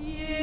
Yeah.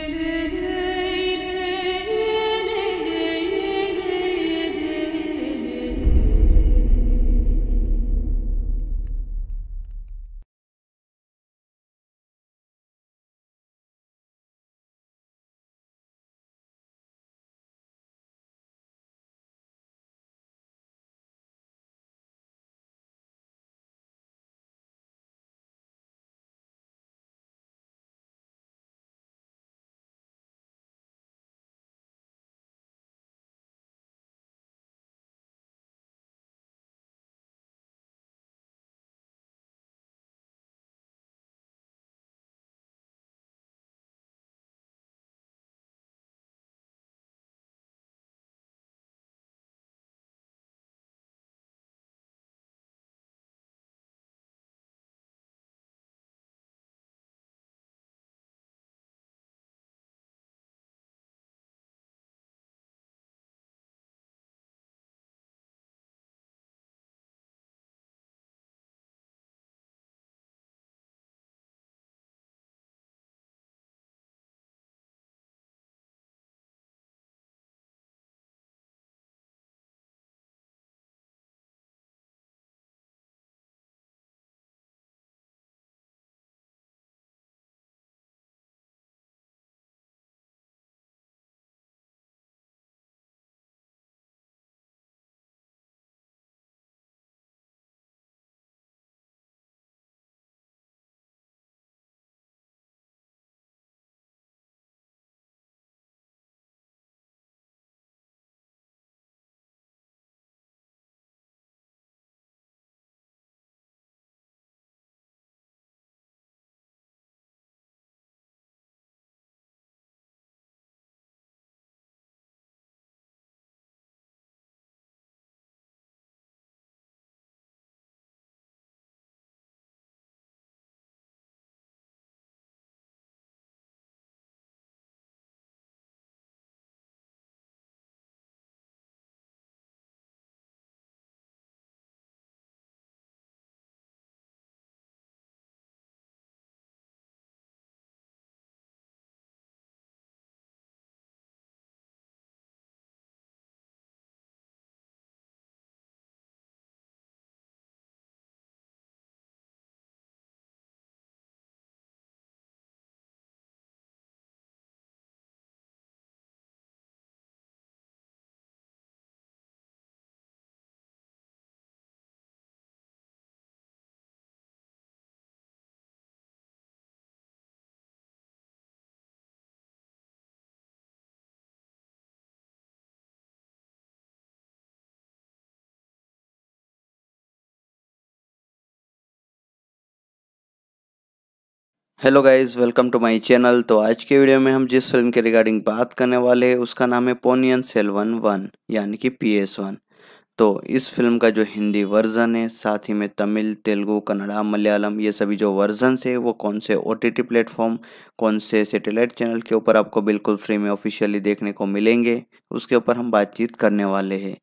Hello guys welcome to my channel तो आज के वीडियो में हम जिस फिल्म के रिगार्डिंग बात करने वाले हैं उसका नाम है पोनियन सेल वन वन यानी कि पी एस वन तो इस फिल्म का जो हिंदी वर्जन है साथ ही में तमिल तेलुगु कन्नड़ा मलयालम ये सभी जो वर्जन है वो कौन से ओ टी प्लेटफॉर्म कौन से सैटेलाइट चैनल के ऊपर आपको बिल्कुल फ्री में ऑफिशियली देखने को मिलेंगे उसके ऊपर हम बातचीत करने वाले हैं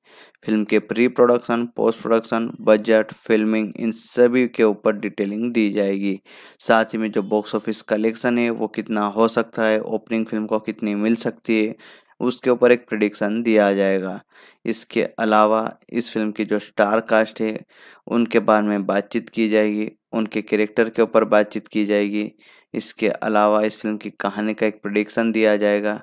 फिल्म के pre production post production budget filming इन सभी के ऊपर डिटेलिंग दी जाएगी साथ ही में जो बॉक्स ऑफिस कलेक्शन है वो कितना हो सकता है ओपनिंग फिल्म को कितनी मिल सकती है उसके ऊपर एक प्रडिक्शन दिया जाएगा इसके अलावा इस फिल्म की जो स्टार कास्ट है उनके बारे में बातचीत की जाएगी उनके कैरेक्टर के ऊपर बातचीत की जाएगी इसके अलावा इस फिल्म की कहानी का एक प्रोडिक्शन दिया जाएगा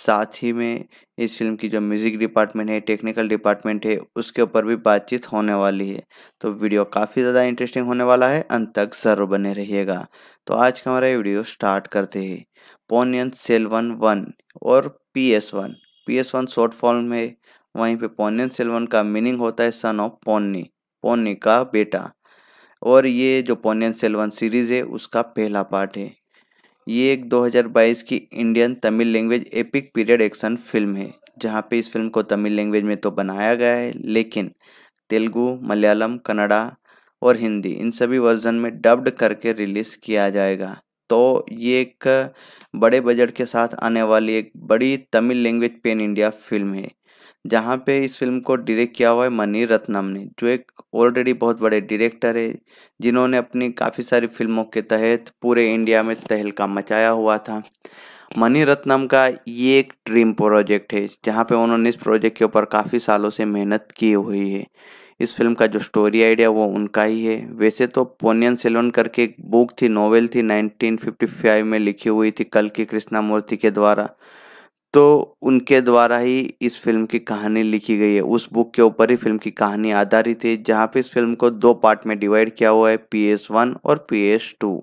साथ ही में इस फिल्म की जो म्यूज़िक डिपार्टमेंट है टेक्निकल डिपार्टमेंट है उसके ऊपर भी बातचीत होने वाली है तो वीडियो काफ़ी ज़्यादा इंटरेस्टिंग होने वाला है अंत तक सर्व बने रहिएगा तो आज का हमारा ये वीडियो स्टार्ट करते हैं पोनियन सेल वन वन और P S one P S one short form है वहीं पे पोनियन सेल वन का मीनिंग होता है सन ऑफ पोन्नी पोन्नी का बेटा और ये जो पोनियन सेल वन सीरीज़ है उसका पहला पार्ट है ये एक 2022 की Indian Tamil language epic period action film है जहाँ पे इस फिल्म को तमिल लैंग्वेज में तो बनाया गया है लेकिन तेलुगु मलयालम कन्नड़ा और हिंदी इन सभी वर्जन में डब्ड करके रिलीज़ किया जाएगा तो ये एक बड़े बजट के साथ आने वाली एक बड़ी Tamil language pan India film है जहाँ पे इस फिल्म को डायरेक्ट किया हुआ है मनी रत्नम ने जो एक ऑलरेडी बहुत बड़े डायरेक्टर है जिन्होंने अपनी काफ़ी सारी फिल्मों के तहत पूरे इंडिया में तहलका मचाया हुआ था मनी रत्नम का ये एक ड्रीम प्रोजेक्ट है जहाँ पे उन्होंने इस प्रोजेक्ट के ऊपर काफ़ी सालों से मेहनत की हुई है इस फिल्म का जो स्टोरी आइडिया वो उनका ही है वैसे तो पोनियन सेलोन करके एक बुक थी नोवेल थी 1955 में लिखी हुई थी कल की कृष्णामूर्ति के द्वारा तो उनके द्वारा ही इस फिल्म की कहानी लिखी गई है उस बुक के ऊपर ही फिल्म की कहानी आधारित है जहाँ पे इस फिल्म को दो पार्ट में डिवाइड किया हुआ है पी एस वन और पी एस टू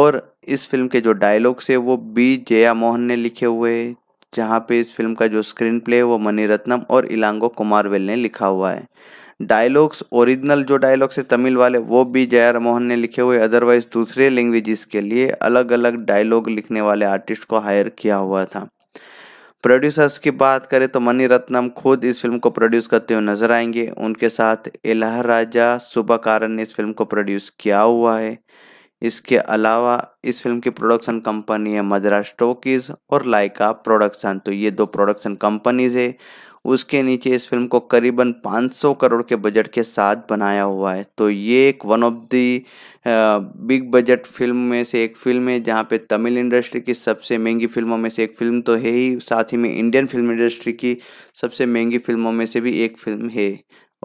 और इस फिल्म के जो डायलॉग्स है वो बी जया मोहन ने लिखे हुए है जहाँ पे इस फिल्म का जो स्क्रीन प्ले है वो मनी रत्नम और इलांगो कुमारवेल ने लिखा हुआ है डायलॉग्स ओरिजिनल जो डायलॉग्स है तमिल वाले वो भी जया मोहन ने लिखे हुए अदरवाइज दूसरे लैंग्वेजेस के लिए अलग अलग डायलॉग लिखने वाले आर्टिस्ट को हायर किया हुआ था प्रोड्यूसर्स की बात करें तो मनी रत्नम खुद इस फिल्म को प्रोड्यूस करते हुए नजर आएंगे उनके साथ इलाह राजा सुबाकारन ने इस फिल्म को प्रोड्यूस किया हुआ है इसके अलावा इस फिल्म की प्रोडक्शन कंपनी है मद्रास टोकीज और लाइका प्रोडक्शन तो ये दो प्रोडक्शन कंपनीज है उसके नीचे इस फिल्म को करीबन 500 करोड़ के बजट के साथ बनाया हुआ है तो ये एक one of the big budget film में से एक फिल्म है जहाँ पे तमिल इंडस्ट्री की सबसे महंगी फिल्मों में से एक फिल्म तो है ही साथ ही में इंडियन फिल्म इंडस्ट्री की सबसे महंगी फिल्मों में से भी एक फिल्म है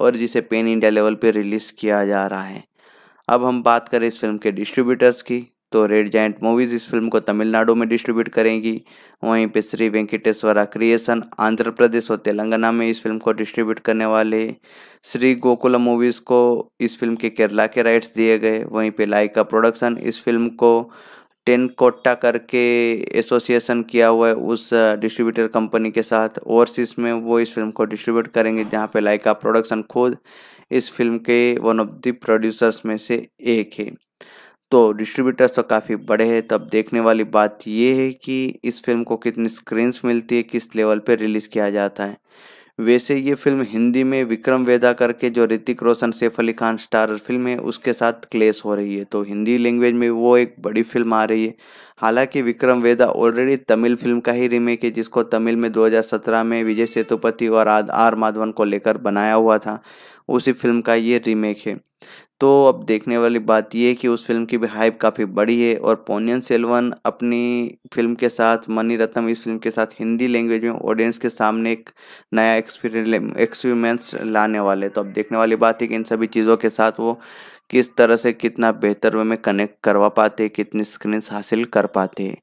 और जिसे पेन इंडिया लेवल पर रिलीज़ किया जा रहा है अब हम बात करें इस फिल्म के डिस्ट्रीब्यूटर्स की तो रेड जाइंट मूवीज़ इस फिल्म को तमिलनाडु में डिस्ट्रीब्यूट करेंगी वहीं पे श्री वेंकटेश्वरा क्रिएशन आंध्र प्रदेश और तेलंगाना में इस फिल्म को डिस्ट्रीब्यूट करने वाले श्री गोकुल मूवीज़ को इस फिल्म के केरला के राइट्स दिए गए वहीं पे लाइका प्रोडक्शन इस फिल्म को टेन कोट्टा करके एसोसिएशन किया हुआ है उस डिस्ट्रीब्यूटर कंपनी के साथ ओवरसीज में वो इस फिल्म को डिस्ट्रीब्यूट करेंगे जहाँ पे लाइका प्रोडक्शन खुद इस फिल्म के वन ऑफ द प्रोड्यूसर्स में से एक है तो डिस्ट्रीब्यूटर्स तो काफ़ी बड़े हैं तब देखने वाली बात ये है कि इस फिल्म को कितनी स्क्रीन्स मिलती है किस लेवल पर रिलीज़ किया जाता है वैसे ये फिल्म हिंदी में विक्रम वेदा करके जो ऋतिक रोशन सैफ अली खान स्टार फिल्म है उसके साथ क्लेश हो रही है तो हिंदी लैंग्वेज में वो एक बड़ी फिल्म आ रही है हालांकि विक्रम वेदा ऑलरेडी तमिल फिल्म का ही रीमेक है जिसको तमिल में 2017 में विजय सेतुपति और आर माधवन को लेकर बनाया हुआ था उसी फिल्म का ये रीमेक है तो अब देखने वाली बात यह है कि उस फिल्म की भी हाइप काफ़ी बड़ी है और पोनियन सेल्वन अपनी फिल्म के साथ मनी रत्नम इस फिल्म के साथ हिंदी लैंग्वेज में ऑडियंस के सामने एक नया एक्सपीरियंस लाने वाले तो अब देखने वाली बात है कि इन सभी चीज़ों के साथ वो किस तरह से कितना बेहतर वे में कनेक्ट करवा पाते कितनी स्क्रीन हासिल कर पाते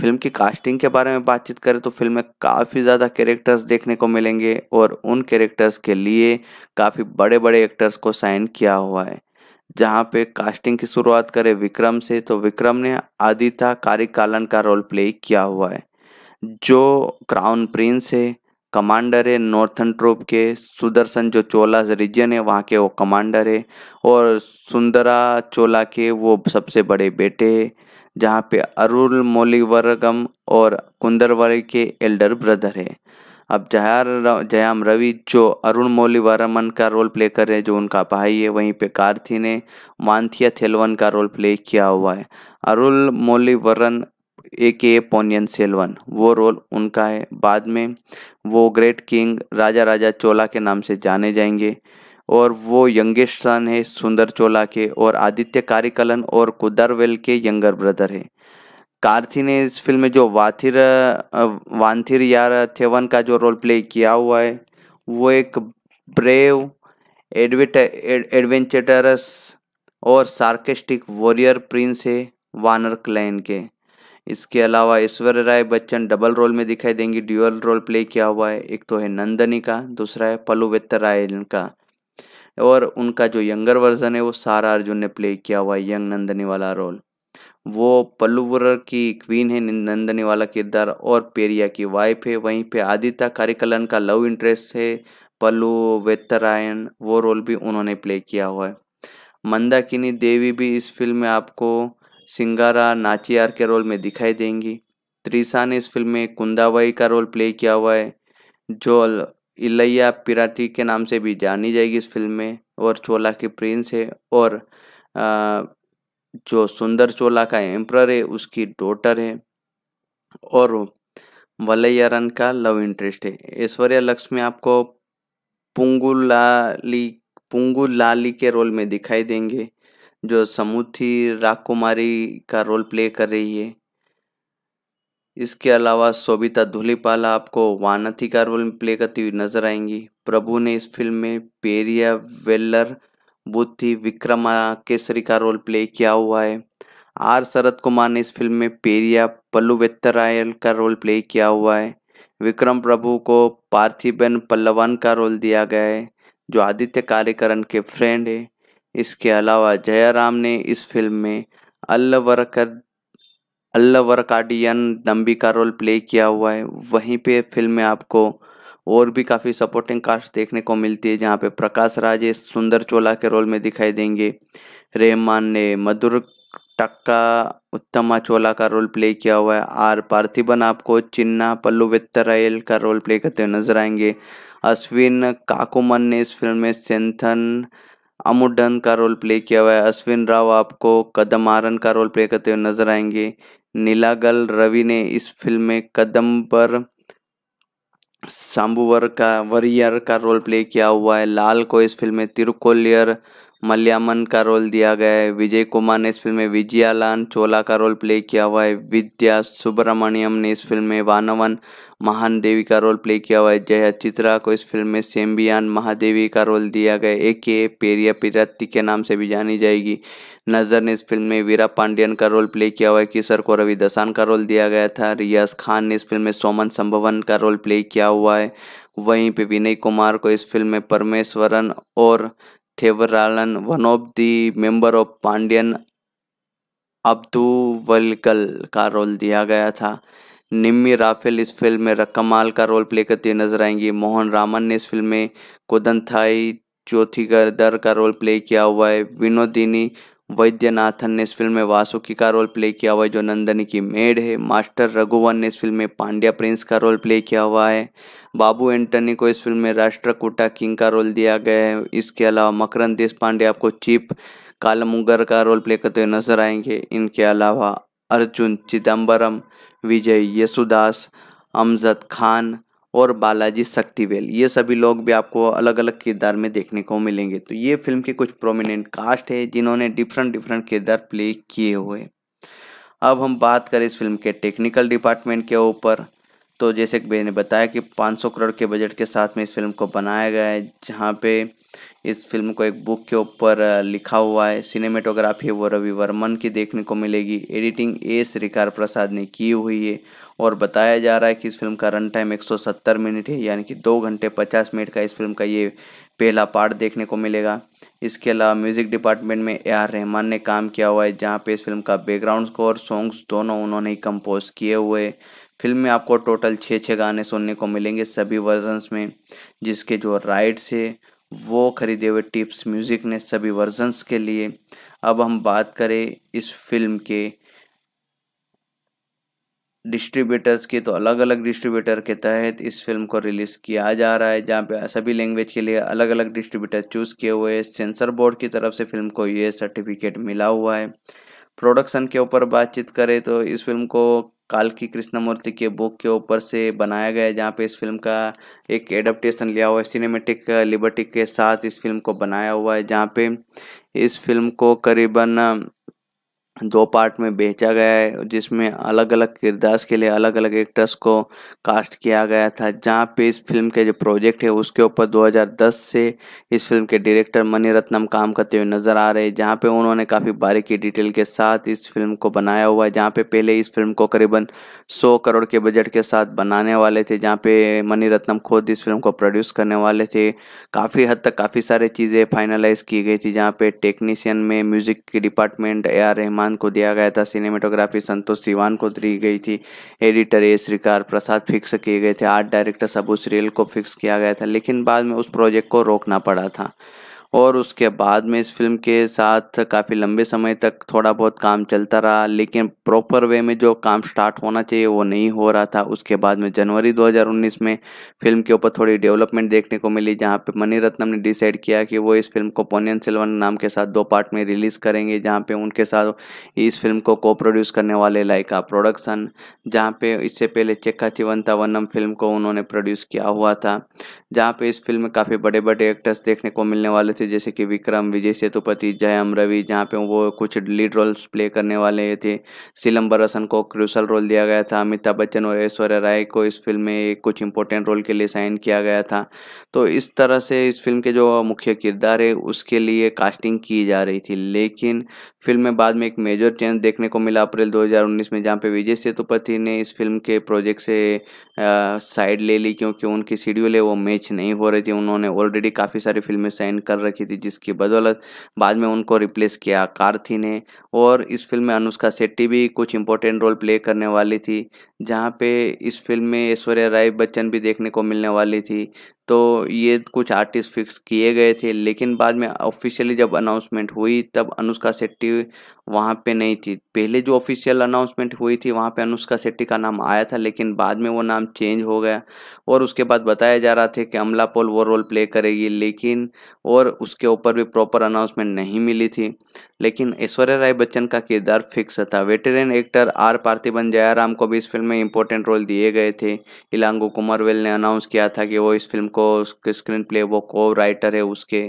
फिल्म की कास्टिंग के बारे में बातचीत करें तो फिल्म में काफ़ी ज़्यादा कैरेक्टर्स देखने को मिलेंगे और उन कैरेक्टर्स के लिए काफ़ी बड़े बड़े एक्टर्स को साइन किया हुआ है जहाँ पे कास्टिंग की शुरुआत करें विक्रम से तो विक्रम ने आदिता कारिकालन का रोल प्ले किया हुआ है जो क्राउन प्रिंस है कमांडर है नॉर्थन ट्रूप के सुदर्शन जो चोला रीजन है वहाँ के वो कमांडर है और सुंदरा चोला के वो सबसे बड़े बेटे है जहाँ पे अरुल मोलीवरगम और कुंदरवरे के एल्डर ब्रदर है अब जया जयाम रवि जो अरुण मौलिवरमन का रोल प्ले कर रहे हैं जो उनका भाई है वहीं पे कार्थी ने मानथिया थेलवन का रोल प्ले किया हुआ है अरुण मौलिवरन ए के पोनियन सेलवन वो रोल उनका है बाद में वो ग्रेट किंग राजा राजा चोला के नाम से जाने जाएंगे और वो यंगेस्ट सन है सुंदर चोला के और आदित्य कारिकलन और कुदरवेल के यंगर ब्रदर है कार्थी ने इस फिल्म में जो वाथिर वानथिर यार थेवन का जो रोल प्ले किया हुआ है वो एक ब्रेव एडविट एडवेंचरस और सार्केस्टिक वॉरियर प्रिंस है वानर क्लैन के इसके अलावा ईश्वर राय बच्चन डबल रोल में दिखाई देंगी ड्यूअल रोल प्ले किया हुआ है एक तो है नंदनी का दूसरा है पलुवित राय का और उनका जो यंगर वर्जन है वो सारा अर्जुन ने प्ले किया हुआ है यंग नंदनी वाला रोल वो पल्लुवर की क्वीन है नंदनी वाला किरदार और पेरिया की वाइफ है वहीं पे आदित्य कारिकलन का लव इंटरेस्ट है पल्लू वेतरायन वो रोल भी उन्होंने प्ले किया हुआ है मंदाकिनी देवी भी इस फिल्म में आपको सिंगारा नाचियार के रोल में दिखाई देंगी त्रिशा ने इस फिल्म में कुंदाबाई का रोल प्ले किया हुआ है जो इलैया पिराटी के नाम से भी जानी जाएगी इस फिल्म में और चोला की प्रिंस है और जो सुंदर चोला का एम्प्रर है उसकी डॉटर है और वलैयारन का लव इंटरेस्ट है ऐश्वर्या लक्ष्मी आपको पुंगुलाली पुंगुलाली के रोल में दिखाई देंगे जो समूथी राजकुमारी का रोल प्ले कर रही है इसके अलावा सोबिता धुलीपाला आपको वानथी का रोल प्ले करती हुई नजर आएंगी प्रभु ने इस फिल्म में पेरिया वेल्लर बुद्धि विक्रम केसरी का रोल प्ले किया हुआ है आर शरद कुमार ने इस फिल्म में पेरिया पल्लू वेत्तरायल का रोल प्ले किया हुआ है विक्रम प्रभु को पार्थिबन पल्लवन का रोल दिया गया है जो आदित्य कार्यकरण के फ्रेंड है इसके अलावा जयराम ने इस फिल्म में अल्लवरकर अल्लवरकाडियन नंबी का रोल प्ले किया हुआ है वहीं पे फिल्म में आपको और भी काफ़ी सपोर्टिंग कास्ट देखने को मिलती है जहाँ पे प्रकाश राजे सुंदर चोला के रोल में दिखाई देंगे रहमान ने मधुर टक्का उत्तमा चोला का रोल प्ले किया हुआ है आर पार्थिबन आपको चिन्ना पल्लू वित्तरायल का रोल प्ले करते हुए नजर आएंगे अश्विन काकुमन ने इस फिल्म में सेंथन अमुडन का रोल प्ले किया हुआ है अश्विन राव आपको कदम आरन का रोल प्ले करते हुए नजर आएंगे नीलागल रवि ने इस फिल्म में कदम्बर शाम्बुवर का वरियर का रोल प्ले किया हुआ है लाल को इस फिल्म में तिरुकोलियर मलयामन का रोल दिया गया है विजय कुमार ने इस फिल्म में विजयालान चोला का रोल प्ले किया हुआ है विद्या सुब्रमण्यम ने इस फिल्म में वानवन महान देवी का रोल प्ले किया हुआ है जया चित्रा को इस फिल्म में सेम्बियान महादेवी का रोल दिया गया ए के पेरिया पिरत्ती के नाम से भी जानी जाएगी नज़र ने इस फिल्म में वीरा पांडियन का रोल प्ले किया हुआ है किशर को रवि दसान का रोल दिया गया था रियाज खान ने इस फिल्म में सोमन संभवन का रोल प्ले किया हुआ है वहीं पे विनय कुमार को इस फिल्म में परमेश्वरन और Thevaralan, one of the member of Pandian अब्दुवलकल का रोल दिया गया था निम्मी राफेल इस फिल्म में रकमाल का रोल प्ले करती नजर आएंगी मोहन रामन ने इस फिल्म में कुदन थाई दर का रोल प्ले किया हुआ है विनोदिनी वैद्यनाथन ने इस फिल्म में वासुकी का रोल प्ले किया हुआ है जो नंदनी की मेड है मास्टर रघुवन ने इस फिल्म में पांड्या प्रिंस का रोल प्ले किया हुआ है बाबू एंटनी को इस फिल्म में राष्ट्रकूटा किंग का रोल दिया गया है इसके अलावा मकरंद देश पांडे आपको चीप कालमुगर का रोल प्ले करते हुए नजर आएंगे इनके अलावा अर्जुन चिदम्बरम विजय यसुदास अमजद खान और बालाजी शक्तिवेल ये सभी लोग भी आपको अलग अलग किरदार में देखने को मिलेंगे तो ये फिल्म के कुछ प्रोमिनेंट कास्ट है जिन्होंने डिफरेंट डिफरेंट किरदार प्ले किए हुए अब हम बात करें इस फिल्म के टेक्निकल डिपार्टमेंट के ऊपर तो जैसे कि मैंने बताया कि 500 करोड़ के बजट के साथ में इस फिल्म को बनाया गया है जहाँ पे इस फिल्म को एक बुक के ऊपर लिखा हुआ है सिनेमेटोग्राफी वो रवि वर्मन की देखने को मिलेगी एडिटिंग ए श्रीकार प्रसाद ने की हुई है और बताया जा रहा है कि इस फिल्म का रन टाइम 170 मिनट है यानी कि दो घंटे 50 मिनट का इस फिल्म का ये पहला पार्ट देखने को मिलेगा इसके अलावा म्यूज़िक डिपार्टमेंट में ए आर रहमान ने काम किया हुआ है जहाँ पे इस फिल्म का बैकग्राउंड स्कोर सॉन्ग्स दोनों उन्होंने ही कंपोज किए हुए फिल्म में आपको टोटल छः छः गाने सुनने को मिलेंगे सभी वर्जन्स में जिसके जो राइट्स है वो खरीदे हुए टिप्स म्यूज़िक ने सभी वर्जन्स के लिए अब हम बात करें इस फिल्म के डिस्ट्रीब्यूटर्स की तो अलग अलग डिस्ट्रीब्यूटर के तहत इस फिल्म को रिलीज़ किया जा रहा है जहाँ पे सभी लैंग्वेज के लिए अलग अलग डिस्ट्रीब्यूटर चूज़ किए हुए हैं सेंसर बोर्ड की तरफ से फिल्म को ये सर्टिफिकेट मिला हुआ है प्रोडक्शन के ऊपर बातचीत करें तो इस फिल्म को काल की कृष्णमूर्ति के बुक के ऊपर से बनाया गया है जहाँ पे इस फिल्म का एक एडप्टेशन लिया हुआ है सिनेमेटिक लिबर्टी के साथ इस फिल्म को बनाया हुआ है जहाँ पे इस फिल्म को करीबन दो पार्ट में बेचा गया है जिसमें अलग अलग किरदार के लिए अलग अलग एक्टर्स को कास्ट किया गया था जहाँ पे इस फिल्म के जो प्रोजेक्ट है उसके ऊपर 2010 से इस फिल्म के डायरेक्टर मणिरत्नम काम करते हुए नज़र आ रहे हैं जहाँ पे उन्होंने काफ़ी बारीकी डिटेल के साथ इस फिल्म को बनाया हुआ है जहाँ पे पहले इस फिल्म को करीबन सौ करोड़ के बजट के साथ बनाने वाले थे जहाँ पे मणिरत्नम खुद इस फिल्म को प्रोड्यूस करने वाले थे काफ़ी हद तक काफ़ी सारी चीज़ें फाइनलाइज की गई थी जहाँ पे टेक्नीशियन में म्यूज़िक के डिपार्टमेंट ए आर रहमान प्रधान को दिया गया था सिनेमेटोग्राफी संतोष सिवान को दी गई थी एडिटर ए श्रीकार प्रसाद फिक्स किए गए थे आर्ट डायरेक्टर सबू श्रील को फिक्स किया गया था लेकिन बाद में उस प्रोजेक्ट को रोकना पड़ा था और उसके बाद में इस फिल्म के साथ काफ़ी लंबे समय तक थोड़ा बहुत काम चलता रहा लेकिन प्रॉपर वे में जो काम स्टार्ट होना चाहिए वो नहीं हो रहा था उसके बाद में जनवरी 2019 में फिल्म के ऊपर थोड़ी डेवलपमेंट देखने को मिली जहाँ पे रत्नम ने डिसाइड किया कि वो इस फिल्म को पोनियन सिल्वन नाम के साथ दो पार्ट में रिलीज़ करेंगे जहाँ पर उनके साथ इस फिल्म को को प्रोड्यूस करने वाले लाइका प्रोडक्शन जहाँ पे इससे पहले चेक्का चिवंता वनम फिल्म को उन्होंने प्रोड्यूस किया हुआ था जहाँ पर इस फिल्म में काफ़ी बड़े बड़े एक्टर्स देखने को मिलने वाले से जैसे कि विक्रम विजय सेतुपति जयम रवि जहाँ पे वो कुछ लीड रोल्स प्ले करने वाले थे सिलम्बर हसन को क्रूसल रोल दिया गया था अमिताभ बच्चन और ऐश्वर्या राय को इस फिल्म में कुछ इंपॉर्टेंट रोल के लिए साइन किया गया था तो इस तरह से इस फिल्म के जो मुख्य किरदार है उसके लिए कास्टिंग की जा रही थी लेकिन फिल्म में बाद में एक मेजर चेंज देखने को मिला अप्रैल 2019 में जहाँ पे विजय सेतुपति ने इस फिल्म के प्रोजेक्ट से साइड ले ली क्योंकि उनकी शेड्यूल है वो मैच नहीं हो रही थी उन्होंने ऑलरेडी काफ़ी सारी फिल्में साइन कर रखी थी जिसकी बदौलत बाद में उनको रिप्लेस किया कार्थी ने और इस फिल्म में अनुष्का शेट्टी भी कुछ इंपॉर्टेंट रोल प्ले करने वाली थी जहाँ पे इस फिल्म में ऐश्वर्या राय बच्चन भी देखने को मिलने वाली थी तो ये कुछ आर्टिस्ट फिक्स किए गए थे लेकिन बाद में ऑफिशियली जब अनाउंसमेंट हुई तब अनुष्का शेट्टी वहाँ पे नहीं थी पहले जो ऑफिशियल अनाउंसमेंट हुई थी वहाँ पे अनुष्का शेट्टी का नाम आया था लेकिन बाद में वो नाम चेंज हो गया और उसके बाद बताया जा रहा था कि अमला पोल वो रोल प्ले करेगी लेकिन और उसके ऊपर भी प्रॉपर अनाउंसमेंट नहीं मिली थी लेकिन ऐश्वर्या राय बच्चन का किरदार फिक्स था veteran actor R Parthiban Jayaram को भी इस फिल्म में इंपॉर्टेंट रोल दिए गए थे इलांगो वेल ने अनाउंस किया था कि वो इस फिल्म को उसके स्क्रीन प्ले वो को राइटर है उसके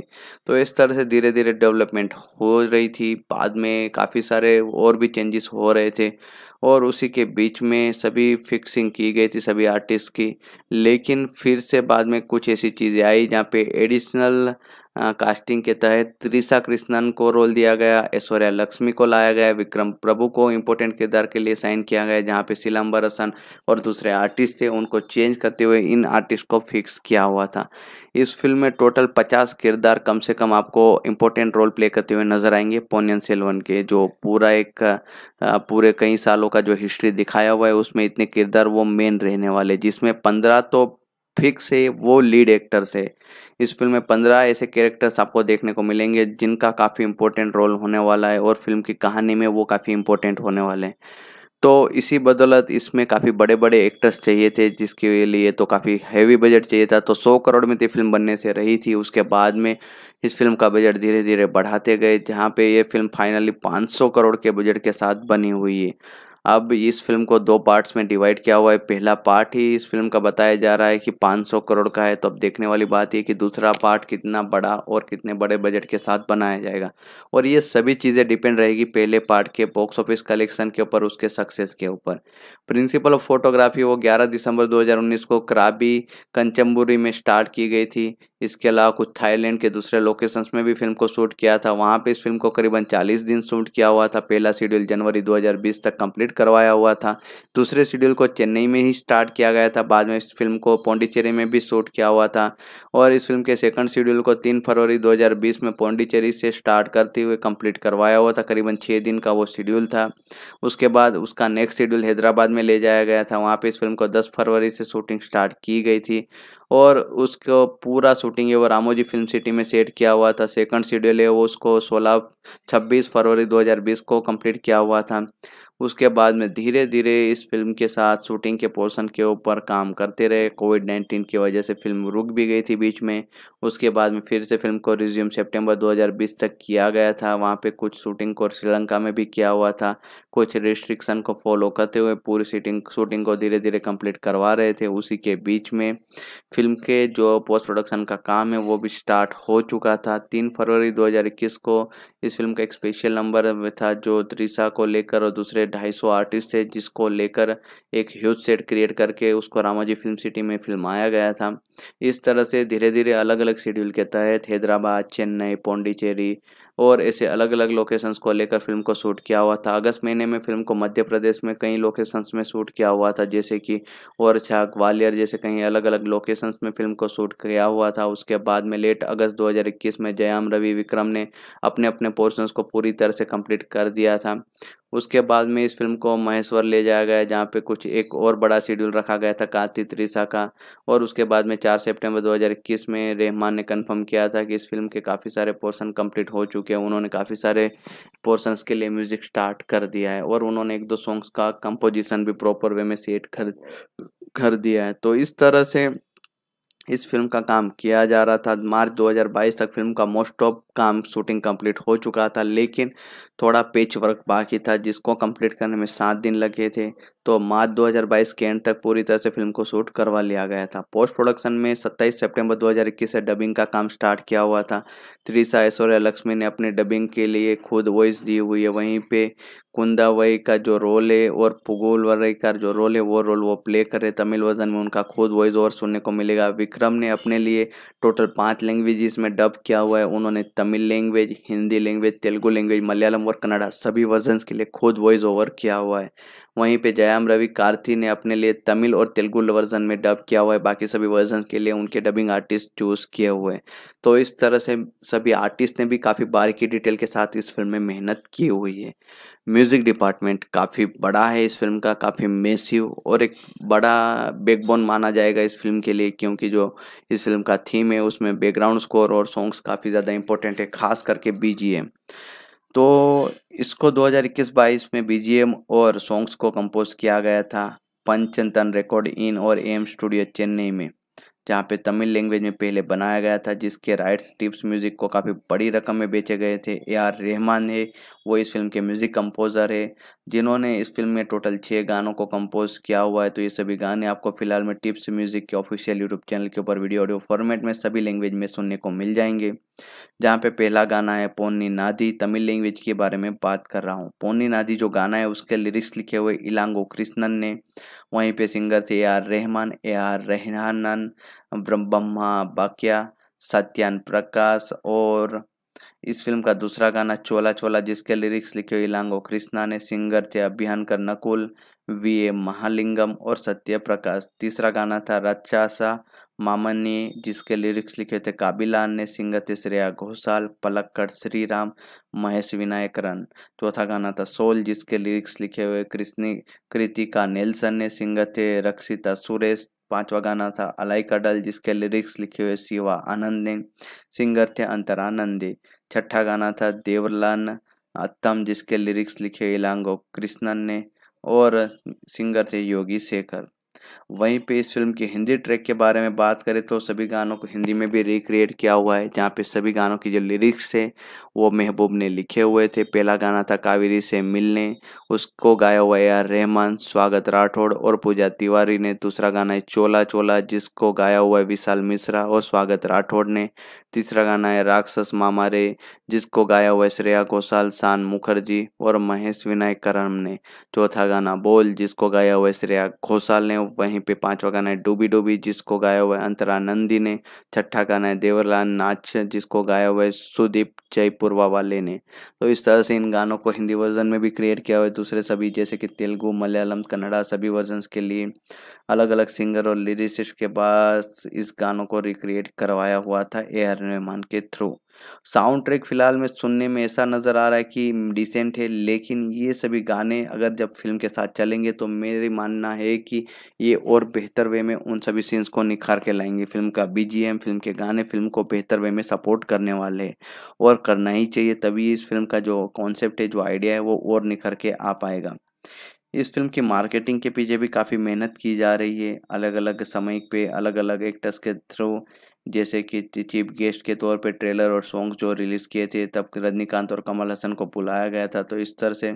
तो इस तरह से धीरे धीरे डेवलपमेंट हो रही थी बाद में काफ़ी काफ़ी सारे और भी चेंजेस हो रहे थे और उसी के बीच में सभी फिक्सिंग की गई थी सभी आर्टिस्ट की लेकिन फिर से बाद में कुछ ऐसी चीज़ें आई जहाँ पे एडिशनल कास्टिंग हाँ, के तहत त्रिशा कृष्णन को रोल दिया गया ऐश्वर्या लक्ष्मी को लाया गया विक्रम प्रभु को इम्पोर्टेंट किरदार के लिए साइन किया गया जहाँ पे सिलम्बर हसन और दूसरे आर्टिस्ट थे उनको चेंज करते हुए इन आर्टिस्ट को फिक्स किया हुआ था इस फिल्म में टोटल पचास किरदार कम से कम आपको इम्पोर्टेंट रोल प्ले करते हुए नजर आएंगे पोनियन सेलवन के जो पूरा एक पूरे कई सालों का जो हिस्ट्री दिखाया हुआ है उसमें इतने किरदार वो मेन रहने वाले जिसमें पंद्रह तो फिक्स है वो लीड एक्टर्स है इस फिल्म में पंद्रह ऐसे कैरेक्टर्स आपको देखने को मिलेंगे जिनका काफ़ी इम्पोर्टेंट रोल होने वाला है और फिल्म की कहानी में वो काफ़ी इम्पोर्टेंट होने वाले हैं तो इसी बदौलत इसमें काफ़ी बड़े बड़े एक्टर्स चाहिए थे जिसके लिए तो काफ़ी हैवी बजट चाहिए था तो 100 करोड़ में तो फिल्म बनने से रही थी उसके बाद में इस फिल्म का बजट धीरे धीरे बढ़ाते गए जहाँ पे ये फिल्म फाइनली 500 करोड़ के बजट के साथ बनी हुई है अब इस फिल्म को दो पार्ट्स में डिवाइड किया हुआ है पहला पार्ट ही इस फिल्म का बताया जा रहा है कि 500 करोड़ का है तो अब देखने वाली बात यह कि दूसरा पार्ट कितना बड़ा और कितने बड़े बजट के साथ बनाया जाएगा और ये सभी चीज़ें डिपेंड रहेगी पहले पार्ट के बॉक्स ऑफिस कलेक्शन के ऊपर उसके सक्सेस के ऊपर प्रिंसिपल ऑफ फोटोग्राफी वो ग्यारह दिसंबर दो को कराबी कंचनबुरी में स्टार्ट की गई थी इसके अलावा कुछ थाईलैंड के दूसरे लोकेशंस में भी फिल्म को शूट किया था वहाँ पे इस फिल्म को करीबन 40 दिन शूट किया हुआ था पहला शेड्यूल जनवरी 2020 तक कंप्लीट करवाया हुआ था दूसरे शेड्यूल को चेन्नई में ही स्टार्ट किया गया था बाद में इस फिल्म को पौंडीचेरी में भी शूट किया हुआ था और इस फिल्म के सेकंड शेड्यूल को तीन फरवरी दो में पौंडीचेरी से स्टार्ट करते हुए कम्प्लीट करवाया हुआ था करीबन छः दिन का वो शेड्यूल था उसके बाद उसका नेक्स्ट शेड्यूल हैदराबाद में ले जाया गया था वहाँ पर इस फिल्म को दस फरवरी से शूटिंग स्टार्ट की गई थी और उसको पूरा शूटिंग है वो रामोजी फिल्म सिटी में सेट किया हुआ था सेकंड शेड्यूल है वो उसको 16 26 फरवरी 2020 को कंप्लीट किया हुआ था उसके बाद में धीरे धीरे इस फिल्म के साथ शूटिंग के पोर्शन के ऊपर काम करते रहे कोविड नाइन्टीन की वजह से फिल्म रुक भी गई थी बीच में उसके बाद में फिर से फिल्म को रिज्यूम सितंबर 2020 तक किया गया था वहाँ पे कुछ शूटिंग को श्रीलंका में भी किया हुआ था कुछ रिस्ट्रिक्शन को फॉलो करते हुए पूरी शूटिंग शूटिंग को धीरे धीरे कंप्लीट करवा रहे थे उसी के बीच में फिल्म के जो पोस्ट प्रोडक्शन का काम है वो भी स्टार्ट हो चुका था तीन फरवरी दो को इस फिल्म का एक स्पेशल नंबर था जो त्रिशा को लेकर और दूसरे 250 आर्टिस्ट थे जिसको लेकर एक ह्यूज सेट क्रिएट करके उसको रामाजी फिल्म सिटी में फिल्माया गया था इस तरह से धीरे धीरे अलग अलग शेड्यूल के तहत हैदराबाद चेन्नई पौंडीचेरी और ऐसे अलग अलग लोकेशंस को लेकर फिल्म को शूट किया हुआ था अगस्त महीने में फिल्म को मध्य प्रदेश में कई लोकेशंस में शूट किया हुआ था जैसे कि ओरछा ग्वालियर जैसे कहीं अलग अलग लोकेशंस में फिल्म को शूट किया हुआ था उसके बाद में लेट अगस्त 2021 में जयाम रवि विक्रम ने अपने अपने पोर्शंस को पूरी तरह से कंप्लीट कर दिया था उसके बाद में इस फिल्म को महेश्वर ले जाया गया जहाँ पे कुछ एक और बड़ा शेड्यूल रखा गया था कार्ति त्रिशा का और उसके बाद में चार सितंबर 2021 में रहमान ने कंफर्म किया था कि इस फिल्म के काफ़ी सारे पोर्शन कंप्लीट हो चुके हैं उन्होंने काफ़ी सारे पोर्शंस के लिए म्यूज़िक स्टार्ट कर दिया है और उन्होंने एक दो सॉन्ग्स का कंपोजिशन भी प्रॉपर वे में सेट कर कर दिया है तो इस तरह से इस फिल्म का काम किया जा रहा था मार्च 2022 तक फिल्म का मोस्ट ऑफ काम शूटिंग कंप्लीट हो चुका था लेकिन थोड़ा पेच वर्क बाकी था जिसको कंप्लीट करने में सात दिन लगे थे तो मार्च 2022 के एंड तक पूरी तरह से फिल्म को शूट करवा लिया गया था पोस्ट प्रोडक्शन में 27 सितंबर 2021 से डबिंग का काम स्टार्ट किया हुआ था त्रिशा ऐश्वर्या लक्ष्मी ने अपने डबिंग के लिए खुद वॉइस दी हुई है वहीं पे वही का जो रोल है और पुगोल वही का जो रोल है वो रोल वो प्ले कर रहे तमिल वर्जन में उनका खुद वॉइस ओवर सुनने को मिलेगा विक्रम ने अपने लिए टोटल पाँच लैंग्वेज में डब किया हुआ है उन्होंने Tamil language Hindi language Telugu language Malayalam और कन्नडा सभी वर्जन के लिए खुद वॉइस ओवर किया हुआ है वहीं पर जया जयाम रवि कार्थी ने अपने लिए तमिल और तेलुगु वर्जन में डब किया हुआ है बाकी सभी वर्जन के लिए उनके डबिंग आर्टिस्ट चूज़ किए हुए हैं तो इस तरह से सभी आर्टिस्ट ने भी काफ़ी बारीकी डिटेल के साथ इस फिल्म में मेहनत की हुई है म्यूज़िक डिपार्टमेंट काफ़ी बड़ा है इस फिल्म का काफ़ी मेसिव और एक बड़ा बैकबोन माना जाएगा इस फिल्म के लिए क्योंकि जो इस फिल्म का थीम है उसमें बैकग्राउंड स्कोर और सॉन्ग्स काफ़ी ज़्यादा इंपॉर्टेंट है खास करके बीजीएम तो इसको 2021-22 में बी और सॉन्ग्स को कंपोज किया गया था पंचतन रिकॉर्ड इन और एम स्टूडियो चेन्नई में जहाँ पे तमिल लैंग्वेज में पहले बनाया गया था जिसके राइट्स टिप्स म्यूज़िक को काफ़ी बड़ी रकम में बेचे गए थे ए आर रहमान है वो इस फिल्म के म्यूज़िक कंपोज़र है जिन्होंने इस फिल्म में टोटल छः गानों को कंपोज किया हुआ है तो ये सभी गाने आपको फिलहाल में टिप्स म्यूजिक के ऑफिशियल यूट्यूब चैनल के ऊपर वीडियो ऑडियो फॉर्मेट में सभी लैंग्वेज में सुनने को मिल जाएंगे जहाँ पे पहला गाना है पोनी नादी तमिल लैंग्वेज के बारे में बात कर रहा हूँ पोनी नादी जो गाना है उसके लिरिक्स लिखे हुए इलांगो कृष्णन ने वहीं पर सिंगर थे A R Rahman A R रहनानन ब्रह्मा बाकिया सत्यान प्रकाश और इस फिल्म का दूसरा गाना चोला चोला जिसके लिरिक्स लिखे इलांगो कृष्णा ने सिंगर थे अभियानकर नकुल वी ए महालिंगम और सत्य प्रकाश तीसरा गाना था रचासा मामनी जिसके लिरिक्स लिखे थे काबिलान ने सिंगर थे श्रेया घोषाल पलक्कड़ श्री राम महेश विनायकरण चौथा गाना था सोल जिसके लिरिक्स लिखे हुए कृष्णी कृतिका नेल्सन ने सिंगर थे रक्षिता सुरेश पांचवा गाना था अलाई कडल जिसके लिरिक्स लिखे हुए शिवा आनंद ने सिंगर थे अंतरानंदी छठा गाना था देवलान अत्तम जिसके लिरिक्स लिखे इलांगो कृष्णन ने और सिंगर थे योगी शेखर वहीं पे इस फिल्म के हिंदी ट्रैक के बारे में बात करें तो सभी गानों को हिंदी में भी रिक्रिएट किया हुआ है जहाँ पे सभी गानों की जो लिरिक्स है वो महबूब ने लिखे हुए थे पहला गाना था कावेरी से मिलने उसको गाया हुआ है आर रहमान स्वागत राठौड़ और पूजा तिवारी ने दूसरा गाना है चोला चोला जिसको गाया हुआ है विशाल मिश्रा और स्वागत राठौड़ ने तीसरा गाना है राक्षस मामा रे जिसको गाया हुआ है श्रेया घोषाल शान मुखर्जी और महेश विनायक करम ने चौथा गाना बोल जिसको गाया हुआ है श्रेया घोषाल ने वहीं पे पांचवा गाना है डूबी डूबी जिसको गाया हुआ है अंतरा नंदी ने छठा गाना है देवरलाल नाच जिसको गाया हुआ है सुदीप जयपुरवा वाले ने तो इस तरह से इन गानों को हिंदी वर्जन में भी क्रिएट किया हुआ है दूसरे सभी जैसे कि तेलुगु मलयालम कन्नड़ा सभी वर्जन के लिए अलग अलग सिंगर और लिरिस्ट के पास इस गानों को रिक्रिएट करवाया हुआ था ए आर रहमान के थ्रू साउंड ट्रैक फिलहाल में सुनने में ऐसा नज़र आ रहा है कि डिसेंट है लेकिन ये सभी गाने अगर जब फिल्म के साथ चलेंगे तो मेरी मानना है कि ये और बेहतर वे में उन सभी सीन्स को निखार के लाएंगे फिल्म का बीजीएम फिल्म के गाने फिल्म को बेहतर वे में सपोर्ट करने वाले और करना ही चाहिए तभी इस फिल्म का जो कॉन्सेप्ट है जो आइडिया है वो और निखर के आ पाएगा इस फिल्म की मार्केटिंग के पीछे भी काफ़ी मेहनत की जा रही है अलग अलग समय पे अलग अलग एक्टर्स के थ्रू जैसे कि चीफ गेस्ट के तौर पे ट्रेलर और सॉन्ग जो रिलीज़ किए थे तब रजनीकांत और कमल हसन को बुलाया गया था तो इस तरह से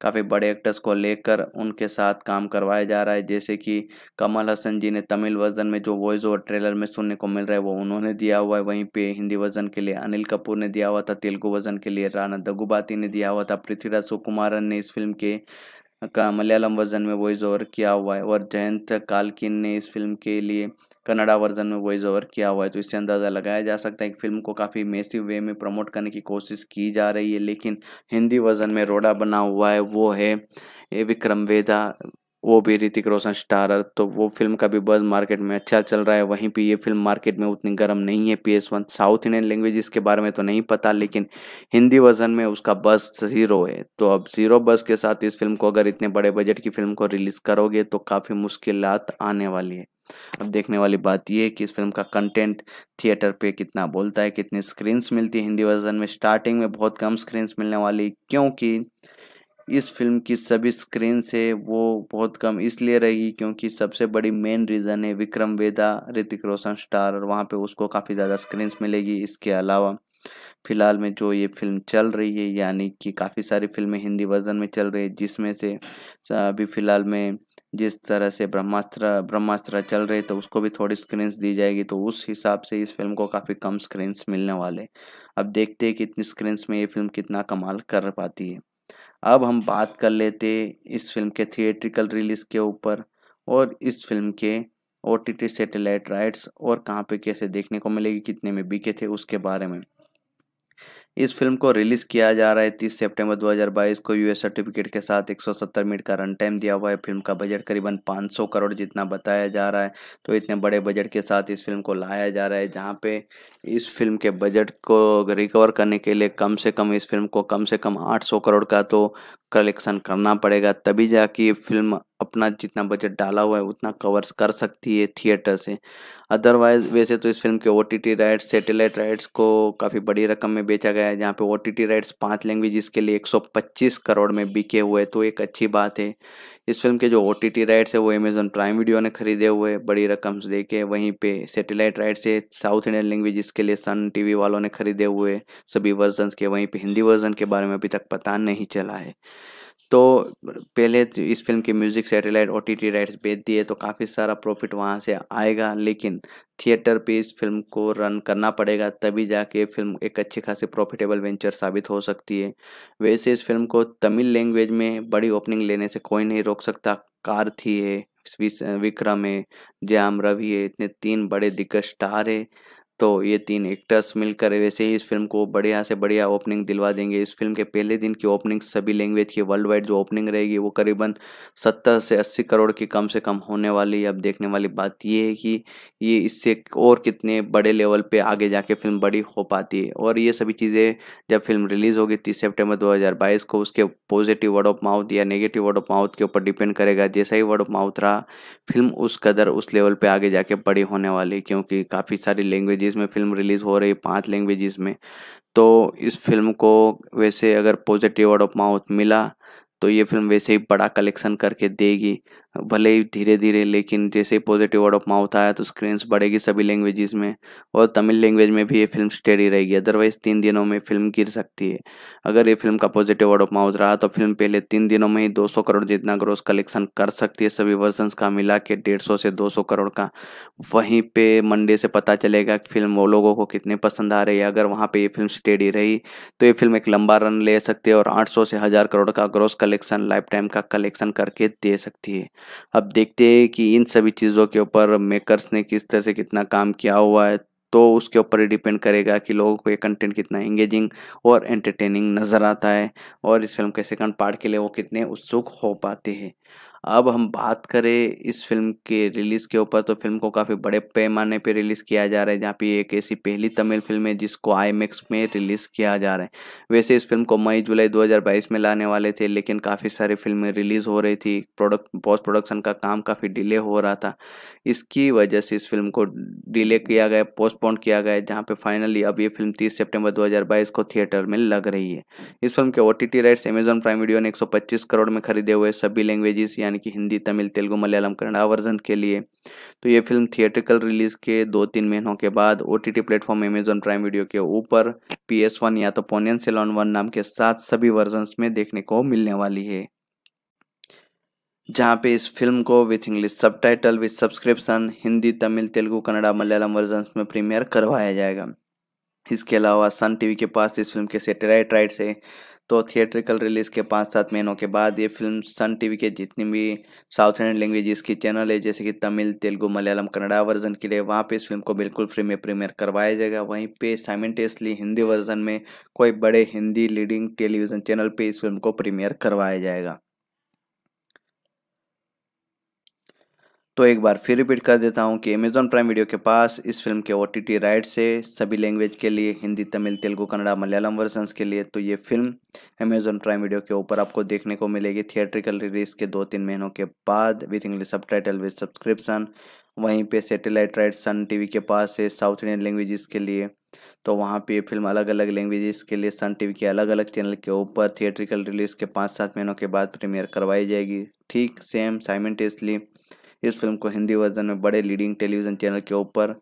काफ़ी बड़े एक्टर्स को लेकर उनके साथ काम करवाया जा रहा है जैसे कि कमल हसन जी ने तमिल वर्जन में जो वॉइस और ट्रेलर में सुनने को मिल रहा है वो उन्होंने दिया हुआ है वहीं पे हिंदी वर्जन के लिए अनिल कपूर ने दिया हुआ था तेलुगु वर्जन के लिए राणा दगुबाती ने दिया हुआ था पृथ्वीराज सुकुमारन ने इस फिल्म के का मलयालम वर्जन में वॉइस ओवर किया हुआ है और जयंत कालकिन ने इस फिल्म के लिए कन्नडा वर्जन में वॉइस ओवर किया हुआ है तो इससे अंदाज़ा लगाया जा सकता है कि फिल्म को काफ़ी मेसिव वे में प्रमोट करने की कोशिश की जा रही है लेकिन हिंदी वर्जन में रोडा बना हुआ है वो है ए विक्रम वेदा वो भी ऋतिक रोशन स्टारर तो वो फिल्म का भी बज़ मार्केट में अच्छा चल रहा है वहीं पे ये फिल्म मार्केट में उतनी गर्म नहीं है P S one south Indian language इसके बारे में तो नहीं पता लेकिन हिंदी वर्जन में उसका बस ज़ीरो है तो अब ज़ीरो बस के साथ इस फिल्म को अगर इतने बड़े बजट की फिल्म को रिलीज़ करोगे तो काफ़ी मुश्किल आने वाली है अब देखने वाली बात यह है कि इस फिल्म का कंटेंट थिएटर पे कितना बोलता है कितनी स्क्रीन्स मिलती है हिंदी वर्जन में स्टार्टिंग में बहुत कम स्क्रीन्स मिलने वाली क्योंकि इस फिल्म की सभी स्क्रीन से वो बहुत कम इसलिए रहेगी क्योंकि सबसे बड़ी मेन रीज़न है विक्रम वेदा ऋतिक रोशन स्टार और वहाँ पे उसको काफ़ी ज़्यादा स्क्रीन्स मिलेगी इसके अलावा फ़िलहाल में जो ये फिल्म चल रही है यानी कि काफ़ी सारी फिल्में हिंदी वर्जन में चल रही है जिसमें से अभी फ़िलहाल में जिस तरह से ब्रह्मास्त्र ब्रह्मास्त्र चल रहे तो उसको भी थोड़ी स्क्रीन्स दी जाएगी तो उस हिसाब से इस फिल्म को काफ़ी कम स्क्रीन्स मिलने वाले अब देखते हैं कि इतनी स्क्रीन्स में ये फिल्म कितना कमाल कर पाती है अब हम बात कर लेते इस फिल्म के थिएट्रिकल रिलीज़ के ऊपर और इस फिल्म के O T T satellite rights और कहाँ पे कैसे देखने को मिलेगी कितने में बिके थे उसके बारे में इस फिल्म को रिलीज किया जा रहा है तीस सितंबर 2022 को यूएस सर्टिफिकेट के साथ 170 मिनट का रन टाइम दिया हुआ है फिल्म का बजट करीबन 500 करोड़ जितना बताया जा रहा है तो इतने बड़े बजट के साथ इस फिल्म को लाया जा रहा है जहाँ पे इस फिल्म के बजट को रिकवर करने के लिए कम से कम इस फिल्म को कम से कम 800 करोड़ का तो कलेक्शन करना पड़ेगा तभी जाके ये फिल्म अपना जितना बजट डाला हुआ है उतना कवर कर सकती है थिएटर से अदरवाइज वैसे तो इस फिल्म के O T rights satellite rights को काफ़ी बड़ी रकम में बेचा गया है जहाँ पे ओ टी राइट्स पाँच लैंग्वेज के लिए 125 करोड़ में बिके हुए तो एक अच्छी बात है इस फिल्म के जो ओ टी राइट्स है वो अमेज़न प्राइम वीडियो ने खरीदे हुए बड़ी रकम दे के वहीं पे सेटेलाइट राइट्स है साउथ इंडियन लैंग्वेज के लिए सन टी वालों ने खरीदे हुए सभी वर्जन के वहीं पर हिंदी वर्जन के बारे में अभी तक पता नहीं चला है तो पहले तो इस फिल्म के music satellite O T T rights बेच दिए तो काफ़ी सारा प्रॉफिट वहाँ से आएगा लेकिन थिएटर पे इस फिल्म को रन करना पड़ेगा तभी जाके फिल्म एक अच्छी खासी प्रॉफिटेबल वेंचर साबित हो सकती है वैसे इस फिल्म को तमिल लैंग्वेज में बड़ी ओपनिंग लेने से कोई नहीं रोक सकता कार्थी है विक्रम है जयाम रवि है इतने तीन बड़े दिग्गज स्टार है तो ये तीन एक्टर्स मिलकर वैसे ही इस फिल्म को बढ़िया से बढ़िया ओपनिंग दिलवा देंगे इस फिल्म के पहले दिन की ओपनिंग सभी लैंग्वेज की वर्ल्ड वाइड जो ओपनिंग रहेगी वो करीबन सत्तर से अस्सी करोड़ की कम से कम होने वाली अब देखने वाली बात ये है कि ये इससे और कितने बड़े लेवल पे आगे जाके फिल्म बड़ी हो पाती है और ये सभी चीज़ें जब फिल्म रिलीज़ होगी तीस सेप्टेम्बर दो को उसके पॉजिटिव वर्ड ऑफ माउथ या नेगेटिव वर्ड ऑफ माउथ के ऊपर डिपेंड करेगा जैसा ही वर्ड ऑफ माउथ रहा फिल्म उस कदर उस लेवल पर आगे जाके बड़ी होने वाली क्योंकि काफ़ी सारी लैंग्वेजेस लैंग्वेजेस में फिल्म रिलीज़ हो रही है पांच लैंग्वेजेस में तो इस फिल्म को वैसे अगर पॉजिटिव वर्ड ऑफ माउथ मिला तो ये फिल्म वैसे ही बड़ा कलेक्शन करके देगी भले ही धीरे धीरे लेकिन जैसे ही पॉजिटिव वर्ड ऑफ माउथ आया तो स्क्रीन्स बढ़ेगी सभी लैंग्वेजेस में और तमिल लैंग्वेज में भी ये फिल्म स्टेडी रहेगी अदरवाइज तीन दिनों में फिल्म गिर सकती है अगर ये फिल्म का पॉजिटिव वर्ड ऑफ माउथ रहा तो फिल्म पहले तीन दिनों में ही 200 करोड़ जितना ग्रोस कलेक्शन कर सकती है सभी वर्जन का मिला के डेढ़ से दो करोड़ का वहीं पर मंडे से पता चलेगा कि फिल्म वो लोगों को कितने पसंद आ रही है अगर वहाँ पर ये फिल्म स्टेडी रही तो ये फिल्म एक लंबा रन ले सकती है और आठ से हज़ार करोड़ का ग्रोस कलेक्शन लाइफ टाइम का कलेक्शन करके दे सकती है अब देखते हैं कि इन सभी चीज़ों के ऊपर मेकर्स ने किस तरह से कितना काम किया हुआ है तो उसके ऊपर डिपेंड करेगा कि लोगों को ये कंटेंट कितना इंगेजिंग और एंटरटेनिंग नज़र आता है और इस फिल्म के सेकंड पार्ट के लिए वो कितने उत्सुक हो पाते हैं अब हम बात करें इस फिल्म के रिलीज़ के ऊपर तो फिल्म को काफ़ी बड़े पैमाने पे रिलीज़ किया जा रहा है जहाँ पे एक ऐसी पहली तमिल फिल्म है जिसको आई में रिलीज़ किया जा रहा है वैसे इस फिल्म को मई जुलाई 2022 में लाने वाले थे लेकिन काफ़ी सारी फिल्में रिलीज़ हो रही थी प्रोडक्ट पोस्ट प्रोडक्शन का काम काफ़ी डिले हो रहा था इसकी वजह से इस फिल्म को डिले किया गया पोस्टपोन किया गया जहाँ पर फाइनली अब ये फिल्म तीस सेप्टेम्बर दो को थिएटर में लग रही है इस फिल्म के O rights Amazon Prime Video ने एक करोड़ में खरीदे हुए सभी लैंग्वेजेस यानी यानी कि हिंदी तमिल तेलुगु मलयालम कन्नड़ा वर्जन के लिए तो ये फिल्म थिएट्रिकल रिलीज के दो तीन महीनों के बाद O T T platform Amazon Prime Video के ऊपर पी एस वन या तो पोनियन सेलॉन वन नाम के साथ सभी वर्जन में देखने को मिलने वाली है जहाँ पे इस फिल्म को with English subtitle with subscription Hindi Tamil Telugu Kannada Malayalam version में प्रीमियर करवाया जाएगा इसके अलावा सन टीवी के पास इस फिल्म के सेटेलाइट राइट्स है तो थिएट्रिकल रिलीज़ के पाँच सात महीनों के बाद ये फिल्म सन टीवी के जितनी भी साउथ इंडियन लैंग्वेजेस की चैनल है जैसे कि तमिल तेलुगु मलयालम कन्नड़ा वर्जन के लिए वहाँ पे इस फिल्म को बिल्कुल फ्री में प्रीमियर करवाया जाएगा वहीं पे साइमेंटेसली हिंदी वर्जन में कोई बड़े हिंदी लीडिंग टेलीविज़न चैनल पर इस फिल्म को प्रीमियर करवाया जाएगा तो एक बार फिर रिपीट कर देता हूँ कि अमेजॉन प्राइम वीडियो के पास इस फिल्म के ओ टी राइट से सभी लैंग्वेज के लिए हिंदी तमिल तेलुगू कन्नड़ा मलयालम वर्जन के लिए तो ये फिल्म अमेजोन प्राइम वीडियो के ऊपर आपको देखने को मिलेगी थिएट्रिकल रिलीज के दो तीन महीनों के बाद with English subtitle with subscription वहीं पे सेटेलाइट राइट सन टीवी के पास है साउथ इंडियन लैंग्वेजेस के लिए तो वहाँ पे फिल्म अलग अलग लैंग्वेजेस के लिए सन टीवी के अलग अलग चैनल के ऊपर थिएट्रिकल रिलीज के पाँच सात महीनों के बाद प्रीमियर करवाई जाएगी ठीक सेम साइमेंटेसली इस फिल्म को हिंदी वर्जन में बड़े लीडिंग टेलीविज़न चैनल के ऊपर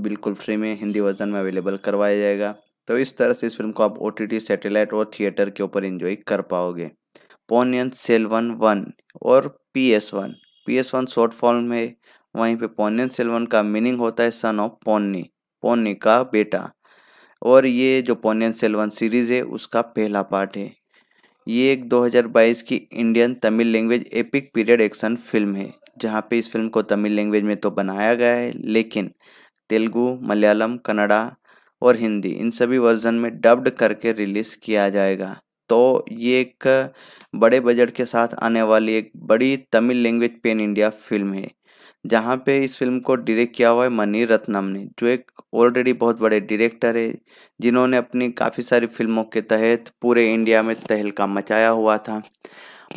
बिल्कुल फ्री में हिंदी वर्जन में अवेलेबल करवाया जाएगा तो इस तरह से इस फिल्म को आप ओ टी सेटेलाइट और थिएटर के ऊपर इन्जॉय कर पाओगे पोनियन सेल वन वन और P S one P S one short form है वहीं पे पोनियन सेल वन का मीनिंग होता है सन ऑफ पोन्नी पोन्नी का बेटा और ये जो पोनियन सेल वन सीरीज़ है उसका पहला पार्ट है ये एक 2022 की Indian Tamil language epic period action film है जहाँ पे इस फिल्म को तमिल लैंग्वेज में तो बनाया गया है लेकिन तेलुगू मलयालम कन्नड़ा और हिंदी इन सभी वर्जन में डब्ड करके रिलीज़ किया जाएगा तो ये एक बड़े बजट के साथ आने वाली एक बड़ी Tamil language pan India film है जहाँ पे इस फिल्म को डायरेक्ट किया हुआ है मनी रत्नम ने जो एक ऑलरेडी बहुत बड़े डायरेक्टर है जिन्होंने अपनी काफ़ी सारी फिल्मों के तहत पूरे इंडिया में तहलका मचाया हुआ था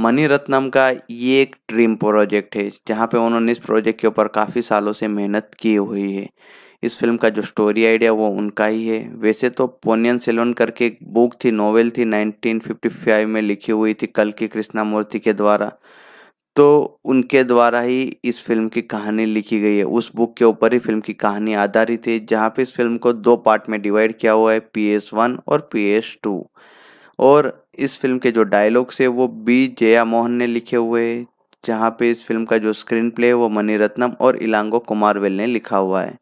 मनी रत्नम का ये एक ड्रीम प्रोजेक्ट है जहाँ पे उन्होंने इस प्रोजेक्ट के ऊपर काफ़ी सालों से मेहनत की हुई है इस फिल्म का जो स्टोरी आइडिया वो उनका ही है वैसे तो पोनियन सेलोन करके एक बुक थी नोवेल थी 1955 में लिखी हुई थी कल की कृष्णा मूर्ति के द्वारा तो उनके द्वारा ही इस फिल्म की कहानी लिखी गई है उस बुक के ऊपर ही फिल्म की कहानी आधारित है जहाँ पे इस फिल्म को दो पार्ट में डिवाइड किया हुआ है पी एस वन और पी एस टू और इस फिल्म के जो डायलॉग्स है वो बी जया मोहन ने लिखे हुए है जहाँ पे इस फिल्म का जो स्क्रीन प्ले है वो मणिरत्नम और इलांगो कुमारवेल ने लिखा हुआ है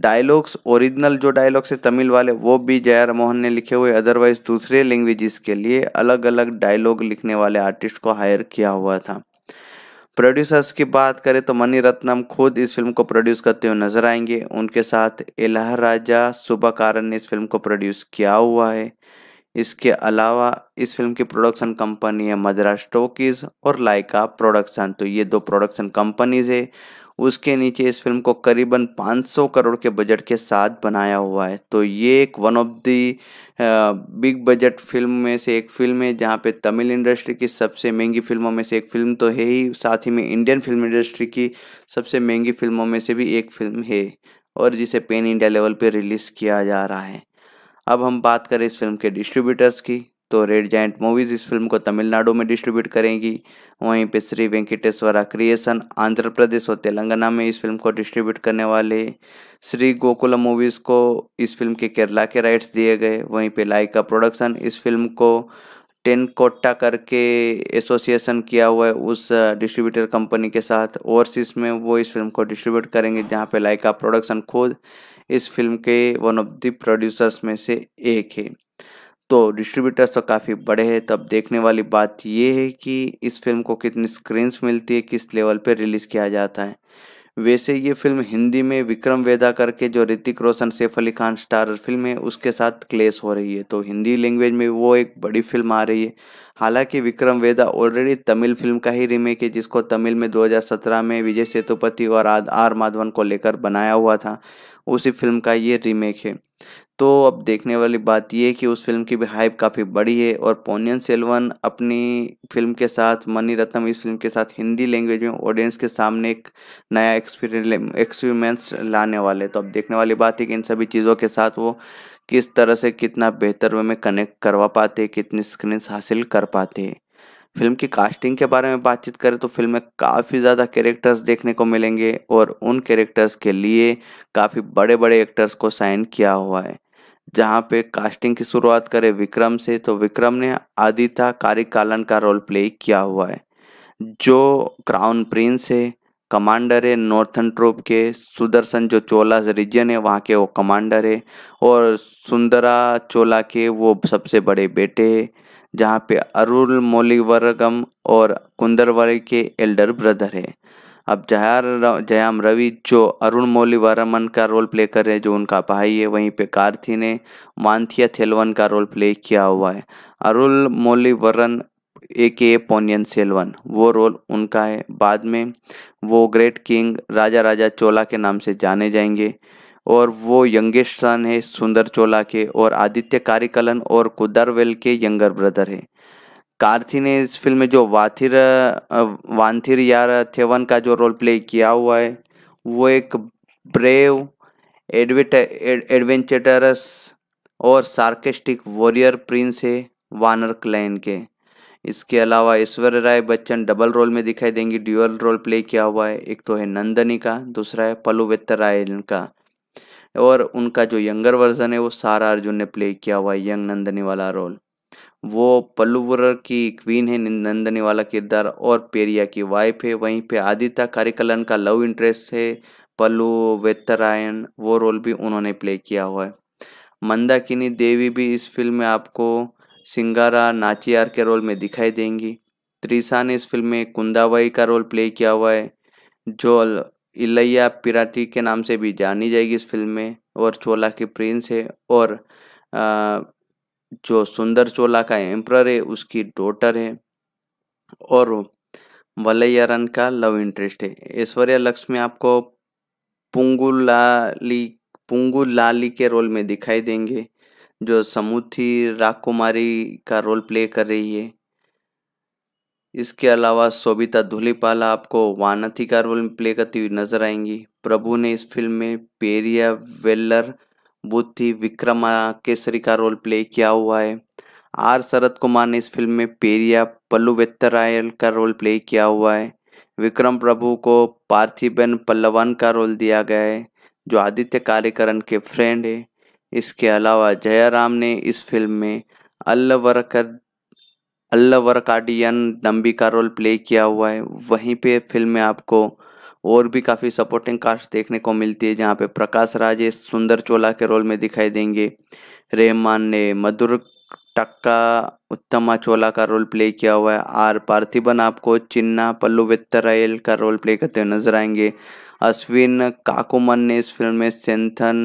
डायलॉग्स ओरिजिनल जो डायलॉग्स है तमिल वाले वो भी जया मोहन ने लिखे हुए अदरवाइज दूसरे लैंग्वेजेस के लिए अलग अलग डायलॉग लिखने वाले आर्टिस्ट को हायर किया हुआ था प्रोड्यूसर्स की बात करें तो मणिरत्नम खुद इस फिल्म को प्रोड्यूस करते हुए नजर आएंगे उनके साथ इलाह राजा सुबा कारण ने इस फिल्म को प्रोड्यूस किया हुआ है इसके अलावा इस फिल्म की प्रोडक्शन कंपनी है मद्रास टोकीज और लाइका प्रोडक्शन तो ये दो प्रोडक्शन कंपनीज है उसके नीचे इस फिल्म को करीबन 500 करोड़ के बजट के साथ बनाया हुआ है तो ये एक one of the big budget film में से एक फिल्म है जहाँ पे तमिल इंडस्ट्री की सबसे महंगी फिल्मों में से एक फिल्म तो है ही साथ ही में इंडियन फिल्म इंडस्ट्री की सबसे महंगी फिल्मों में से भी एक फिल्म है और जिसे पेन इंडिया लेवल पर रिलीज़ किया जा रहा है अब हम बात करें इस फिल्म के डिस्ट्रीब्यूटर्स की तो रेड जाइंट मूवीज़ इस फिल्म को तमिलनाडु में डिस्ट्रीब्यूट करेंगी वहीं पे श्री वेंकटेश्वरा क्रिएशन आंध्र प्रदेश और तेलंगाना में इस फिल्म को डिस्ट्रीब्यूट करने वाले श्री गोकुल मूवीज़ को इस फिल्म के केरला के राइट्स दिए गए वहीं पे लाइका प्रोडक्शन इस फिल्म को टेन कोट्टा करके एसोसिएशन किया हुआ है उस डिस्ट्रीब्यूटर कंपनी के साथ ओवरसीज में वो इस फिल्म को डिस्ट्रीब्यूट करेंगे जहाँ पे लाइका प्रोडक्शन खुद इस फिल्म के वन ऑफ द प्रोड्यूसर्स में से एक है तो डिस्ट्रीब्यूटर्स तो काफ़ी बड़े हैं तब देखने वाली बात ये है कि इस फिल्म को कितनी स्क्रीन्स मिलती है किस लेवल पर रिलीज़ किया जाता है वैसे ये फिल्म हिंदी में विक्रम वेदा करके जो ऋतिक रोशन सैफ अली खान स्टार फिल्म है उसके साथ क्लेश हो रही है तो हिंदी लैंग्वेज में वो एक बड़ी फिल्म आ रही है हालांकि विक्रम वेदा ऑलरेडी तमिल फिल्म का ही रीमेक है जिसको तमिल में 2017 में विजय सेतुपति और आर माधवन को लेकर बनाया हुआ था उसी फिल्म का ये रीमेक है तो अब देखने वाली बात यह कि उस फिल्म की भी हाइप काफ़ी बड़ी है और पोनियन सेल्वन अपनी फिल्म के साथ मनी रत्नम इस फिल्म के साथ हिंदी लैंग्वेज में ऑडियंस के सामने एक नया एक्सपीरियंस लाने वाले तो अब देखने वाली बात है कि इन सभी चीज़ों के साथ वो किस तरह से कितना बेहतर वे में कनेक्ट करवा पाते कितनी स्क्रीन हासिल कर पाते हैं फिल्म की कास्टिंग के बारे में बातचीत करें तो फिल्म में काफ़ी ज़्यादा कैरेक्टर्स देखने को मिलेंगे और उन कैरेक्टर्स के लिए काफ़ी बड़े बड़े एक्टर्स को साइन किया हुआ है जहाँ पे कास्टिंग की शुरुआत करें विक्रम से तो विक्रम ने आदिता कारिकालन का रोल प्ले किया हुआ है जो क्राउन प्रिंस है कमांडर है नॉर्थन ट्रोप के सुदर्शन जो चोला रीजन है वहाँ के वो कमांडर है और सुंदरा चोला के वो सबसे बड़े बेटे है जहाँ पे अरुल मोलिवरगम और कुंदरवरे के एल्डर ब्रदर है अब जया जयाम रवि जो अरुण मोलिवरमन का रोल प्ले कर रहे हैं जो उनका भाई है वहीं पे कार्थी ने मानथिया थेलवन का रोल प्ले किया हुआ है अरुल मोलिवरन ए के पोनियन सेलवन वो रोल उनका है बाद में वो ग्रेट किंग राजा राजा चोला के नाम से जाने जाएंगे और वो यंगेस्ट सन है सुंदर चोला के और आदित्य कारिकलन और कुदरवेल के यंगर ब्रदर है कार्थी ने इस फिल्म में जो वाथिर वानथिर यार थेवन का जो रोल प्ले किया हुआ है वो एक ब्रेव एडवेट एडवेंचरस और सार्केस्टिक वॉरियर प्रिंस है वानर क्लैन के इसके अलावा ऐश्वर्य राय बच्चन डबल रोल में दिखाई देंगी ड्यूअल रोल प्ले किया हुआ है एक तो है नंदनी का दूसरा है पलुवेत्तर राय का और उनका जो यंगर वर्जन है वो सारा अर्जुन ने प्ले किया हुआ यंग नंदनी वाला रोल वो पल्लुवर की क्वीन है नंदनी वाला किरदार और पेरिया की वाइफ है वहीं पे आदित्य कारिकलन का लव इंटरेस्ट है पल्लू वेतरायन वो रोल भी उन्होंने प्ले किया हुआ है मंदाकिनी देवी भी इस फिल्म में आपको सिंगारा नाचियार के रोल में दिखाई देंगी त्रिशा ने इस फिल्म में कुंदाबाई का रोल प्ले किया हुआ है जो इलैया पिराटी के नाम से भी जानी जाएगी इस फिल्म में और चोला के प्रिंस है और जो सुंदर चोला का एम्प्रर है उसकी डॉटर है और रन का लव इंटरेस्ट है ऐश्वर्या लक्ष्मी आपको पुंगुलाली पुंगुलाली के रोल में दिखाई देंगे जो समूथी राकुमारी का रोल प्ले कर रही है इसके अलावा सोबिता धुलीपाला आपको वानथी का रोल प्ले करती हुई नजर आएंगी प्रभु ने इस फिल्म में पेरिया वेल्लर बुद्धि विक्रमा केसरी का रोल प्ले किया हुआ है आर शरद कुमार ने इस फिल्म में पेरिया पल्लू वेत्तरायल का रोल प्ले किया हुआ है विक्रम प्रभु को पार्थिबेन पल्लवन का रोल दिया गया है जो आदित्य कार्यकरण के फ्रेंड है इसके अलावा जयाराम ने इस फिल्म में अल्लवरकर अल्लावर कार्डियन नंबी का रोल प्ले किया हुआ है वहीं पे फिल्म में आपको और भी काफ़ी सपोर्टिंग कास्ट देखने को मिलती है जहाँ पे प्रकाश राजे सुंदर चोला के रोल में दिखाई देंगे रहमान ने मधुर टक्का उत्तमा चोला का रोल प्ले किया हुआ है आर पार्थिबन आपको चिन्ना पल्लू वित्तरायल का रोल प्ले करते हुए नजर आएंगे अश्विन काकुमन ने इस फिल्म में सेंथन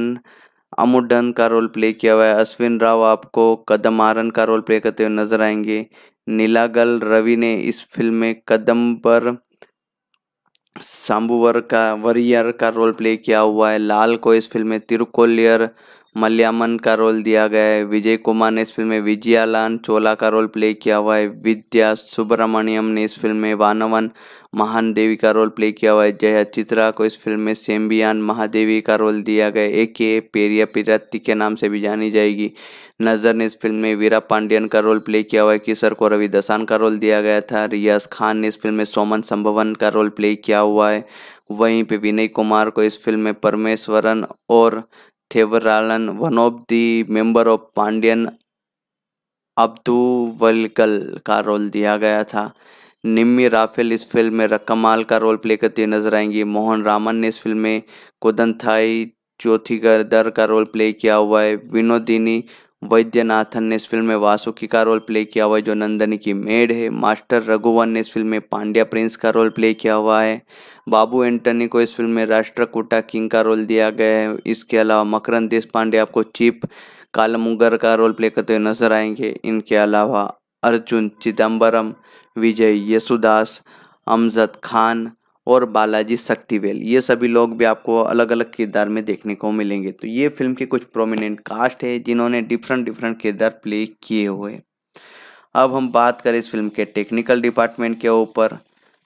अमुडन का रोल प्ले किया हुआ है अश्विन राव आपको कदम आरन का रोल प्ले करते हुए नजर आएंगे नीलागल रवि ने इस फिल्म में कदम पर सांबुवर का वरियर का रोल प्ले किया हुआ है लाल को इस फिल्म में तिरुकोलियर मलयामन का रोल दिया गया है विजय कुमार ने इस फिल्म में विजयालान चोला का रोल प्ले किया हुआ है विद्या सुब्रमण्यम ने इस फिल्म में वानवन महान देवी का रोल प्ले किया हुआ है जया चित्रा को इस फिल्म में सेम्बियान महादेवी का रोल दिया गया ए के पेरिया पिरत्ती के नाम से भी जानी जाएगी नज़र ने इस फिल्म में वीरा पांडियन का रोल प्ले किया हुआ है किशर को रवि दसान का रोल दिया गया था रियाज खान ने इस फिल्म में सोमन संभवन का रोल प्ले किया हुआ है वहीं पे विनय कुमार को इस फिल्म में परमेश्वरन और Thevaralan, one of the member of Pandian अब्दुवलकल का रोल दिया गया था निम्मी राफेल इस फिल्म में रकमाल का रोल प्ले करती नजर आएंगी मोहन रामन ने इस फिल्म में कुदन थाई चौथी दर का रोल प्ले किया हुआ है विनोदिनी वैद्यनाथन ने इस फिल्म में वासुकी का रोल प्ले किया हुआ है जो नंदनी की मेड है मास्टर रघुवन ने इस फिल्म में पांड्या प्रिंस का रोल प्ले किया हुआ है बाबू एंटनी को इस फिल्म में राष्ट्रकूटा किंग का रोल दिया गया है इसके अलावा मकरंद देश पांडे आपको चीप कालमुगर का रोल प्ले करते हुए नजर आएंगे इनके अलावा अर्जुन चिदम्बरम विजय यसुदास अमजद खान और बालाजी शक्तिवेल ये सभी लोग भी आपको अलग अलग किरदार में देखने को मिलेंगे तो ये फिल्म के कुछ प्रोमिनेंट कास्ट है जिन्होंने डिफरेंट डिफरेंट किरदार प्ले किए हुए अब हम बात करें इस फिल्म के टेक्निकल डिपार्टमेंट के ऊपर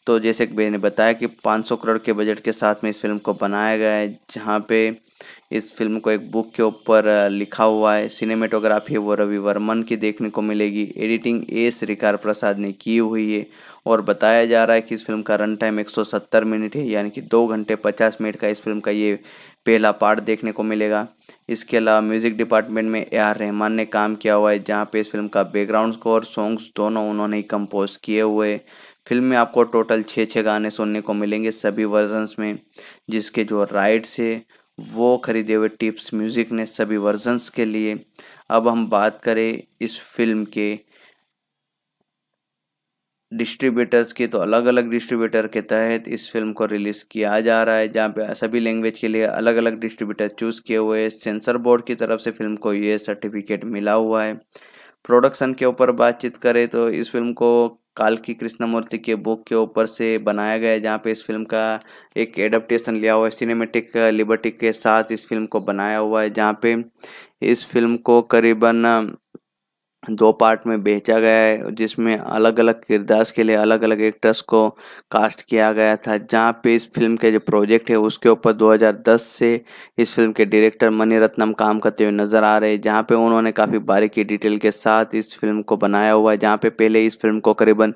तो जैसे मैंने बताया कि 500 करोड़ के बजट के साथ में इस फिल्म को बनाया गया है जहाँ पे इस फिल्म को एक बुक के ऊपर लिखा हुआ है सिनेमेटोग्राफी वो रवि वर्मन की देखने को मिलेगी एडिटिंग ए श्रीकार प्रसाद ने की हुई है और बताया जा रहा है कि इस फिल्म का रन टाइम 170 मिनट है यानी कि दो घंटे 50 मिनट का इस फिल्म का ये पहला पार्ट देखने को मिलेगा इसके अलावा म्यूज़िक डिपार्टमेंट में ए आर रहमान ने काम किया हुआ है जहाँ पे इस फिल्म का बैकग्राउंड स्कोर सॉन्ग्स दोनों उन्होंने ही कंपोज किए हुए फिल्म में आपको टोटल छः छः गाने सुनने को मिलेंगे सभी वर्जन्स में जिसके जो राइट्स है वो खरीदे हुए टिप्स म्यूज़िक ने सभी वर्जन्स के लिए अब हम बात करें इस फिल्म के डिस्ट्रीब्यूटर्स के तो अलग अलग डिस्ट्रीब्यूटर के तहत इस फिल्म को रिलीज़ किया जा रहा है जहाँ पे सभी लैंग्वेज के लिए अलग अलग डिस्ट्रीब्यूटर चूज़ किए हुए हैं सेंसर बोर्ड की तरफ से फिल्म को ये सर्टिफिकेट मिला हुआ है प्रोडक्शन के ऊपर बातचीत करें तो इस फिल्म को काल की कृष्णमूर्ति के बुक के ऊपर से बनाया गया है जहाँ पे इस फिल्म का एक एडप्टेशन लिया हुआ है सिनेमेटिक लिबर्टी uh, के साथ इस फिल्म को बनाया हुआ है जहाँ पे इस फिल्म को करीबन दो पार्ट में बेचा गया है जिसमें अलग अलग किरदार के लिए अलग अलग एक्टर्स को कास्ट किया गया था जहाँ पे इस फिल्म के जो प्रोजेक्ट है उसके ऊपर 2010 से इस फिल्म के डायरेक्टर रत्नम काम करते हुए नज़र आ रहे हैं जहाँ पे उन्होंने काफ़ी बारीकी डिटेल के साथ इस फिल्म को बनाया हुआ है जहाँ पे पहले इस फिल्म को करीबन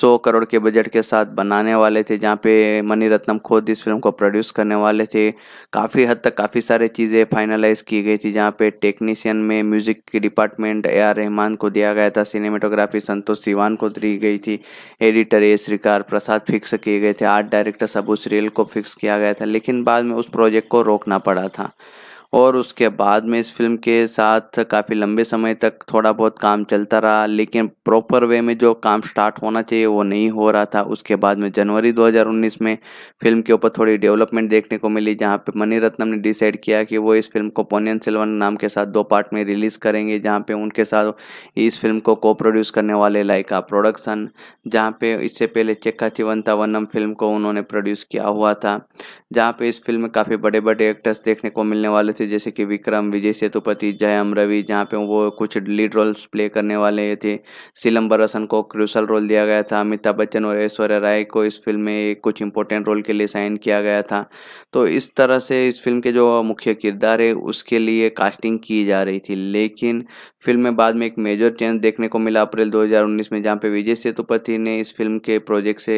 सौ करोड़ के बजट के साथ बनाने वाले थे जहाँ पे रत्नम खुद इस फिल्म को प्रोड्यूस करने वाले थे काफ़ी हद तक काफ़ी सारी चीज़ें फाइनलाइज की गई थी जहाँ पे टेक्नीशियन में म्यूज़िक के department A R Rahman Siwan को दिया गया था सिनेमेटोग्राफी संतोष सिवान को दी गई थी एडिटर ए श्रीकार प्रसाद फिक्स किए गए थे आर्ट डायरेक्टर सबू रेल को फिक्स किया गया था लेकिन बाद में उस प्रोजेक्ट को रोकना पड़ा था और उसके बाद में इस फिल्म के साथ काफ़ी लंबे समय तक थोड़ा बहुत काम चलता रहा लेकिन प्रॉपर वे में जो काम स्टार्ट होना चाहिए वो नहीं हो रहा था उसके बाद में जनवरी 2019 में फिल्म के ऊपर थोड़ी डेवलपमेंट देखने को मिली जहाँ पे रत्नम ने डिसाइड किया कि वो इस फिल्म को पोनियन सिल्वन नाम के साथ दो पार्ट में रिलीज़ करेंगे जहाँ पे उनके साथ इस फिल्म को को प्रोड्यूस करने वाले लाइका प्रोडक्शन जहाँ पे इससे पहले चेक्का चिवंता वनम फिल्म को उन्होंने प्रोड्यूस किया हुआ था जहाँ पे इस फिल्म में काफ़ी बड़े बड़े एक्टर्स देखने को मिलने वाले थे जैसे कि विक्रम विजय सेतुपति जयम रवि जहाँ पे वो कुछ लीड रोल्स प्ले करने वाले थे सिलम बरसन को क्रूसल रोल दिया गया था अमिताभ बच्चन और ऐश्वर्या राय को इस फिल्म में कुछ इंपॉर्टेंट रोल के लिए साइन किया गया था तो इस तरह से इस फिल्म के जो मुख्य किरदार है उसके लिए कास्टिंग की जा रही थी लेकिन फिल्म में बाद में एक मेजर चेंज देखने को मिला अप्रैल 2019 में जहाँ पे विजय सेतुपति ने इस फिल्म के प्रोजेक्ट से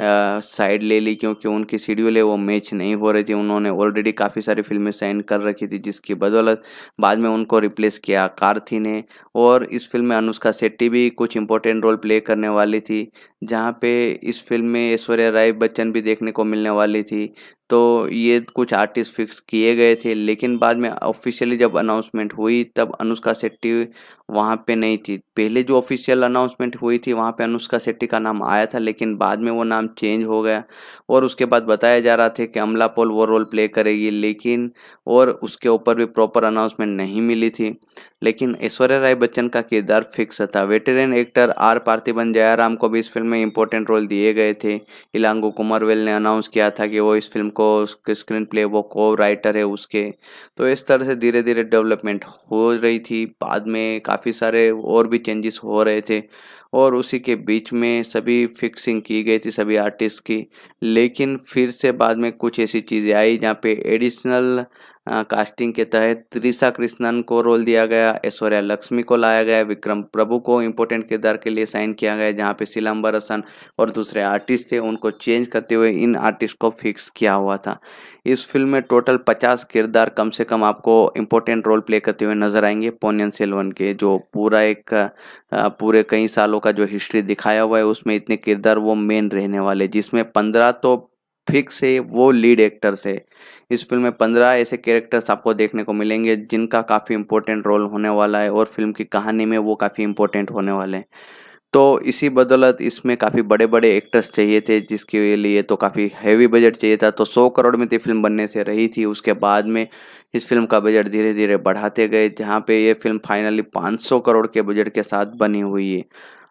साइड ले ली क्योंकि उनकी शेड्यूल है वो मैच नहीं हो रही थी उन्होंने ऑलरेडी काफ़ी सारी फिल्में साइन कर रही रखी थी जिसकी बदौलत बाद में उनको रिप्लेस किया कार्थी ने और इस फिल्म में अनुष्का शेट्टी भी कुछ इम्पोर्टेंट रोल प्ले करने वाली थी जहाँ पे इस फिल्म में ऐश्वर्या राय बच्चन भी देखने को मिलने वाली थी तो ये कुछ आर्टिस्ट फिक्स किए गए थे लेकिन बाद में ऑफिशियली जब अनाउंसमेंट हुई तब अनुष्का शेट्टी वहाँ पे नहीं थी पहले जो ऑफिशियल अनाउंसमेंट हुई थी वहाँ पे अनुष्का शेट्टी का नाम आया था लेकिन बाद में वो नाम चेंज हो गया और उसके बाद बताया जा रहा था कि अमला पोल वो रोल प्ले करेगी लेकिन और उसके ऊपर भी प्रॉपर अनाउंसमेंट नहीं मिली थी लेकिन ऐश्वर्या राय बच्चन का किरदार फिक्स था veteran actor R Parthiban Jayaram को भी इस फिल्म में इंपॉर्टेंट रोल दिए गए थे इलांगो कुमारवेल ने अनाउंस किया था कि वो इस फिल्म को उसके स्क्रीन प्ले वो को राइटर है उसके तो इस तरह से धीरे धीरे डेवलपमेंट हो रही थी बाद में काफ़ी सारे और भी चेंजेस हो रहे थे और उसी के बीच में सभी फिक्सिंग की गई थी सभी आर्टिस्ट की लेकिन फिर से बाद में कुछ ऐसी चीज़ें आई जहाँ पे एडिशनल कास्टिंग के तहत त्रिशा कृष्णन को रोल दिया गया ऐश्वर्या लक्ष्मी को लाया गया विक्रम प्रभु को इम्पोर्टेंट किरदार के लिए साइन किया गया जहाँ पे सिलम्बर हसन और दूसरे आर्टिस्ट थे उनको चेंज करते हुए इन आर्टिस्ट को फिक्स किया हुआ था इस फिल्म में टोटल पचास किरदार कम से कम आपको इम्पोर्टेंट रोल प्ले करते हुए नजर आएंगे पोनियन सेलवन के जो पूरा एक पूरे कई सालों का जो हिस्ट्री दिखाया हुआ है उसमें इतने किरदार वो मेन रहने वाले जिसमें पंद्रह तो फिक्स है वो लीड एक्टर्स है इस फिल्म में पंद्रह ऐसे कैरेक्टर्स आपको देखने को मिलेंगे जिनका काफ़ी इंपॉर्टेंट रोल होने वाला है और फिल्म की कहानी में वो काफ़ी इंपॉर्टेंट होने वाले हैं तो इसी बदौलत इसमें काफ़ी बड़े बड़े एक्टर्स चाहिए थे जिसके लिए तो काफ़ी हैवी बजट चाहिए था तो सौ करोड़ में तो फिल्म बनने से रही थी उसके बाद में इस फिल्म का बजट धीरे धीरे बढ़ाते गए जहाँ पे ये फिल्म फाइनली 500 करोड़ के बजट के साथ बनी हुई है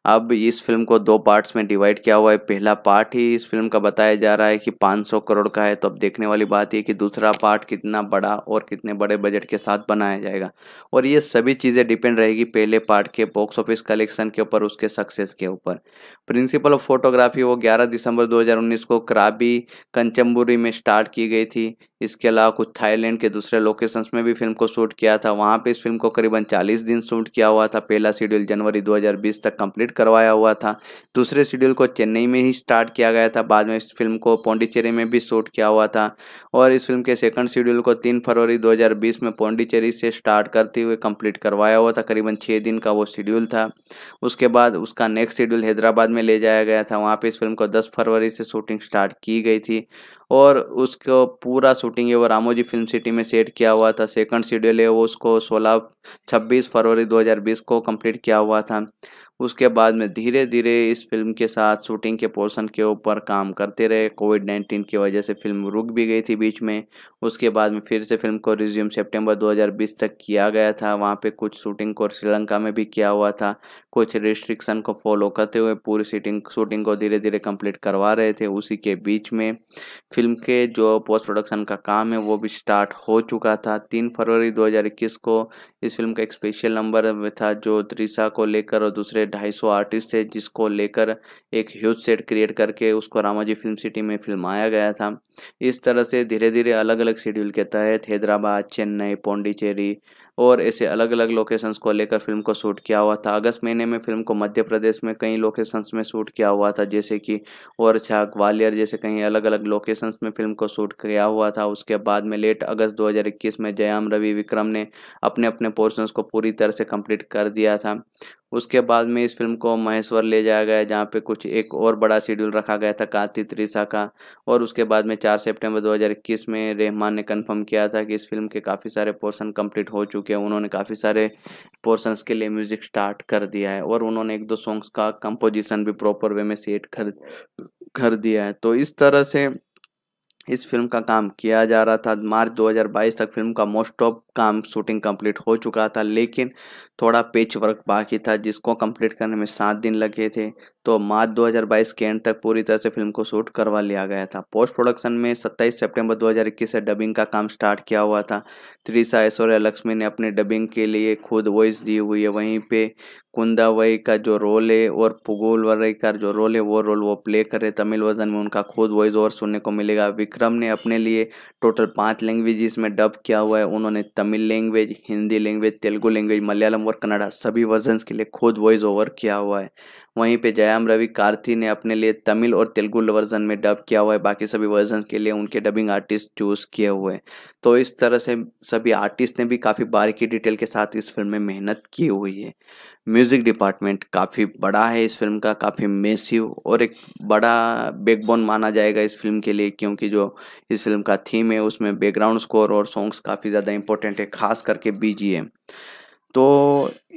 अब इस फिल्म को दो पार्ट्स में डिवाइड किया हुआ है पहला पार्ट ही इस फिल्म का बताया जा रहा है कि 500 करोड़ का है तो अब देखने वाली बात यह कि दूसरा पार्ट कितना बड़ा और कितने बड़े बजट के साथ बनाया जाएगा और ये सभी चीज़ें डिपेंड रहेगी पहले पार्ट के बॉक्स ऑफिस कलेक्शन के ऊपर उसके सक्सेस के ऊपर प्रिंसिपल ऑफ फोटोग्राफी वो ग्यारह दिसंबर दो को कराबी कंचमबुरी में स्टार्ट की गई थी इसके अलावा कुछ थाईलैंड के दूसरे लोकेशंस में भी फिल्म को शूट किया था वहाँ पे इस फिल्म को करीबन 40 दिन शूट किया हुआ था पहला शेड्यूल जनवरी 2020 तक कंप्लीट करवाया हुआ था दूसरे शेड्यूल को चेन्नई में ही स्टार्ट किया गया था बाद में इस फिल्म को पौंडीचेरी में भी शूट किया हुआ था और इस फिल्म के सेकंड शेड्यूल को तीन फरवरी दो में पौंडीचेरी से स्टार्ट करते हुए कम्प्लीट करवाया हुआ था करीबन छः दिन का वो शेड्यूल था उसके बाद उसका नेक्स्ट शेड्यूल हैदराबाद में ले जाया गया था वहाँ पर इस फिल्म को दस फरवरी से शूटिंग स्टार्ट की गई थी और उसको पूरा शूटिंग है वो रामोजी फिल्म सिटी में सेट किया हुआ था सेकंड शेड्यूल है वो उसको 16 26 फरवरी 2020 को कंप्लीट किया हुआ था उसके बाद में धीरे धीरे इस फिल्म के साथ शूटिंग के पोर्शन के ऊपर काम करते रहे कोविड नाइन्टीन की वजह से फिल्म रुक भी गई थी बीच में उसके बाद में फिर से फिल्म को रिज्यूम सितंबर 2020 तक किया गया था वहाँ पे कुछ शूटिंग को श्रीलंका में भी किया हुआ था कुछ रिस्ट्रिक्शन को फॉलो करते हुए पूरी शूटिंग शूटिंग को धीरे धीरे कम्प्लीट करवा रहे थे उसी के बीच में फिल्म के जो पोस्ट प्रोडक्शन का काम है वो भी स्टार्ट हो चुका था तीन फरवरी 2021 को इस फिल्म का एक स्पेशल नंबर था जो त्रिशा को लेकर और दूसरे ढाई सौ आर्टिस्ट थे जिसको लेकर एक ह्यूज सेट क्रिएट करके उसको रामाजी फिल्म सिटी में फिल्माया गया था इस तरह से धीरे धीरे अलग अलग शेड्यूल के तहत हैदराबाद चेन्नई पौंडीचेरी और ऐसे अलग अलग लोकेशंस को लेकर फिल्म को शूट किया हुआ था अगस्त महीने में फिल्म को मध्य प्रदेश में कई लोकेशंस में शूट किया हुआ था जैसे कि ओरछा ग्वालियर जैसे कहीं अलग अलग लोकेशंस में फिल्म को शूट किया हुआ था उसके बाद में लेट अगस्त 2021 में जयाम रवि विक्रम ने अपने अपने पोर्शंस को पूरी तरह से कंप्लीट कर दिया था उसके बाद में इस फिल्म को महेश्वर ले जाया गया जहाँ पे कुछ एक और बड़ा शेड्यूल रखा गया था कार्ति त्रिशा का और उसके बाद में चार सितंबर 2021 में रहमान ने कंफर्म किया था कि इस फिल्म के काफ़ी सारे पोर्शन कंप्लीट हो चुके हैं उन्होंने काफ़ी सारे पोर्शंस के लिए म्यूज़िक स्टार्ट कर दिया है और उन्होंने एक दो सॉन्ग्स का कंपोजिशन भी प्रॉपर वे में सेट कर कर दिया है तो इस तरह से इस फिल्म का काम किया जा रहा था मार्च 2022 तक फिल्म का मोस्ट ऑफ काम शूटिंग कंप्लीट हो चुका था लेकिन थोड़ा पेच वर्क बाकी था जिसको कंप्लीट करने में सात दिन लगे थे तो मार्च 2022 के एंड तक पूरी तरह से फिल्म को शूट करवा लिया गया था पोस्ट प्रोडक्शन में 27 सितंबर 2021 से डबिंग का काम स्टार्ट किया हुआ था त्रिशा ऐश्वर्या लक्ष्मी ने अपने डबिंग के लिए खुद वॉइस दी हुई है वहीं पे कुंदावई का जो रोल है और पुगोल वर्रई का जो रोल है वो रोल वो प्ले कर रहे तमिल वर्जन में उनका खुद वॉइस ओवर सुनने को मिलेगा विक्रम ने अपने लिए टोटल पाँच लैंग्वेज इसमें डब किया हुआ है उन्होंने Tamil language Hindi language Telugu language Malayalam और कन्नड़ा सभी वर्जन के लिए खुद वॉइस ओवर किया हुआ है वहीं पे जयाम रवि कार्थी ने अपने लिए तमिल और तेलुगु वर्जन में डब किया हुआ है बाकी सभी वर्जन के लिए उनके डबिंग आर्टिस्ट चूज़ किए हुए हैं तो इस तरह से सभी आर्टिस्ट ने भी काफ़ी बारीकी डिटेल के साथ इस फिल्म में मेहनत की हुई है म्यूज़िक डिपार्टमेंट काफ़ी बड़ा है इस फिल्म का काफ़ी मेसिव और एक बड़ा बैकबोन माना जाएगा इस फिल्म के लिए क्योंकि जो इस फिल्म का थीम है उसमें बैकग्राउंड स्कोर और सॉन्ग्स काफ़ी ज़्यादा इंपॉर्टेंट है खास करके बीजीएम तो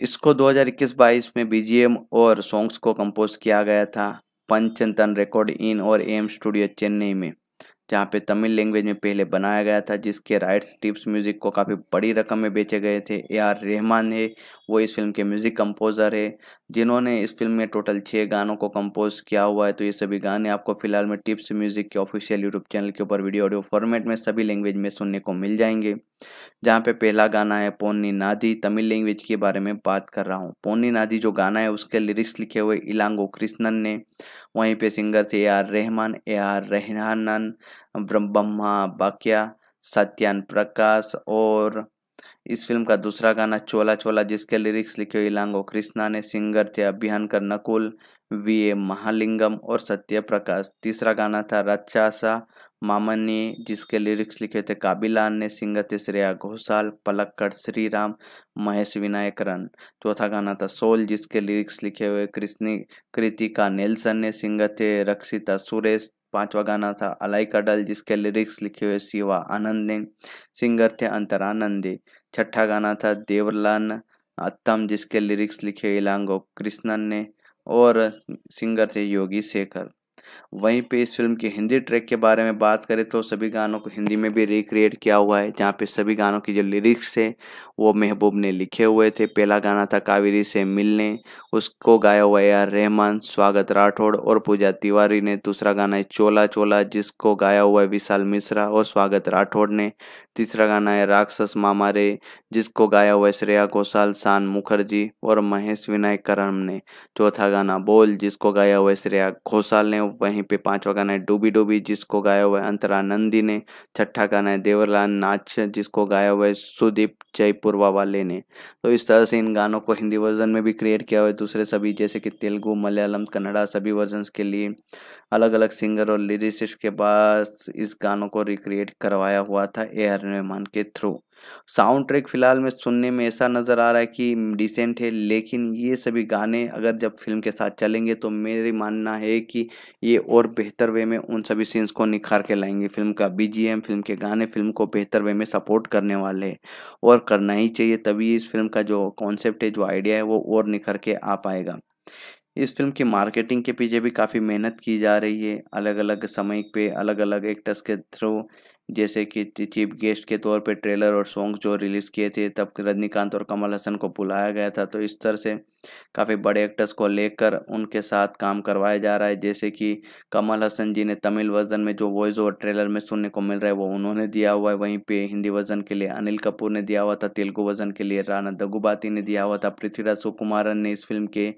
इसको 2021-22 में बी और सॉन्ग्स को कंपोज किया गया था पंचतन रिकॉर्ड इन और एम स्टूडियो चेन्नई में जहाँ पे तमिल लैंग्वेज में पहले बनाया गया था जिसके राइट्स टिप्स म्यूज़िक को काफ़ी बड़ी रकम में बेचे गए थे ए आर रहमान है वो इस फिल्म के म्यूज़िक कंपोज़र है जिन्होंने इस फिल्म में टोटल छः गानों को कंपोज किया हुआ है तो ये सभी गाने आपको फिलहाल में टिप्स म्यूज़िक के ऑफिशियल यूट्यूब चैनल के ऊपर वीडियो ऑडियो फॉर्मेट में सभी लैंग्वेज में सुनने को मिल जाएंगे जहाँ पे पहला गाना है पोनी नादी तमिल लैंग्वेज के बारे में बात कर रहा हूँ पोन्नी नादी जो गाना है उसके लिरिक्स लिखे हुए इलांगो कृष्णन ने वहीं पे सिंगर थे A R Rahman A R रहनान ब्रह्मा बाक्या सत्यान प्रकाश और इस फिल्म का दूसरा गाना चोला चोला जिसके लिरिक्स लिखे हुए इलांगो कृष्णा ने सिंगर थे अभियानकर नकुल वी ए महालिंगम और सत्य प्रकाश तीसरा गाना था रचासा मामनी जिसके लिरिक्स लिखे थे काबिलान ने सिंगर थे श्रेया घोषाल पलक्कड़ श्री राम महेश विनायकरन चौथा गाना था सोल जिसके लिरिक्स लिखे हुए कृष्णी कृतिका नेल्सन ने सिंगर थे रक्षिता सुरेश पांचवा गाना था अलाई का डल जिसके लिरिक्स लिखे हुए शिवा आनंद ने सिंगर थे अंतर आनंद छठा गाना था देवलान अत्तम जिसके लिरिक्स लिखे इलांगो कृष्णन ने और सिंगर थे योगी शेखर वहीं पे इस फिल्म के हिंदी ट्रैक के बारे में बात करें तो सभी गानों को हिंदी में भी रिक्रिएट किया हुआ है जहाँ पे सभी गानों की जो लिरिक्स है वो महबूब ने लिखे हुए थे पहला गाना था कावेरी से मिलने उसको गाया हुआ ए रहमान स्वागत राठौड़ और पूजा तिवारी ने दूसरा गाना है चोला चोला जिसको गाया हुआ है विशाल मिश्रा और स्वागत राठौड़ ने तीसरा गाना है राक्षस मामा रे जिसको गाया हुआ है श्रेया घोषाल शान मुखर्जी और महेश विनायक करम ने चौथा गाना बोल जिसको गाया हुआ है श्रेया घोषाल ने वहीं पे पांचवा गाना है डूबी डूबी जिसको गाया हुआ है अंतरा नंदी ने छठा गाना है देवरलाल नाच जिसको गाया हुआ है सुदीप जयपुर गुरवा वाले ने तो इस तरह से इन गानों को हिंदी वर्जन में भी क्रिएट किया हुआ है दूसरे सभी जैसे कि तेलुगु मलयालम कन्नड़ा सभी वर्जन के लिए अलग अलग सिंगर और लिरिसिस्ट के पास इस गानों को रिक्रिएट करवाया हुआ था ए आर रहमान के थ्रू साउंड ट्रैक फिलहाल में सुनने में ऐसा नज़र आ रहा है कि डिसेंट है लेकिन ये सभी गाने अगर जब फिल्म के साथ चलेंगे तो मेरी मानना है कि ये और बेहतर वे में उन सभी सीन्स को निखार के लाएंगे फिल्म का बीजीएम फिल्म के गाने फिल्म को बेहतर वे में सपोर्ट करने वाले और करना ही चाहिए तभी इस फिल्म का जो कॉन्सेप्ट है जो आइडिया है वो और निखर के आ पाएगा इस फिल्म की मार्केटिंग के पीछे भी काफ़ी मेहनत की जा रही है अलग अलग समय पे अलग अलग एक्टर्स के थ्रू जैसे कि चीफ गेस्ट के तौर पे ट्रेलर और सॉन्ग जो रिलीज़ किए थे तब रजनीकांत और कमल हसन को बुलाया गया था तो इस तरह से काफ़ी बड़े एक्टर्स को लेकर उनके साथ काम करवाया जा रहा है जैसे कि कमल हसन जी ने तमिल वर्जन में जो वॉइस और ट्रेलर में सुनने को मिल रहा है वो उन्होंने दिया हुआ है वहीं पर हिंदी वर्जन के लिए अनिल कपूर ने दिया हुआ था तेलुगु वर्जन के लिए राना दगुबाती ने दिया हुआ था पृथ्वीराज सुकुमारन ने इस फिल्म के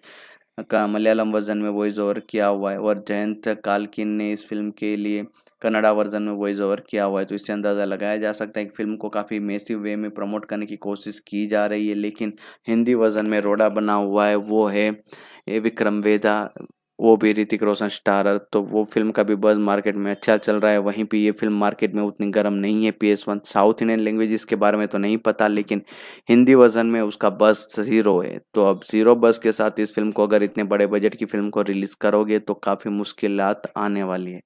का मलयालम वर्जन में वॉइस ओवर किया हुआ है और जयंत कालकिन ने इस फिल्म के लिए कन्नडा वर्जन में वॉइस ओवर किया हुआ है तो इससे अंदाज़ा लगाया जा सकता है कि फिल्म को काफ़ी मेसिव वे में प्रमोट करने की कोशिश की जा रही है लेकिन हिंदी वर्जन में रोडा बना हुआ है वो है ए विक्रम वेदा वो भी ऋतिक रोशन स्टारर तो वो फिल्म का भी बज़ मार्केट में अच्छा चल रहा है वहीं पे ये फिल्म मार्केट में उतनी गर्म नहीं है P S one south Indian language के बारे में तो नहीं पता लेकिन हिंदी वर्जन में उसका बस ज़ीरो है तो अब ज़ीरो बस के साथ इस फिल्म को अगर इतने बड़े बजट की फिल्म को रिलीज़ करोगे तो काफ़ी मुश्किल आने वाली है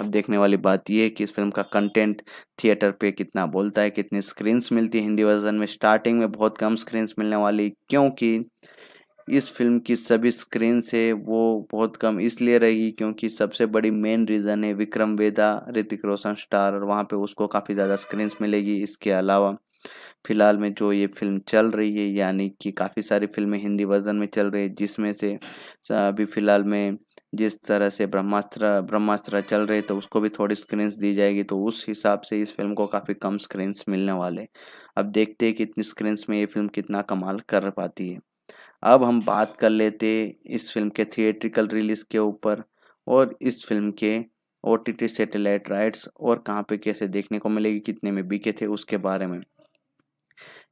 अब देखने वाली बात यह है कि इस फिल्म का कंटेंट थिएटर पे कितना बोलता है कितनी स्क्रीन्स मिलती है हिंदी वर्जन में स्टार्टिंग में बहुत कम स्क्रीन्स मिलने वाली क्योंकि इस फिल्म की सभी स्क्रीन से वो बहुत कम इसलिए रहेगी क्योंकि सबसे बड़ी मेन रीज़न है विक्रम वेदा ऋतिक रोशन स्टार और वहाँ पे उसको काफ़ी ज़्यादा स्क्रीन्स मिलेगी इसके अलावा फिलहाल में जो ये फिल्म चल रही है यानी कि काफ़ी सारी फिल्में हिंदी वर्जन में चल रही है जिसमें से अभी फ़िलहाल में जिस तरह से ब्रह्मास्त्र ब्रह्मास्त्र चल रहे तो उसको भी थोड़ी स्क्रीन्स दी जाएगी तो उस हिसाब से इस फिल्म को काफ़ी कम स्क्रीन्स मिलने वाले अब देखते हैं कि इतनी स्क्रीन्स में ये फिल्म कितना कमाल कर पाती है अब हम बात कर लेते इस फिल्म के थिएट्रिकल रिलीज के ऊपर और इस फिल्म के O T T satellite rights और कहाँ पे कैसे देखने को मिलेगी कितने में बिके थे उसके बारे में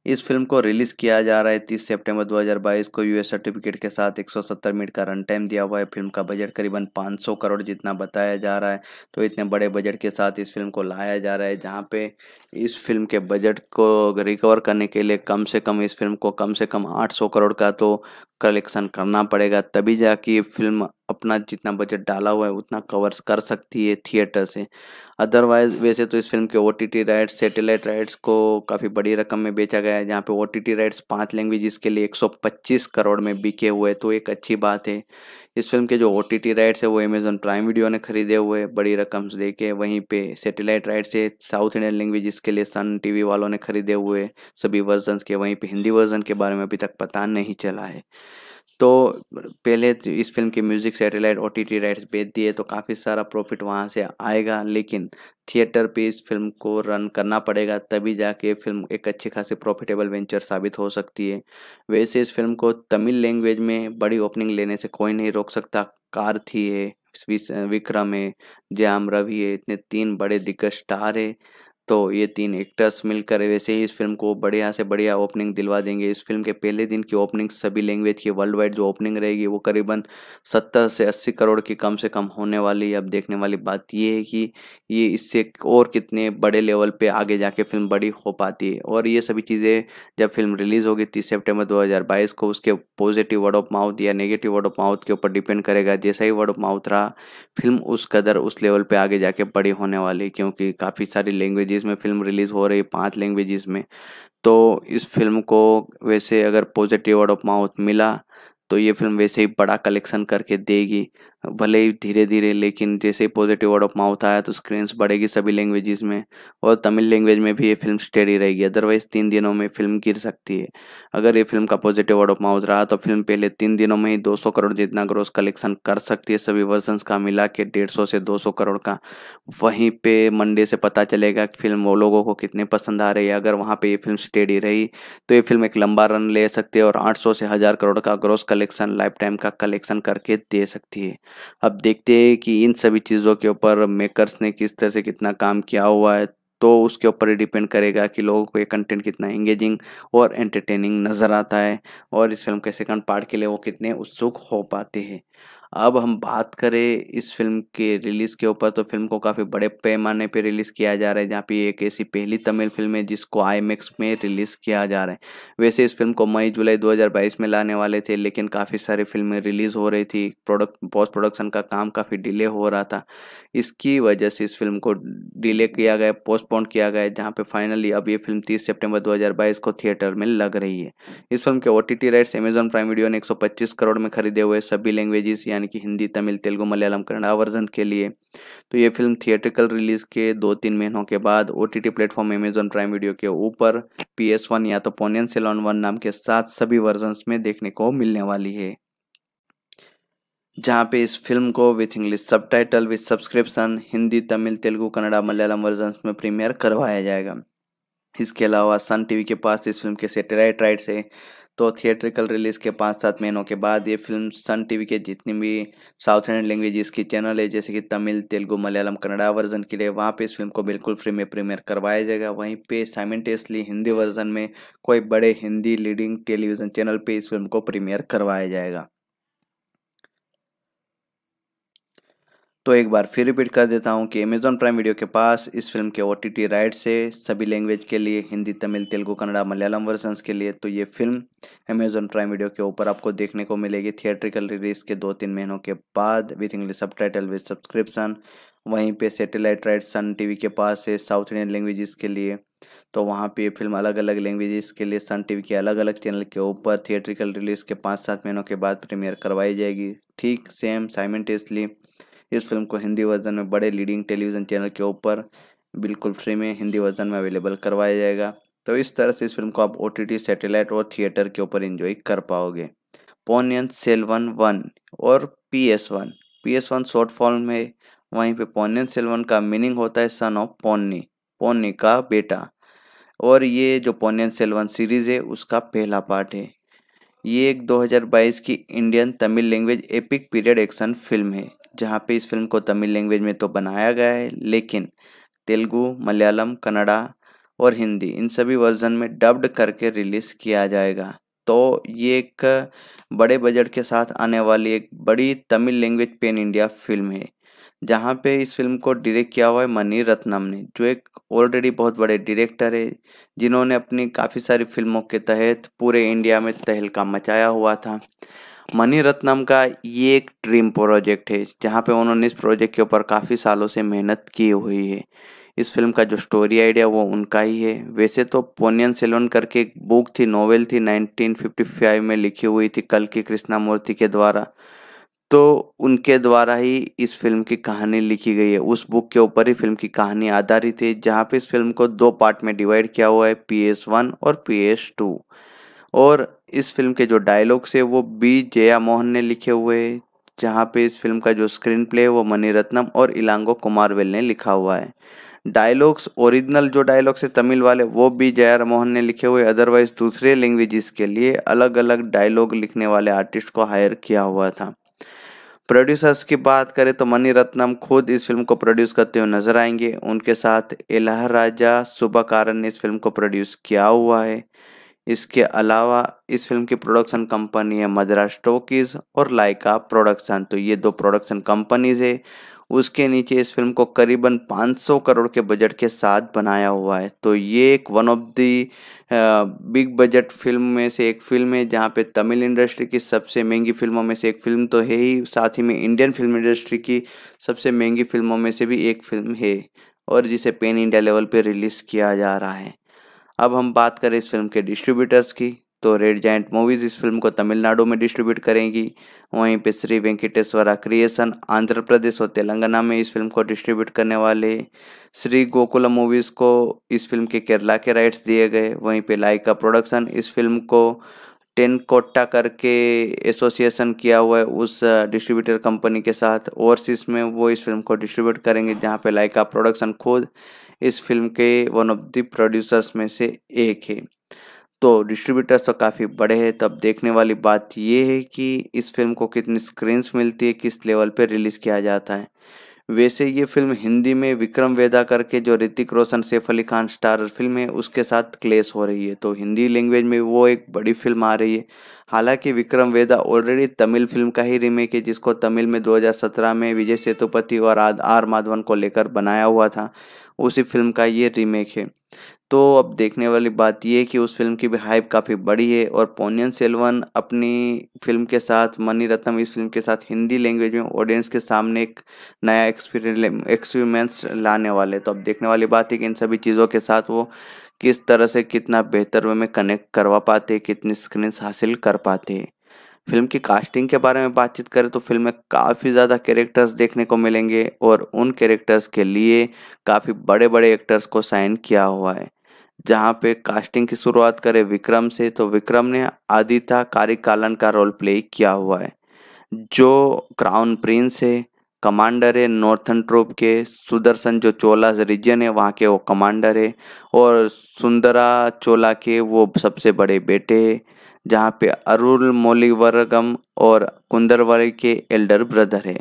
इस फिल्म को रिलीज किया जा रहा है तीस सितंबर 2022 को यूएस सर्टिफिकेट के साथ 170 मिनट का रन टाइम दिया हुआ है फिल्म का बजट करीबन 500 करोड़ जितना बताया जा रहा है तो इतने बड़े बजट के साथ इस फिल्म को लाया जा रहा है जहाँ पे इस फिल्म के बजट को रिकवर करने के लिए कम से कम इस फिल्म को कम से कम 800 करोड़ का तो कलेक्शन करना पड़ेगा तभी जाके ये फिल्म अपना जितना बजट डाला हुआ है उतना कवर कर सकती है थिएटर से अदरवाइज वैसे तो इस फिल्म के O T rights satellite rights को काफ़ी बड़ी रकम में बेचा गया है जहाँ पे ओ टी राइट्स पाँच लैंग्वेज के लिए 125 करोड़ में बिके हुए तो एक अच्छी बात है इस फिल्म के जो ओ टी राइट्स है वो अमेजोन प्राइम वीडियो ने खरीदे हुए बड़ी रकम दे के वहीं पे सेटेलाइट राइट्स है साउथ इंडियन लैंग्वेज के लिए सन टीवी वालों ने खरीदे हुए सभी वर्जन के वहीं पे हिंदी वर्जन के बारे में अभी तक पता नहीं चला है तो पहले तो इस फिल्म के music satellite O T rights बेच दिए तो काफ़ी सारा प्रॉफिट वहाँ से आएगा लेकिन थिएटर पे इस फिल्म को रन करना पड़ेगा तभी जाके फिल्म एक अच्छी खासी प्रॉफिटेबल वेंचर साबित हो सकती है वैसे इस फिल्म को तमिल लैंग्वेज में बड़ी ओपनिंग लेने से कोई नहीं रोक सकता कार्थी है विक्रम है जयाम रवि है इतने तीन बड़े दिग्गज स्टार है तो ये तीन एक्टर्स मिलकर वैसे ही इस फिल्म को बढ़िया से बढ़िया ओपनिंग दिलवा देंगे इस फिल्म के पहले दिन की ओपनिंग सभी लैंग्वेज की वर्ल्ड वाइड जो ओपनिंग रहेगी वो करीबन सत्तर से अस्सी करोड़ की कम से कम होने वाली अब देखने वाली बात ये है कि ये इससे और कितने बड़े लेवल पर आगे जाके फिल्म बड़ी हो पाती है और ये सभी चीज़ें जब फिल्म रिलीज़ होगी तीस सेप्टेम्बर दो को उसके पॉजिटिव वर्ड ऑफ माउथ या नेगेटिव वर्ड ऑफ माउथ के ऊपर डिपेंड करेगा जैसा ही वर्ड ऑफ माउथ रहा फिल्म उस कदर उस लेवल पर आगे जाके बड़ी होने वाली क्योंकि काफ़ी सारी लैंग्वेज लैंग्वेजेस में फिल्म रिलीज़ हो रही है पांच लैंग्वेजेस में तो इस फिल्म को वैसे अगर पॉजिटिव वर्ड ऑफ माउथ मिला तो ये फिल्म वैसे ही बड़ा कलेक्शन करके देगी भले ही धीरे धीरे लेकिन जैसे ही पॉजिटिव वर्ड ऑफ माउथ आया तो स्क्रीन्स बढ़ेगी सभी लैंग्वेजेस में और तमिल लैंग्वेज में भी ये फिल्म स्टेडी रहेगी अदरवाइज तीन दिनों में फिल्म गिर सकती है अगर ये फिल्म का पॉजिटिव वर्ड ऑफ माउथ रहा तो फिल्म पहले तीन दिनों में ही दो करोड़ जितना ग्रोस कलेक्शन कर सकती है सभी वर्जन का मिला के डेढ़ से दो करोड़ का वहीं पर मंडे से पता चलेगा कि फिल्म वो लोगों को कितने पसंद आ रही है अगर वहाँ पर ये फिल्म स्टेडी रही तो ये फिल्म एक लंबा रन ले सकती है और आठ से हज़ार करोड़ का ग्रोस कलेक्शन लाइफ टाइम का कलेक्शन करके दे सकती है अब देखते हैं कि इन सभी चीज़ों के ऊपर मेकर्स ने किस तरह से कितना काम किया हुआ है तो उसके ऊपर ही डिपेंड करेगा कि लोगों को ये कंटेंट कितना एंगेजिंग और एंटरटेनिंग नज़र आता है और इस फिल्म के सेकंड पार्ट के लिए वो कितने उत्सुक हो पाते हैं अब हम बात करें इस फिल्म के रिलीज़ के ऊपर तो फिल्म को काफ़ी बड़े पैमाने पे रिलीज़ किया जा रहा है जहाँ पे एक ऐसी पहली तमिल फिल्म है जिसको आई में रिलीज़ किया जा रहा है वैसे इस फिल्म को मई जुलाई 2022 में लाने वाले थे लेकिन काफ़ी सारी फिल्में रिलीज़ हो रही थी प्रोडक्ट पोस्ट प्रोडक्शन का काम काफ़ी डिले हो रहा था इसकी वजह से इस फिल्म को डिले किया गया पोस्टपोन किया गया जहाँ पर फाइनली अब ये फिल्म तीस सेप्टेम्बर दो को थिएटर में लग रही है इस फिल्म के O rights Amazon Prime Video ने एक करोड़ में खरीदे हुए सभी लैंग्वेजेस या यानी कि हिंदी तमिल तेलुगु मलयालम कन्नड़ा वर्जन के लिए तो ये फिल्म थिएट्रिकल रिलीज के दो तीन महीनों के बाद O T T platform Amazon Prime Video के ऊपर पी एस वन या तो पोनियन सेलॉन वन नाम के साथ सभी वर्जन में देखने को मिलने वाली है जहाँ पे इस फिल्म को with English subtitle with subscription Hindi Tamil Telugu Kannada Malayalam version में प्रीमियर करवाया जाएगा इसके अलावा सन टीवी के पास इस फिल्म के सेटेलाइट राइट्स से तो थिएट्रिकल रिलीज़ के पाँच सात महीनों के बाद ये फिल्म सन टीवी के जितनी भी साउथ इंडियन लैंग्वेजेस की चैनल है जैसे कि तमिल तेलुगु मलयालम कन्नड़ा वर्जन के लिए वहाँ पे इस फिल्म को बिल्कुल फ्री में प्रीमियर करवाया जाएगा वहीं पे साइमेंटेसली हिंदी वर्जन में कोई बड़े हिंदी लीडिंग टेलीविज़न चैनल पर इस फिल्म को प्रीमियर करवाया जाएगा तो एक बार फिर रिपीट कर देता हूँ कि अमेजॉन प्राइम वीडियो के पास इस फिल्म के ओ टी राइट्स है सभी लैंग्वेज के लिए हिंदी तमिल तेलुगु कन्नड़ा मलयालम वर्जन्स के लिए तो ये फिल्म अमेजोन प्राइम वीडियो के ऊपर आपको देखने को मिलेगी थिएट्रिकल रिलीज के दो तीन महीनों के बाद with English subtitle with subscription वहीं पर सेटेलाइट राइट सन टी के पास है साउथ इंडियन लैंग्वेजेस के लिए तो वहाँ पे फिल्म अलग अलग लैंग्वेजेस के लिए सन टीवी के अलग अलग चैनल के ऊपर थिएट्रिकल रिलीज के पाँच सात महीनों के बाद प्रीमियर करवाई जाएगी ठीक सेम साइमेंटेसली इस फिल्म को हिंदी वर्जन में बड़े लीडिंग टेलीविज़न चैनल के ऊपर बिल्कुल फ्री में हिंदी वर्जन में अवेलेबल करवाया जाएगा तो इस तरह से इस फिल्म को आप ओ टी सैटेलाइट और थिएटर के ऊपर इन्जॉय कर पाओगे पोनियन सेलवन वन और P S one P S one short form है वहीं पे पोनियन सेलवन का मीनिंग होता है सन ऑफ पोन्नी पोन्नी का बेटा और ये जो पोनियन सेलवन सीरीज़ है उसका पहला पार्ट है ये एक 2022 की Indian Tamil language epic period action film है जहाँ पे इस फिल्म को तमिल लैंग्वेज में तो बनाया गया है लेकिन तेलुगू मलयालम कन्नड़ा और हिंदी इन सभी वर्जन में डब्ड करके रिलीज़ किया जाएगा तो ये एक बड़े बजट के साथ आने वाली एक बड़ी Tamil language pan India film है जहाँ पे इस फिल्म को डायरेक्ट किया हुआ है मनी रत्नम ने जो एक ऑलरेडी बहुत बड़े डायरेक्टर है जिन्होंने अपनी काफ़ी सारी फिल्मों के तहत पूरे इंडिया में तहलका मचाया हुआ था मनी रत्नम का ये एक ड्रीम प्रोजेक्ट है जहाँ पे उन्होंने इस प्रोजेक्ट के ऊपर काफ़ी सालों से मेहनत की हुई है इस फिल्म का जो स्टोरी आइडिया वो उनका ही है वैसे तो पोनियन सेलोन करके एक बुक थी नोवेल थी 1955 में लिखी हुई थी कल की कृष्णा मूर्ति के द्वारा तो उनके द्वारा ही इस फिल्म की कहानी लिखी गई है उस बुक के ऊपर ही फिल्म की कहानी आधारित है जहाँ पे इस फिल्म को दो पार्ट में डिवाइड किया हुआ है पी एस वन और पी एस टू और इस फिल्म के जो डायलॉग्स है वो बी जया मोहन ने लिखे हुए है जहाँ पे इस फिल्म का जो स्क्रीन प्ले है वो मनी रत्नम और इलांगो कुमारवेल ने लिखा हुआ है डायलॉग्स ओरिजिनल जो डायलॉग्स है तमिल वाले वो भी जया मोहन ने लिखे हुए अदरवाइज दूसरे लैंग्वेजेस के लिए अलग अलग डायलॉग लिखने वाले आर्टिस्ट को हायर किया हुआ था प्रोड्यूसर्स की बात करें तो मनी रत्नम खुद इस फिल्म को प्रोड्यूस करते हुए नजर आएंगे उनके साथ इलाह राजा सुबा कारण ने इस फिल्म को प्रोड्यूस किया हुआ है इसके अलावा इस फिल्म की प्रोडक्शन कंपनी है मद्रास टोकीज और लाइका प्रोडक्शन तो ये दो प्रोडक्शन कंपनीज है उसके नीचे इस फिल्म को करीबन 500 करोड़ के बजट के साथ बनाया हुआ है तो ये एक one of the big budget film में से एक फिल्म है जहाँ पे तमिल इंडस्ट्री की सबसे महंगी फिल्मों में से एक फिल्म तो है ही साथ ही में इंडियन फिल्म इंडस्ट्री की सबसे महंगी फिल्मों में से भी एक फिल्म है और जिसे पेन इंडिया लेवल पर रिलीज़ किया जा रहा है अब हम बात करें इस फिल्म के डिस्ट्रीब्यूटर्स की तो रेड जैंट मूवीज़ इस फिल्म को तमिलनाडु में डिस्ट्रीब्यूट करेंगी वहीं पे श्री वेंकटेश्वरा क्रिएशन आंध्र प्रदेश और तेलंगाना में इस फिल्म को डिस्ट्रीब्यूट करने वाले श्री गोकुलम मूवीज़ को इस फिल्म के केरला के राइट्स दिए गए वहीं पे लाइका प्रोडक्शन इस फिल्म को टेन कोट्टा करके एसोसिएशन किया हुआ है उस डिस्ट्रीब्यूटर कंपनी के साथ ओवरसीज में वो इस फिल्म को डिस्ट्रीब्यूट करेंगे जहाँ पे लाइका प्रोडक्शन खुद इस फिल्म के वन ऑफ द प्रोड्यूसर्स में से एक है तो डिस्ट्रीब्यूटर्स तो काफ़ी बड़े हैं तब देखने वाली बात यह है कि इस फिल्म को कितनी स्क्रीन्स मिलती है किस लेवल पर रिलीज़ किया जाता है वैसे ये फिल्म हिंदी में विक्रम वेदा करके जो ऋतिक रोशन सैफ अली खान स्टार फिल्म है उसके साथ क्लेश हो रही है तो हिंदी लैंग्वेज में वो एक बड़ी फिल्म आ रही है हालांकि विक्रम वेदा ऑलरेडी तमिल फिल्म का ही रीमेक है जिसको तमिल में 2017 में विजय सेतुपति और आर माधवन को लेकर बनाया हुआ था उसी फिल्म का ये रीमेक है तो अब देखने वाली बात यह है कि उस फिल्म की भी हाइप काफ़ी बड़ी है और पोनियन सेल्वन अपनी फिल्म के साथ मनी रत्नम इस फिल्म के साथ हिंदी लैंग्वेज में ऑडियंस के सामने एक नया एक्सपीरियंस लाने वाले तो अब देखने वाली बात है कि इन सभी चीज़ों के साथ वो किस तरह से कितना बेहतर वे में कनेक्ट करवा पाते कितनी स्क्रीन्स हासिल कर पाते हैं फिल्म की कास्टिंग के बारे में बातचीत करें तो फिल्म में काफ़ी ज़्यादा कैरेक्टर्स देखने को मिलेंगे और उन कैरेक्टर्स के लिए काफ़ी बड़े बड़े एक्टर्स को साइन किया हुआ है जहाँ पे कास्टिंग की शुरुआत करें विक्रम से तो विक्रम ने आदिता कारिकालन का रोल प्ले किया हुआ है जो क्राउन प्रिंस है कमांडर है नॉर्थन ट्रोप के सुदर्शन जो चोला रीजन है वहाँ के वो कमांडर है और सुंदरा चोला के वो सबसे बड़े बेटे है जहाँ पे अरुल मोलिवरगम और कुंदरवरे के एल्डर ब्रदर है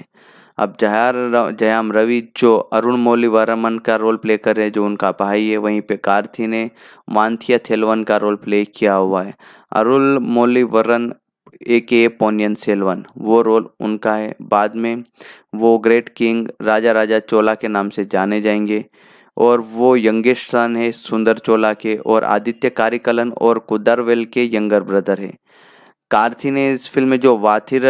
अब जया जयाम रवि जो अरुण मोलिवरमन का रोल प्ले कर रहे हैं जो उनका भाई है वहीं पे कार्थी ने मानथिया थेलवन का रोल प्ले किया हुआ है अरुल मोलिवरन ए के पोनियन सेलवन वो रोल उनका है बाद में वो ग्रेट किंग राजा राजा चोला के नाम से जाने जाएंगे और वो यंगेस्ट सन है सुंदर चोला के और आदित्य कारिकलन और कुदरवेल के यंगर ब्रदर है कार्थी ने इस फिल्म में जो वाथिर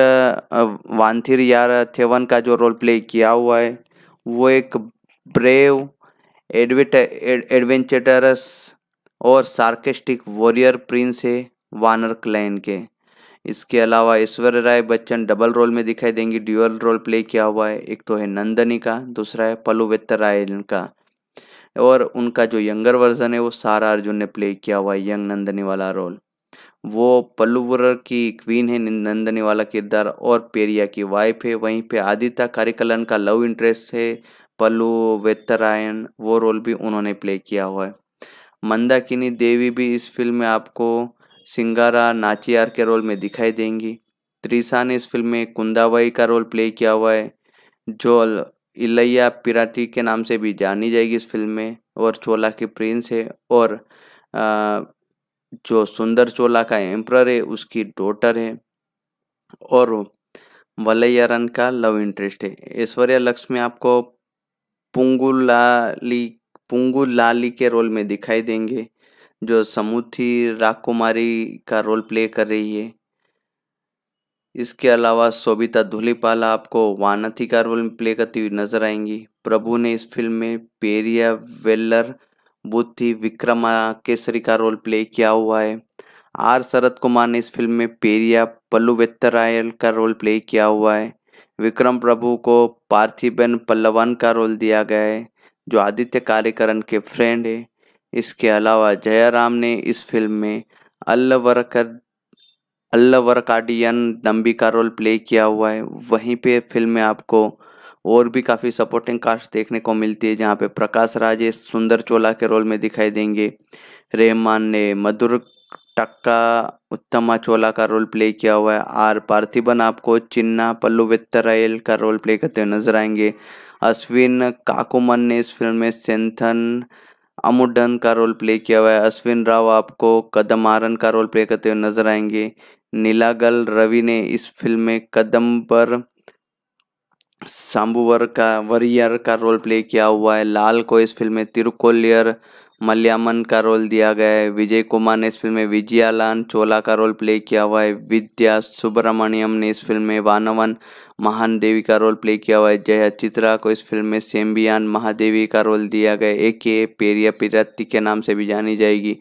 वानथिर यार थेवन का जो रोल प्ले किया हुआ है वो एक ब्रेव एडवेट एडवेंचरस और सार्केस्टिक वॉरियर प्रिंस है वानर क्लैन के इसके अलावा ऐश्वर्य राय बच्चन डबल रोल में दिखाई देंगी ड्यूअल रोल प्ले किया हुआ है एक तो है नंदनी का दूसरा है पलुवेत्तर राय का और उनका जो यंगर वर्जन है वो सारा अर्जुन ने प्ले किया हुआ है यंग नंदनी वाला रोल वो पल्लुवर की क्वीन है नंदनी वाला किरदार और पेरिया की वाइफ है वहीं पे आदित्य कारिकलन का लव इंटरेस्ट है पल्लू वेतरायन वो रोल भी उन्होंने प्ले किया हुआ है मंदाकिनी देवी भी इस फिल्म में आपको सिंगारा नाचियार के रोल में दिखाई देंगी त्रिशा ने इस फिल्म में कुंदाबाई का रोल प्ले किया हुआ है जो इलैया पिराटी के नाम से भी जानी जाएगी इस फिल्म में और चोला के प्रिंस है और जो सुंदर चोला का एम्प्रर है उसकी डॉटर है और रन का लव इंटरेस्ट है ऐश्वर्या लक्ष्मी आपको पुंगुलाली पुंगुलाली के रोल में दिखाई देंगे जो समुथी राकुमारी का रोल प्ले कर रही है इसके अलावा सोबिता धुलीपाला आपको वानथी का रोल प्ले करती हुई नजर आएंगी प्रभु ने इस फिल्म में पेरिया वेल्लर बुद्धि विक्रमा केसरी का रोल प्ले किया हुआ है आर शरद कुमार ने इस फिल्म में पेरिया पल्लू वेत्तरायल का रोल प्ले किया हुआ है विक्रम प्रभु को पार्थिबेन पल्लवन का रोल दिया गया है जो आदित्य कार्यकरण के फ्रेंड है इसके अलावा जयराम ने इस फिल्म में अल्लवरकर अल्लावर कार्डियन डम्बी का रोल प्ले किया हुआ है वहीं पे फिल्म में आपको और भी काफ़ी सपोर्टिंग कास्ट देखने को मिलती है जहाँ पे प्रकाश राजे सुंदर चोला के रोल में दिखाई देंगे रहमान ने मधुर टक्का उत्तमा चोला का रोल प्ले किया हुआ है आर पार्थिबन आपको चिन्ना पल्लू वित्तरायल का रोल प्ले करते हुए नजर आएंगे अश्विन काकुमन ने इस फिल्म में सेंथन अमुडन का रोल प्ले किया हुआ है अश्विन राव आपको कदमारन का रोल प्ले करते हुए नजर आएंगे नीलागल रवि ने इस फिल्म में कदम पर सांबुवर का वरियर का रोल प्ले किया हुआ है लाल को इस फिल्म में तिरुकोलियर मलयामन का रोल दिया गया है विजय कुमार ने इस फिल्म में विजयालान चोला का रोल प्ले किया हुआ है विद्या सुब्रमण्यम ने इस फिल्म में वानवन महान देवी का रोल प्ले किया हुआ है जया चित्रा को इस फिल्म में सेम्बियान महादेवी का रोल दिया गया ए के पेरिया पिरत्ती के नाम से भी जानी जाएगी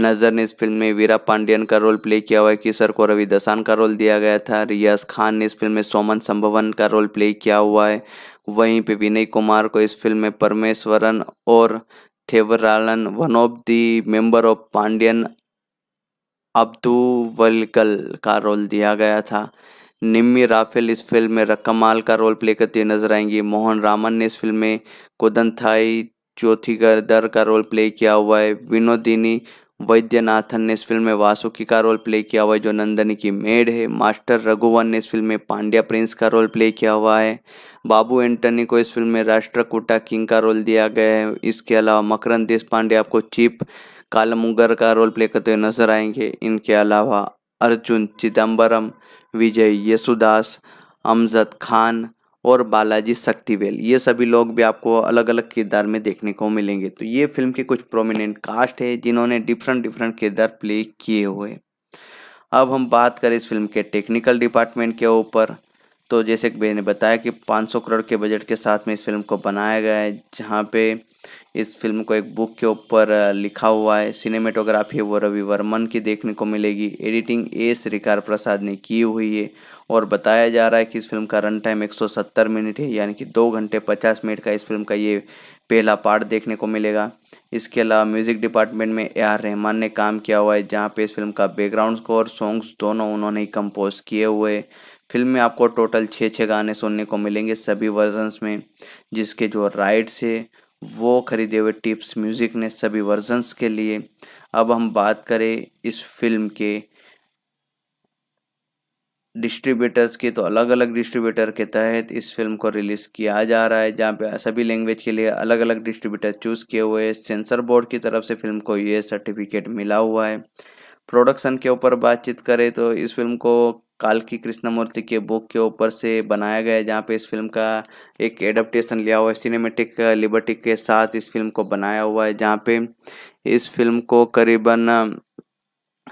नज़र ने इस फिल्म में वीरा पांडियन का रोल प्ले किया हुआ है किशर को रवि दसान का रोल दिया गया था रियाज खान ने इस फिल्म में सोमन संभवन का रोल प्ले किया हुआ है वहीं पे विनय कुमार को इस फिल्म में परमेश्वरन और Thevaralan, one of the member of Pandian अब्दुवलकल का रोल दिया गया था निम्मी राफेल इस फिल्म में रकमाल का रोल प्ले करती नजर आएंगी मोहन रामन ने इस फिल्म में कुदन थाई ज्योथिगरदर का रोल प्ले किया हुआ है विनोदिनी वैद्यनाथन ने इस फिल्म में वासुकी का रोल प्ले किया हुआ है जो नंदनी की मेड है मास्टर रघुवन ने इस फिल्म में पांड्या प्रिंस का रोल प्ले किया हुआ है बाबू एंटनी को इस फिल्म में राष्ट्रकूटा किंग का रोल दिया गया है इसके अलावा मकरंद देश पांडे आपको चीप कालमुगर का रोल प्ले करते हुए नजर आएंगे इनके अलावा अर्जुन चिदम्बरम विजय यसुदास अमजद खान और बालाजी शक्तिवेल ये सभी लोग भी आपको अलग अलग किरदार में देखने को मिलेंगे तो ये फिल्म के कुछ प्रोमिनेंट कास्ट है जिन्होंने डिफरेंट डिफरेंट किरदार प्ले किए हुए अब हम बात करें इस फिल्म के टेक्निकल डिपार्टमेंट के ऊपर तो जैसे मैंने बताया कि 500 करोड़ के बजट के साथ में इस फिल्म को बनाया गया है जहाँ पे इस फिल्म को एक बुक के ऊपर लिखा हुआ है सिनेमेटोग्राफी वो रवि वर्मन की देखने को मिलेगी एडिटिंग ए श्रीकार प्रसाद ने की हुई है और बताया जा रहा है कि इस फिल्म का रन टाइम 170 मिनट है यानी कि दो घंटे 50 मिनट का इस फिल्म का ये पहला पार्ट देखने को मिलेगा इसके अलावा म्यूज़िक डिपार्टमेंट में ए आर रहमान ने काम किया हुआ है जहाँ पे इस फिल्म का बैकग्राउंड स्कोर सॉन्ग्स दोनों उन्होंने ही कंपोज किए हुए फिल्म में आपको टोटल छः छः गाने सुनने को मिलेंगे सभी वर्जन्स में जिसके जो राइट्स है वो खरीदे हुए टिप्स म्यूज़िक ने सभी वर्जन्स के लिए अब हम बात करें इस फिल्म के डिस्ट्रीब्यूटर्स के तो अलग अलग डिस्ट्रीब्यूटर के तहत इस फिल्म को रिलीज़ किया जा रहा है जहाँ पे सभी लैंग्वेज के लिए अलग अलग डिस्ट्रीब्यूटर चूज़ किए हुए हैं सेंसर बोर्ड की तरफ से फिल्म को ये सर्टिफिकेट मिला हुआ है प्रोडक्शन के ऊपर बातचीत करें तो इस फिल्म को काल की कृष्णमूर्ति के बुक के ऊपर से बनाया गया है जहाँ पे इस फिल्म का एक एडप्टेशन लिया हुआ है सिनेमेटिक लिबर्टी uh, के साथ इस फिल्म को बनाया हुआ है जहाँ पे इस फिल्म को करीबन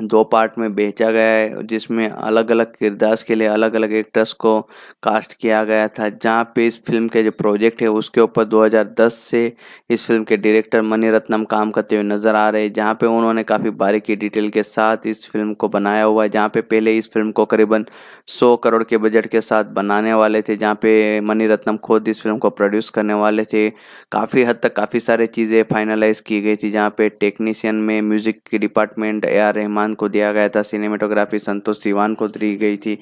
दो पार्ट में बेचा गया है जिसमें अलग अलग किरदार के लिए अलग अलग एक्टर्स को कास्ट किया गया था जहाँ पे इस फिल्म के जो प्रोजेक्ट है उसके ऊपर 2010 से इस फिल्म के डायरेक्टर मनी रत्नम काम करते हुए नज़र आ रहे हैं जहाँ पे उन्होंने काफ़ी बारीकी डिटेल के साथ इस फिल्म को बनाया हुआ है जहाँ पे पहले इस फिल्म को करीबन सौ करोड़ के बजट के साथ बनाने वाले थे जहाँ पे मनी रत्नम खुद इस फिल्म को प्रोड्यूस करने वाले थे काफ़ी हद तक काफ़ी सारी चीज़ें फाइनलाइज की गई थी जहाँ पे टेक्नीशियन में music department A R Rahman Siwan को दिया गया था सिनेमेटोग्राफी संतोष सिवान को दी गई थी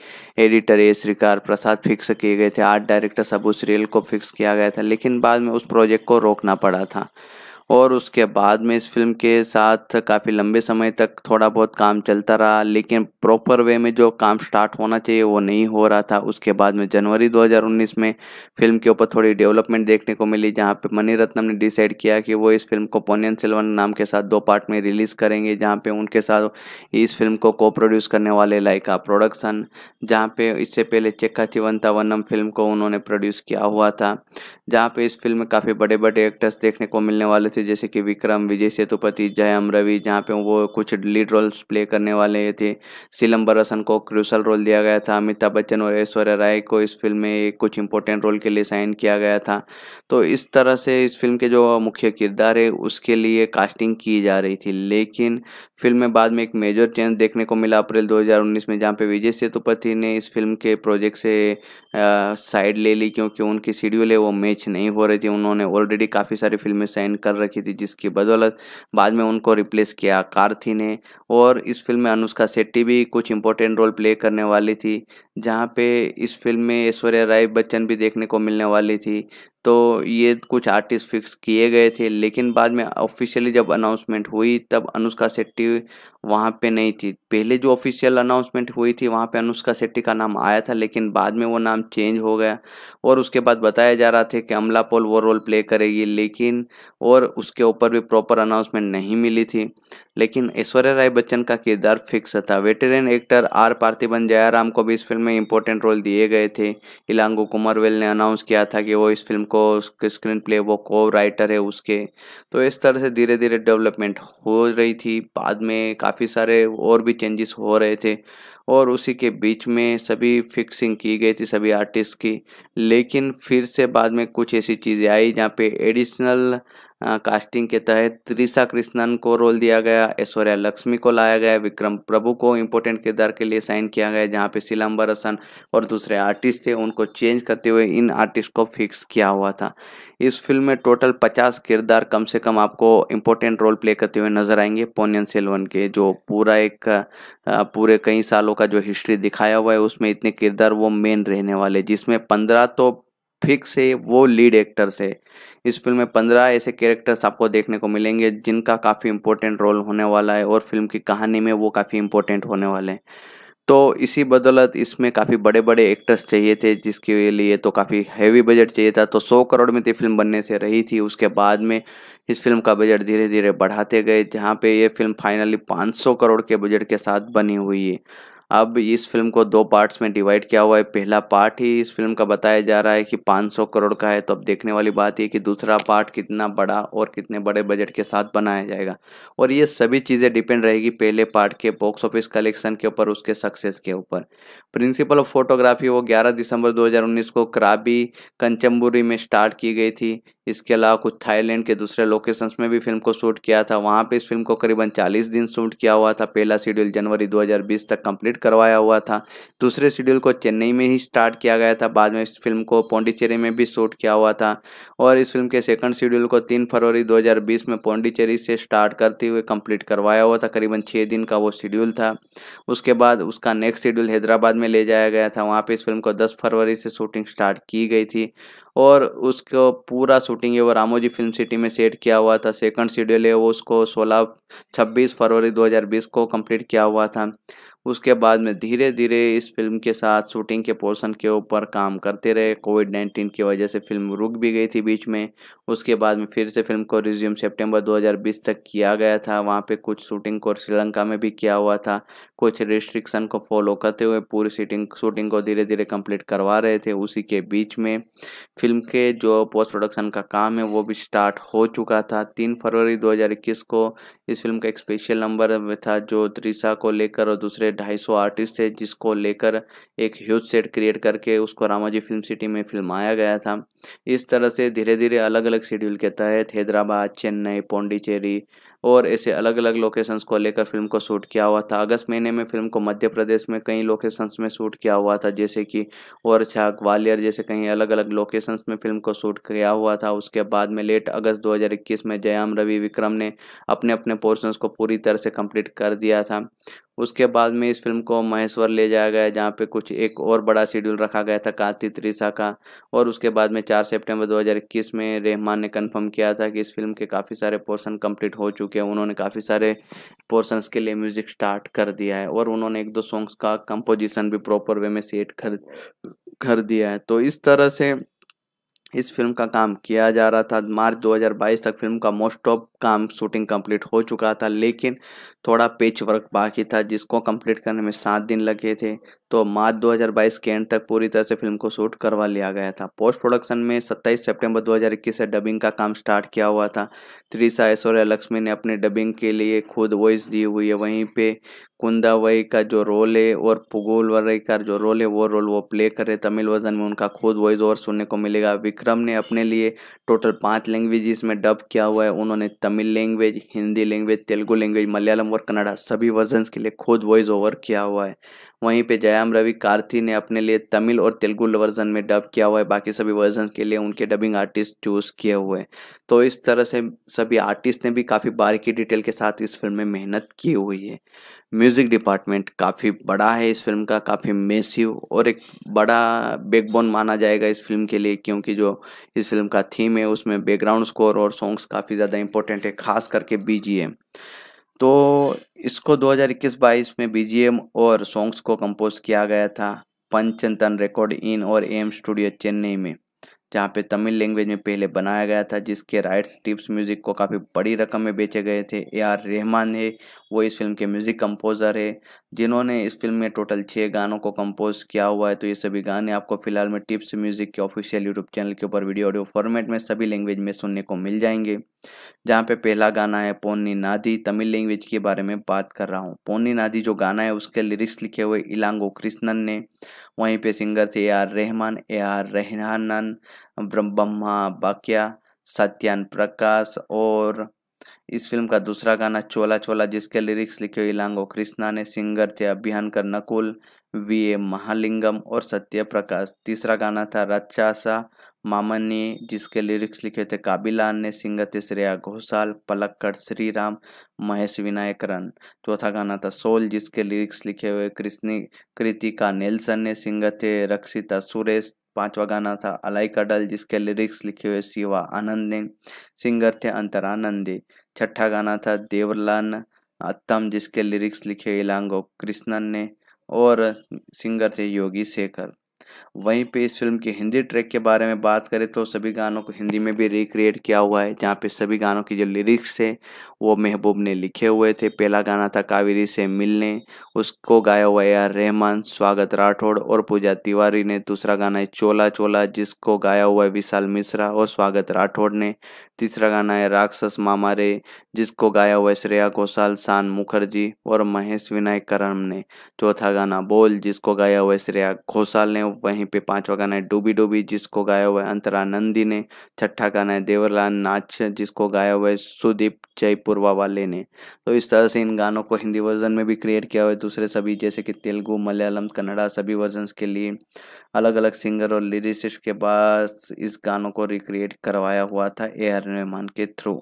एडिटर ए श्रीकार प्रसाद फिक्स किए गए थे आर्ट डायरेक्टर सबू रेल को फिक्स किया गया था लेकिन बाद में उस प्रोजेक्ट को रोकना पड़ा था और उसके बाद में इस फिल्म के साथ काफ़ी लंबे समय तक थोड़ा बहुत काम चलता रहा लेकिन प्रॉपर वे में जो काम स्टार्ट होना चाहिए वो नहीं हो रहा था उसके बाद में जनवरी 2019 में फिल्म के ऊपर थोड़ी डेवलपमेंट देखने को मिली जहाँ पे रत्नम ने डिसाइड किया कि वो इस फिल्म को पोनियन सिल्वन नाम के साथ दो पार्ट में रिलीज़ करेंगे जहाँ पर उनके साथ इस फिल्म को को प्रोड्यूस करने वाले लाइका प्रोडक्शन जहाँ पर इससे पहले चेक्का चिवंतावनम फिल्म को उन्होंने प्रोड्यूस किया हुआ था जहाँ पर इस फिल्म में काफ़ी बड़े बड़े एक्टर्स देखने को मिलने वाले थे जैसे कि विक्रम विजय सेतुपति जयम रवि जहाँ पे वो कुछ लीड रोल्स प्ले करने वाले थे सिलम्बर बरसन को क्रूसल रोल दिया गया था अमिताभ बच्चन और ऐश्वर्या राय को इस फिल्म में कुछ इंपॉर्टेंट रोल के लिए साइन किया गया था तो इस तरह से इस फिल्म के जो मुख्य किरदार है उसके लिए कास्टिंग की जा रही थी लेकिन फिल्म में बाद में एक मेजर चेंज देखने को मिला अप्रैल 2019 में जहाँ पे विजय सेतुपति ने इस फिल्म के प्रोजेक्ट से साइड ले ली क्योंकि उनकी शेड्यूल है वो मैच नहीं हो रही थी उन्होंने ऑलरेडी काफ़ी सारी फिल्में साइन कर रखी थी जिसकी बदौलत बाद में उनको रिप्लेस किया कार्थी ने और इस फिल्म में अनुष्का शेट्टी भी कुछ इंपॉर्टेंट रोल प्ले करने वाली थी जहाँ पे इस फिल्म में ऐश्वर्या राय बच्चन भी देखने को मिलने वाली थी तो ये कुछ आर्टिस्ट फिक्स किए गए थे लेकिन बाद में ऑफिशियली जब अनाउंसमेंट हुई तब अनुष्का शेट्टी वहाँ पे नहीं थी पहले जो ऑफिशियल अनाउंसमेंट हुई थी वहाँ पे अनुष्का शेट्टी का नाम आया था लेकिन बाद में वो नाम चेंज हो गया और उसके बाद बताया जा रहा था कि अमला पोल वो रोल प्ले करेगी लेकिन और उसके ऊपर भी प्रॉपर अनाउंसमेंट नहीं मिली थी लेकिन ऐश्वर्या राय बच्चन का किरदार फिक्स था veteran actor R Parthiban Jayaram को भी इस फिल्म में इंपॉर्टेंट रोल दिए गए थे इलांगो वेल ने अनाउंस किया था कि वो इस फिल्म को उसके स्क्रीन प्ले वो को राइटर है उसके तो इस तरह से धीरे धीरे डेवलपमेंट हो रही थी बाद में काफ़ी सारे और भी चेंजेस हो रहे थे और उसी के बीच में सभी फिक्सिंग की गई थी सभी आर्टिस्ट की लेकिन फिर से बाद में कुछ ऐसी चीज़ें आई जहाँ पे एडिशनल कास्टिंग के तहत त्रिशा कृष्णन को रोल दिया गया ऐश्वर्या लक्ष्मी को लाया गया विक्रम प्रभु को इम्पोर्टेंट किरदार के लिए साइन किया गया जहाँ पे सिलम्बर हसन और दूसरे आर्टिस्ट थे उनको चेंज करते हुए इन आर्टिस्ट को फिक्स किया हुआ था इस फिल्म में टोटल पचास किरदार कम से कम आपको इम्पोर्टेंट रोल प्ले करते हुए नजर आएंगे पोनियन सेलवन के जो पूरा एक पूरे कई सालों का जो हिस्ट्री दिखाया हुआ है उसमें इतने किरदार वो मेन रहने वाले जिसमें पंद्रह तो फिक्स है वो लीड एक्टर्स है इस फिल्म में पंद्रह ऐसे कैरेक्टर्स आपको देखने को मिलेंगे जिनका काफ़ी इंपॉर्टेंट रोल होने वाला है और फिल्म की कहानी में वो काफ़ी इंपॉर्टेंट होने वाले हैं तो इसी बदौलत इसमें काफ़ी बड़े बड़े एक्टर्स चाहिए थे जिसके लिए तो काफ़ी हैवी बजट चाहिए था तो सौ करोड़ में तो फिल्म बनने से रही थी उसके बाद में इस फिल्म का बजट धीरे धीरे बढ़ाते गए जहाँ पे ये फिल्म फाइनली 500 करोड़ के बजट के साथ बनी हुई है अब इस फिल्म को दो पार्ट्स में डिवाइड किया हुआ है पहला पार्ट ही इस फिल्म का बताया जा रहा है कि 500 करोड़ का है तो अब देखने वाली बात यह कि दूसरा पार्ट कितना बड़ा और कितने बड़े बजट के साथ बनाया जाएगा और ये सभी चीज़ें डिपेंड रहेगी पहले पार्ट के बॉक्स ऑफिस कलेक्शन के ऊपर उसके सक्सेस के ऊपर प्रिंसिपल ऑफ फोटोग्राफी वो ग्यारह दिसंबर दो को क्राबी कंचमबुरी में स्टार्ट की गई थी इसके अलावा कुछ थाईलैंड के दूसरे लोकेशंस में भी फिल्म को शूट किया था वहाँ पे इस फिल्म को करीबन 40 दिन शूट किया हुआ था पहला शेड्यूल जनवरी 2020 तक कंप्लीट कंप्लीट करवाया हुआ था दूसरे शेड्यूल को चेन्नई में ही स्टार्ट किया गया था बाद में इस फिल्म को पौंडीचेरी में भी शूट किया हुआ था और इस फिल्म के सेकंड शेड्यूल को तीन फरवरी 2020 में पौंडीचेरी से स्टार्ट करते हुए कंप्लीट करवाया हुआ था करीबन छः दिन का वो शेड्यूल था उसके बाद उसका नेक्स्ट शेड्यूल हैदराबाद में ले जाया गया था वहाँ पर इस फिल्म को दस फरवरी से शूटिंग स्टार्ट की गई थी और उसको पूरा शूटिंग है वो रामोजी फिल्म सिटी में सेट किया हुआ था सेकंड शेड्यूल है वो उसको 16 26 फरवरी 2020 को कंप्लीट किया हुआ था उसके बाद में धीरे धीरे इस फिल्म के साथ शूटिंग के पोर्शन के ऊपर काम करते रहे कोविड नाइन्टीन की वजह से फिल्म रुक भी गई थी बीच में उसके बाद में फिर से फिल्म को रिज्यूम सितंबर 2020 तक किया गया था वहाँ पे कुछ शूटिंग को श्रीलंका में भी किया हुआ था कुछ रिस्ट्रिक्शन को फॉलो करते हुए पूरी शूटिंग शूटिंग को धीरे धीरे कम्प्लीट करवा रहे थे उसी के बीच में फिल्म के जो पोस्ट प्रोडक्शन का काम है वो भी स्टार्ट हो चुका था तीन फरवरी 2021 को इस फिल्म का एक स्पेशल नंबर था जो त्रिशा को लेकर और दूसरे 250 आर्टिस्ट थे जिसको लेकर एक ह्यूज सेट क्रिएट करके उसको रामाजी फिल्म सिटी में फिल्माया गया था इस तरह से धीरे धीरे अलग अलग शेड्यूल के तहत हैदराबाद चेन्नई पौंडीचेरी और ऐसे अलग अलग लोकेशंस को लेकर फिल्म को शूट किया हुआ था अगस्त महीने में फिल्म को मध्य प्रदेश में कई लोकेशंस में शूट किया हुआ था जैसे कि ओरछा ग्वालियर जैसे कहीं अलग अलग लोकेशंस में फिल्म को शूट किया हुआ था उसके बाद में लेट अगस्त 2021 में जयाम रवि विक्रम ने अपने अपने पोर्शंस को पूरी तरह से कंप्लीट कर दिया था उसके बाद में इस फिल्म को महेश्वर ले जाया गया जहाँ पे कुछ एक और बड़ा शेड्यूल रखा गया था कार्तिक त्रिशा का और उसके बाद में चार सितंबर 2021 में रहमान ने कंफर्म किया था कि इस फिल्म के काफ़ी सारे पोर्शन कंप्लीट हो चुके हैं उन्होंने काफ़ी सारे पोर्शंस के लिए म्यूज़िक स्टार्ट कर दिया है और उन्होंने एक दो सॉन्ग्स का कंपोजिशन भी प्रॉपर वे में सेट कर कर दिया है तो इस तरह से इस फिल्म का काम किया जा रहा था मार्च 2022 तक फिल्म का मोस्ट ऑफ काम शूटिंग कंप्लीट हो चुका था लेकिन थोड़ा पेच वर्क बाकी था जिसको कंप्लीट करने में सात दिन लगे थे तो मार्च 2022 के एंड तक पूरी तरह से फिल्म को शूट करवा लिया गया था पोस्ट प्रोडक्शन में 27 सितंबर 2021 से डबिंग का काम स्टार्ट किया हुआ था त्रिशा ऐश्वर्या लक्ष्मी ने अपने डबिंग के लिए खुद वॉइस दी हुई है वहीं पे कुंदा वई का जो रोल है और पुगोल वरई का जो रोल है वो रोल वो प्ले कर रहे तमिल वर्जन में उनका खुद वॉइस और सुनने को मिलेगा विक्रम ने अपने लिए टोटल पाँच लैंग्वेजेस में डब किया हुआ है उन्होंने Tamil Tamil language Hindi language Telugu language Malayalam और कन्नड़ा सभी वर्जन्स के लिए खुद वॉइस ओवर किया हुआ है वहीं पे जयाम रवि कार्थी ने अपने लिए तमिल और तेलुगु वर्जन में डब किया हुआ है बाकी सभी वर्जन के लिए उनके डबिंग आर्टिस्ट चूज किए हुए हैं तो इस तरह से सभी आर्टिस्ट ने भी काफ़ी बारीकी डिटेल के साथ इस फिल्म में मेहनत की हुई है म्यूज़िक डिपार्टमेंट काफ़ी बड़ा है इस फिल्म का काफ़ी मेसिव और एक बड़ा बैकबोन माना जाएगा इस फिल्म के लिए क्योंकि जो इस फिल्म का थीम है उसमें बैकग्राउंड स्कोर और सॉन्ग्स काफ़ी ज़्यादा इम्पोर्टेंट है खास करके बी तो इसको 2021-22 में बी और सॉन्ग्स को कंपोज किया गया था पंचतन रिकॉर्ड इन और एम स्टूडियो चेन्नई में जहाँ पे तमिल लैंग्वेज में पहले बनाया गया था जिसके राइट्स टिप्स म्यूज़िक को काफ़ी बड़ी रकम में बेचे गए थे ए आर रहमान है वो इस फिल्म के म्यूज़िक कंपोज़र है जिन्होंने इस फिल्म में टोटल छः गानों को कंपोज किया हुआ है तो ये सभी गाने आपको फिलहाल में टिप्स म्यूज़िक के ऑफिशियल यूट्यूब चैनल के ऊपर वीडियो ऑडियो फॉर्मेट में सभी लैंग्वेज में सुनने को मिल जाएंगे जहाँ पे पहला गाना है पोन्नी नादी तमिल लैंग्वेज के बारे में बात कर रहा हूँ पोन्नी नादी जो गाना है उसके लिरिक्स लिखे हुए इलांगो कृष्णन ने वहीं पे सिंगर थे A R Rahman A R रहनानन ब्रह्मा बाक्या सत्यान प्रकाश और इस फिल्म का दूसरा गाना चोला चोला जिसके लिरिक्स लिखे हुए इलांगो कृष्णा ने सिंगर थे अभियानकर नकुल वी ए महालिंगम और सत्य प्रकाश तीसरा गाना था रचासा मामन ने जिसके लिरिक्स लिखे थे काबिलान ने सिंगर थे श्रेया घोषाल पलक्कड़ श्री राम महेश विनायकरन चौथा गाना था सोल जिसके लिरिक्स लिखे हुए कृष्णी कृतिका नेल्सन ने सिंगर थे रक्षिता सुरेश पांचवा गाना था अलाई कडल जिसके लिरिक्स लिखे हुए शिवा आनंद ने सिंगर थे अंतरानंदे छठा गाना था देवलान अत्तम जिसके लिरिक्स लिखे इलांगो कृष्णन ने और सिंगर थे योगी शेखर वहीं पे इस फिल्म के हिंदी ट्रैक के बारे में बात करें तो सभी गानों को हिंदी में भी रिक्रिएट किया हुआ है जहाँ पे सभी गानों की जो लिरिक्स है वो महबूब ने लिखे हुए थे पहला गाना था कावेरी से मिलने उसको गाया हुआ है आर रहमान स्वागत राठौड़ और पूजा तिवारी ने दूसरा गाना है चोला चोला जिसको गाया हुआ है विशाल मिश्रा और स्वागत राठौड़ ने तीसरा गाना है राक्षस मामा रे जिसको गाया हुआ है श्रेया घोषाल शान मुखर्जी और महेश विनायक करम ने चौथा गाना बोल जिसको गाया हुआ है श्रेया घोषाल ने वहीं पे पांचवा गाना है डूबी डूबी जिसको गाया हुआ है अंतरा नंदी ने छठा गाना है देवरलाल नाच जिसको गाया हुआ है सुदीप जयपुरवा वाले ने तो इस तरह से इन गानों को हिंदी वर्जन में भी क्रिएट किया हुआ है दूसरे सभी जैसे कि तेलुगु मलयालम कन्नड़ा सभी वर्जन के लिए अलग अलग सिंगर और लिरिसिस्ट के पास इस गानों को रिक्रिएट करवाया हुआ था ए आर के थ्रू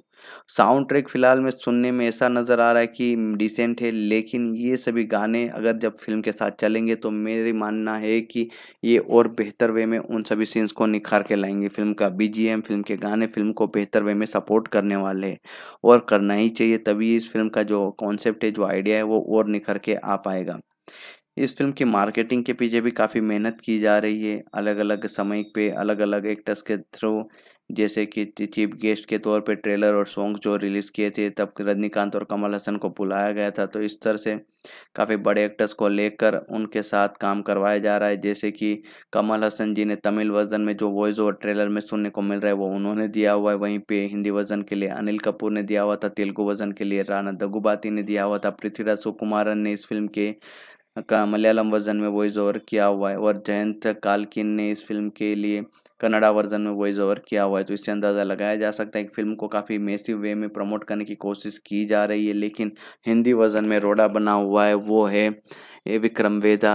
साउंड ट्रैक फिलहाल में सुनने में ऐसा नज़र आ रहा है कि डिसेंट है लेकिन ये सभी गाने अगर जब फिल्म के साथ चलेंगे तो मेरे मानना है कि ये और बेहतर वे में उन सभी सीन्स को निखार के लाएंगे फिल्म का बीजीएम फिल्म के गाने फिल्म को बेहतर वे में सपोर्ट करने वाले हैं और करना ही चाहिए तभी इस फिल्म का जो कॉन्सेप्ट है जो आइडिया है वो और निखर के आ पाएगा इस फिल्म की मार्केटिंग के पीछे भी काफ़ी मेहनत की जा रही है अलग अलग समय पे अलग अलग एक्टर्स के थ्रू जैसे कि चीफ गेस्ट के तौर पे ट्रेलर और सॉन्ग जो रिलीज़ किए थे तब रजनीकांत और कमल हसन को बुलाया गया था तो इस तरह से काफ़ी बड़े एक्टर्स को लेकर उनके साथ काम करवाया जा रहा है जैसे कि कमल हसन जी ने तमिल वर्जन में जो वॉइस और ट्रेलर में सुनने को मिल रहा है वो उन्होंने दिया हुआ है वहीं पे हिंदी वर्जन के लिए अनिल कपूर ने दिया हुआ था तेलुगु वर्जन के लिए राणा दगुबाती ने दिया हुआ था पृथ्वीराज सुकुमारन ने इस फिल्म के का मलयालम वर्जन में वॉइस ओवर किया हुआ है और जयंत कालकिन ने इस फिल्म के लिए कन्नडा वर्जन में वॉइस ओवर किया हुआ है तो इससे अंदाज़ा लगाया जा सकता है कि फिल्म को काफ़ी मेसिव वे में प्रमोट करने की कोशिश की जा रही है लेकिन हिंदी वर्जन में रोडा बना हुआ है वो है ए विक्रम वेदा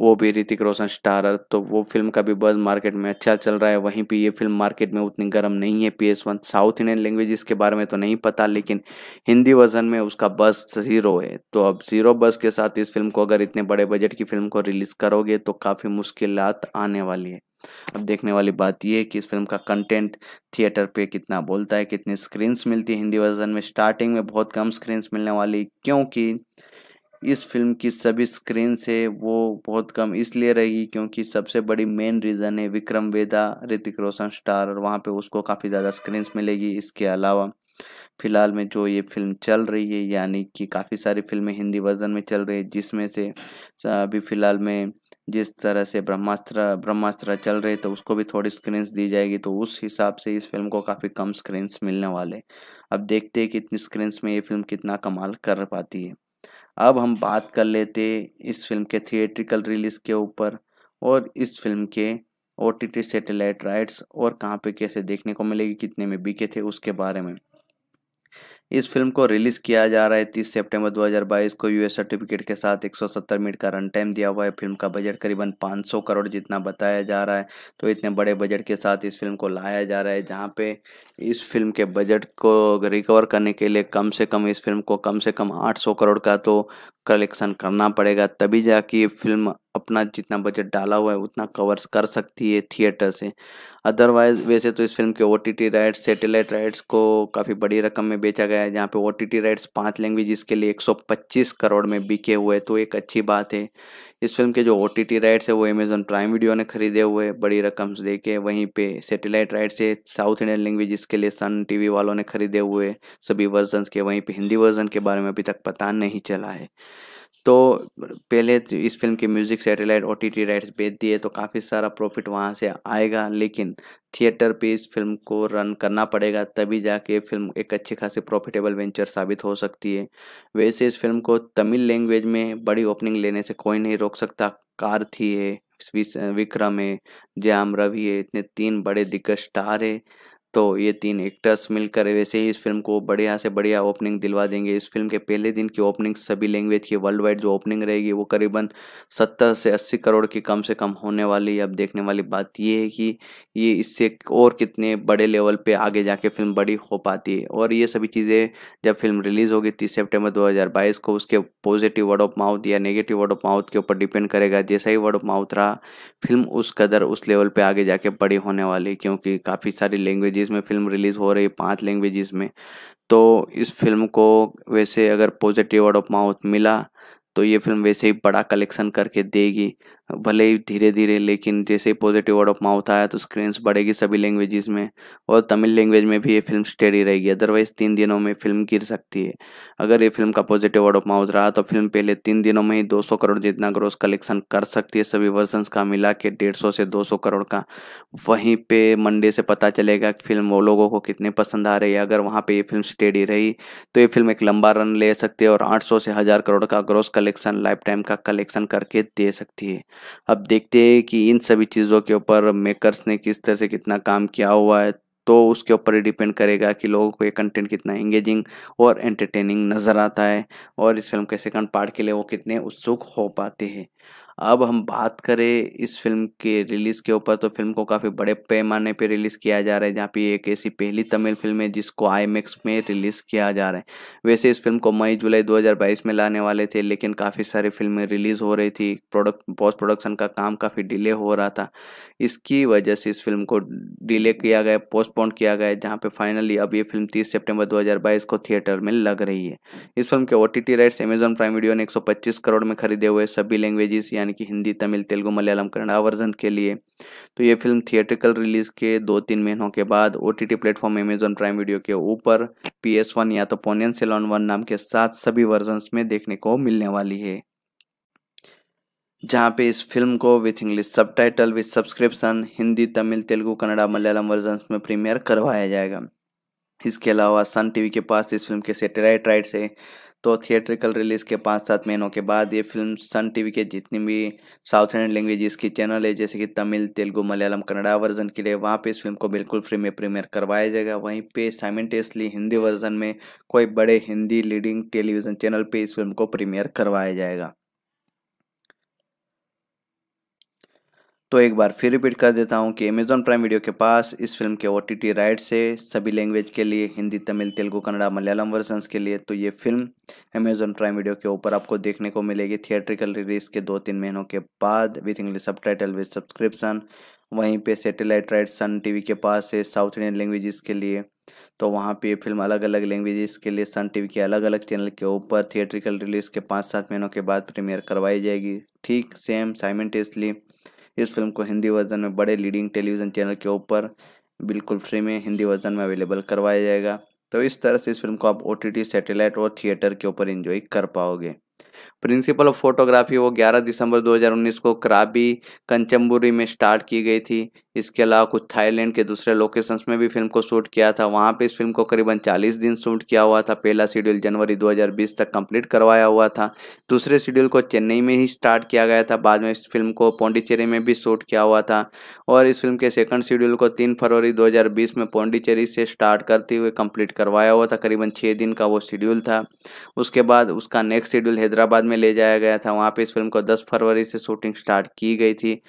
वो भी ऋतिक रोशन स्टारर तो वो फिल्म का भी बज़ मार्केट में अच्छा चल रहा है वहीं पे ये फिल्म मार्केट में उतनी गर्म नहीं है P S one south Indian language इसके बारे में तो नहीं पता लेकिन हिंदी वर्जन में उसका बस ज़ीरो है तो अब ज़ीरो बस के साथ इस फिल्म को अगर इतने बड़े बजट की फिल्म को रिलीज़ करोगे तो काफ़ी मुश्किल आने वाली है अब देखने वाली बात यह है कि इस फिल्म का कंटेंट थिएटर पे कितना बोलता है कितनी स्क्रीन्स मिलती है हिंदी वर्जन में स्टार्टिंग में बहुत कम स्क्रीन्स मिलने वाली क्योंकि इस फिल्म की सभी स्क्रीन से वो बहुत कम इसलिए रहेगी क्योंकि सबसे बड़ी मेन रीज़न है विक्रम वेदा ऋतिक रोशन स्टार और वहाँ पे उसको काफ़ी ज़्यादा स्क्रीन्स मिलेगी इसके अलावा फिलहाल में जो ये फिल्म चल रही है यानी कि काफ़ी सारी फिल्में हिंदी वर्जन में चल रही है जिसमें से अभी फ़िलहाल में जिस तरह से ब्रह्मास्त्र ब्रह्मास्त्र चल रहे तो उसको भी थोड़ी स्क्रीन्स दी जाएगी तो उस हिसाब से इस फिल्म को काफ़ी कम स्क्रीन्स मिलने वाले अब देखते हैं कि इतनी स्क्रीन्स में ये फिल्म कितना कमाल कर पाती है अब हम बात कर लेते इस फिल्म के थिएट्रिकल रिलीज़ के ऊपर और इस फिल्म के O T T satellite rights और कहाँ पे कैसे देखने को मिलेगी कितने में बिके थे उसके बारे में इस फिल्म को रिलीज किया जा रहा है 30 सितंबर 2022 को यूएस सर्टिफिकेट के साथ 170 मिनट का रन टाइम दिया हुआ है फिल्म का बजट करीबन 500 करोड़ जितना बताया जा रहा है तो इतने बड़े बजट के साथ इस फिल्म को लाया जा रहा है जहाँ पे इस फिल्म के बजट को रिकवर करने के लिए कम से कम इस फिल्म को कम से कम 800 करोड़ का तो कलेक्शन करना पड़ेगा तभी जाके ये फिल्म अपना जितना बजट डाला हुआ है उतना कवर कर सकती है थिएटर से अदरवाइज वैसे तो इस फिल्म के O T rights satellite rights को काफ़ी बड़ी रकम में बेचा गया है जहाँ पे ओ टी टी राइट्स पाँच लैंग्वेज के लिए 125 करोड़ में बिके हुए तो एक अच्छी बात है इस फिल्म के जो ओ टी टी राइट्स है वो अमेजोन प्राइम वीडियो ने खरीदे हुए बड़ी रकम दे के वहीं पर सेटेलाइट राइट्स से साउथ इंडियन लैंग्वेज के लिए सन टी वालों ने खरीदे हुए सभी वर्जन के वहीं पर हिंदी वर्जन के बारे में अभी तक पता नहीं चला है तो पहले तो इस फिल्म के music satellite O T rights बेच दिए तो काफ़ी सारा प्रॉफिट वहाँ से आएगा लेकिन थिएटर पे इस फिल्म को रन करना पड़ेगा तभी जाके फिल्म एक अच्छी खासी प्रॉफिटेबल वेंचर साबित हो सकती है वैसे इस फिल्म को तमिल लैंग्वेज में बड़ी ओपनिंग लेने से कोई नहीं रोक सकता कार्थी है विक्रम है जयाम रवि है इतने तीन बड़े दिग्गज स्टार है तो ये तीन एक्टर्स मिलकर वैसे ही इस फिल्म को बढ़िया से बढ़िया ओपनिंग दिलवा देंगे इस फिल्म के पहले दिन की ओपनिंग सभी लैंग्वेज की वर्ल्ड वाइड जो ओपनिंग रहेगी वो करीबन सत्तर से अस्सी करोड़ की कम से कम होने वाली अब देखने वाली बात ये है कि ये इससे और कितने बड़े लेवल पे आगे जाके फिल्म बड़ी हो पाती है और ये सभी चीज़ें जब फिल्म रिलीज़ होगी तीस सेप्टेम्बर दो को उसके पॉजिटिव वर्ड ऑफ माउथ या नेगेटिव वर्ड ऑफ माउथ के ऊपर डिपेंड करेगा जैसा ही वर्ड ऑफ माउथ रहा फिल्म उस कदर उस लेवल पर आगे जाके बड़ी होने वाली क्योंकि काफ़ी सारी लैंग्वेज लैंग्वेजेस में फिल्म रिलीज़ हो रही है पांच लैंग्वेजेस में तो इस फिल्म को वैसे अगर पॉजिटिव वर्ड ऑफ माउथ मिला तो ये फिल्म वैसे ही बड़ा कलेक्शन करके देगी भले ही धीरे धीरे लेकिन जैसे ही पॉजिटिव वर्ड ऑफ माउथ आया तो स्क्रीन्स बढ़ेगी सभी लैंग्वेजेस में और तमिल लैंग्वेज में भी ये फिल्म स्टेडी रहेगी अदरवाइज तीन दिनों में फिल्म गिर सकती है अगर ये फिल्म का पॉजिटिव वर्ड ऑफ माउथ रहा तो फिल्म पहले तीन दिनों में ही सौ करोड़ जितना ग्रोस कलेक्शन कर सकती है सभी वर्जन का मिला के डेढ़ से दो करोड़ का वहीं पर मंडे से पता चलेगा कि फिल्म वो लोगों को कितने पसंद आ रही है अगर वहाँ पर ये फिल्म स्टेडी रही तो ये फिल्म एक लंबा रन ले सकती है और आठ से हज़ार करोड़ का ग्रोस कलेक्शन लाइफ टाइम का कलेक्शन करके दे सकती है अब देखते हैं कि इन सभी चीज़ों के ऊपर मेकर्स ने किस तरह से कितना काम किया हुआ है तो उसके ऊपर ही डिपेंड करेगा कि लोगों को ये कंटेंट कितना एंगेजिंग और एंटरटेनिंग नज़र आता है और इस फिल्म के सेकंड पार्ट के लिए वो कितने उत्सुक हो पाते हैं अब हम बात करें इस फिल्म के रिलीज़ के ऊपर तो फिल्म को काफ़ी बड़े पैमाने पे रिलीज़ किया जा रहा है जहाँ पे एक ऐसी पहली तमिल फिल्म है जिसको आई में रिलीज़ किया जा रहा है वैसे इस फिल्म को मई जुलाई 2022 में लाने वाले थे लेकिन काफ़ी सारी फिल्में रिलीज़ हो रही थी प्रोडक्ट पोस्ट प्रोडक्शन का काम काफ़ी डिले हो रहा था इसकी वजह से इस फिल्म को डिले किया गया पोस्टपोन किया गया जहाँ पे फाइनली अब ये फिल्म तीस सेप्टेम्बर दो को थिएटर में लग रही है इस फिल्म के O rights Amazon Prime Video ने एक करोड़ में खरीदे हुए सभी लैंग्वेजेस यानी यानी कि हिंदी तमिल तेलुगु मलयालम कन्नड़ा वर्जन के लिए तो ये फिल्म थिएट्रिकल रिलीज के दो तीन महीनों के बाद O T T platform Amazon Prime Video के ऊपर पी एस वन या तो पोनियन सेलॉन वन नाम के साथ सभी वर्जन में देखने को मिलने वाली है जहाँ पे इस फिल्म को with English subtitle with subscription Hindi Tamil Telugu Kannada Malayalam version में प्रीमियर करवाया जाएगा इसके अलावा सन टीवी के पास इस फिल्म के सेटेलाइट राइट्स से तो थिएट्रिकल रिलीज़ के पाँच सात महीनों के बाद ये फिल्म सन टीवी के जितनी भी साउथ इंडियन लैंग्वेज की चैनल है जैसे कि तमिल तेलुगु मलयालम कन्नड़ा वर्जन के लिए वहाँ पे इस फिल्म को बिल्कुल फ्री में प्रीमियर करवाया जाएगा वहीं पे साइमेंटेसली हिंदी वर्जन में कोई बड़े हिंदी लीडिंग टेलीविज़न चैनल पर इस फिल्म को प्रीमियर करवाया जाएगा तो एक बार फिर रिपीट कर देता हूँ कि अमेजॉन प्राइम वीडियो के पास इस फिल्म के ओ टी राइट्स है सभी लैंग्वेज के लिए हिंदी तमिल तेलुगु कन्नड़ा मलयालम वर्जन्स के लिए तो ये फिल्म अमेजोन प्राइम वीडियो के ऊपर आपको देखने को मिलेगी थिएट्रिकल रिलीज के दो तीन महीनों के बाद with English subtitle with subscription वहीं पर सेटेलाइट राइट सन टी के पास है साउथ इंडियन लैंग्वेजेस के लिए तो वहाँ पे फिल्म अलग अलग लैंग्वेजेस के लिए सन टी के अलग अलग चैनल के ऊपर थिएट्रिकल रिलीज के पाँच सात महीनों के बाद प्रीमियर करवाई जाएगी ठीक सेम साइमेंटेसली इस फिल्म को हिंदी वर्जन में बड़े लीडिंग टेलीविज़न चैनल के ऊपर बिल्कुल फ्री में हिंदी वर्जन में अवेलेबल करवाया जाएगा तो इस तरह से इस फिल्म को आप ओ टी टी और थिएटर के ऊपर इन्जॉय कर पाओगे प्रिंसिपल ऑफ फोटोग्राफी वो 11 दिसंबर 2019 को कराबी कंचनबुरी में स्टार्ट की गई थी इसके अलावा कुछ थाईलैंड के दूसरे लोकेशंस में भी फिल्म को शूट किया था वहाँ पे इस फिल्म को करीबन 40 दिन शूट किया हुआ था पहला शेड्यूल जनवरी 2020 तक कंप्लीट करवाया हुआ था दूसरे शेड्यूल को चेन्नई में ही स्टार्ट किया गया था बाद में इस फिल्म को पौंडीचेरी में भी शूट किया हुआ था और इस फिल्म के सेकंड शेड्यूल को तीन फरवरी दो में पौंडीचेरी से स्टार्ट करते हुए कम्प्लीट करवाया हुआ था करीबन छः दिन का वो शेड्यूल था उसके बाद उसका नेक्स्ट शेड्यूल हैदराबाद में ले जाया गया था वहाँ पे इस फिल्म को 10 फरवरी से शूटिंग स्टार्ट की गई थी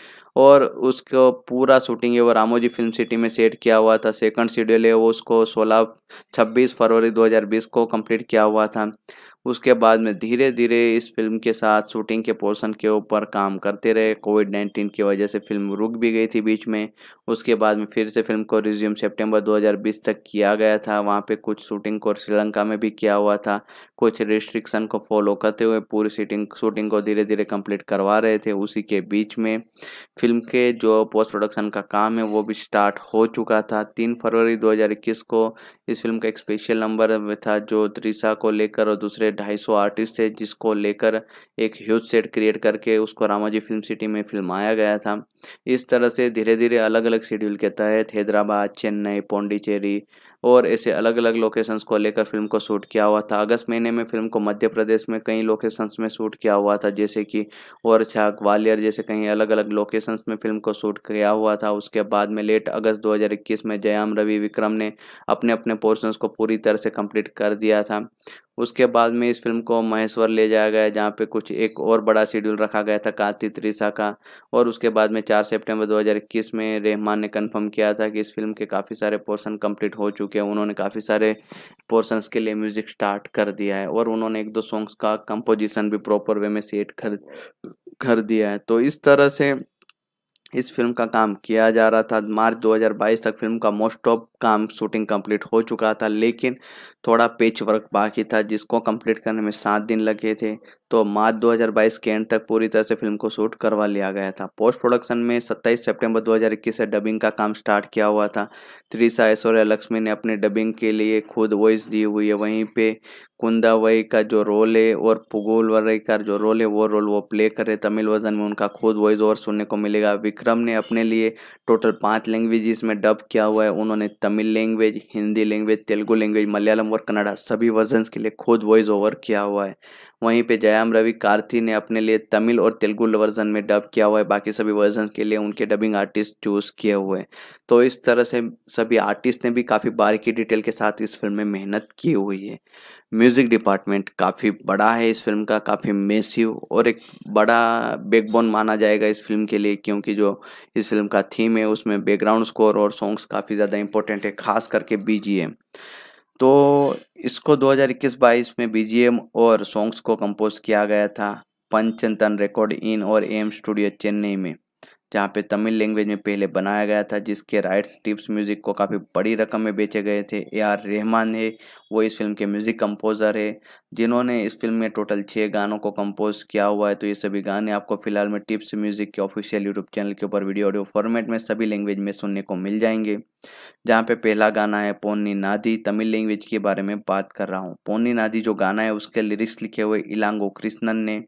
और उसको पूरा शूटिंग है वो रामोजी फिल्म सिटी में सेट किया हुआ था सेकंड शेड्यूल है वो उसको 16 26 फरवरी 2020 को कंप्लीट किया हुआ था उसके बाद में धीरे धीरे इस फिल्म के साथ शूटिंग के पोर्शन के ऊपर काम करते रहे कोविड नाइन्टीन की वजह से फिल्म रुक भी गई थी बीच में उसके बाद में फिर से फिल्म को रिज्यूम सेप्टेम्बर दो तक किया गया था वहाँ पे कुछ शूटिंग को श्रीलंका में भी किया हुआ था कुछ रिस्ट्रिक्शन को फॉलो करते हुए पूरी शूटिंग शूटिंग को धीरे धीरे कंप्लीट करवा रहे थे उसी के बीच में फिल्म के जो पोस्ट प्रोडक्शन का काम है वो भी स्टार्ट हो चुका था तीन फरवरी 2021 को इस फिल्म का एक स्पेशल नंबर था जो त्रिशा को लेकर और दूसरे सौ आर्टिस्ट थे जिसको लेकर एक ह्यूज सेट क्रिएट करके उसको रामाजी फिल्म सिटी में फिल्माया गया था इस तरह से धीरे धीरे अलग अलग शेड्यूल के तहत हैदराबाद चेन्नई पौंडीचेरी और ऐसे अलग अलग लोकेशंस को लेकर फिल्म को शूट किया हुआ था अगस्त महीने में फिल्म को मध्य प्रदेश में कई लोकेशंस में शूट किया हुआ था जैसे कि ओरछा ग्वालियर जैसे कहीं अलग अलग लोकेशंस में फिल्म को शूट किया हुआ था उसके बाद में लेट अगस्त 2021 में जयाम रवि विक्रम ने अपने अपने पोर्शंस को पूरी तरह से कम्प्लीट कर दिया था उसके बाद में इस फिल्म को महेश्वर ले जाया गया जहाँ पे कुछ एक और बड़ा शेड्यूल रखा गया था कार्तिक त्रिशा का और उसके बाद में चार सितंबर 2021 में रहमान ने कंफर्म किया था कि इस फिल्म के काफ़ी सारे पोर्शन कंप्लीट हो चुके हैं उन्होंने काफ़ी सारे पोर्शंस के लिए म्यूज़िक स्टार्ट कर दिया है और उन्होंने एक दो सॉन्ग्स का कंपोजिशन भी प्रॉपर वे में सेट कर कर दिया है तो इस तरह से इस फिल्म का काम किया जा रहा था मार्च 2022 तक फिल्म का मोस्ट ऑफ काम शूटिंग कंप्लीट हो चुका था लेकिन थोड़ा पेच वर्क बाकी था जिसको कंप्लीट करने में सात दिन लगे थे तो मार्च 2022 के एंड तक पूरी तरह से फिल्म को शूट करवा लिया गया था पोस्ट प्रोडक्शन में 27 सितंबर 2021 से डबिंग का काम स्टार्ट किया हुआ था त्रिशा ऐश्वर्या लक्ष्मी ने अपने डबिंग के लिए खुद वॉइस दी हुई है वहीं पे कुंदा वही का जो रोल है और पुगोल वर्रई का जो रोल है वो रोल वो प्ले कर रहे तमिल वर्जन में उनका खुद वॉइस ओवर सुनने को मिलेगा विक्रम ने अपने लिए टोटल पाँच लैंग्वेज इसमें डब किया हुआ है उन्होंने Tamil language Hindi language Telugu language Malayalam और कन्नडा सभी वर्जन के लिए खुद वॉइस ओवर किया हुआ है वहीं पर जया एम रवि कार्थी ने अपने लिए तमिल और तेलुगु वर्जन में डब किया हुआ है बाकी सभी वर्जन के लिए उनके डबिंग आर्टिस्ट चूज किए हुए हैं तो इस तरह से सभी आर्टिस्ट ने भी काफ़ी बारीकी डिटेल के साथ इस फिल्म में मेहनत की हुई है म्यूज़िक डिपार्टमेंट काफ़ी बड़ा है इस फिल्म का काफ़ी मेसिव और एक बड़ा बैकबोन माना जाएगा इस फिल्म के लिए क्योंकि जो इस फिल्म का थीम है उसमें बैकग्राउंड स्कोर और सॉन्ग्स काफ़ी ज़्यादा इंपॉर्टेंट है खास करके बीजीएम तो इसको 2021-22 में बीजीएम और सॉन्ग्स को कंपोज किया गया था पंचतन रिकॉर्ड इन और एम स्टूडियो चेन्नई में जहाँ पे तमिल लैंग्वेज में पहले बनाया गया था जिसके राइट्स टिप्स म्यूज़िक को काफ़ी बड़ी रकम में बेचे गए थे ए आर रहमान है वो इस फिल्म के म्यूज़िक कंपोज़र है जिन्होंने इस फिल्म में टोटल छः गानों को कंपोज किया हुआ है तो ये सभी गाने आपको फिलहाल में टिप्स म्यूज़िक के ऑफिशियल यूट्यूब चैनल के ऊपर वीडियो ऑडियो फॉर्मेट में सभी लैंग्वेज में सुनने को मिल जाएंगे जहाँ पे पहला गाना है पोनी नादी तमिल लैंग्वेज के बारे में बात कर रहा हूँ पोन्नी नादी जो गाना है उसके लिरिक्स लिखे हुए इलांगो कृष्णन ने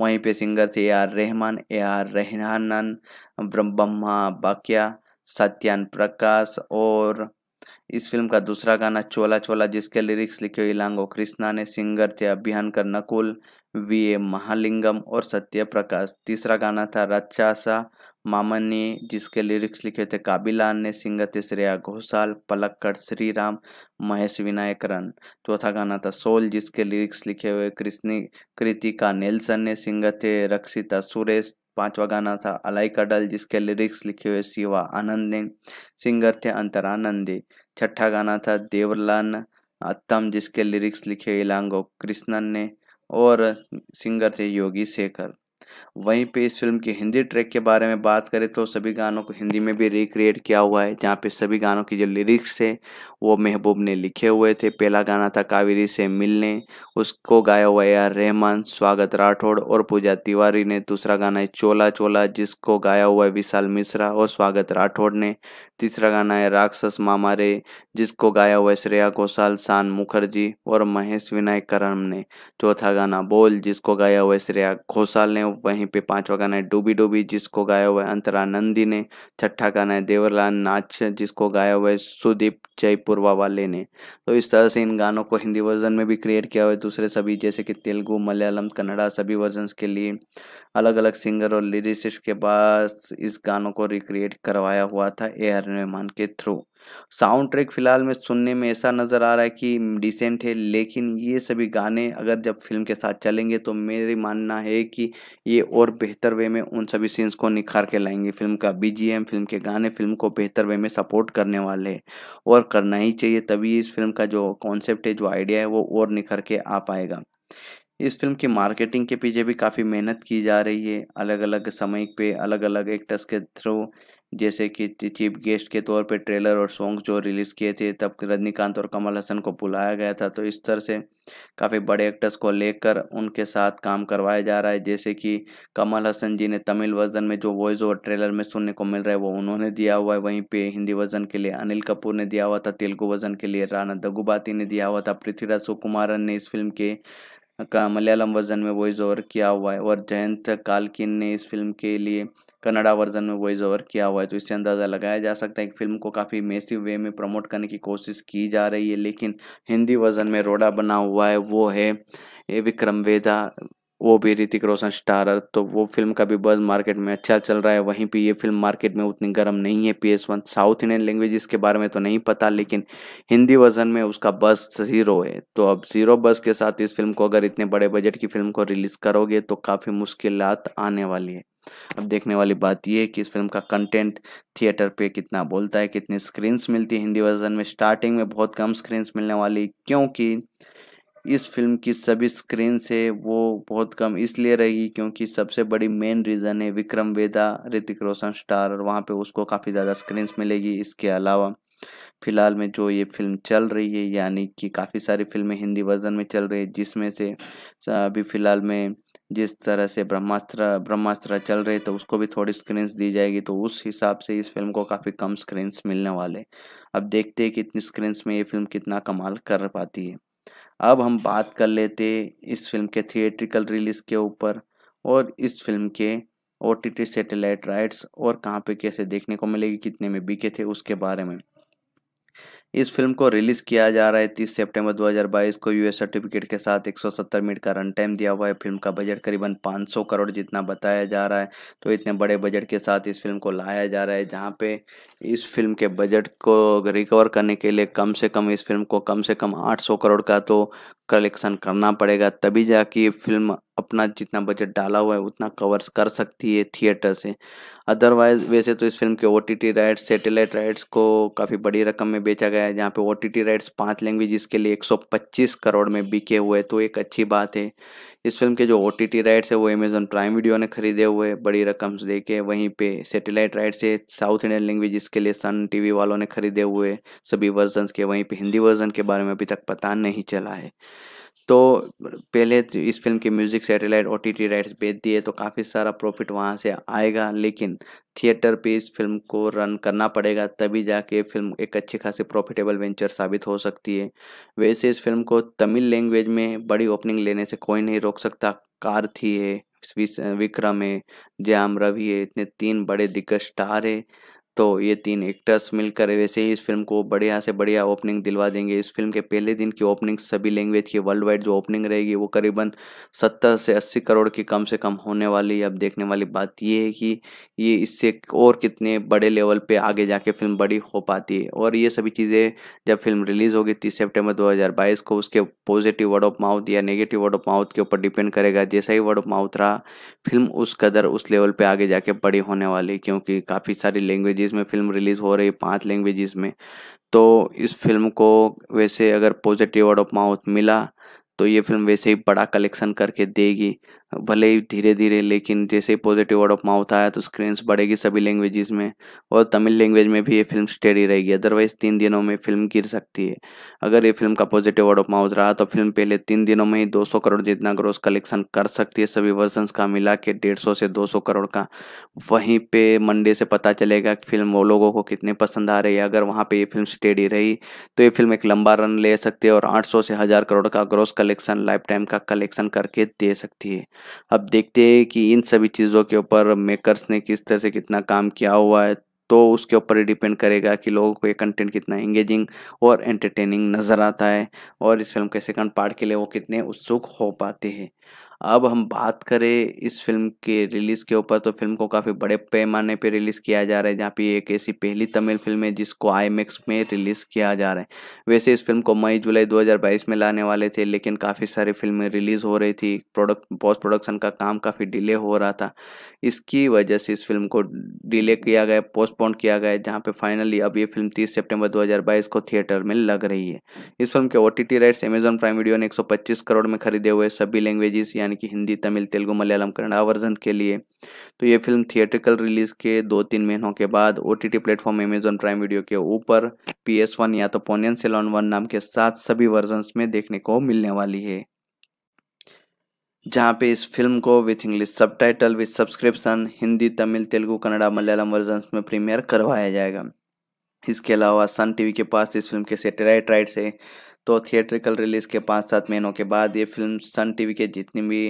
वहीं पे सिंगर थे A R Rahman A R रहनानन ब्रह्मा बाक्या सत्यान प्रकाश और इस फिल्म का दूसरा गाना चोला चोला जिसके लिरिक्स लिखे हुए लांगो कृष्णा ने सिंगर थे अभियानकर नकुल वी ए महालिंगम और सत्य प्रकाश तीसरा गाना था रच्चासा मामन ने जिसके लिरिक्स लिखे थे काबिलान ने सिंगत श्रेया घोषाल पलक्कड़ श्री राम महेश रन चौथा गाना था सोल जिसके लिरिक्स लिखे हुए कृष्णी कृतिका नेल्सन ने सिंगत रक्षिता सुरेश पांचवा गाना था अलाई कडल जिसके लिरिक्स लिखे हुए शिवा आनंद ने सिंगर थे अंतरानंदे छठा गाना था देवलान अत्तम जिसके लिरिक्स लिखे इलांगो कृष्णन ने और सिंगर थे योगी शेखर वहीं पे इस फिल्म के हिंदी ट्रैक के बारे में बात करें तो सभी गानों को हिंदी में भी रिक्रिएट किया हुआ है जहाँ पे सभी गानों की जो लिरिक्स है वो महबूब ने लिखे हुए थे पहला गाना था कावेरी से मिलने उसको गाया हुआ है आर रहमान स्वागत राठौड़ और पूजा तिवारी ने दूसरा गाना है चोला चोला जिसको गाया हुआ है विशाल मिश्रा और स्वागत राठौड़ ने तीसरा गाना है राक्षस मामा रे जिसको गाया हुआ है श्रेया घोषाल शान मुखर्जी और महेश विनायक करम ने चौथा गाना बोल जिसको गाया हुआ है श्रेया घोषाल ने वहीं पे पांचवा गाना है डूबी डूबी जिसको गाया हुआ है अंतरा नंदी ने छठा गाना है देवरलाल नाच जिसको गाया हुआ है सुदीप जयपुरवा वाले ने तो इस तरह से इन गानों को हिंदी वर्जन में भी क्रिएट किया हुआ है दूसरे सभी जैसे कि तेलुगू मलयालम कन्नड़ा सभी वर्जन के लिए अलग अलग सिंगर और लिरिसिस्ट के पास इस गानों को रिक्रिएट करवाया हुआ था ए आर के थ्रू साउंड ट्रैक फिलहाल में सुनने में ऐसा नज़र आ रहा है कि डिसेंट है लेकिन ये सभी गाने अगर जब फिल्म के साथ चलेंगे तो मेरी मानना है कि ये और बेहतर वे में उन सभी सीन्स को निखार के लाएंगे फिल्म का बीजीएम फिल्म के गाने फिल्म को बेहतर वे में सपोर्ट करने वाले हैं और करना ही चाहिए तभी इस फिल्म का जो कॉन्सेप्ट है जो आइडिया है वो और निखर के आ पाएगा इस फिल्म की मार्केटिंग के पीछे भी काफ़ी मेहनत की जा रही है अलग अलग समय पे अलग अलग एक्टर्स के थ्रू जैसे कि चीफ गेस्ट के तौर पे ट्रेलर और सॉन्ग जो रिलीज़ किए थे तब रजनीकांत और कमल हसन को बुलाया गया था तो इस तरह से काफ़ी बड़े एक्टर्स को लेकर उनके साथ काम करवाया जा रहा है जैसे कि कमल हसन जी ने तमिल वर्जन में जो वॉइस और ट्रेलर में सुनने को मिल रहा है वो उन्होंने दिया हुआ है वहीं पे हिंदी वर्जन के लिए अनिल कपूर ने दिया हुआ था तेलुगु वर्जन के लिए राणा दगुबाती ने दिया हुआ था पृथ्वीराज सुकुमारन ने इस फिल्म के का मलयालम वर्जन में वॉइस ओवर किया हुआ है और जयंत कालकिन ने इस फिल्म के लिए कन्नडा वर्जन में वॉइस ओवर किया हुआ है तो इससे अंदाज़ा लगाया जा सकता है कि फिल्म को काफ़ी मेसिव वे में प्रमोट करने की कोशिश की जा रही है लेकिन हिंदी वर्जन में रोडा बना हुआ है वो है ए विक्रम वेदा वो भी ऋतिक रोशन स्टार है तो वो फिल्म का भी बज़ मार्केट में अच्छा चल रहा है वहीं पे ये फिल्म मार्केट में उतनी गर्म नहीं है P S one south Indian language इसके बारे में तो नहीं पता लेकिन हिंदी वर्जन में उसका बस ज़ीरो है तो अब ज़ीरो बस के साथ इस फिल्म को अगर इतने बड़े बजट की फिल्म को रिलीज़ करोगे तो काफ़ी मुश्किल आने वाली है अब देखने वाली बात यह है कि इस फिल्म का कंटेंट थिएटर पे कितना बोलता है कितनी स्क्रीन्स मिलती है हिंदी वर्जन में स्टार्टिंग में बहुत कम स्क्रीन्स मिलने वाली क्योंकि इस फिल्म की सभी स्क्रीन से वो बहुत कम इसलिए रहेगी क्योंकि सबसे बड़ी मेन रीज़न है विक्रम वेदा ऋतिक रोशन स्टार और वहाँ पे उसको काफ़ी ज़्यादा स्क्रीन मिलेगी इसके अलावा फिलहाल में जो ये फिल्म चल रही है यानी कि काफ़ी सारी फिल्में हिंदी वर्जन में चल रही है जिसमें से अभी फिलहाल में जिस तरह से ब्रह्मास्त्र ब्रह्मास्त्र चल रहे तो उसको भी थोड़ी स्क्रीन्स दी जाएगी तो उस हिसाब से इस फिल्म को काफ़ी कम स्क्रीन्स मिलने वाले अब देखते हैं कि इतनी स्क्रीन्स में ये फिल्म कितना कमाल कर पाती है अब हम बात कर लेते इस फिल्म के थिएट्रिकल रिलीज के ऊपर और इस फिल्म के O T T satellite rights और कहाँ पे कैसे देखने को मिलेगी कितने में बिके थे उसके बारे में इस फिल्म को रिलीज किया जा रहा है 30 सितंबर 2022 को यूएस सर्टिफिकेट के साथ 170 मिनट का रन टाइम दिया हुआ है फिल्म का बजट करीबन 500 करोड़ जितना बताया जा रहा है तो इतने बड़े बजट के साथ इस फिल्म को लाया जा रहा है जहाँ पे इस फिल्म के बजट को रिकवर करने के लिए कम से कम इस फिल्म को कम से कम 800 करोड़ का तो कलेक्शन करना पड़ेगा तभी जाके ये फिल्म अपना जितना बजट डाला हुआ है उतना कवर कर सकती है थिएटर से अदरवाइज वैसे तो इस फिल्म के O T T rights satellite rights को काफ़ी बड़ी रकम में बेचा गया है जहाँ पे ओ टी टी राइट्स पाँच लैंग्वेज के लिए 125 करोड़ में बिके हुए तो एक अच्छी बात है इस फिल्म के जो ओ टी टी राइट्स है वो अमेजोन प्राइम वीडियो ने खरीदे हुए बड़ी रकम दे के वहीं पर सेटेलाइट राइट्स है साउथ इंडियन लैंग्वेज के लिए सन टी वालों ने खरीदे हुए सभी वर्जन के वहीं पर हिंदी वर्जन के बारे में अभी तक पता नहीं चला है तो पहले तो इस फिल्म के music satellite O T T rights बेच दिए तो काफ़ी सारा प्रॉफिट वहाँ से आएगा लेकिन थिएटर पे इस फिल्म को रन करना पड़ेगा तभी जाके फिल्म एक अच्छी खासी प्रॉफिटेबल वेंचर साबित हो सकती है वैसे इस फिल्म को तमिल लैंग्वेज में बड़ी ओपनिंग लेने से कोई नहीं रोक सकता कार्थी है विक्रम है जयाम रवि है इतने तीन बड़े दिग्गज स्टार है तो ये तीन एक्टर्स मिलकर वैसे ही इस फिल्म को बढ़िया से बढ़िया ओपनिंग दिलवा देंगे इस फिल्म के पहले दिन की ओपनिंग सभी लैंग्वेज की वर्ल्ड वाइड जो ओपनिंग रहेगी वो करीबन सत्तर से अस्सी करोड़ की कम से कम होने वाली अब देखने वाली बात ये है कि ये इससे और कितने बड़े लेवल पे आगे जाके फिल्म बड़ी हो पाती है और ये सभी चीज़ें जब फिल्म रिलीज़ होगी तीस सेप्टेम्बर दो को उसके पॉजिटिव वर्ड ऑफ माउथ या नेगेटिव वर्ड ऑफ माउथ के ऊपर डिपेंड करेगा जैसा ही वर्ड ऑफ माउथ रहा फिल्म उस कदर उस लेवल पर आगे जाके बड़ी होने वाली क्योंकि काफ़ी सारी लैंग्वेज लैंग्वेजेस में फिल्म रिलीज़ हो रही है पांच लैंग्वेजेस में तो इस फिल्म को वैसे अगर पॉजिटिव वर्ड ऑफ माउथ मिला तो ये फिल्म वैसे ही बड़ा कलेक्शन करके देगी भले ही धीरे धीरे लेकिन जैसे ही पॉजिटिव वर्ड ऑफ माउथ आया तो स्क्रीन्स बढ़ेगी सभी लैंग्वेजेस में और तमिल लैंग्वेज में भी ये फिल्म स्टेडी रहेगी अदरवाइज़ तीन दिनों में फिल्म गिर सकती है अगर ये फिल्म का पॉजिटिव वर्ड ऑफ माउथ रहा तो फिल्म पहले तीन दिनों में ही दो करोड़ जितना ग्रोस कलेक्शन कर सकती है सभी वर्जन का मिला के डेढ़ से दो करोड़ का वहीं पर मंडे से पता चलेगा कि फिल्म वो लोगों को कितने पसंद आ रही है अगर वहाँ पर ये फिल्म स्टेडी रही तो ये फिल्म एक लंबा रन ले सकती है और आठ से हज़ार करोड़ का ग्रोस कलेक्शन लाइफ टाइम का कलेक्शन करके दे सकती है अब देखते हैं कि इन सभी चीज़ों के ऊपर मेकर्स ने किस तरह से कितना काम किया हुआ है तो उसके ऊपर डिपेंड करेगा कि लोगों को ये कंटेंट कितना इंगेजिंग और एंटरटेनिंग नज़र आता है और इस फिल्म के सेकंड पार्ट के लिए वो कितने उत्सुक हो पाते हैं अब हम बात करें इस फिल्म के रिलीज़ के ऊपर तो फिल्म को काफ़ी बड़े पैमाने पे रिलीज़ किया जा रहा है जहाँ पे एक ऐसी पहली तमिल फिल्म है जिसको आई में रिलीज़ किया जा रहा है वैसे इस फिल्म को मई जुलाई 2022 में लाने वाले थे लेकिन काफ़ी सारी फिल्में रिलीज़ हो रही थी प्रोडक्ट पोस्ट प्रोडक्शन का काम काफ़ी डिले हो रहा था इसकी वजह से इस फिल्म को डिले किया गया पोस्टपोन किया गया जहाँ पे फाइनली अब ये फिल्म तीस सेप्टेम्बर दो को थिएटर में लग रही है इस फिल्म के O rights Amazon Prime Video ने एक करोड़ में खरीदे हुए सभी लैंग्वेजेस यानी कि हिंदी तमिल तेलुगु मलयालम कन्नड़ा वर्जन के लिए तो ये फिल्म थिएट्रिकल रिलीज के दो तीन महीनों के बाद O T T platform Amazon Prime Video के ऊपर पी एस वन या तो पोनियन सेलॉन वन नाम के साथ सभी वर्जन में देखने को मिलने वाली है जहाँ पे इस फिल्म को with English subtitle with subscription Hindi Tamil Telugu Kannada Malayalam version में प्रीमियर करवाया जाएगा इसके अलावा सन टीवी के पास इस फिल्म के सेटेलाइट राइट्स से तो थिएट्रिकल रिलीज़ के पाँच सात महीनों के बाद ये फिल्म सन टीवी के जितनी भी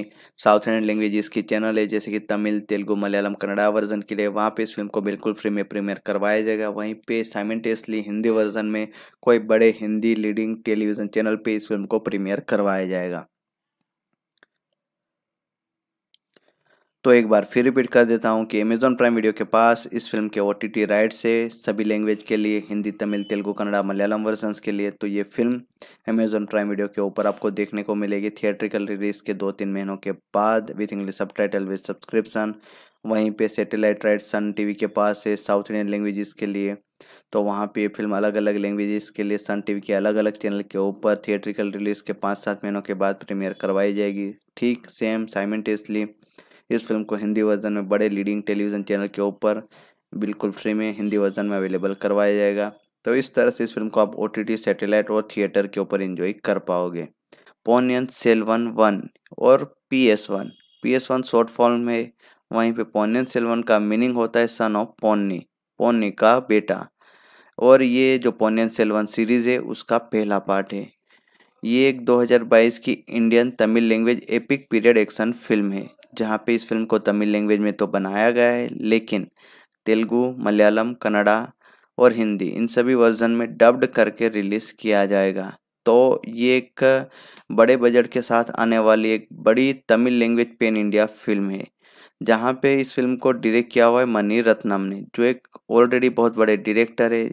साउथ इंडियन लैंग्वेज की चैनल है जैसे कि तमिल तेलुगू मलयालम कन्नड़ा वर्जन के लिए वहाँ पे इस फिल्म को बिल्कुल फ्री में प्रीमियर करवाया जाएगा वहीं पे साइमेंटेसली हिंदी वर्जन में कोई बड़े हिंदी लीडिंग टेलीविज़न चैनल पर इस फिल्म को प्रीमियर करवाया जाएगा तो एक बार फिर रिपीट कर देता हूँ कि अमेजॉन प्राइम वीडियो के पास इस फिल्म के ओ टी राइट्स से सभी लैंग्वेज के लिए हिंदी तमिल तेलुगु कन्नड़ा मलयालम वर्जन के लिए तो ये फिल्म अमेजॉन प्राइम वीडियो के ऊपर आपको देखने को मिलेगी थिएट्रिकल रिलीज के दो तीन महीनों के बाद with English subtitle with subscription वहीं पर सेटेलाइट राइट सन टी के पास है साउथ इंडियन लैंग्वेजेस के लिए तो वहाँ पर फिल्म अलग अलग लैंग्वेजेस के लिए सन टी के अलग अलग चैनल के ऊपर थिएट्रिकल रिलीज के पाँच सात महीनों के बाद प्रीमियर करवाई जाएगी ठीक सेम साइमेंटेसली इस फिल्म को हिंदी वर्जन में बड़े लीडिंग टेलीविज़न चैनल के ऊपर बिल्कुल फ्री में हिंदी वर्जन में अवेलेबल करवाया जाएगा तो इस तरह से इस फिल्म को आप ओ टी सैटेलाइट और थिएटर के ऊपर इन्जॉय कर पाओगे पोनियन सेलवन वन और P S one P S one short form है वहीं पे पोनियन सेलवन का मीनिंग होता है सन ऑफ पोन्नी पोन्नी का बेटा और ये जो पोनियन सेलवन सीरीज़ है उसका पहला पार्ट है ये एक 2022 की Indian Tamil language epic period action film है जहाँ पे इस फिल्म को तमिल लैंग्वेज में तो बनाया गया है लेकिन तेलुगु मलयालम कन्नड़ा और हिंदी इन सभी वर्जन में डब्ड करके रिलीज़ किया जाएगा तो ये एक बड़े बजट के साथ आने वाली एक बड़ी Tamil language pan India film है जहाँ पे इस फिल्म को डायरेक्ट किया हुआ है मनी रत्नम ने जो एक ऑलरेडी बहुत बड़े डायरेक्टर है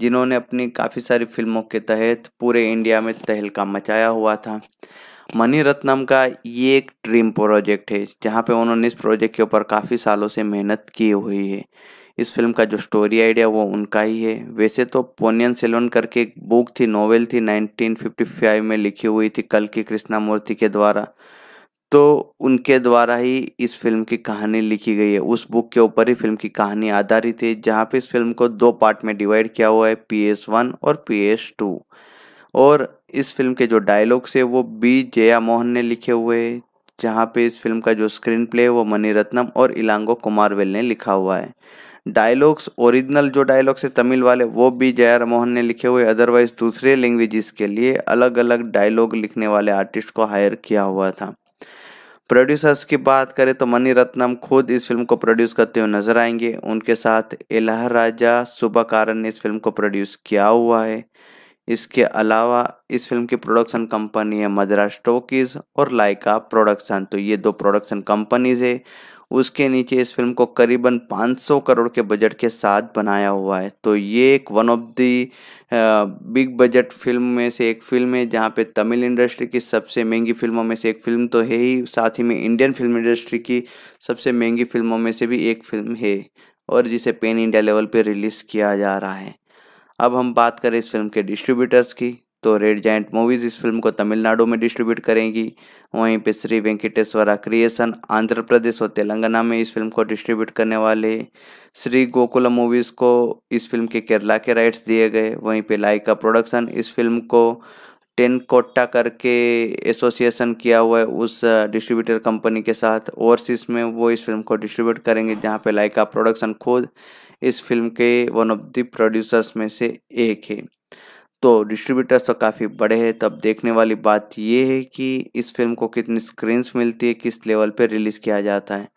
जिन्होंने अपनी काफ़ी सारी फिल्मों के तहत पूरे इंडिया में तहलका मचाया हुआ था मनी रत्नम का ये एक ड्रीम प्रोजेक्ट है जहाँ पे उन्होंने इस प्रोजेक्ट के ऊपर काफ़ी सालों से मेहनत की हुई है इस फिल्म का जो स्टोरी आइडिया वो उनका ही है वैसे तो पोनियन सेलोन करके एक बुक थी नोवेल थी 1955 में लिखी हुई थी कल की कृष्णा मूर्ति के द्वारा तो उनके द्वारा ही इस फिल्म की कहानी लिखी गई है उस बुक के ऊपर ही फिल्म की कहानी आधारित है जहाँ पे इस फिल्म को दो पार्ट में डिवाइड किया हुआ है पी एस वन और पी एस टू और इस फिल्म के जो डायलॉग्स है वो बी जया मोहन ने लिखे हुए है जहाँ पे इस फिल्म का जो स्क्रीन प्ले है वो मणिरत्नम और इलांगो कुमारवेल ने लिखा हुआ है डायलॉग्स ओरिजिनल जो डायलॉग्स है तमिल वाले वो भी जया मोहन ने लिखे हुए अदरवाइज दूसरे लैंग्वेजेस के लिए अलग अलग डायलॉग लिखने वाले आर्टिस्ट को हायर किया हुआ था प्रोड्यूसर्स की बात करें तो मणिरत्नम खुद इस फिल्म को प्रोड्यूस करते हुए नजर आएंगे उनके साथ इलाह राजा सुबह कारण ने इस फिल्म को प्रोड्यूस किया हुआ है इसके अलावा इस फिल्म की प्रोडक्शन कंपनी है मद्रास टोकीज और लाइका प्रोडक्शन तो ये दो प्रोडक्शन कंपनीज है उसके नीचे इस फिल्म को करीबन 500 करोड़ के बजट के साथ बनाया हुआ है तो ये एक one of the big budget film में से एक फिल्म है जहाँ पे तमिल इंडस्ट्री की सबसे महंगी फिल्मों में से एक फिल्म तो है ही साथ ही में इंडियन फिल्म इंडस्ट्री की सबसे महंगी फिल्मों में से भी एक फिल्म है और जिसे पेन इंडिया लेवल पर रिलीज़ किया जा रहा है अब हम बात करें इस फिल्म के डिस्ट्रीब्यूटर्स की तो रेड जैंट मूवीज़ इस फिल्म को तमिलनाडु में डिस्ट्रीब्यूट करेंगी वहीं पे श्री वेंकटेश्वरा क्रिएशन आंध्र प्रदेश और तेलंगाना में इस फिल्म को डिस्ट्रीब्यूट करने वाले श्री गोकुला मूवीज़ को इस फिल्म के केरला के राइट्स दिए गए वहीं पे लाइका प्रोडक्शन इस फिल्म को टेन कोट्टा करके एसोसिएशन किया हुआ है उस डिस्ट्रीब्यूटर कंपनी के साथ ओवरसीज में वो इस फिल्म को डिस्ट्रीब्यूट करेंगे जहाँ पे लाइका प्रोडक्शन खुद इस फिल्म के वन ऑफ द प्रोड्यूसर्स में से एक है तो डिस्ट्रीब्यूटर्स तो काफ़ी बड़े हैं तब देखने वाली बात यह है कि इस फिल्म को कितनी स्क्रीन्स मिलती है किस लेवल पर रिलीज़ किया जाता है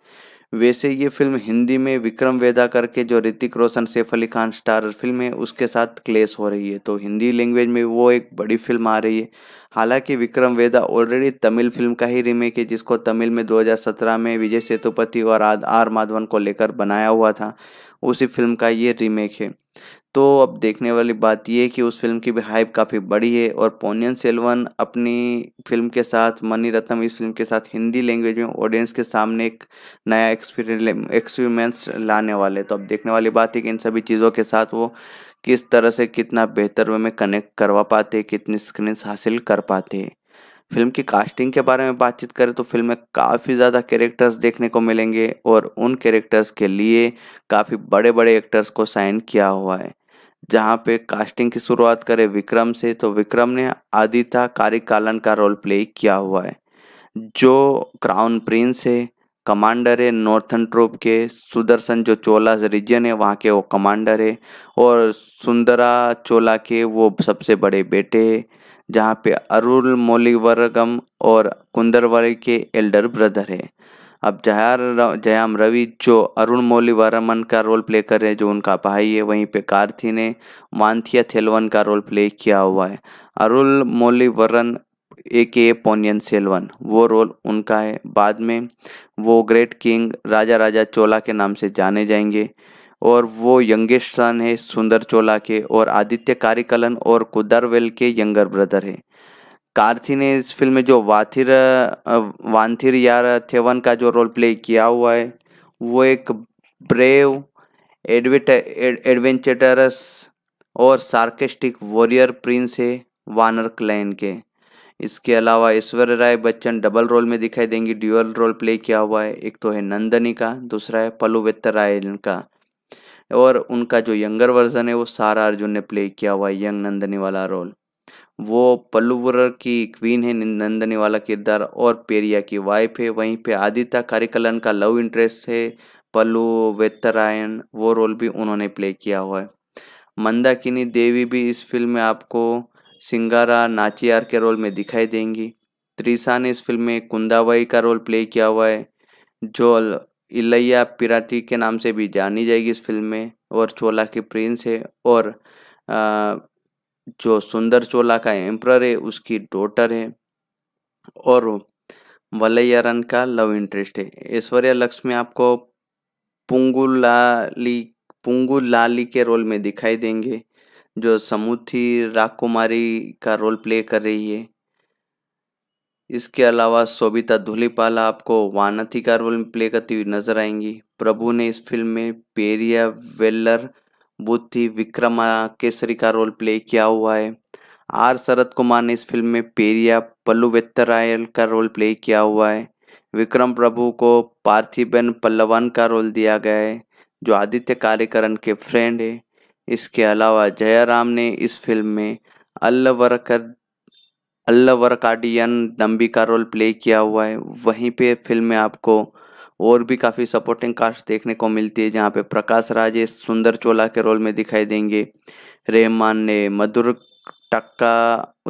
वैसे ये फिल्म हिंदी में विक्रम वेदा करके जो ऋतिक रोशन सैफ अली खान स्टार फिल्म है उसके साथ क्लेश हो रही है तो हिंदी लैंग्वेज में वो एक बड़ी फिल्म आ रही है हालांकि विक्रम वेदा ऑलरेडी तमिल फिल्म का ही रीमेक है जिसको तमिल में 2017 में विजय सेतुपति और आर माधवन को लेकर बनाया हुआ था उसी फिल्म का ये रीमेक है तो अब देखने वाली बात यह है कि उस फिल्म की भी हाइप काफ़ी बड़ी है और पोनियन सेल्वन अपनी फिल्म के साथ मनी रत्नम इस फिल्म के साथ हिंदी लैंग्वेज में ऑडियंस के सामने एक नया एक्सपीरियंस लाने वाले तो अब देखने वाली बात है कि इन सभी चीज़ों के साथ वो किस तरह से कितना बेहतर वे में कनेक्ट करवा पाते कितनी स्क्रीन्स हासिल कर पाते फिल्म की कास्टिंग के बारे में बातचीत करें तो फिल्म में काफ़ी ज़्यादा कैरेक्टर्स देखने को मिलेंगे और उन कैरेक्टर्स के लिए काफ़ी बड़े बड़े एक्टर्स को साइन किया हुआ है जहाँ पे कास्टिंग की शुरुआत करें विक्रम से तो विक्रम ने आदिता कारिकालन का रोल प्ले किया हुआ है जो क्राउन प्रिंस है कमांडर है नॉर्थन ट्रोप के सुदर्शन जो चोला रीजन है वहाँ के वो कमांडर है और सुंदरा चोला के वो सबसे बड़े बेटे है जहाँ पे अरुल मोलिवरगम और कुंदरवरे के एल्डर ब्रदर है अब जया जयाम रवि जो अरुण मौलिवरमन का रोल प्ले कर रहे हैं जो उनका भाई है वहीं पे कार्थी ने मानथिया थेलवन का रोल प्ले किया हुआ है अरुल मोलिवरन ए के पोनियन सेलवन वो रोल उनका है बाद में वो ग्रेट किंग राजा राजा चोला के नाम से जाने जाएंगे और वो यंगेस्ट सन है सुंदर चोला के और आदित्य कारिकलन और कुदरवेल के यंगर ब्रदर है कार्थी ने इस फिल्म में जो वाथिर वानथिर यार थेवन का जो रोल प्ले किया हुआ है वो एक ब्रेव एडवेट एडवेंचरस और सार्केस्टिक वॉरियर प्रिंस है वानर क्लैन के इसके अलावा ईश्वर राय बच्चन डबल रोल में दिखाई देंगी ड्यूअल रोल प्ले किया हुआ है एक तो है नंदनी का दूसरा है पलुवेत्तर राय का और उनका जो यंगर वर्जन है वो सारा अर्जुन ने प्ले किया हुआ है यंग नंदनी वाला रोल वो पल्लुवर की क्वीन है नंदनी वाला किरदार और पेरिया की वाइफ है वहीं पे आदित्य कारिकलन का लव इंटरेस्ट है पल्लू वेतरायन वो रोल भी उन्होंने प्ले किया हुआ है मंदाकिनी देवी भी इस फिल्म में आपको सिंगारा नाचियार के रोल में दिखाई देंगी त्रिशा ने इस फिल्म में कुंदाबाई का रोल प्ले किया हुआ है जो इलैया पिराटी के नाम से भी जानी जाएगी इस फिल्म में और चोला के प्रिंस है और जो सुंदर चोला का एम्प्रर है उसकी डॉटर है और रन का लव इंटरेस्ट है ऐश्वर्या लक्ष्मी आपको पुंगुलाली पुंगुलाली के रोल में दिखाई देंगे जो समुथी राकुमारी का रोल प्ले कर रही है इसके अलावा सोबिता धुलीपाला आपको वानथी का रोल प्ले करती हुई नजर आएंगी प्रभु ने इस फिल्म में पेरिया वेल्लर बुद्धि विक्रमा केसरी का रोल प्ले किया हुआ है आर शरद कुमार ने इस फिल्म में पेरिया पल्लू का रोल प्ले किया हुआ है विक्रम प्रभु को पार्थिबेन पल्लवन का रोल दिया गया है जो आदित्य कार्यकरण के फ्रेंड है इसके अलावा जयराम ने इस फिल्म में अल्लवरकर अल्लावरकाडियन डम्बी का रोल प्ले किया हुआ है वहीं पे फिल्म में आपको और भी काफ़ी सपोर्टिंग कास्ट देखने को मिलती है जहाँ पे प्रकाश राजे सुंदर चोला के रोल में दिखाई देंगे रहमान ने मधुर टक्का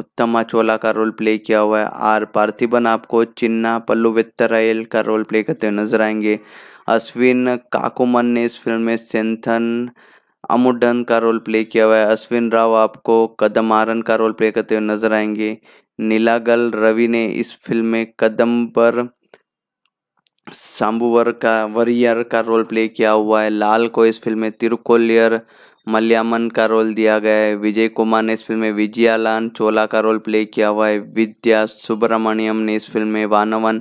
उत्तमा चोला का रोल प्ले किया हुआ है आर पार्थिबन आपको चिन्ना पल्लू वित्तरायल का रोल प्ले करते हुए नजर आएंगे अश्विन काकुमन ने इस फिल्म में सेंथन अमुडन का रोल प्ले किया हुआ है अश्विन राव आपको कदमारन का रोल प्ले करते हुए नजर आएंगे नीलागल रवि ने इस फिल्म में कदम पर शाम्बुवर का वरियर का रोल प्ले किया हुआ है लाल को इस फिल्म में तिरुकोलियर मलयामन का रोल दिया गया है विजय कुमार ने इस फिल्म में विजयालान चोला का रोल प्ले किया हुआ है विद्या सुब्रमण्यम ने इस फिल्म में वानवन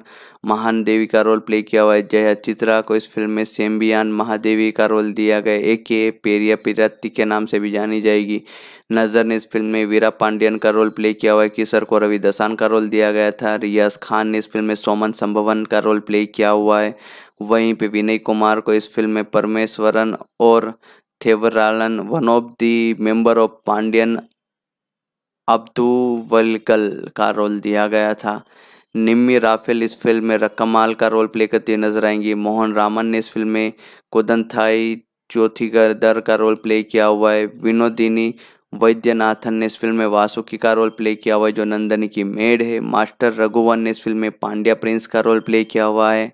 महान देवी का रोल प्ले किया हुआ है जया चित्रा को इस फिल्म में सेम्बियान महादेवी का रोल दिया गया ए के पेरिया पिरत्ती के नाम से भी जानी जाएगी नज़र ने इस फिल्म में वीरा पांडियन का रोल प्ले किया हुआ है किशर को रवि दसान का रोल दिया गया था रियाज खान ने इस फिल्म में सोमन संभवन का रोल प्ले किया हुआ है वहीं पे विनय कुमार को इस फिल्म में परमेश्वरन और Thevaralan, one of the member of Pandian अब्दुवलकल का रोल दिया गया था निम्मी राफेल इस फिल्म में रकमाल का रोल प्ले करती नजर आएंगी मोहन रामन ने इस फिल्म में कोदन थाई गर्दर का रोल प्ले किया हुआ है विनोदिनी वैद्यनाथन ने इस फिल्म में वासुकी का रोल प्ले किया हुआ है जो नंदनी की मेड है मास्टर रघुवन ने इस फिल्म में पांड्या प्रिंस का रोल प्ले किया हुआ है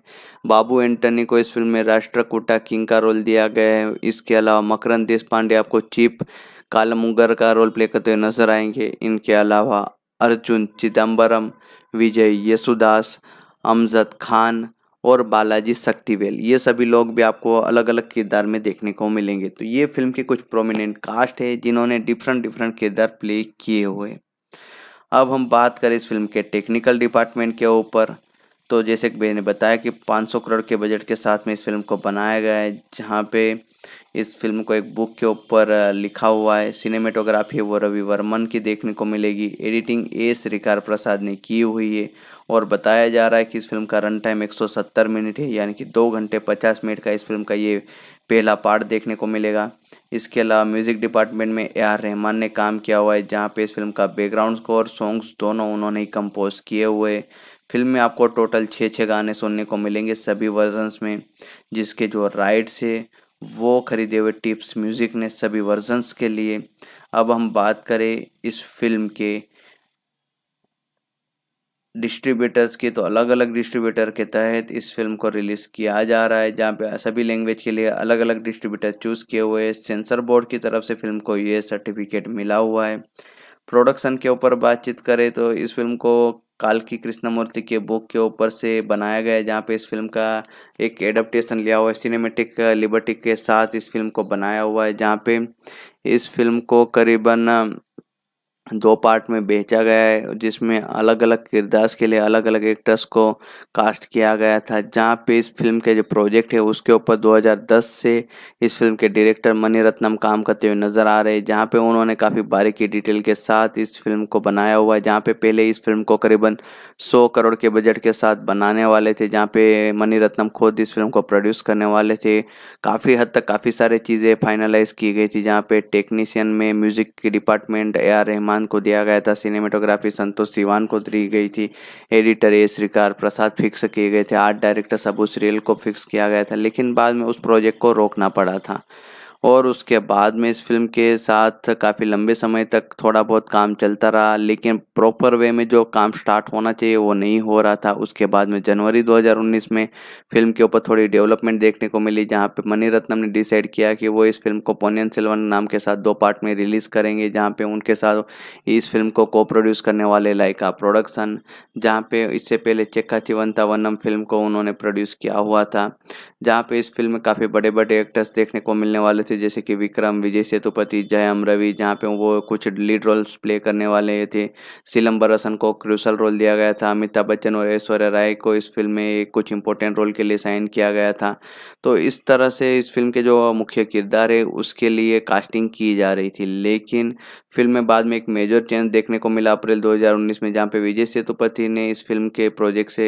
बाबू एंटनी को इस फिल्म में राष्ट्रकूटा किंग का रोल दिया गया है इसके अलावा मकरंद देश पांडे आपको चीप कालमुगर का रोल प्ले करते हुए नजर आएंगे इनके अलावा अर्जुन चिदम्बरम विजय यशुदास अमजद खान और बालाजी शक्तिवेल ये सभी लोग भी आपको अलग अलग किरदार में देखने को मिलेंगे तो ये फिल्म के कुछ प्रोमिनेंट कास्ट है जिन्होंने डिफरेंट डिफरेंट किरदार प्ले किए हुए अब हम बात करें इस फिल्म के टेक्निकल डिपार्टमेंट के ऊपर तो जैसे कि मैंने बताया कि 500 करोड़ के बजट के साथ में इस फिल्म को बनाया गया है जहाँ पे इस फिल्म को एक बुक के ऊपर लिखा हुआ है सिनेमेटोग्राफी वो रवि वर्मन की देखने को मिलेगी एडिटिंग ए श्रीकार प्रसाद ने की हुई है और बताया जा रहा है कि इस फिल्म का रन टाइम 170 मिनट है यानी कि दो घंटे 50 मिनट का इस फिल्म का ये पहला पार्ट देखने को मिलेगा इसके अलावा म्यूज़िक डिपार्टमेंट में ए आर रहमान ने काम किया हुआ है जहाँ पे इस फिल्म का बैकग्राउंड स्कोर सॉन्ग्स दोनों उन्होंने ही कंपोज किए हुए फिल्म में आपको टोटल छः छः गाने सुनने को मिलेंगे सभी वर्जन्स में जिसके जो राइट्स है वो खरीदे हुए टिप्स म्यूज़िक ने सभी वर्जन्स के लिए अब हम बात करें इस फिल्म के डिस्ट्रीब्यूटर्स की तो अलग अलग डिस्ट्रीब्यूटर के तहत इस फिल्म को रिलीज़ किया जा रहा है जहाँ पे सभी लैंग्वेज के लिए अलग अलग डिस्ट्रीब्यूटर चूज़ किए हुए हैं सेंसर बोर्ड की तरफ से फिल्म को ये सर्टिफिकेट मिला हुआ है प्रोडक्शन के ऊपर बातचीत करें तो इस फिल्म को काल कृष्ण कृष्णमूर्ति के बुक के ऊपर से बनाया गया है जहाँ पे इस फिल्म का एक एडप्टेशन लिया हुआ है सिनेमेटिक लिबर्टी के साथ इस फिल्म को बनाया हुआ है जहाँ पे इस फिल्म को करीबन दो पार्ट में बेचा गया है जिसमें अलग अलग किरदार के लिए अलग अलग एक्टर्स को कास्ट किया गया था जहाँ पे इस फिल्म के जो प्रोजेक्ट है उसके ऊपर 2010 से इस फिल्म के डायरेक्टर मनी रत्नम काम करते हुए नज़र आ रहे हैं जहाँ पे उन्होंने काफ़ी बारीकी डिटेल के साथ इस फिल्म को बनाया हुआ है जहाँ पे पहले इस फिल्म को करीबन सौ करोड़ के बजट के साथ बनाने वाले थे जहाँ पे रत्नम खुद इस फिल्म को प्रोड्यूस करने वाले थे काफ़ी हद तक काफ़ी सारी चीज़ें फाइनलाइज की गई थी जहाँ पे टेक्नीशियन में म्यूज़िक के department A R Rahman Siwan को दिया गया था सिनेमेटोग्राफी संतोष सिवान को दी गई थी एडिटर ए श्रीकार प्रसाद फिक्स किए गए थे आर्ट डायरेक्टर सबू सीरियल को फिक्स किया गया था लेकिन बाद में उस प्रोजेक्ट को रोकना पड़ा था और उसके बाद में इस फिल्म के साथ काफ़ी लंबे समय तक थोड़ा बहुत काम चलता रहा लेकिन प्रॉपर वे में जो काम स्टार्ट होना चाहिए वो नहीं हो रहा था उसके बाद में जनवरी 2019 में फिल्म के ऊपर थोड़ी डेवलपमेंट देखने को मिली जहाँ पे मनी रत्नम ने डिसाइड किया कि वो इस फिल्म को पोनियन सिल्वन नाम के साथ दो पार्ट में रिलीज़ करेंगे जहाँ पर उनके साथ इस फिल्म को को प्रोड्यूस करने वाले लाइका प्रोडक्शन जहाँ पे इससे पहले चेक्का चिवंता वनम फिल्म को उन्होंने प्रोड्यूस किया हुआ था जहाँ पर इस फिल्म में काफ़ी बड़े बड़े एक्टर्स देखने को मिलने वाले थे जैसे कि विक्रम विजय सेतुपति जयम रवि जहाँ पे वो कुछ लीड रोल्स प्ले करने वाले थे सिलम्बर हसन को क्रूसल रोल दिया गया था अमिताभ बच्चन और ऐश्वर्या राय को इस फिल्म में कुछ इंपॉर्टेंट रोल के लिए साइन किया गया था तो इस तरह से इस फिल्म के जो मुख्य किरदार है उसके लिए कास्टिंग की जा रही थी लेकिन फिल्म में बाद में एक मेजर चेंज देखने को मिला अप्रैल 2019 में जहाँ पे विजय सेतुपति ने इस फिल्म के प्रोजेक्ट से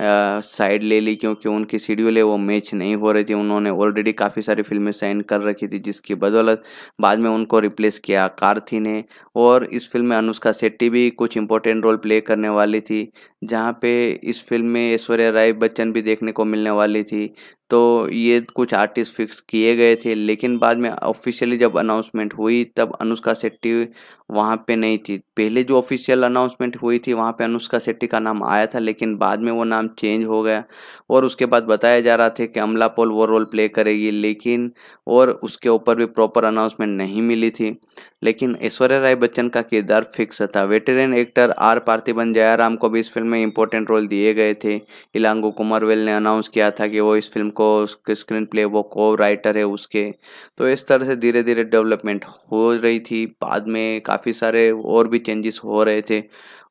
साइड ले ली क्योंकि उनकी शेड्यूल है वो मैच नहीं हो रही थी उन्होंने ऑलरेडी काफ़ी सारी फिल्में साइन कर रखी थी जिसकी बदौलत बाद में उनको रिप्लेस किया कार्थी ने और इस फिल्म में अनुष्का शेट्टी भी कुछ इंपॉर्टेंट रोल प्ले करने वाली थी जहाँ पे इस फिल्म में ऐश्वर्या राय बच्चन भी देखने को मिलने वाली थी तो ये कुछ आर्टिस्ट फिक्स किए गए थे लेकिन बाद में ऑफिशियली जब अनाउंसमेंट हुई तब अनुष्का शेट्टी वहाँ पे नहीं थी पहले जो ऑफिशियल अनाउंसमेंट हुई थी वहाँ पे अनुष्का शेट्टी का नाम आया था लेकिन बाद में वो नाम चेंज हो गया और उसके बाद बताया जा रहा था कि अमला पोल वो रोल प्ले करेगी लेकिन और उसके ऊपर भी प्रॉपर अनाउंसमेंट नहीं मिली थी लेकिन ऐश्वर्या राय बच्चन का किरदार फिक्स था veteran actor R Parthiban Jayaram को भी इस फिल्म में इंपॉर्टेंट रोल दिए गए थे इलांगो वेल ने अनाउंस किया था कि वो इस फिल्म को उसके स्क्रीन प्ले वो को राइटर है उसके तो इस तरह से धीरे धीरे डेवलपमेंट हो रही थी बाद में काफ़ी सारे और भी चेंजेस हो रहे थे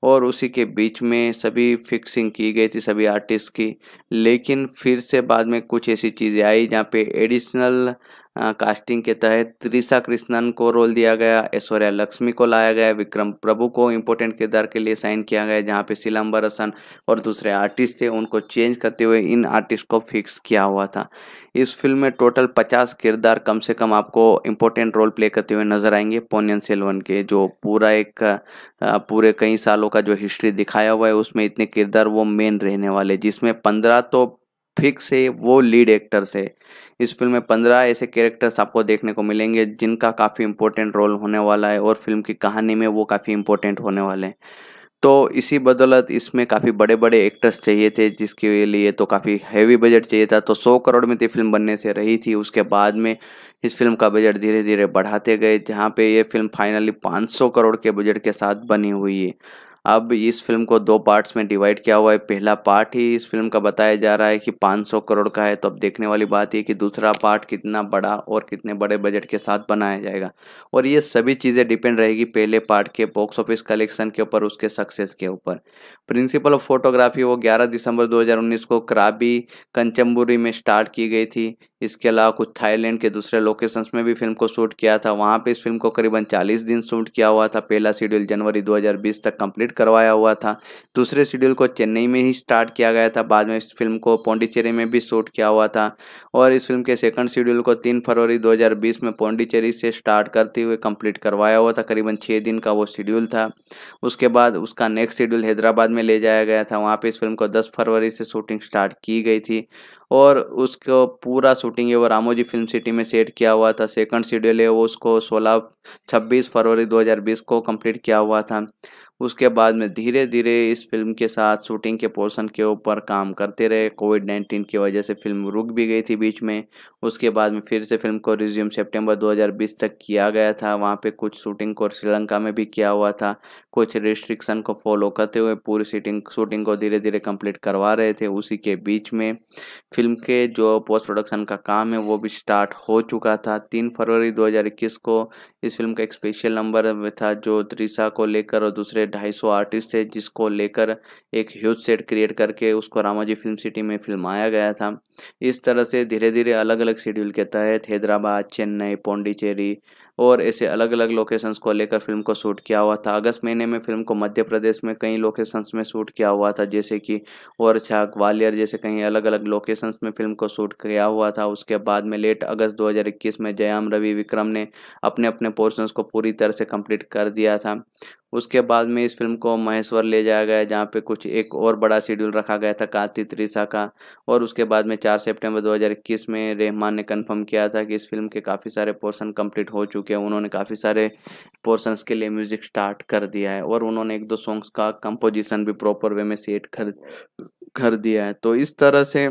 और उसी के बीच में सभी फिक्सिंग की गई थी सभी आर्टिस्ट की लेकिन फिर से बाद में कुछ ऐसी चीज़ें आई जहाँ पे एडिशनल कास्टिंग के तहत त्रिशा कृष्णन को रोल दिया गया ऐश्वर्या लक्ष्मी को लाया गया विक्रम प्रभु को इम्पोर्टेंट किरदार के लिए साइन किया गया जहाँ पे सिलम्बर हसन और दूसरे आर्टिस्ट थे उनको चेंज करते हुए इन आर्टिस्ट को फिक्स किया हुआ था इस फिल्म में टोटल पचास किरदार कम से कम आपको इम्पोर्टेंट रोल प्ले करते हुए नजर आएंगे पोनियन सेलवन के जो पूरा एक पूरे कई सालों का जो हिस्ट्री दिखाया हुआ है उसमें इतने किरदार वो मेन रहने वाले जिसमें पंद्रह तो फिक्स है वो लीड एक्टर्स है इस फिल्म में पंद्रह ऐसे कैरेक्टर्स आपको देखने को मिलेंगे जिनका काफ़ी इम्पोर्टेंट रोल होने वाला है और फिल्म की कहानी में वो काफ़ी इम्पोर्टेंट होने वाले हैं तो इसी बदौलत इसमें काफ़ी बड़े बड़े एक्टर्स चाहिए थे जिसके लिए तो काफ़ी हैवी बजट चाहिए था तो 100 करोड़ में थी तो फिल्म बनने से रही थी उसके बाद में इस फिल्म का बजट धीरे धीरे बढ़ाते गए जहाँ पे ये फिल्म फाइनली 500 करोड़ के बजट के साथ बनी हुई है अब इस फिल्म को दो पार्ट्स में डिवाइड किया हुआ है पहला पार्ट ही इस फिल्म का बताया जा रहा है कि 500 करोड़ का है तो अब देखने वाली बात यह कि दूसरा पार्ट कितना बड़ा और कितने बड़े बजट के साथ बनाया जाएगा और ये सभी चीज़ें डिपेंड रहेगी पहले पार्ट के बॉक्स ऑफिस कलेक्शन के ऊपर उसके सक्सेस के ऊपर प्रिंसिपल ऑफ फोटोग्राफी वो ग्यारह दिसंबर दो को क्राबी कंचमबुरी में स्टार्ट की गई थी इसके अलावा कुछ थाईलैंड के दूसरे लोकेशंस में भी फिल्म को शूट किया था वहाँ पर इस फिल्म को करीबन चालीस दिन शूट किया हुआ था पहला शेड्यूल जनवरी दो तक कंप्लीट करवाया हुआ था दूसरे शेड्यूल को चेन्नई में ही स्टार्ट किया गया था बाद में इस फिल्म को पौंडीचेरी में भी शूट किया हुआ था और इस फिल्म के सेकंड शेड्यूल को तीन फरवरी 2020 में पौंडीचेरी से स्टार्ट करते हुए कंप्लीट करवाया हुआ था करीबन छः दिन का वो शेड्यूल था उसके बाद उसका नेक्स्ट शेड्यूल हैदराबाद में ले जाया गया था वहाँ पर इस फिल्म को दस फरवरी से शूटिंग स्टार्ट की गई थी और उसको पूरा शूटिंग है वो रामोजी फिल्म सिटी में सेट किया हुआ था सेकंड शेड्यूल है वो उसको 16 26 फरवरी 2020 को कंप्लीट किया हुआ था उसके बाद में धीरे धीरे इस फिल्म के साथ शूटिंग के पोर्शन के ऊपर काम करते रहे कोविड नाइन्टीन की वजह से फिल्म रुक भी गई थी बीच में उसके बाद में फिर से फिल्म को रिज्यूम सितंबर 2020 तक किया गया था वहाँ पे कुछ शूटिंग को श्रीलंका में भी किया हुआ था कुछ रिस्ट्रिक्शन को फॉलो करते हुए पूरी शूटिंग शूटिंग को धीरे धीरे कम्प्लीट करवा रहे थे उसी के बीच में फिल्म के जो पोस्ट प्रोडक्शन का काम है वो भी स्टार्ट हो चुका था तीन फरवरी 2021 को इस फिल्म का एक स्पेशल नंबर था जो त्रिशा को लेकर और दूसरे ढाई सौ आर्टिस्ट थे जिसको लेकर एक ह्यूज सेट क्रिएट करके उसको रामाजी फिल्म सिटी में फिल्माया गया था इस तरह से धीरे धीरे अलग अलग शेड्यूल के तहत हैदराबाद चेन्नई पौंडीचेरी और ऐसे अलग अलग लोकेशंस को लेकर फिल्म को शूट किया हुआ था अगस्त महीने में फिल्म को मध्य प्रदेश में कई लोकेशंस में शूट किया हुआ था जैसे कि ओरछा ग्वालियर जैसे कहीं अलग अलग लोकेशंस में फिल्म को शूट किया हुआ था उसके बाद में लेट अगस्त 2021 में जयाम रवि विक्रम ने अपने अपने पोर्शंस को पूरी तरह से कंप्लीट कर दिया था उसके बाद में इस फिल्म को महेश्वर ले जाया गया जहाँ पे कुछ एक और बड़ा शेड्यूल रखा गया था कांति त्रिशा का और उसके बाद में चार सितंबर 2021 में रहमान ने कंफर्म किया था कि इस फिल्म के काफ़ी सारे पोर्शन कंप्लीट हो चुके हैं उन्होंने काफ़ी सारे पोर्शंस के लिए म्यूज़िक स्टार्ट कर दिया है और उन्होंने एक दो सॉन्ग्स का कंपोजिशन भी प्रॉपर वे में सेट कर कर दिया है तो इस तरह से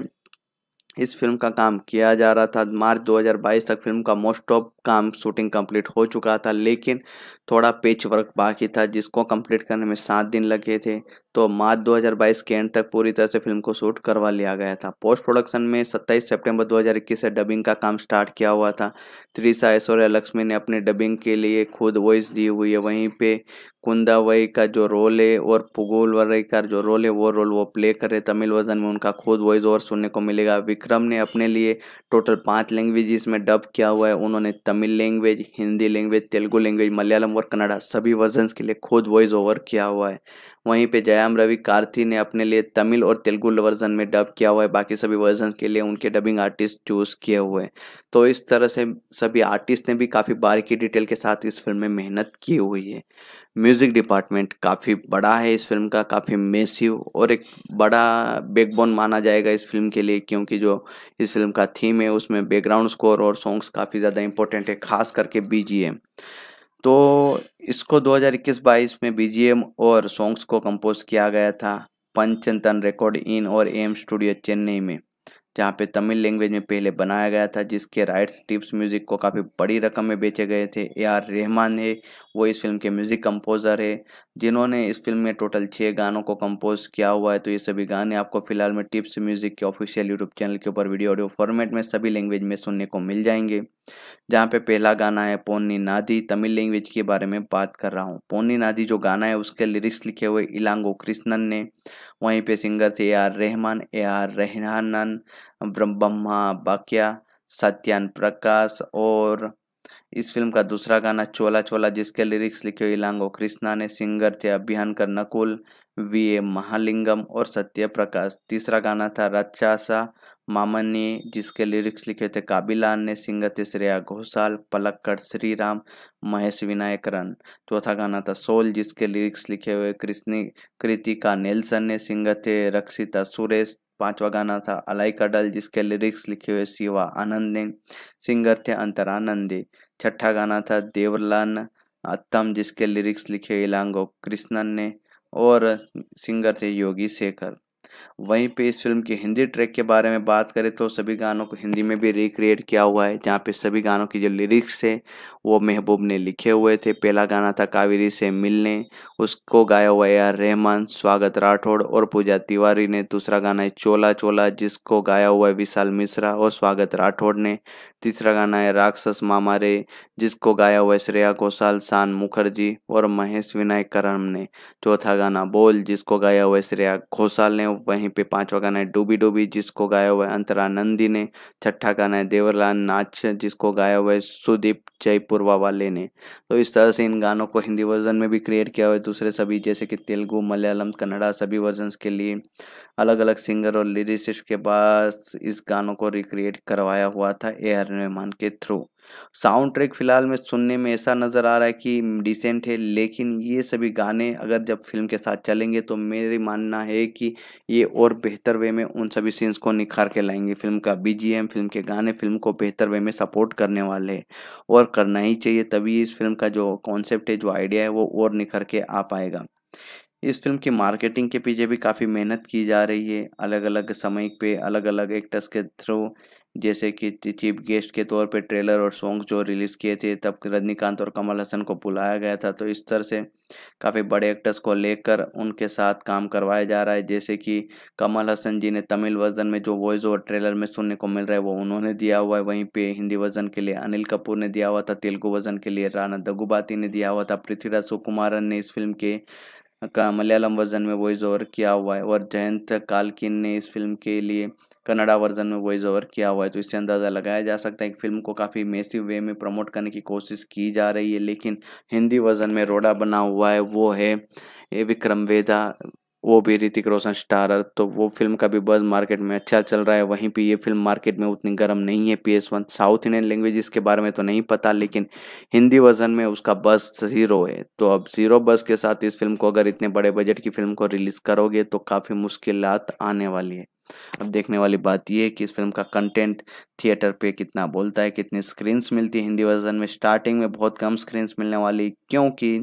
इस फिल्म का काम किया जा रहा था मार्च 2022 तक फिल्म का मोस्ट ऑफ काम शूटिंग कंप्लीट हो चुका था लेकिन थोड़ा पेच वर्क बाकी था जिसको कंप्लीट करने में सात दिन लगे थे तो मार्च 2022 के एंड तक पूरी तरह से फिल्म को शूट करवा लिया गया था पोस्ट प्रोडक्शन में 27 सितंबर 2021 से डबिंग का काम स्टार्ट किया हुआ था त्रिशा ऐश्वर्या लक्ष्मी ने अपने डबिंग के लिए खुद वॉइस दी हुई है वहीं पे कुंदा वही का जो रोल है और पुगोल वर्ई का जो रोल है वो रोल वो प्ले कर रहे तमिल वर्जन में उनका खुद वॉइस ओवर सुनने को मिलेगा विक्रम ने अपने लिए टोटल पाँच लैंग्वेज में डब किया हुआ है उन्होंने Tamil Tamil language Hindi language Telugu language Malayalam और कन्नड़ा सभी वर्जन्स के लिए खुद वॉइस ओवर किया हुआ है वहीं पे जयाम रवि कार्थी ने अपने लिए तमिल और तेलुगु वर्जन में डब किया हुआ है बाकी सभी वर्जन के लिए उनके डबिंग आर्टिस्ट चूज़ किए हुए हैं तो इस तरह से सभी आर्टिस्ट ने भी काफ़ी बारीकी डिटेल के साथ इस फिल्म में मेहनत की हुई है म्यूज़िक डिपार्टमेंट काफ़ी बड़ा है इस फिल्म का काफ़ी मेसिव और एक बड़ा बैकबोन माना जाएगा इस फिल्म के लिए क्योंकि जो इस फिल्म का थीम है उसमें बैकग्राउंड स्कोर और सॉन्ग्स काफ़ी ज़्यादा इंपॉर्टेंट है खास करके बीजीएम तो इसको 2021-22 में बीजीएम और सॉन्ग्स को कंपोज किया गया था पंचतन रिकॉर्ड इन और एम स्टूडियो चेन्नई में जहाँ पे तमिल लैंग्वेज में पहले बनाया गया था जिसके राइट्स टिप्स म्यूज़िक को काफ़ी बड़ी रकम में बेचे गए थे ए आर रहमान है वो इस फिल्म के म्यूज़िक कंपोज़र है जिन्होंने इस फिल्म में टोटल छः गानों को कंपोज किया हुआ है तो ये सभी गाने आपको फिलहाल में टिप्स म्यूज़िक के ऑफिशियल यूट्यूब चैनल के ऊपर वीडियो ऑडियो फॉर्मेट में सभी लैंग्वेज में सुनने को मिल जाएंगे जहाँ पे पहला गाना है पोन्नी नादी तमिल लैंग्वेज के बारे में बात कर रहा हूँ पोन्नी नादी जो गाना है उसके लिरिक्स लिखे हुए इलांगो कृष्णन ने वहीं पे सिंगर थे A R Rahman A R रहनान ब्रह्मा बाक्या सत्यान प्रकाश और इस फिल्म का दूसरा गाना चोला चोला जिसके लिरिक्स लिखे हुए इलांगो कृष्णा ने सिंगर थे अभियंकर नकुल वी ए महालिंगम और सत्य प्रकाश तीसरा गाना था रचासा मामनी जिसके लिरिक्स लिखे थे काबिला ने सिंगर थे श्रेया घोषाल पलक्कड़ श्री राम महेश विनायकरन चौथा गाना था सोल जिसके लिरिक्स लिखे हुए कृष्णी कृतिका नेल्सन ने सिंगर थे रक्षिता सुरेश पांचवा गाना था अलाई का डल जिसके लिरिक्स लिखे हुए शिवा आनंद ने सिंगर थे अंतरानंदे छठा गाना था देवलान अत्तम जिसके लिरिक्स लिखे हुए इलांगो कृष्णन ने और सिंगर थे योगी शेखर वहीं पे इस फिल्म के हिंदी ट्रैक के बारे में बात करें तो सभी गानों को हिंदी में भी रिक्रिएट किया हुआ है जहाँ पे सभी गानों की जो लिरिक्स है वो महबूब ने लिखे हुए थे पहला गाना था कावेरी से मिलने उसको गाया हुआ ए आर रहमान स्वागत राठौड़ और पूजा तिवारी ने दूसरा गाना है चोला चोला जिसको गाया हुआ है विशाल मिश्रा और स्वागत राठौड़ ने तीसरा गाना है राक्षस मामा रे जिसको गाया हुआ है श्रेया घोषाल शान मुखर्जी और महेश विनायक करम ने चौथा गाना बोल जिसको गाया हुआ है श्रेया घोषाल ने वहीं पे पांचवा गाना है डूबी डूबी जिसको गाया हुआ है अंतरा नंदी ने छठा गाना है देवरलाल नाच जिसको गाया हुआ है सुदीप जयपुर पूर्वा वाले ने तो इस तरह से इन गानों को हिंदी वर्जन में भी क्रिएट किया हुआ है दूसरे सभी जैसे कि तेलुगु मलयालम कन्नड़ा सभी वर्जन के लिए अलग अलग सिंगर और लिरिसिस्ट के पास इस गानों को रिक्रिएट करवाया हुआ था ए आर रहमान के थ्रू साउंड ट्रैक फिलहाल में सुनने में ऐसा नज़र आ रहा है कि डिसेंट है लेकिन ये सभी गाने अगर जब फिल्म के साथ चलेंगे तो मेरी मानना है कि ये और बेहतर वे में उन सभी सीन्स को निखार के लाएंगे फिल्म का बीजीएम फिल्म के गाने फिल्म को बेहतर वे में सपोर्ट करने वाले हैं और करना ही चाहिए तभी इस फिल्म का जो कॉन्सेप्ट है जो आइडिया है वो और निखर के आ पाएगा इस फिल्म की मार्केटिंग के पीछे भी काफ़ी मेहनत की जा रही है अलग अलग समय पे अलग अलग एक्टर्स के थ्रू जैसे कि चीफ गेस्ट के तौर पे ट्रेलर और सॉन्ग जो रिलीज़ किए थे तब रजनीकांत और कमल हसन को बुलाया गया था तो इस तरह से काफ़ी बड़े एक्टर्स को लेकर उनके साथ काम करवाया जा रहा है जैसे कि कमल हसन जी ने तमिल वर्जन में जो वॉइस और ट्रेलर में सुनने को मिल रहा है वो उन्होंने दिया हुआ है वहीं पे हिंदी वर्जन के लिए अनिल कपूर ने दिया हुआ था तेलुगु वर्जन के लिए राणा दगुबाती ने दिया हुआ था पृथ्वीराज सुकुमारन ने इस फिल्म के का मलयालम वर्जन में वॉइस ओवर किया हुआ है और जयंत कालकिन ने इस फिल्म के लिए कन्नडा वर्जन में वॉइस ओवर किया हुआ है तो इससे अंदाज़ा लगाया जा सकता है कि फिल्म को काफ़ी मेसिव वे में प्रमोट करने की कोशिश की जा रही है लेकिन हिंदी वर्जन में रोडा बना हुआ है वो है ए विक्रम वेदा वो भी ऋतिक रोशन स्टार तो वो फिल्म का भी बज मार्केट में अच्छा चल रहा है वहीं पे ये फिल्म मार्केट में उतनी गर्म नहीं है P S one south Indian language इसके बारे में तो नहीं पता लेकिन हिंदी वर्जन में उसका बस ज़ीरो है तो अब ज़ीरो बस के साथ इस फिल्म को अगर इतने बड़े बजट की फिल्म को रिलीज़ करोगे तो काफ़ी मुश्किल आने वाली है अब देखने वाली बात यह है कि इस फिल्म का कंटेंट थिएटर पे कितना बोलता है कितनी स्क्रीन्स मिलती है हिंदी वर्जन में स्टार्टिंग में बहुत कम स्क्रीन्स मिलने वाली क्योंकि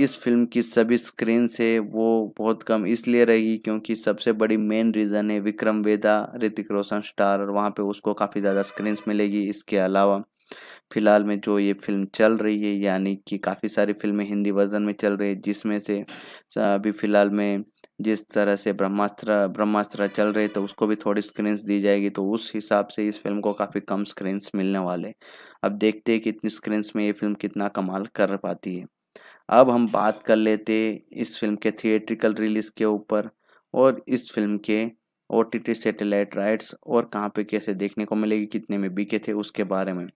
इस फिल्म की सभी स्क्रीन से वो बहुत कम इसलिए रहेगी क्योंकि सबसे बड़ी मेन रीज़न है विक्रम वेदा ऋतिक रोशन स्टार और वहाँ पर उसको काफ़ी ज़्यादा स्क्रीन मिलेगी इसके अलावा फिलहाल में जो ये फिल्म चल रही है यानी कि काफ़ी सारी फिल्में हिंदी वर्जन में चल रही है जिसमें से अभी फिलहाल में जिस तरह से ब्रह्मास्त्र ब्रह्मास्त्र चल रहे तो उसको भी थोड़ी स्क्रीन्स दी जाएगी तो उस हिसाब से इस फिल्म को काफ़ी कम स्क्रीन्स मिलने वाले अब देखते हैं कि इतनी स्क्रीन्स में ये फिल्म कितना कमाल कर पाती है अब हम बात कर लेते इस फिल्म के थिएट्रिकल रिलीज़ के ऊपर और इस फिल्म के O T T satellite rights और कहाँ पे कैसे देखने को मिलेगी कितने में बिके थे उसके बारे में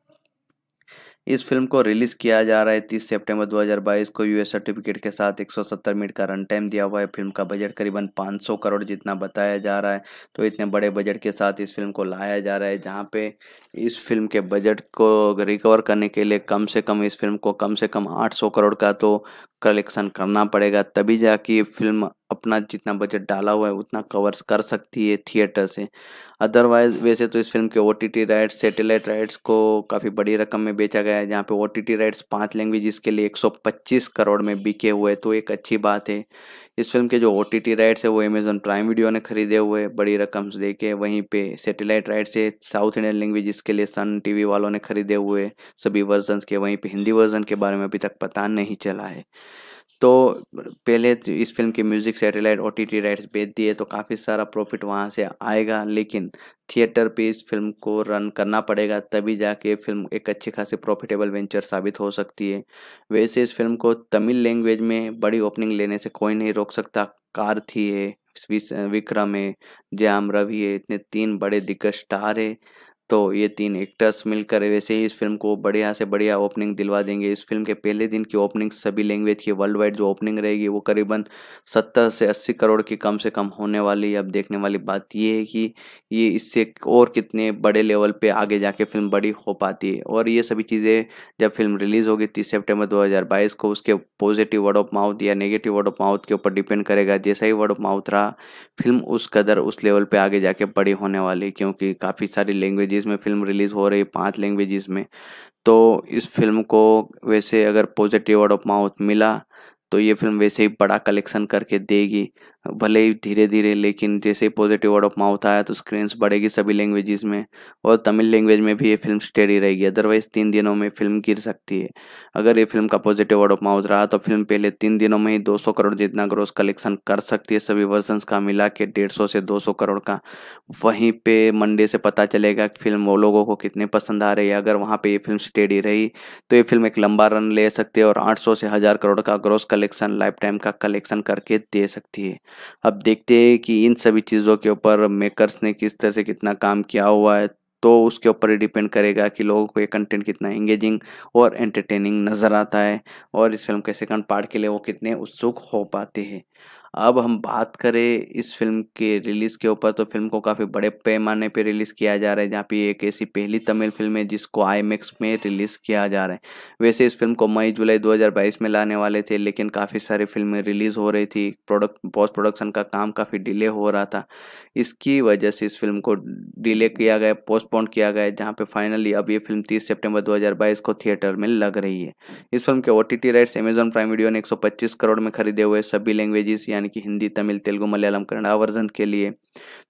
इस फिल्म को रिलीज किया जा रहा है तीस सितंबर 2022 को यूएस सर्टिफिकेट के साथ 170 मिनट का रन टाइम दिया हुआ है फिल्म का बजट करीबन 500 करोड़ जितना बताया जा रहा है तो इतने बड़े बजट के साथ इस फिल्म को लाया जा रहा है जहाँ पे इस फिल्म के बजट को रिकवर करने के लिए कम से कम इस फिल्म को कम से कम आठ करोड़ का तो कलेक्शन करना पड़ेगा तभी जाके ये फिल्म अपना जितना बजट डाला हुआ है उतना कवर कर सकती है थिएटर से अदरवाइज वैसे तो इस फिल्म के O T T rights satellite rights को काफ़ी बड़ी रकम में बेचा गया है जहाँ पे ओ टी टी राइट्स पाँच लैंग्वेज के लिए 125 करोड़ में बिके हुए तो एक अच्छी बात है इस फिल्म के जो ओ टी टी राइट्स है वो अमेजोन प्राइम वीडियो ने खरीदे हुए बड़ी रकम दे के वहीं पे सेटेलाइट राइट्स है साउथ इंडियन लैंग्वेज के लिए सन टीवी वालों ने खरीदे हुए सभी वर्जन के वहीं पे हिंदी वर्जन के बारे में अभी तक पता नहीं चला है तो पहले तो इस फिल्म के music satellite O T T rights बेच दिए तो काफ़ी सारा प्रॉफिट वहाँ से आएगा लेकिन थिएटर पे इस फिल्म को रन करना पड़ेगा तभी जाके फिल्म एक अच्छी खासी प्रॉफिटेबल वेंचर साबित हो सकती है वैसे इस फिल्म को तमिल लैंग्वेज में बड़ी ओपनिंग लेने से कोई नहीं रोक सकता कार थी है विक्रम है जयाम रवि है इतने तीन बड़े दिग्गज स्टार है तो ये तीन एक्टर्स मिलकर वैसे ही इस फिल्म को बढ़िया से बढ़िया ओपनिंग दिलवा देंगे इस फिल्म के पहले दिन की ओपनिंग सभी लैंग्वेज की वर्ल्ड वाइड जो ओपनिंग रहेगी वो करीबन सत्तर से अस्सी करोड़ की कम से कम होने वाली अब देखने वाली बात ये है कि ये इससे और कितने बड़े लेवल पे आगे जाके फिल्म बड़ी हो पाती है और ये सभी चीज़ें जब फिल्म रिलीज़ होगी तीस सेप्टेम्बर दो को उसके पॉजिटिव वर्ड ऑफ माउथ या नेगेटिव वर्ड ऑफ माउथ के ऊपर डिपेंड करेगा जैसा ही वर्ड ऑफ माउथ रहा फिल्म उस कदर उस लेवल पर आगे जाके बड़ी होने वाली क्योंकि काफ़ी सारी लैंग्वेज लैंग्वेजेस में फिल्म रिलीज़ हो रही है पांच लैंग्वेजेस में तो इस फिल्म को वैसे अगर पॉजिटिव वर्ड ऑफ माउथ मिला तो ये फिल्म वैसे ही बड़ा कलेक्शन करके देगी भले ही धीरे धीरे लेकिन जैसे ही पॉजिटिव वर्ड ऑफ माउथ आया तो स्क्रीन्स बढ़ेगी सभी लैंग्वेजेस में और तमिल लैंग्वेज में भी ये फिल्म स्टेडी रहेगी अदरवाइज तीन दिनों में फिल्म गिर सकती है अगर ये फिल्म का पॉजिटिव वर्ड ऑफ माउथ रहा तो फिल्म पहले तीन दिनों में ही 200 करोड़ जितना ग्रोस कलेक्शन कर सकती है सभी वर्जन का मिला के डेढ़ से दो करोड़ का वहीं पर मंडे से पता चलेगा कि फिल्म वो लोगों को कितने पसंद आ रही है अगर वहाँ पर ये फिल्म स्टेडी रही तो ये फिल्म एक लंबा रन ले सकती है और आठ से हज़ार करोड़ का ग्रोस कलेक्शन लाइफ टाइम का कलेक्शन करके दे सकती है अब देखते हैं कि इन सभी चीज़ों के ऊपर मेकर्स ने किस तरह से कितना काम किया हुआ है तो उसके ऊपर ही डिपेंड करेगा कि लोगों को ये कंटेंट कितना इंगेजिंग और एंटरटेनिंग नज़र आता है और इस फिल्म के सेकंड पार्ट के लिए वो कितने उत्सुक हो पाते हैं अब हम बात करें इस फिल्म के रिलीज़ के ऊपर तो फिल्म को काफ़ी बड़े पैमाने पे रिलीज़ किया जा रहा है जहाँ पे एक ऐसी पहली तमिल फिल्म है जिसको आई में रिलीज़ किया जा रहा है वैसे इस फिल्म को मई जुलाई 2022 में लाने वाले थे लेकिन काफ़ी सारी फिल्में रिलीज़ हो रही थी प्रोडक्ट पोस्ट प्रोडक्शन का काम काफ़ी डिले हो रहा था इसकी वजह से इस फिल्म को डिले किया गया पोस्टपोन किया गया जहाँ पे फाइनली अब ये फिल्म तीस सेप्टेम्बर दो को थिएटर में लग रही है इस फिल्म के O T rights Amazon Prime Video ने एक करोड़ में खरीदे हुए सभी लैंग्वेजेस यानी कि हिंदी तमिल तेलुगु मलयालम कन्नडा वर्जन के लिए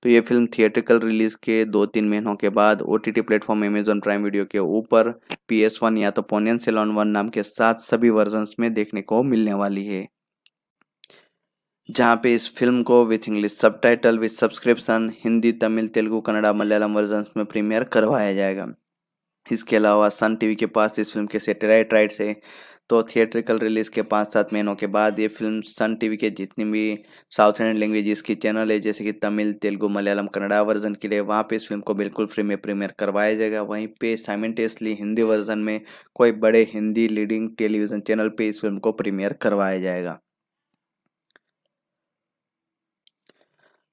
तो ये फिल्म थिएट्रिकल रिलीज के दो तीन महीनों के बाद O T T platform Amazon Prime Video के ऊपर पी एस वन या तो पोनियन सेलॉन वन नाम के साथ सभी वर्जन में देखने को मिलने वाली है जहाँ पे इस फिल्म को with English subtitle with subscription Hindi Tamil Telugu Kannada Malayalam version में प्रीमियर करवाया जाएगा इसके अलावा सन टीवी के पास इस फिल्म के सेटेलाइट राइट्स से तो थिएट्रिकल रिलीज़ के पाँच सात महीनों के बाद ये फिल्म सन टीवी के जितनी भी साउथ इंडियन लैंग्वेज की चैनल है जैसे कि तमिल तेलुगू मलयालम कन्नड़ा वर्जन के लिए वहाँ पे इस फिल्म को बिल्कुल फ्री में प्रीमियर करवाया जाएगा वहीं पे साइमेंटेसली हिंदी वर्जन में कोई बड़े हिंदी लीडिंग टेलीविज़न चैनल पर इस फिल्म को प्रीमियर करवाया जाएगा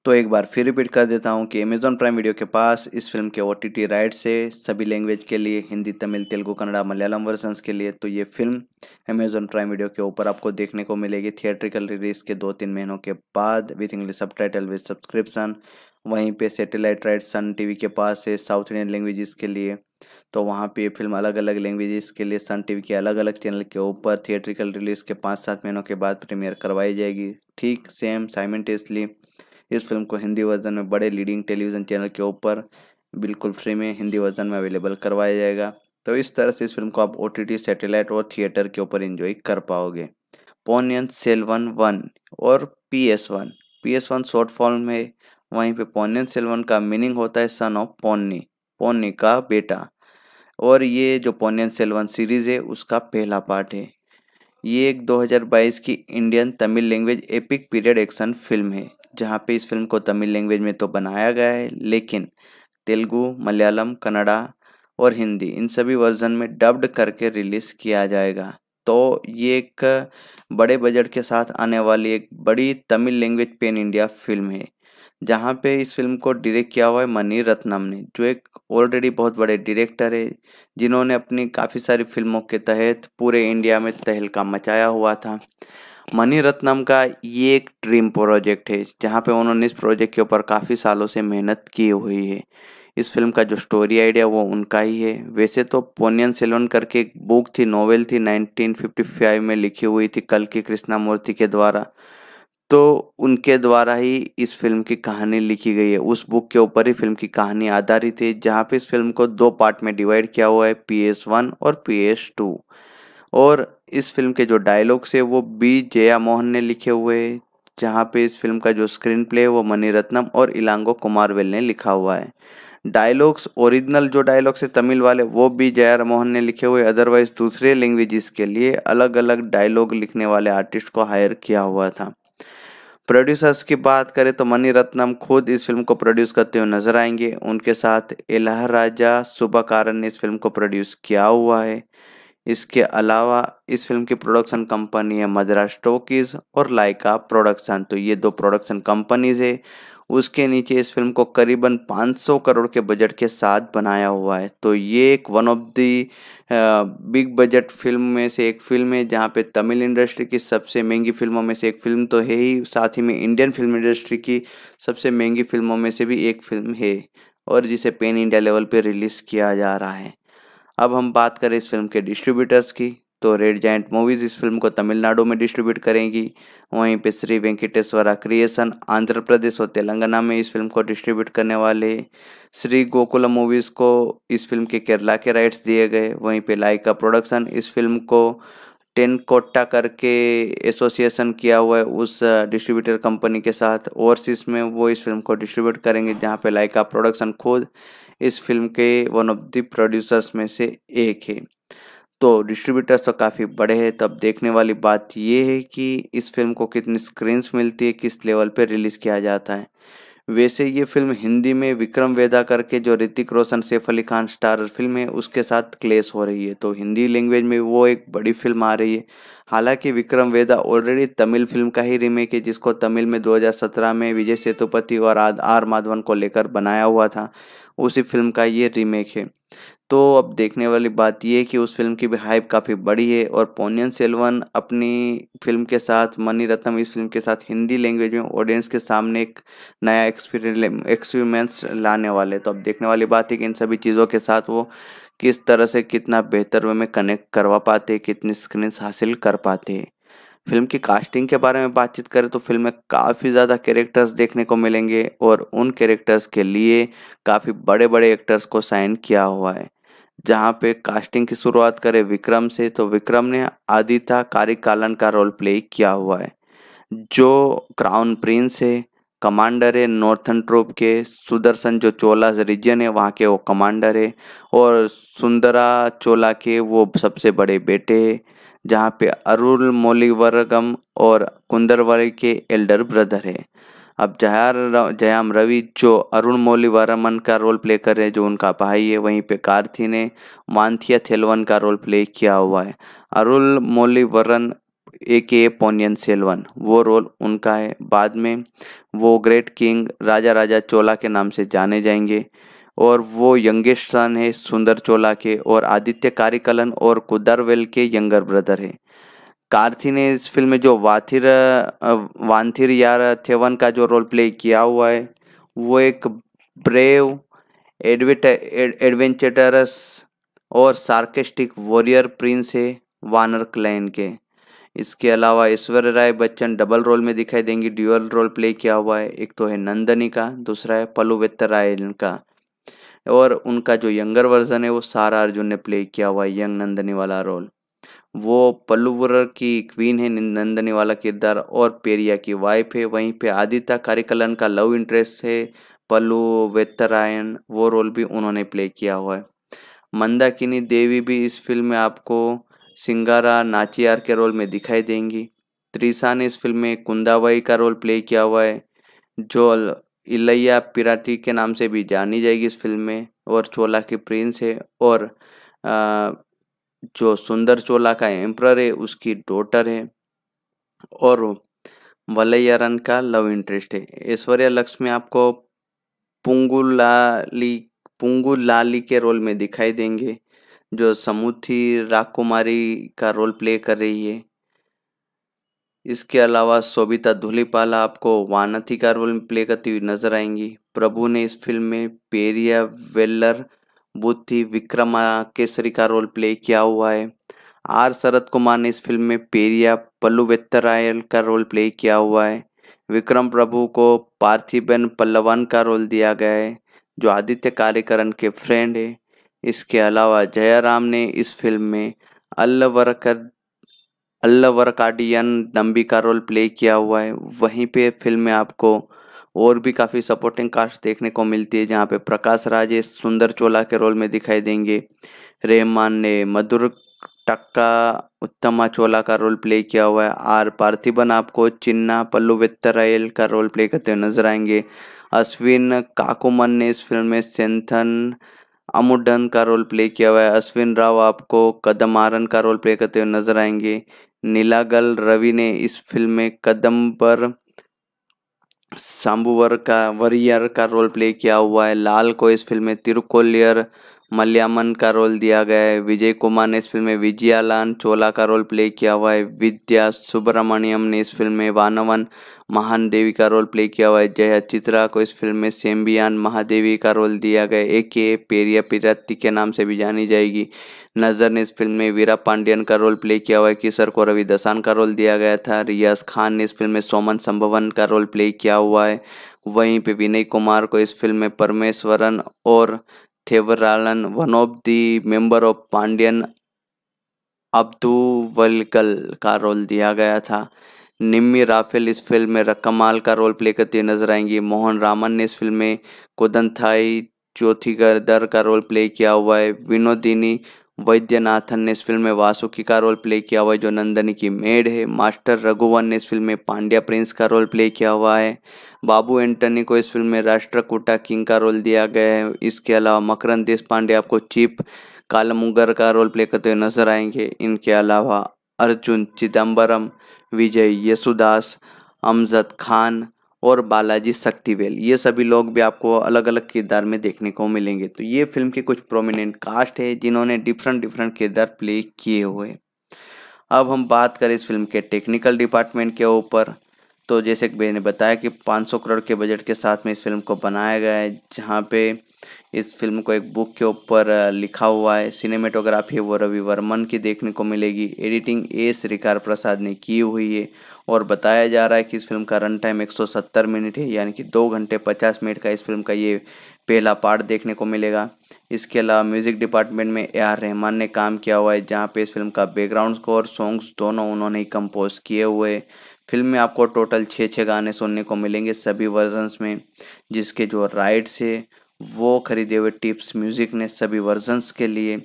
तो एक बार फिर रिपीट कर देता हूँ कि अमेजॉन प्राइम वीडियो के पास इस फिल्म के ओ टी राइट से सभी लैंग्वेज के लिए हिंदी तमिल तेलुगु कन्नड़ा मलयालम वर्जन के लिए तो ये फिल्म अमेजोन प्राइम वीडियो के ऊपर आपको देखने को मिलेगी थिएट्रिकल रिलीज के दो तीन महीनों के बाद with English subtitle with subscription वहीं पे सेटेलाइट राइट सन टीवी के पास है साउथ इंडियन लैंग्वेजेस के लिए तो वहाँ पे फिल्म अलग अलग लैंग्वेजेस के लिए सन टीवी के अलग अलग चैनल के ऊपर थिएट्रिकल रिलीज के पाँच सात महीनों के बाद प्रीमियर करवाई जाएगी ठीक सेम साइमेंटेसली इस फिल्म को हिंदी वर्जन में बड़े लीडिंग टेलीविज़न चैनल के ऊपर बिल्कुल फ्री में हिंदी वर्जन में अवेलेबल करवाया जाएगा तो इस तरह से इस फिल्म को आप ओ टी सैटेलाइट और थिएटर के ऊपर इन्जॉय कर पाओगे पोनियन सेलवन वन और P S one P S one short form है वहीं पे पोनियन सेलवन का मीनिंग होता है सन ऑफ पोन्नी पोन्नी का बेटा और ये जो पोनियन सेलवन सीरीज़ है उसका पहला पार्ट है ये एक 2022 की Indian Tamil language epic period action film है जहाँ पे इस फिल्म को तमिल लैंग्वेज में तो बनाया गया है लेकिन तेलुगु मलयालम कन्नड़ा और हिंदी इन सभी वर्जन में डब्ड करके रिलीज़ किया जाएगा तो ये एक बड़े बजट के साथ आने वाली एक बड़ी Tamil language pan India film है जहाँ पे इस फिल्म को डायरेक्ट किया हुआ है मनी रत्नम ने जो एक ऑलरेडी बहुत बड़े डायरेक्टर है जिन्होंने अपनी काफ़ी सारी फिल्मों के तहत पूरे इंडिया में तहलका मचाया हुआ था मनी रत्नम का ये एक ड्रीम प्रोजेक्ट है जहाँ पे उन्होंने इस प्रोजेक्ट के ऊपर काफ़ी सालों से मेहनत की हुई है इस फिल्म का जो स्टोरी आइडिया वो उनका ही है वैसे तो पोनियन सेलोन करके एक बुक थी नोवेल थी 1955 में लिखी हुई थी कल की कृष्णा मूर्ति के द्वारा तो उनके द्वारा ही इस फिल्म की कहानी लिखी गई है उस बुक के ऊपर ही फिल्म की कहानी आधारित है जहाँ पे इस फिल्म को दो पार्ट में डिवाइड किया हुआ है पी एस वन और पी एस टू और इस फिल्म के जो डायलॉग्स है वो बी जया मोहन ने लिखे हुए है जहाँ पे इस फिल्म का जो स्क्रीन प्ले है वो मणिरत्नम और इलांगो कुमारवेल ने लिखा हुआ है डायलॉग्स ओरिजिनल जो डायलॉग्स है तमिल वाले वो भी जया मोहन ने लिखे हुए अदरवाइज दूसरे लैंग्वेजेस के लिए अलग अलग डायलॉग लिखने वाले आर्टिस्ट को हायर किया हुआ था प्रोड्यूसर्स की बात करें तो मणिरत्नम खुद इस फिल्म को प्रोड्यूस करते हुए नजर आएंगे उनके साथ इलाह राजा कारण ने इस फिल्म को प्रोड्यूस किया हुआ है इसके अलावा इस फिल्म की प्रोडक्शन कंपनी है मद्रास टोकीज और लाइका प्रोडक्शन तो ये दो प्रोडक्शन कंपनीज है उसके नीचे इस फिल्म को करीबन 500 करोड़ के बजट के साथ बनाया हुआ है तो ये एक one of the big budget film में से एक फिल्म है जहाँ पे तमिल इंडस्ट्री की सबसे महंगी फिल्मों में से एक फिल्म तो है ही साथ ही में इंडियन फिल्म इंडस्ट्री की सबसे महंगी फिल्मों में से भी एक फिल्म है और जिसे पेन इंडिया लेवल पर रिलीज़ किया जा रहा है अब हम बात करें इस फिल्म के डिस्ट्रीब्यूटर्स की तो रेड जैंट मूवीज़ इस फिल्म को तमिलनाडु में डिस्ट्रीब्यूट करेंगी वहीं पे श्री वेंकटेश्वरा क्रिएशन आंध्र प्रदेश और तेलंगाना में इस फिल्म को डिस्ट्रीब्यूट करने वाले श्री गोकुल मूवीज़ को इस फिल्म के केरला के राइट्स दिए गए वहीं पे लाइका प्रोडक्शन इस फिल्म को टेन कोट्टा करके एसोसिएशन किया हुआ है उस डिस्ट्रीब्यूटर कंपनी के साथ ओवरसीज में वो इस फिल्म को डिस्ट्रीब्यूट करेंगे जहाँ पे लाइका प्रोडक्शन खुद इस फिल्म के वन ऑफ द प्रोड्यूसर्स में से एक है तो डिस्ट्रीब्यूटर्स तो काफ़ी बड़े हैं तब देखने वाली बात यह है कि इस फिल्म को कितनी स्क्रीन्स मिलती है किस लेवल पर रिलीज़ किया जाता है वैसे ये फिल्म हिंदी में विक्रम वेदा करके जो ऋतिक रोशन सैफ अली खान स्टारर फिल्म है उसके साथ क्लेश हो रही है तो हिंदी लैंग्वेज में वो एक बड़ी फिल्म आ रही है हालांकि विक्रम वेदा ऑलरेडी तमिल फिल्म का ही रीमेक है जिसको तमिल में 2017 में विजय सेतुपति और आर माधवन को लेकर बनाया हुआ था उसी फिल्म का ये रीमेक है तो अब देखने वाली बात यह है कि उस फिल्म की भी हाइप काफ़ी बड़ी है और पोनियन सेल्वन अपनी फिल्म के साथ मनी रत्नम इस फिल्म के साथ हिंदी लैंग्वेज में ऑडियंस के सामने एक नया एक्सपीरियंस लाने वाले तो अब देखने वाली बात है कि इन सभी चीज़ों के साथ वो किस तरह से कितना बेहतर वे में कनेक्ट करवा पाते कितनी स्क्रीन्स हासिल कर पाते फिल्म की कास्टिंग के बारे में बातचीत करें तो फिल्म में काफ़ी ज़्यादा कैरेक्टर्स देखने को मिलेंगे और उन कैरेक्टर्स के लिए काफ़ी बड़े बड़े एक्टर्स को साइन किया हुआ है जहाँ पे कास्टिंग की शुरुआत करें विक्रम से तो विक्रम ने आदिता कारिकालन का रोल प्ले किया हुआ है जो क्राउन प्रिंस है कमांडर है नॉर्थन ट्रोप के सुदर्शन जो चोला रीजन है वहाँ के वो कमांडर है और सुंदरा चोला के वो सबसे बड़े बेटे जहाँ पे अरुल मोलिवरगम और कुंदरवरे के एल्डर ब्रदर है अब जया जयाम रवि जो अरुण मोलिवरमन का रोल प्ले कर रहे हैं जो उनका भाई है वहीं पे कार्थी ने मानथिया थेलवन का रोल प्ले किया हुआ है अरुल मोलिवरन ए के पोनियन सेलवन वो रोल उनका है बाद में वो ग्रेट किंग राजा राजा चोला के नाम से जाने जाएंगे और वो यंगेस्ट सन है सुंदर चोला के और आदित्य कारिकलन और कुदरवेल के यंगर ब्रदर है कार्थी ने इस फिल्म में जो वाथिर वानथिर यार थेवन का जो रोल प्ले किया हुआ है वो एक ब्रेव एडवेट एडवेंचरस और सार्केस्टिक वॉरियर प्रिंस है वानर क्लैन के इसके अलावा ईश्वर राय बच्चन डबल रोल में दिखाई देंगी ड्यूअल रोल प्ले किया हुआ है एक तो है नंदनी का दूसरा है पलुवेत्तर राय का और उनका जो यंगर वर्जन है वो सारा अर्जुन ने प्ले किया हुआ है यंग नंदनी वाला रोल वो पल्लूवर की क्वीन है नंदनी वाला किरदार और पेरिया की वाइफ है वहीं पे आदित्य कारिकलन का लव इंटरेस्ट है पल्लू वेतरायन वो रोल भी उन्होंने प्ले किया हुआ है मंदाकिनी देवी भी इस फिल्म में आपको सिंगारा नाचियार के रोल में दिखाई देंगी त्रिशा ने इस फिल्म में कुंदाबाई का रोल प्ले किया हुआ है जो इलैया पिराटी के नाम से भी जानी जाएगी इस फिल्म में और चोला की प्रिंस है और जो सुंदर चोला का एम्प्रर है उसकी डॉटर है और रन का लव इंटरेस्ट है ऐश्वर्या लक्ष्मी आपको पुंगुलाली पुंगुलाली के रोल में दिखाई देंगे जो समुथी राकुमारी का रोल प्ले कर रही है इसके अलावा सोबिता धुलीपाला आपको वानती का रोल में प्ले करती हुई नजर आएंगी प्रभु ने इस फिल्म में पेरिया वेल्लर बुद्धि विक्रमा केसरी का रोल प्ले किया हुआ है आर शरद कुमार ने इस फिल्म में पेरिया पल्लू का रोल प्ले किया हुआ है विक्रम प्रभु को पार्थिबेन पल्लवन का रोल दिया गया है जो आदित्य कार्यकरण के फ्रेंड है इसके अलावा जयराम ने इस फिल्म में अल्लवरकर कार्डियन नम्बी का रोल प्ले किया हुआ है वहीं पे फिल्म में आपको और भी काफ़ी सपोर्टिंग कास्ट देखने को मिलती है जहाँ पे प्रकाश राज सुंदर चोला के रोल में दिखाई देंगे रहमान ने मधुर टक्का उत्तमा चोला का रोल प्ले किया हुआ है आर पार्थिबन आपको चिन्ना पल्लू वित्तरायल का रोल प्ले करते हुए नजर आएंगे अश्विन काकुमन ने इस फिल्म में सेंथन अमुडन का रोल प्ले किया हुआ है अश्विन राव आपको कदम आरन का रोल प्ले करते हुए नजर आएंगे नीलागल रवि ने इस फिल्म में कदम पर शाम्बुवर का वरियर का रोल प्ले किया हुआ है लाल को इस फिल्म में तिरुकोलियर मलयामन का रोल दिया गया है विजय कुमार ने इस फिल्म में विजयालान चोला का रोल प्ले किया हुआ है विद्या सुब्रमण्यम ने इस फिल्म में वानवन महान देवी का रोल प्ले किया हुआ है जया चित्रा को इस फिल्म में सेम्बियान महादेवी का रोल दिया गया ए के पेरिया पिरत्ती के नाम से भी जानी जाएगी नज़र ने इस फिल्म में वीरा पांडियन का रोल प्ले किया हुआ है किशर को रवि दसान का रोल दिया गया था रियाज खान ने इस फिल्म में सोमन संभवन का रोल प्ले किया हुआ है वहीं पे विनय कुमार को इस फिल्म में परमेश्वरन और Thevaralan, one of the member of Pandian अब्दुवलकल का रोल दिया गया था निम्मी राफेल इस फिल्म में रकमाल का रोल प्ले करती नजर आएंगी मोहन रामन ने इस फिल्म में कोदन थाई चौथी गर्दर का रोल प्ले किया हुआ है विनोदिनी वैद्यनाथन ने इस फिल्म में वासुकी का रोल प्ले किया हुआ है जो नंदनी की मेड है मास्टर रघुवन ने इस फिल्म में पांड्या प्रिंस का रोल प्ले किया हुआ है बाबू एंटनी को इस फिल्म में राष्ट्रकूटा किंग का रोल दिया गया है इसके अलावा मकरंद देश पांडे आपको चीप कालमुगर का रोल प्ले करते हुए नजर आएंगे इनके अलावा अर्जुन चिदम्बरम विजय यसुदास अमजद खान और बालाजी शक्तिवेल ये सभी लोग भी आपको अलग अलग किरदार में देखने को मिलेंगे तो ये फिल्म के कुछ प्रोमिनेंट कास्ट है जिन्होंने डिफरेंट डिफरेंट किरदार प्ले किए हुए अब हम बात करें इस फिल्म के टेक्निकल डिपार्टमेंट के ऊपर तो जैसे कि मैंने बताया कि 500 करोड़ के बजट के साथ में इस फिल्म को बनाया गया है जहाँ पे इस फिल्म को एक बुक के ऊपर लिखा हुआ है सिनेमेटोग्राफी वो रवि वर्मन की देखने को मिलेगी एडिटिंग ए श्रीकार प्रसाद ने की हुई है और बताया जा रहा है कि इस फिल्म का रन टाइम 170 मिनट है यानी कि दो घंटे 50 मिनट का इस फिल्म का ये पहला पार्ट देखने को मिलेगा इसके अलावा म्यूज़िक डिपार्टमेंट में ए आर रहमान ने काम किया हुआ है जहाँ पे इस फिल्म का बैकग्राउंड स्कोर सॉन्ग्स दोनों उन्होंने ही कंपोज किए हुए फिल्म में आपको टोटल छः छः गाने सुनने को मिलेंगे सभी वर्जन्स में जिसके जो राइट्स है वो खरीदे हुए टिप्स म्यूज़िक ने सभी वर्जन्स के लिए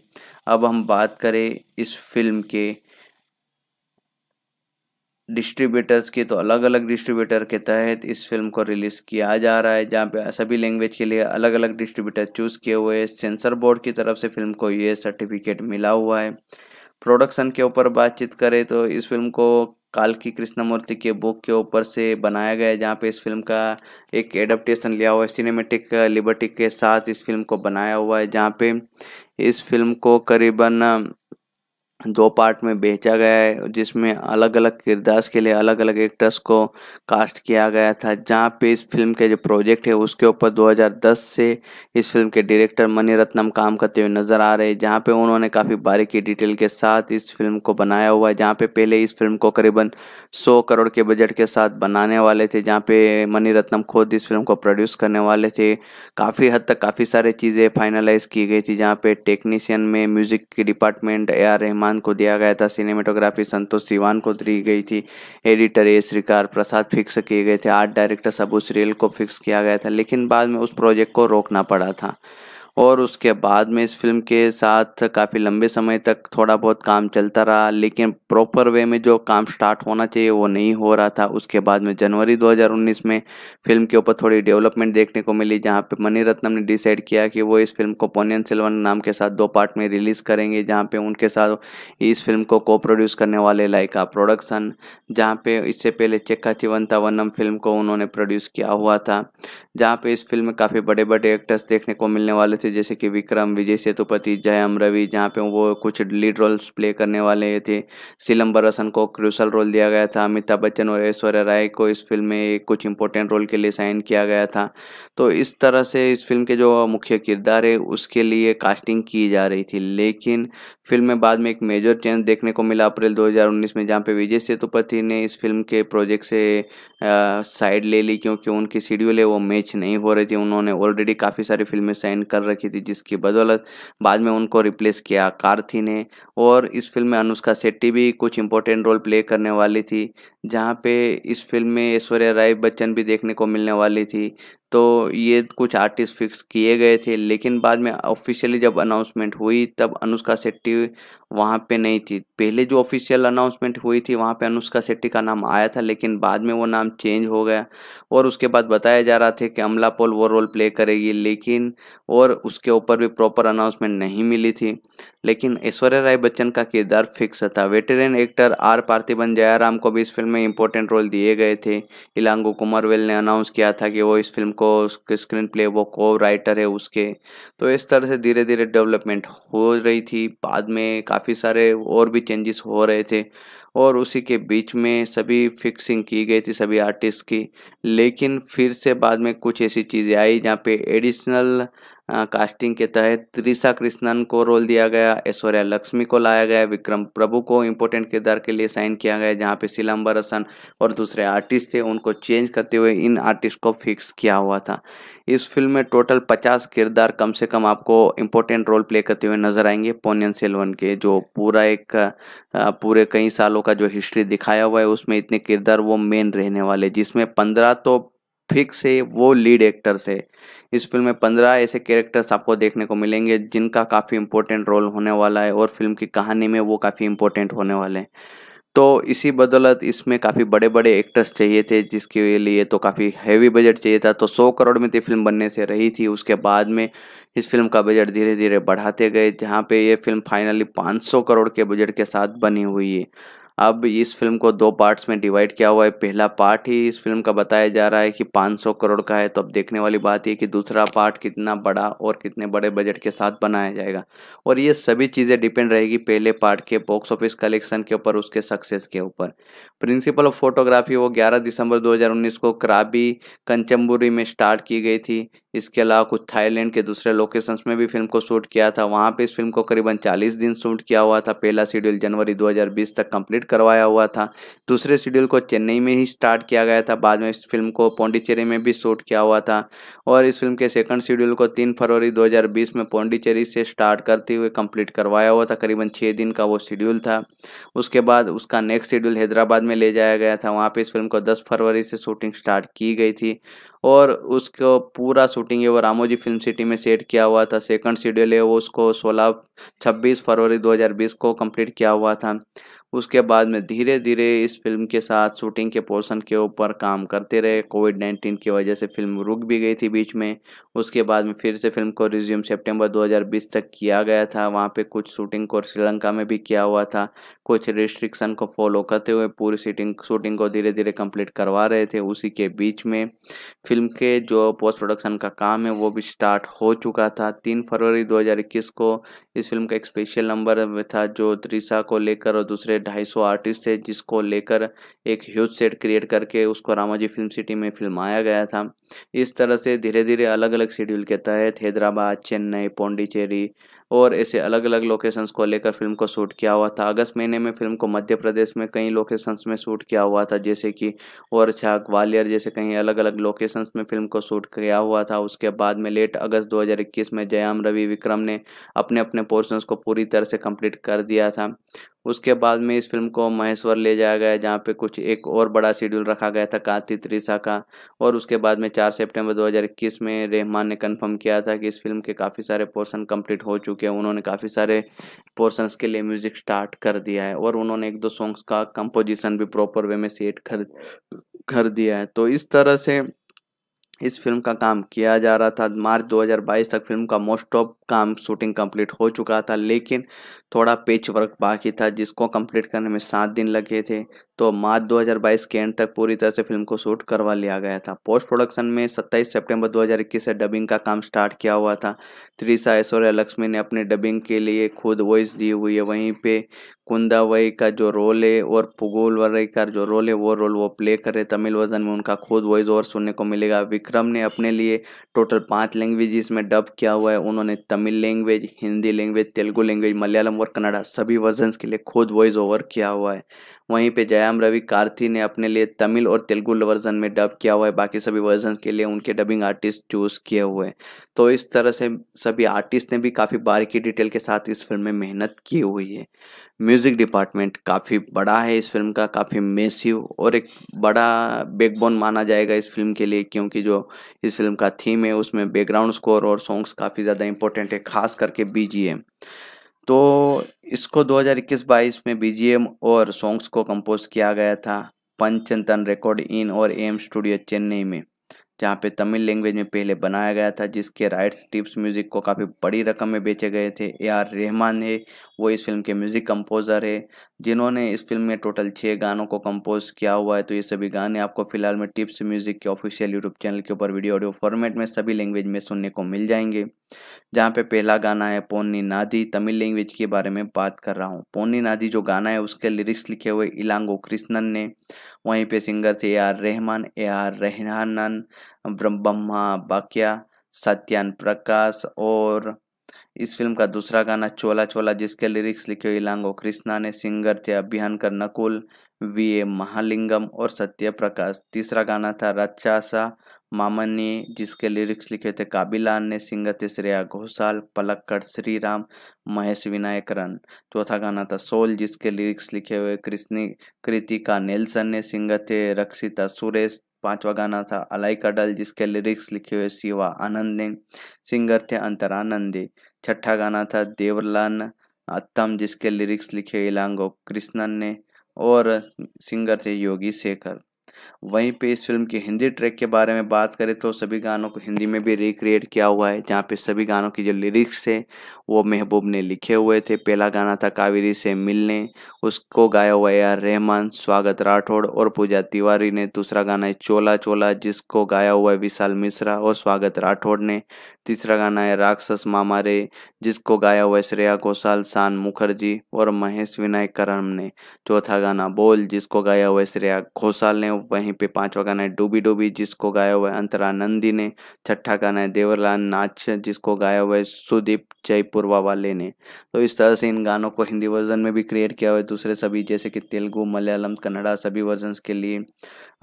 अब हम बात करें इस फिल्म के डिस्ट्रीब्यूटर्स की तो अलग अलग डिस्ट्रीब्यूटर के तहत इस फिल्म को रिलीज़ किया जा रहा है जहाँ पे सभी लैंग्वेज के लिए अलग अलग डिस्ट्रीब्यूटर चूज़ किए हुए सेंसर बोर्ड की तरफ से फिल्म को ये सर्टिफिकेट मिला हुआ है प्रोडक्शन के ऊपर बातचीत करें तो इस फिल्म को काल की कृष्णमूर्ति के बुक के ऊपर से बनाया गया है जहाँ पे इस फिल्म का एक एडप्टेशन लिया हुआ है सिनेमेटिक लिबर्टी के साथ इस फिल्म को बनाया हुआ है जहाँ पे इस फिल्म को करीबन दो पार्ट में बेचा गया है जिसमें अलग अलग किरदार के लिए अलग अलग एक्टर्स को कास्ट किया गया था जहाँ पे इस फिल्म के जो प्रोजेक्ट है उसके ऊपर 2010 से इस फिल्म के डायरेक्टर मनी रत्नम काम करते हुए नज़र आ रहे हैं जहाँ पे उन्होंने काफ़ी बारीकी डिटेल के साथ इस फिल्म को बनाया हुआ है जहाँ पे पहले इस फिल्म को करीबन सौ करोड़ के बजट के साथ बनाने वाले थे जहाँ पे मनी रत्नम खुद इस फिल्म को प्रोड्यूस करने वाले थे काफ़ी हद तक काफ़ी सारी चीज़ें फाइनलाइज की गई थी जहाँ पे टेक्नीशियन में म्यूज़िक के department A R Rahman Siwan को दिया गया था सिनेमेटोग्राफी संतोष सिवान को दी गई थी एडिटर ए श्रीकार प्रसाद फिक्स किए गए थे आर्ट डायरेक्टर सबू श्रील को फिक्स किया गया था लेकिन बाद में उस प्रोजेक्ट को रोकना पड़ा था और उसके बाद में इस फिल्म के साथ काफ़ी लंबे समय तक थोड़ा बहुत काम चलता रहा लेकिन प्रॉपर वे में जो काम स्टार्ट होना चाहिए वो नहीं हो रहा था उसके बाद में जनवरी 2019 में फिल्म के ऊपर थोड़ी डेवलपमेंट देखने को मिली जहाँ पे मनी रत्नम ने डिसाइड किया कि वो इस फिल्म को पोनियन सिल्वन नाम के साथ दो पार्ट में रिलीज़ करेंगे जहाँ पर उनके साथ इस फिल्म को को प्रोड्यूस करने वाले लाइका प्रोडक्शन जहाँ पे इससे पहले चेक्का चिवंता वनम फिल्म को उन्होंने प्रोड्यूस किया हुआ था जहाँ पर इस फिल्म में काफ़ी बड़े बड़े एक्टर्स देखने को मिलने वाले थे से जैसे कि विक्रम विजय सेतुपति जयम रवि जहाँ पे वो कुछ लीड रोल्स प्ले करने वाले थे सिलम्बर रसन को क्रूसल रोल दिया गया था अमिताभ बच्चन और ऐश्वर्या राय को इस फिल्म में कुछ इंपॉर्टेंट रोल के लिए साइन किया गया था तो इस तरह से इस फिल्म के जो मुख्य किरदार है उसके लिए कास्टिंग की जा रही थी लेकिन फिल्म में बाद में एक मेजर चेंज देखने को मिला अप्रैल 2019 में जहाँ पे विजय सेतुपति ने इस फिल्म के प्रोजेक्ट से साइड ले ली क्योंकि उनकी शेड्यूल है वो मैच नहीं हो रही थी उन्होंने ऑलरेडी काफ़ी सारी फिल्में साइन कर रखी थी जिसकी बदौलत बाद में उनको रिप्लेस किया कार्थी ने और इस फिल्म में अनुष्का शेट्टी भी कुछ इंपॉर्टेंट रोल प्ले करने वाली थी जहाँ पे इस फिल्म में ऐश्वर्या राय बच्चन भी देखने को मिलने वाली थी तो ये कुछ आर्टिस्ट फिक्स किए गए थे लेकिन बाद में ऑफिशियली जब अनाउंसमेंट हुई तब अनुष्का शेट्टी वहाँ पे नहीं थी पहले जो ऑफिशियल अनाउंसमेंट हुई थी वहाँ पे अनुष्का शेट्टी का नाम आया था लेकिन बाद में वो नाम चेंज हो गया और उसके बाद बताया जा रहा था कि अमला पोल वो रोल प्ले करेगी लेकिन और उसके ऊपर भी प्रॉपर अनाउंसमेंट नहीं मिली थी लेकिन ऐश्वर्या राय बच्चन का किरदार फिक्स था veteran actor R Parthiban Jayaram को भी इस फिल्म में इंपॉर्टेंट रोल दिए गए थे इलांगो कुमारवेल ने अनाउंस किया था कि वो इस फिल्म को उसके स्क्रीन प्ले वो को राइटर है उसके तो इस तरह से धीरे धीरे डेवलपमेंट हो रही थी बाद में काफ़ी सारे और भी चेंजेस हो रहे थे और उसी के बीच में सभी फिक्सिंग की गई थी सभी आर्टिस्ट की लेकिन फिर से बाद में कुछ ऐसी चीज़ें आई जहाँ पे एडिशनल कास्टिंग के तहत त्रिशा कृष्णन को रोल दिया गया ऐश्वर्या लक्ष्मी को लाया गया विक्रम प्रभु को इम्पोर्टेंट किरदार के लिए साइन किया गया जहाँ पे सिलम्बर हसन और दूसरे आर्टिस्ट थे उनको चेंज करते हुए इन आर्टिस्ट को फिक्स किया हुआ था इस फिल्म में टोटल पचास किरदार कम से कम आपको इम्पोर्टेंट रोल प्ले करते हुए नजर आएंगे पोनियन सेलवन के जो पूरा एक पूरे कई सालों का जो हिस्ट्री दिखाया हुआ है उसमें इतने किरदार वो मेन रहने वाले जिसमें पंद्रह तो फिक्स है वो लीड एक्टर्स है इस फिल्म में पंद्रह ऐसे कैरेक्टर्स आपको देखने को मिलेंगे जिनका काफ़ी इंपॉर्टेंट रोल होने वाला है और फिल्म की कहानी में वो काफ़ी इंपॉर्टेंट होने वाले हैं तो इसी बदौलत इसमें काफ़ी बड़े बड़े एक्टर्स चाहिए थे जिसके लिए तो काफ़ी हैवी बजट चाहिए था तो 100 करोड़ में तो फिल्म बनने से रही थी उसके बाद में इस फिल्म का बजट धीरे धीरे बढ़ाते गए जहाँ पे ये फिल्म फाइनली 500 करोड़ के बजट के साथ बनी हुई है अब इस फिल्म को दो पार्ट्स में डिवाइड किया हुआ है पहला पार्ट ही इस फिल्म का बताया जा रहा है कि 500 करोड़ का है तो अब देखने वाली बात यह कि दूसरा पार्ट कितना बड़ा और कितने बड़े बजट के साथ बनाया जाएगा और ये सभी चीज़ें डिपेंड रहेगी पहले पार्ट के बॉक्स ऑफिस कलेक्शन के ऊपर उसके सक्सेस के ऊपर प्रिंसिपल ऑफ फोटोग्राफी वो ग्यारह दिसंबर दो को क्राबी कंचम्बुरी में स्टार्ट की गई थी इसके अलावा कुछ थाईलैंड के दूसरे लोकेशंस में भी फिल्म को शूट किया था वहाँ पर इस फिल्म को करीबन चालीस दिन शूट किया हुआ था पहला शेड्यूल जनवरी दो तक कंप्लीट करवाया हुआ था दूसरे शेड्यूल को चेन्नई में ही स्टार्ट किया गया था बाद में इस फिल्म को पौंडीचेरी में भी शूट किया हुआ था और इस फिल्म के सेकंड शेड्यूल को तीन फरवरी 2020 में पौंडीचेरी से स्टार्ट करते हुए कंप्लीट करवाया हुआ था करीबन छः दिन का वो शेड्यूल था उसके बाद उसका नेक्स्ट शेड्यूल हैदराबाद में ले जाया गया था वहाँ पर इस फिल्म को दस फरवरी से शूटिंग स्टार्ट की गई थी और उसको पूरा शूटिंग है वो रामोजी फिल्म सिटी में सेट किया हुआ था सेकंड शेड्यूल है वो उसको 16 26 फरवरी 2020 को कंप्लीट किया हुआ था उसके बाद में धीरे धीरे इस फिल्म के साथ शूटिंग के पोर्शन के ऊपर काम करते रहे कोविड नाइन्टीन की वजह से फिल्म रुक भी गई थी बीच में उसके बाद में फिर से फिल्म को रिज्यूम सितंबर 2020 तक किया गया था वहाँ पे कुछ शूटिंग को श्रीलंका में भी किया हुआ था कुछ रिस्ट्रिक्शन को फॉलो करते हुए पूरी शूटिंग शूटिंग को धीरे धीरे कम्प्लीट करवा रहे थे उसी के बीच में फिल्म के जो पोस्ट प्रोडक्शन का काम है वो भी स्टार्ट हो चुका था तीन फरवरी 2021 को इस फिल्म का एक स्पेशल नंबर था जो त्रिशा को लेकर और दूसरे ढाई सौ आर्टिस्ट थे जिसको लेकर एक ह्यूज सेट क्रिएट करके उसको रामाजी फिल्म सिटी में फिल्माया गया था इस तरह से धीरे धीरे अलग अलग शेड्यूल के तहत हैदराबाद चेन्नई पौंडीचेरी और ऐसे अलग अलग लोकेशंस को लेकर फिल्म को शूट किया हुआ था अगस्त महीने में फिल्म को मध्य प्रदेश में कई लोकेशंस में शूट किया हुआ था जैसे कि ओरछा ग्वालियर जैसे कहीं अलग अलग लोकेशंस में फिल्म को शूट किया हुआ था उसके बाद में लेट अगस्त 2021 में जयाम रवि विक्रम ने अपने अपने पोर्शंस को पूरी तरह से कम्प्लीट कर दिया था उसके बाद में इस फिल्म को महेश्वर ले जाया गया जहाँ पे कुछ एक और बड़ा शेड्यूल रखा गया था कार्तिक त्रिशा का और उसके बाद में 4 सितंबर 2021 में रहमान ने कंफर्म किया था कि इस फिल्म के काफ़ी सारे पोर्शन कंप्लीट हो चुके हैं उन्होंने काफ़ी सारे पोर्सन्स के लिए म्यूज़िक स्टार्ट कर दिया है और उन्होंने एक दो सॉन्ग्स का कंपोजिशन भी प्रॉपर वे में सेट कर कर दिया है तो इस तरह से इस फिल्म का काम किया जा रहा था मार्च 2022 तक फिल्म का मोस्ट ऑफ काम शूटिंग कंप्लीट हो चुका था लेकिन थोड़ा पेच वर्क बाकी था जिसको कंप्लीट करने में सात दिन लगे थे तो मार्च 2022 के एंड तक पूरी तरह से फिल्म को शूट करवा लिया गया था पोस्ट प्रोडक्शन में 27 सितंबर 2021 से डबिंग का काम स्टार्ट किया हुआ था त्रिशा ऐश्वर्या लक्ष्मी ने अपने डबिंग के लिए खुद वॉइस दी हुई है वहीं पे कुंदा वही का जो रोल है और पुगोल वरई का जो रोल है वो रोल वो प्ले कर रहे तमिल वर्जन में उनका खुद वॉइस और सुनने को मिलेगा विक्रम ने अपने लिए टोटल पाँच लैंग्वेज में डब किया हुआ है उन्होंने Tamil Tamil language Hindi language Telugu language Malayalam और कन्नड़ा सभी वर्जन्स के लिए खुद वॉइस ओवर किया हुआ है वहीं पे जयाम रवि कार्थी ने अपने लिए तमिल और तेलुगु वर्जन में डब किया हुआ है बाकी सभी वर्जन के लिए उनके डबिंग आर्टिस्ट चूज़ किए हुए हैं तो इस तरह से सभी आर्टिस्ट ने भी काफ़ी बारीकी डिटेल के साथ इस फिल्म में मेहनत की हुई है म्यूज़िक डिपार्टमेंट काफ़ी बड़ा है इस फिल्म का काफ़ी मेसिव और एक बड़ा बैकबोन माना जाएगा इस फिल्म के लिए क्योंकि जो इस फिल्म का थीम है उसमें बैकग्राउंड स्कोर और सॉन्ग्स काफ़ी ज़्यादा इंपॉर्टेंट है खास करके बीजीएम तो इसको 2021-22 में बीजीएम और सॉन्ग्स को कंपोज किया गया था पंचतन रिकॉर्ड इन और एम स्टूडियो चेन्नई में जहाँ पे तमिल लैंग्वेज में पहले बनाया गया था जिसके राइट्स टिप्स म्यूज़िक को काफ़ी बड़ी रकम में बेचे गए थे ए आर रहमान है वो इस फिल्म के म्यूज़िक कंपोज़र है जिन्होंने इस फिल्म में टोटल छः गानों को कंपोज किया हुआ है तो ये सभी गाने आपको फिलहाल में टिप्स म्यूज़िक के ऑफिशियल यूट्यूब चैनल के ऊपर वीडियो ऑडियो फॉर्मेट में सभी लैंग्वेज में सुनने को मिल जाएंगे जहाँ पे पहला गाना है पोनी नादी तमिल लैंग्वेज के बारे में बात कर रहा हूँ पोनी नादी जो गाना है उसके लिरिक्स लिखे हुए इलांगो कृष्णन ने वहीं पे सिंगर थे A R Rahman A R रहनानन ब्रह्मा बाकिया सत्यान प्रकाश और इस फिल्म का दूसरा गाना चोला चोला जिसके लिरिक्स लिखे इलांगो कृष्णा ने सिंगर थे अभियानकर नकुल वी ए महालिंगम और सत्य प्रकाश तीसरा गाना था रच्चासा मामनी जिसके लिरिक्स लिखे थे काबिलान ने सिंगर थे श्रेया घोषाल पलक्कड़ श्री राम महेश विनायकरण चौथा गाना था सोल जिसके लिरिक्स लिखे हुए कृष्णी कृतिका नेल्सन ने सिंगर थे रक्षिता सुरेश पांचवा गाना था अलाई कडल जिसके लिरिक्स लिखे हुए शिवा आनंद ने सिंगर थे अंतरानंदी छठा गाना था देवरलान अत्तम जिसके लिरिक्स लिखे इलांगो कृष्णन ने और सिंगर थे योगी शेखर वहीं पे इस फिल्म के हिंदी ट्रैक के बारे में बात करें तो सभी गानों को हिंदी में भी रिक्रिएट किया हुआ है जहाँ पे सभी गानों की जो लिरिक्स है वो महबूब ने लिखे हुए थे पहला गाना था कावेरी से मिलने उसको गाया हुआ है रहमान स्वागत राठौड़ और पूजा तिवारी ने दूसरा गाना है चोला चोला जिसको गाया हुआ है विशाल मिश्रा और स्वागत राठौड़ ने तीसरा गाना है राक्षस मामा रे जिसको गाया हुआ है श्रेया घोषाल शान मुखर्जी और महेश विनायक करम ने चौथा गाना बोल जिसको गाया हुआ है श्रेया घोषाल ने वहीं पे पांचवा गाना है डूबी डूबी जिसको गाया हुआ है अंतरा नंदी ने छठा गाना है देवरलाल नाच जिसको गाया हुआ है सुदीप जयपुरवा वाले ने तो इस तरह से इन गानों को हिंदी वर्जन में भी क्रिएट किया हुआ है दूसरे सभी जैसे कि तेलुगु मलयालम कन्नड़ा सभी वर्जन के लिए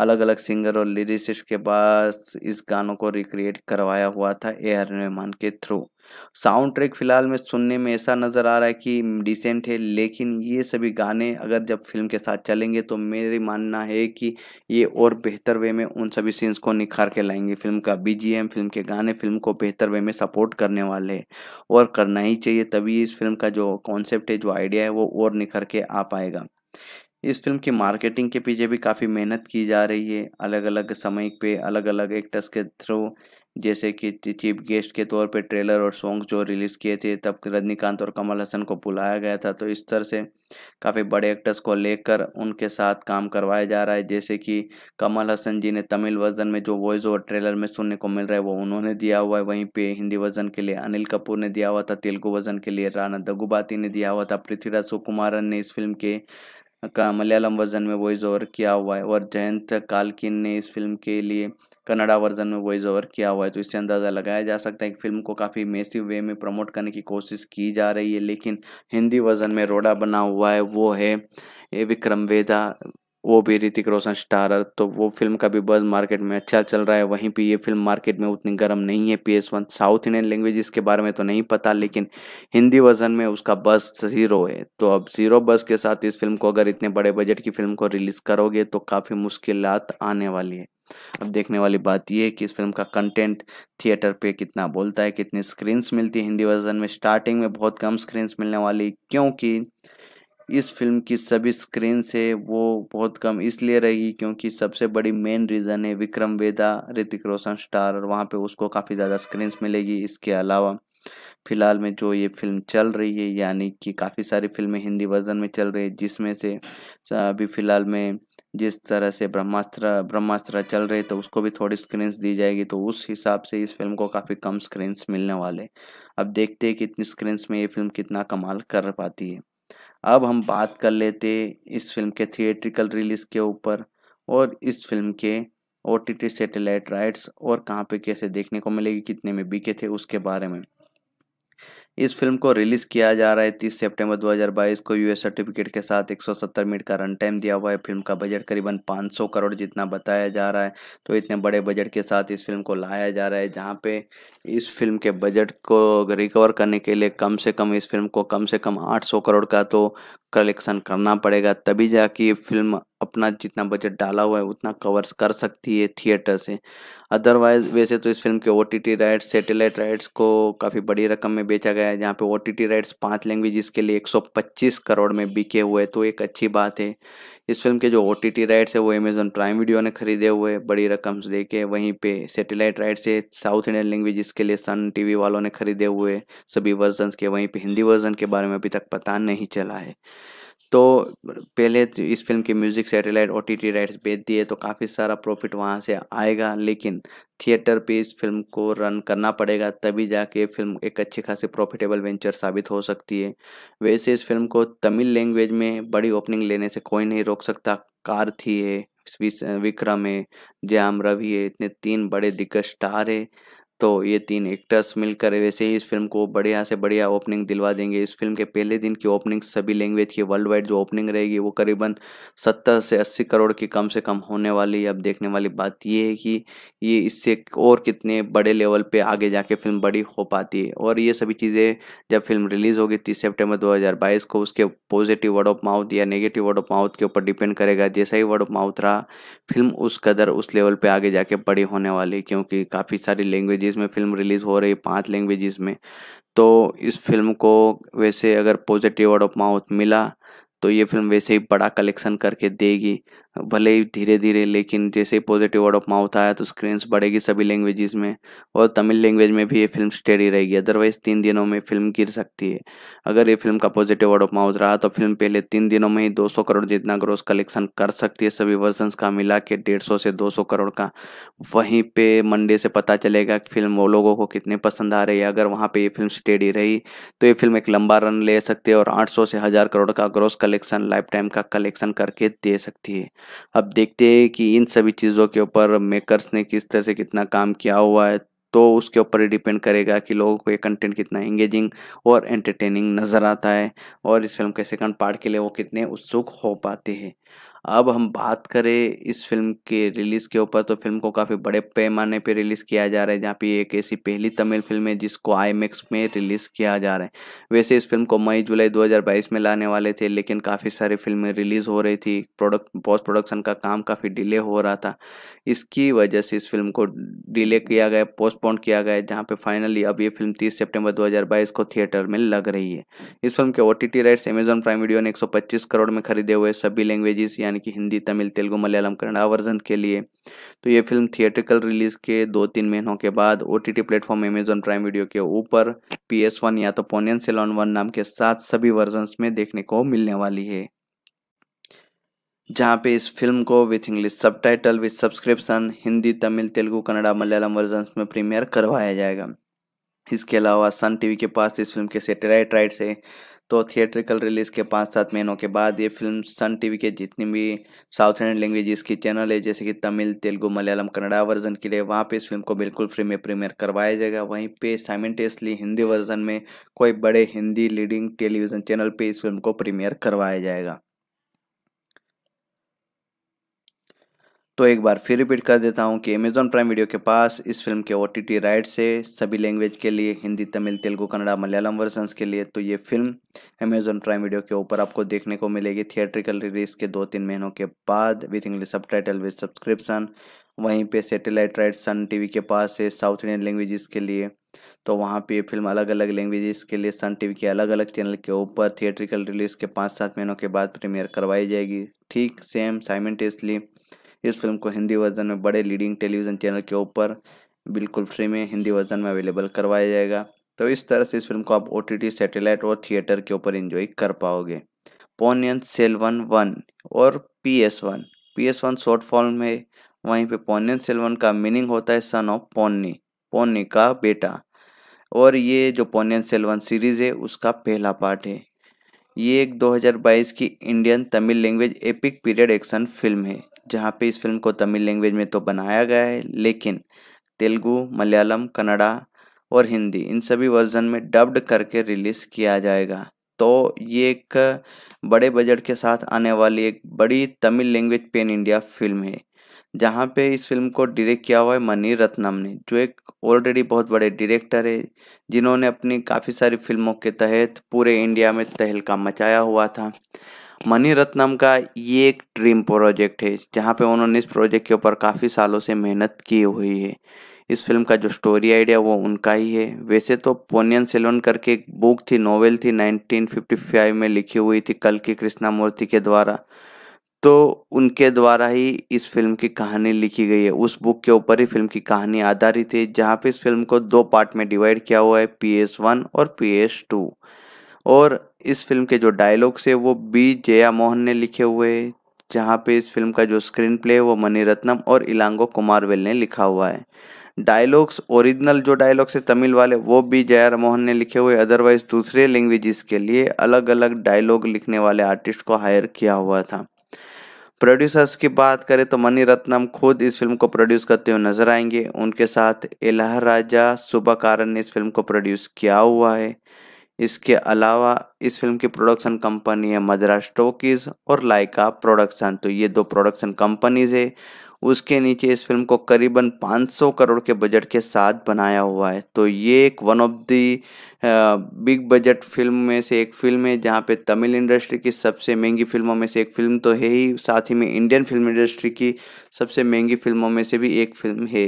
अलग अलग सिंगर और लिरिसिस्ट के पास इस गानों को रिक्रिएट करवाया हुआ था ए आर रहमान के थ्रू साउंड ट्रैक फिलहाल में सुनने में ऐसा नज़र आ रहा है कि डिसेंट है लेकिन ये सभी गाने अगर जब फिल्म के साथ चलेंगे तो मेरी मानना है कि ये और बेहतर वे में उन सभी सीन्स को निखार के लाएंगे फिल्म का बीजीएम फिल्म के गाने फिल्म को बेहतर वे में सपोर्ट करने वाले हैं और करना ही चाहिए तभी इस फिल्म का जो कॉन्सेप्ट है जो आइडिया है वो और निखर के आ पाएगा इस फिल्म की मार्केटिंग के पीछे भी काफ़ी मेहनत की जा रही है अलग अलग समय पे अलग अलग एक्टर्स के थ्रू जैसे कि चीफ गेस्ट के तौर पर ट्रेलर और सॉन्ग जो रिलीज़ किए थे तब रजनीकांत और कमल हसन को बुलाया गया था तो इस तरह से काफ़ी बड़े एक्टर्स को लेकर उनके साथ काम करवाया जा रहा है जैसे कि कमल हसन जी ने तमिल वर्जन में जो वॉइस और ट्रेलर में सुनने को मिल रहा है वो उन्होंने दिया हुआ है वहीं पे हिंदी वर्जन के लिए अनिल कपूर ने दिया हुआ था तेलुगु वर्जन के लिए राणा दगुबाती ने दिया हुआ था पृथ्वीराज सुकुमारन ने इस फिल्म के का मलयालम वर्जन में वॉइस ओवर किया हुआ है और जयंत कालकिन ने इस फिल्म के लिए कन्नड़ा वर्जन में वॉइस ओवर किया हुआ है तो इससे अंदाज़ा लगाया जा सकता है कि फिल्म को काफ़ी मेसिव वे में प्रमोट करने की कोशिश की जा रही है लेकिन हिंदी वर्जन में रोडा बना हुआ है वो है ए विक्रम वेदा वो भी ऋतिक रोशन स्टारर तो वो फिल्म का भी बज मार्केट में अच्छा चल रहा है वहीं पे ये फिल्म मार्केट में उतनी गर्म नहीं है P S one south Indian language इसके बारे में तो नहीं पता लेकिन हिंदी वर्जन में उसका बस ज़ीरो है तो अब ज़ीरो बस के साथ इस फिल्म को अगर इतने बड़े बजट की फिल्म को रिलीज़ करोगे तो काफ़ी मुश्किल आने वाली है अब देखने वाली बात यह है कि इस फिल्म का कंटेंट थिएटर पे कितना बोलता है कितनी स्क्रीन्स मिलती है हिंदी वर्जन में स्टार्टिंग में बहुत कम स्क्रीन्स मिलने वाली क्योंकि इस फिल्म की सभी स्क्रीन से वो बहुत कम इसलिए रहेगी क्योंकि सबसे बड़ी मेन रीज़न है विक्रम वेदा ऋतिक रोशन स्टार और वहाँ पे उसको काफ़ी ज़्यादा स्क्रीन्स मिलेगी इसके अलावा फिलहाल में जो ये फिल्म चल रही है यानी कि काफ़ी सारी फिल्में हिंदी वर्जन में चल रही है जिसमें से अभी फ़िलहाल में जिस तरह से ब्रह्मास्त्र ब्रह्मास्त्र चल रहे तो उसको भी थोड़ी स्क्रीन्स दी जाएगी तो उस हिसाब से इस फिल्म को काफ़ी कम स्क्रीन्स मिलने वाले अब देखते हैं कि इतनी स्क्रीन्स में ये फिल्म कितना कमाल कर पाती है अब हम बात कर लेते इस फिल्म के थिएट्रिकल रिलीज़ के ऊपर और इस फिल्म के O T T satellite rights और कहाँ पे कैसे देखने को मिलेगी कितने में बिके थे उसके बारे में इस फिल्म को रिलीज किया जा रहा है तीस सितंबर 2022 को यूएस सर्टिफिकेट के साथ 170 मिनट का रन टाइम दिया हुआ है फिल्म का बजट करीबन 500 करोड़ जितना बताया जा रहा है तो इतने बड़े बजट के साथ इस फिल्म को लाया जा रहा है जहाँ पे इस फिल्म के बजट को रिकवर करने के लिए कम से कम इस फिल्म को कम से कम आठ करोड़ का तो कलेक्शन करना पड़ेगा तभी जाके फिल्म अपना जितना बजट डाला हुआ है उतना कवर कर सकती है थिएटर से अदरवाइज वैसे तो इस फिल्म के O T rights satellite rights को काफ़ी बड़ी रकम में बेचा गया है जहाँ पे ओ टी राइट्स पांच लैंग्वेज के लिए 125 करोड़ में बिके हुए तो एक अच्छी बात है इस फिल्म के जो ओ टी राइट्स है वो अमेजन प्राइम वीडियो ने खरीदे हुए बड़ी रकम दे के वहीं पर सैटेलाइट राइट्स है साउथ इंडियन लैंग्वेज के लिए सन टी वालों ने खरीदे हुए सभी वर्जन के वहीं पर हिंदी वर्जन के बारे में अभी तक पता नहीं चला है तो पहले तो इस फिल्म के music satellite O T rights बेच दिए तो काफ़ी सारा प्रॉफिट वहाँ से आएगा लेकिन थिएटर पे इस फिल्म को रन करना पड़ेगा तभी जाके फिल्म एक अच्छी खासी प्रॉफिटेबल वेंचर साबित हो सकती है वैसे इस फिल्म को तमिल लैंग्वेज में बड़ी ओपनिंग लेने से कोई नहीं रोक सकता कार थी है विक्रम है जयाम रवि है इतने तीन बड़े दिग्गज स्टार है तो ये तीन एक्टर्स मिलकर वैसे ही इस फिल्म को बढ़िया से बढ़िया ओपनिंग दिलवा देंगे इस फिल्म के पहले दिन की ओपनिंग सभी लैंग्वेज की वर्ल्ड वाइड जो ओपनिंग रहेगी वो करीबन 70 से 80 करोड़ की कम से कम होने वाली अब देखने वाली बात ये है कि ये इससे और कितने बड़े लेवल पे आगे जाके फिल्म बड़ी हो पाती है और ये सभी चीज़ें जब फिल्म रिलीज़ होगी तीस सेप्टेम्बर दो को उसके पॉजिटिव वर्ड ऑफ माउथ या नेगेटिव वर्ड ऑफ माउथ के ऊपर डिपेंड करेगा जैसा ही वर्ड ऑफ माउथ रहा फिल्म उस कदर उस लेवल पर आगे जाके बड़ी होने वाली क्योंकि काफ़ी सारी लैंग्वेज लैंग्वेजेस में फिल्म रिलीज़ हो रही पांच लैंग्वेजेस में तो इस फिल्म को वैसे अगर पॉजिटिव वर्ड ऑफ माउथ मिला तो ये फिल्म वैसे ही बड़ा कलेक्शन करके देगी भले ही धीरे धीरे लेकिन जैसे ही पॉजिटिव वर्ड ऑफ माउथ आया तो स्क्रीन्स बढ़ेगी सभी लैंग्वेजेस में और तमिल लैंग्वेज में भी ये फिल्म स्टेडी रहेगी अदरवाइज तीन दिनों में फिल्म गिर सकती है अगर ये फिल्म का पॉजिटिव वर्ड ऑफ माउथ रहा तो फिल्म पहले तीन दिनों में ही 200 करोड़ जितना ग्रोस कलेक्शन कर सकती है सभी वर्जन का मिला के डेढ़ से दो करोड़ का वहीं पर मंडे से पता चलेगा कि फिल्म वो लोगों को कितने पसंद आ रही है अगर वहाँ पर ये फिल्म स्टेडी रही तो ये फिल्म एक लंबा रन ले सकती है और आठ से हज़ार करोड़ का ग्रोस कलेक्शन लाइफ टाइम का कलेक्शन करके दे सकती है अब देखते हैं कि इन सभी चीज़ों के ऊपर मेकर्स ने किस तरह से कितना काम किया हुआ है तो उसके ऊपर ही डिपेंड करेगा कि लोगों को ये कंटेंट कितना इंगेजिंग और एंटरटेनिंग नज़र आता है और इस फिल्म के सेकंड पार्ट के लिए वो कितने उत्सुक हो पाते हैं अब हम बात करें इस फिल्म के रिलीज़ के ऊपर तो फिल्म को काफ़ी बड़े पैमाने पे रिलीज़ किया जा रहा है जहाँ पे एक ऐसी पहली तमिल फिल्म है जिसको आई में रिलीज़ किया जा रहा है वैसे इस फिल्म को मई जुलाई 2022 में लाने वाले थे लेकिन काफ़ी सारी फिल्में रिलीज़ हो रही थी प्रोडक्ट पोस्ट प्रोडक्शन का काम काफ़ी डिले हो रहा था इसकी वजह से इस फिल्म को डिले किया गया पोस्टपोन किया गया जहाँ पे फाइनली अब ये फिल्म तीस सेप्टेम्बर दो को थिएटर में लग रही है इस फिल्म के O T rights Amazon Prime Video ने एक करोड़ में खरीदे हुए सभी लैंग्वेजेस यानी यानी कि हिंदी तमिल तेलुगु मलयालम कन्नडा वर्जन के लिए तो ये फिल्म थिएट्रिकल रिलीज के दो तीन महीनों के बाद O T T platform Amazon Prime Video के ऊपर पी एस वन या तो पोनियन सेलॉन वन नाम के साथ सभी वर्जन में देखने को मिलने वाली है जहाँ पे इस फिल्म को with English subtitle with subscription Hindi Tamil Telugu Kannada Malayalam version में प्रीमियर करवाया जाएगा इसके अलावा सन टीवी के पास इस फिल्म के सेटेलाइट राइट्स से तो थिएट्रिकल रिलीज़ के पाँच सात महीनों के बाद ये फिल्म सन टीवी के जितनी भी साउथ इंडियन लैंग्वेज की चैनल है जैसे कि तमिल तेलुगू मलयालम कन्नड़ा वर्जन के लिए वहाँ पे इस फिल्म को बिल्कुल फ्री में प्रीमियर करवाया जाएगा वहीं पे साइमेंटेसली हिंदी वर्जन में कोई बड़े हिंदी लीडिंग टेलीविज़न चैनल पर इस फिल्म को प्रीमियर करवाया जाएगा तो एक बार फिर रिपीट कर देता हूँ कि अमेजोन प्राइम वीडियो के पास इस फिल्म के ओ टी राइट से सभी लैंग्वेज के लिए हिंदी तमिल तेलुगु कन्नड़ा मलयालम वर्जन के लिए तो ये फिल्म अमेजॉन प्राइम वीडियो के ऊपर आपको देखने को मिलेगी थिएट्रिकल रिलीज के दो तीन महीनों के बाद with English subtitle with subscription वहीं पे सेटेलाइट राइट सन टीवी के पास है साउथ इंडियन लैंग्वेजेस के लिए तो वहाँ पे फिल्म अलग अलग लैंग्वेजेस के लिए सन टीवी के अलग अलग चैनल के ऊपर थिएट्रिकल रिलीज के पाँच सात महीनों के बाद प्रीमियर करवाई जाएगी ठीक सेम साइमेंटेसली इस फिल्म को हिंदी वर्जन में बड़े लीडिंग टेलीविज़न चैनल के ऊपर बिल्कुल फ्री में हिंदी वर्जन में अवेलेबल करवाया जाएगा तो इस तरह से इस फिल्म को आप ओ टी सैटेलाइट और थिएटर के ऊपर इन्जॉय कर पाओगे पोनियन सेलवन वन और P S one P S one short form है वहीं पे पोनियन सेलवन का मीनिंग होता है सन ऑफ पोन्नी पोन्नी का बेटा और ये जो पोनियन सेलवन सीरीज़ है उसका पहला पार्ट है ये एक 2022 की Indian Tamil language epic period action film है जहाँ पे इस फिल्म को तमिल लैंग्वेज में तो बनाया गया है लेकिन तेलुगु मलयालम कन्नड़ा और हिंदी इन सभी वर्जन में डब्ड करके रिलीज़ किया जाएगा तो ये एक बड़े बजट के साथ आने वाली एक बड़ी Tamil language pan India film है जहाँ पे इस फिल्म को डायरेक्ट किया हुआ है मनी रत्नम ने जो एक ऑलरेडी बहुत बड़े डायरेक्टर है जिन्होंने अपनी काफ़ी सारी फिल्मों के तहत पूरे इंडिया में तहलका मचाया हुआ था मनी रत्नम का ये एक ड्रीम प्रोजेक्ट है जहाँ पे उन्होंने इस प्रोजेक्ट के ऊपर काफ़ी सालों से मेहनत की हुई है इस फिल्म का जो स्टोरी आइडिया वो उनका ही है वैसे तो पोनियन सेलोन करके एक बुक थी नोवेल थी 1955 में लिखी हुई थी कल की कृष्णा मूर्ति के द्वारा तो उनके द्वारा ही इस फिल्म की कहानी लिखी गई है उस बुक के ऊपर ही फिल्म की कहानी आधारित है जहाँ पे इस फिल्म को दो पार्ट में डिवाइड किया हुआ है पी एस वन और पी एस टू और इस फिल्म के जो डायलॉग्स है वो बी जया मोहन ने लिखे हुए है जहाँ पे इस फिल्म का जो स्क्रीन प्ले है वो मणिरत्नम और इलांगो कुमारवेल ने लिखा हुआ है डायलॉग्स ओरिजिनल जो डायलॉग्स है तमिल वाले वो भी जया मोहन ने लिखे हुए अदरवाइज दूसरे लैंग्वेजेस के लिए अलग अलग डायलॉग लिखने वाले आर्टिस्ट को हायर किया हुआ था प्रोड्यूसर्स की बात करें तो मणिरत्नम खुद इस फिल्म को प्रोड्यूस करते हुए नजर आएंगे उनके साथ इलाह राजा सुबह कारण ने इस फिल्म को प्रोड्यूस किया हुआ है इसके अलावा इस फिल्म की प्रोडक्शन कंपनी है मद्रास स्टोकीज और लाइका प्रोडक्शन तो ये दो प्रोडक्शन कंपनीज है उसके नीचे इस फिल्म को करीबन 500 करोड़ के बजट के साथ बनाया हुआ है तो ये एक one of the big budget film में से एक फिल्म है जहाँ पे तमिल इंडस्ट्री की सबसे महंगी फिल्मों में से एक फिल्म तो है ही साथ ही में इंडियन फिल्म इंडस्ट्री की सबसे महंगी फिल्मों में से भी एक फिल्म है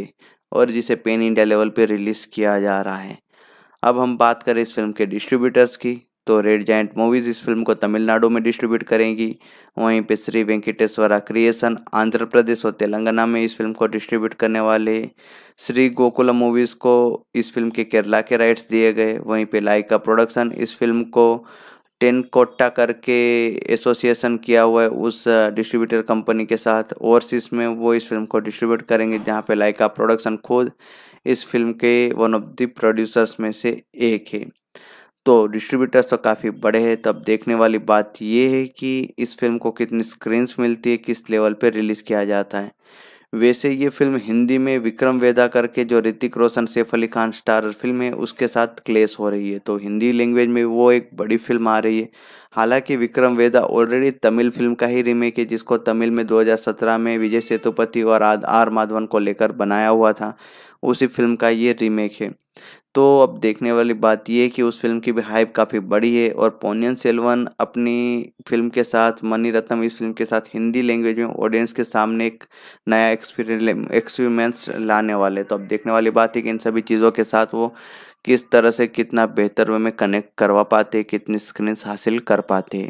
और जिसे पेन इंडिया लेवल पर रिलीज़ किया जा रहा है अब हम बात करें इस फिल्म के डिस्ट्रीब्यूटर्स की तो रेड जाइंट मूवीज़ इस फिल्म को तमिलनाडु में डिस्ट्रीब्यूट करेंगी वहीं पे श्री वेंकटेश्वरा क्रिएशन आंध्र प्रदेश और तेलंगाना में इस फिल्म को डिस्ट्रीब्यूट करने वाले श्री गोकुल मूवीज़ को इस फिल्म के केरला के राइट्स दिए गए वहीं पे लाइका प्रोडक्शन इस फिल्म को टेन कोट्टा करके एसोसिएशन किया हुआ है उस डिस्ट्रीब्यूटर कंपनी के साथ ओवरसीज में वो इस फिल्म को डिस्ट्रीब्यूट करेंगे जहाँ पे लाइका प्रोडक्शन खुद इस फिल्म के वन ऑफ द प्रोड्यूसर्स में से एक है तो डिस्ट्रीब्यूटर्स तो काफ़ी बड़े हैं तब देखने वाली बात यह है कि इस फिल्म को कितनी स्क्रीन्स मिलती है किस लेवल पर रिलीज़ किया जाता है वैसे ये फिल्म हिंदी में विक्रम वेदा करके जो ऋतिक रोशन सैफ अली खान स्टारर फिल्म है उसके साथ क्लेश हो रही है तो हिंदी लैंग्वेज में वो एक बड़ी फिल्म आ रही है हालांकि विक्रम वेदा ऑलरेडी तमिल फिल्म का ही रीमेक है जिसको तमिल में 2017 में विजय सेतुपति और आर माधवन को लेकर बनाया हुआ था उसी फिल्म का ये रीमेक है तो अब देखने वाली बात यह है कि उस फिल्म की भी हाइप काफ़ी बड़ी है और पोनियन सेल्वन अपनी फिल्म के साथ मनी रत्नम इस फिल्म के साथ हिंदी लैंग्वेज में ऑडियंस के सामने एक नया एक्सपीरियंस एक्सपीरियंस लाने वाले तो अब देखने वाली बात है कि इन सभी चीज़ों के साथ वो किस तरह से कितना बेहतर वे में कनेक्ट करवा पाते कितनी स्क्रीन हासिल कर पाते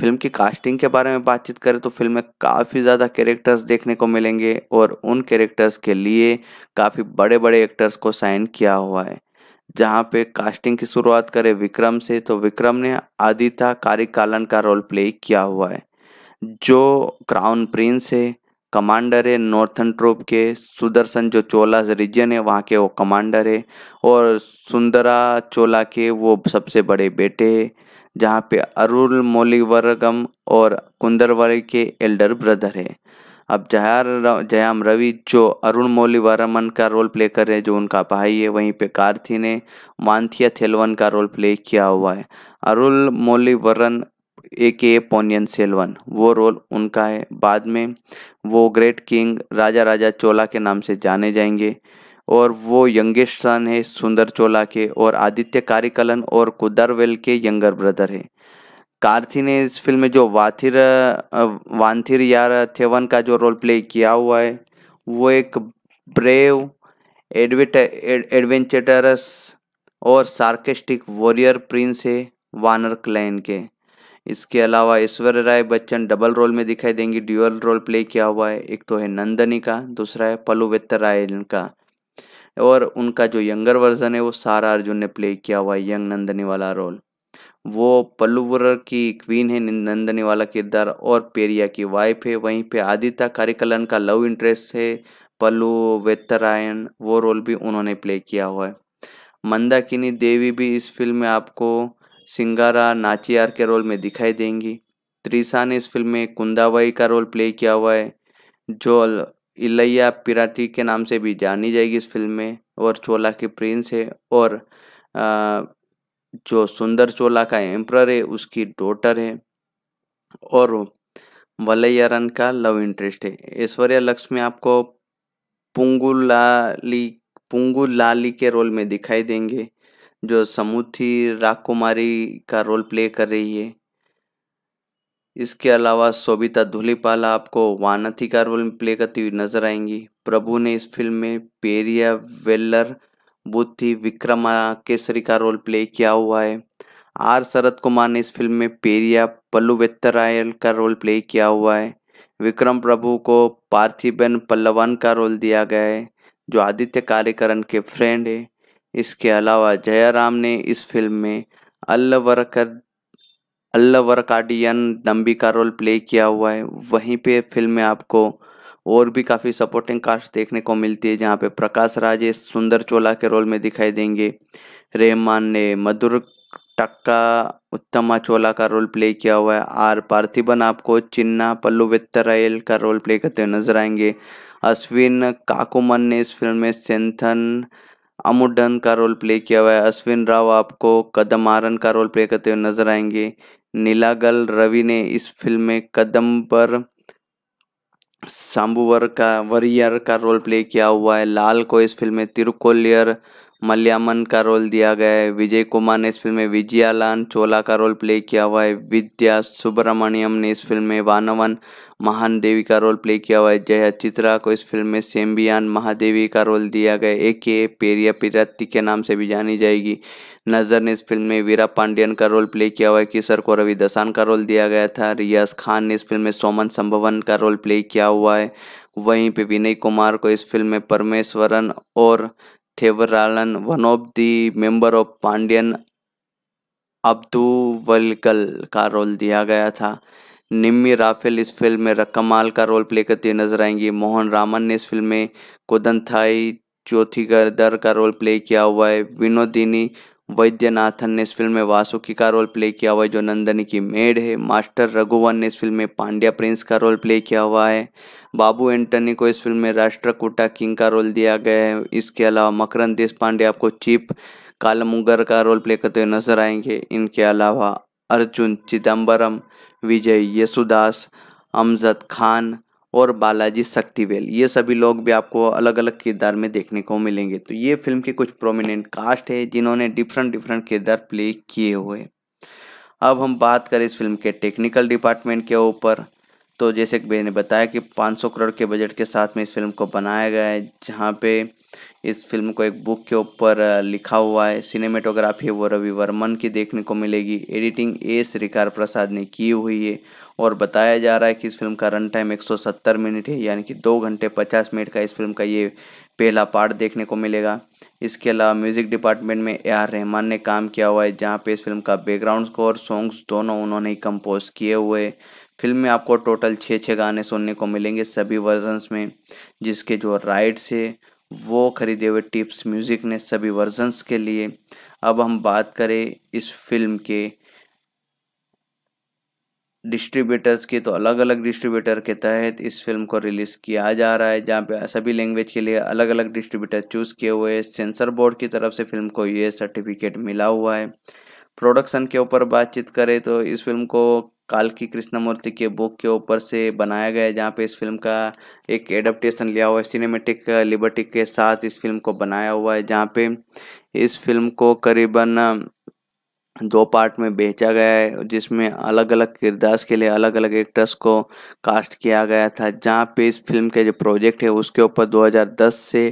फिल्म की कास्टिंग के बारे में बातचीत करें तो फिल्म में काफ़ी ज़्यादा कैरेक्टर्स देखने को मिलेंगे और उन कैरेक्टर्स के लिए काफ़ी बड़े बड़े एक्टर्स को साइन किया हुआ है जहाँ पे कास्टिंग की शुरुआत करें विक्रम से तो विक्रम ने आदिता कारिकालन का रोल प्ले किया हुआ है जो क्राउन प्रिंस है कमांडर है नॉर्थन ट्रोप के सुदर्शन जो चोला रीजन है वहाँ के वो कमांडर है और सुंदरा चोला के वो सबसे बड़े बेटे है जहाँ पे अरुल मोलिवरगम और कुंदरवरे के एल्डर ब्रदर है अब जया जयाम रवि जो अरुण मोलिवरमन का रोल प्ले कर रहे हैं जो उनका भाई है वहीं पे कार्थी ने मानथिया थेलवन का रोल प्ले किया हुआ है अरुल मोलिवरन ए के पोनियन सेलवन वो रोल उनका है बाद में वो ग्रेट किंग राजा राजा चोला के नाम से जाने जाएंगे और वो यंगेस्ट सन है सुंदर चोला के और आदित्य कारिकलन और कुदरवेल के यंगर ब्रदर है कार्थी ने इस फिल्म में जो वाथिर वानथिर यार थेवन का जो रोल प्ले किया हुआ है वो एक ब्रेव एडवेट एडवेंचरस और सार्केस्टिक वॉरियर प्रिंस है वानर क्लैन के इसके अलावा ईश्वर राय बच्चन डबल रोल में दिखाई देंगी ड्यूअल रोल प्ले किया हुआ है एक तो है नंदनी का दूसरा है पलुवेत्तर राय का और उनका जो यंगर वर्जन है वो सारा अर्जुन ने प्ले किया हुआ है यंग नंदनी वाला रोल वो पल्लुवर की क्वीन है नंदनी वाला किरदार और पेरिया की वाइफ है वहीं पे आदित्य कारिकलन का लव इंटरेस्ट है पल्लू वेतरायन वो रोल भी उन्होंने प्ले किया हुआ है मंदाकिनी देवी भी इस फिल्म में आपको सिंगारा नाचियार के रोल में दिखाई देंगी त्रिशा ने इस फिल्म में कुंदाबाई का रोल प्ले किया हुआ है जो इलैया पिराटी के नाम से भी जानी जाएगी इस फिल्म में और चोला की प्रिंस है और जो सुंदर चोला का एम्प्रर है उसकी डॉटर है और रन का लव इंटरेस्ट है ऐश्वर्या लक्ष्मी आपको पुंगुलाली पुंगुलाली के रोल में दिखाई देंगे जो समुथी राकुमारी का रोल प्ले कर रही है इसके अलावा सोबिता धुलीपाला आपको वानथी का रोल प्ले करती हुई नजर आएंगी प्रभु ने इस फिल्म में पेरिया वेल्लर बुद्धि विक्रमा केसरी का रोल प्ले किया हुआ है आर शरद कुमार ने इस फिल्म में पेरिया पल्लुवेत्तरायल का रोल प्ले किया हुआ है विक्रम प्रभु को पार्थिबेन पल्लवन का रोल दिया गया है जो आदित्य कार्यकरण के फ्रेंड है इसके अलावा जयाराम ने इस फिल्म में अल्लवरकर अल्लावरकाडियन नंबी का रोल प्ले किया हुआ है वहीं पे फिल्म में आपको और भी काफ़ी सपोर्टिंग कास्ट देखने को मिलती है जहाँ पे प्रकाश राज सुंदर चोला के रोल में दिखाई देंगे रहमान ने मधुर टक्का उत्तमा चोला का रोल प्ले किया हुआ है आर पार्थिबन आपको चिन्ना पल्लू वित्तरायल का रोल प्ले करते हुए नजर आएंगे अश्विन काकुमन ने इस फिल्म में सेंथन अमुडन का रोल प्ले किया हुआ है अश्विन राव आपको कदमारन का रोल प्ले करते हुए नजर आएंगे नीलागल रवि ने इस फिल्म में कदम पर सांबुवर का वरियर का रोल प्ले किया हुआ है लाल को इस फिल्म में तिरुकोलियर मलयामन का रोल दिया गया है विजय कुमार ने इस फिल्म में विजयालान चोला का रोल प्ले किया हुआ है विद्या सुब्रमण्यम ने इस फिल्म में वानवन महान देवी का रोल प्ले किया हुआ है जया चित्रा को इस फिल्म में सेम्बियान महादेवी का रोल दिया गया ए के पेरिया पिरत्ती के नाम से भी जानी जाएगी नज़र ने इस फिल्म में वीरा पांडियन का रोल प्ले किया हुआ है किशर को रवि दसान का रोल दिया गया था रियाज खान ने इस फिल्म में सोमन संभवन का रोल प्ले किया हुआ है वहीं पे विनय कुमार को इस फिल्म में परमेश्वरन और Thevaralan, one of the member of Pandian अब्दुवलकल का रोल दिया गया था निम्मी राफेल इस फिल्म में रकमाल का रोल प्ले करती नजर आएंगी मोहन रामन ने इस फिल्म में कोदन थाई चौथी गर्दर का रोल प्ले किया हुआ है विनोदिनी वैद्यनाथन ने इस फिल्म में वासुकी का रोल प्ले किया हुआ है जो नंदनी की मेड है मास्टर रघुवन ने इस फिल्म में पांड्या प्रिंस का रोल प्ले किया हुआ है बाबू एंटनी को इस फिल्म में राष्ट्रकूटा किंग का रोल दिया गया है इसके अलावा मकरंद देश पांडे आपको चीप कालमुगर का रोल प्ले करते हुए नजर आएंगे इनके अलावा अर्जुन चिदम्बरम विजय यसुदास अमजद खान और बालाजी शक्तिवेल ये सभी लोग भी आपको अलग अलग किरदार में देखने को मिलेंगे तो ये फिल्म के कुछ प्रोमिनेंट कास्ट है जिन्होंने डिफरेंट डिफरेंट किरदार प्ले किए हुए अब हम बात करें इस फिल्म के टेक्निकल डिपार्टमेंट के ऊपर तो जैसे कि मैंने बताया कि 500 करोड़ के बजट के साथ में इस फिल्म को बनाया गया है जहाँ पे इस फिल्म को एक बुक के ऊपर लिखा हुआ है सिनेमेटोग्राफी वो रवि वर्मन की देखने को मिलेगी एडिटिंग ए श्रीकार प्रसाद ने की हुई है और बताया जा रहा है कि इस फिल्म का रन टाइम 170 मिनट है यानी कि दो घंटे 50 मिनट का इस फिल्म का ये पहला पार्ट देखने को मिलेगा इसके अलावा म्यूज़िक डिपार्टमेंट में ए आर रहमान ने काम किया हुआ है जहाँ पे इस फिल्म का बैकग्राउंड स्कोर सॉन्ग्स दोनों उन्होंने ही कंपोज किए हुए फिल्म में आपको टोटल छः छः गाने सुनने को मिलेंगे सभी वर्जन्स में जिसके जो राइट्स है वो खरीदे हुए टिप्स म्यूज़िक ने सभी वर्जन्स के लिए अब हम बात करें इस फिल्म के डिस्ट्रीब्यूटर्स की तो अलग अलग डिस्ट्रीब्यूटर के तहत इस फिल्म को रिलीज़ किया जा रहा है जहाँ पे सभी लैंग्वेज के लिए अलग अलग डिस्ट्रीब्यूटर चूज़ किए हुए हैं सेंसर बोर्ड की तरफ से फिल्म को ये सर्टिफिकेट मिला हुआ है प्रोडक्शन के ऊपर बातचीत करें तो इस फिल्म को काल की कृष्णमूर्ति के बुक के ऊपर से बनाया गया है जहाँ पे इस फिल्म का एक एडप्टेशन लिया हुआ है सिनेमेटिक लिबर्टी के साथ इस फिल्म को बनाया हुआ है जहाँ पे इस फिल्म को करीबन दो पार्ट में बेचा गया है जिसमें अलग अलग किरदार के लिए अलग अलग एक्टर्स को कास्ट किया गया था जहाँ पे इस फिल्म के जो प्रोजेक्ट है उसके ऊपर 2010 से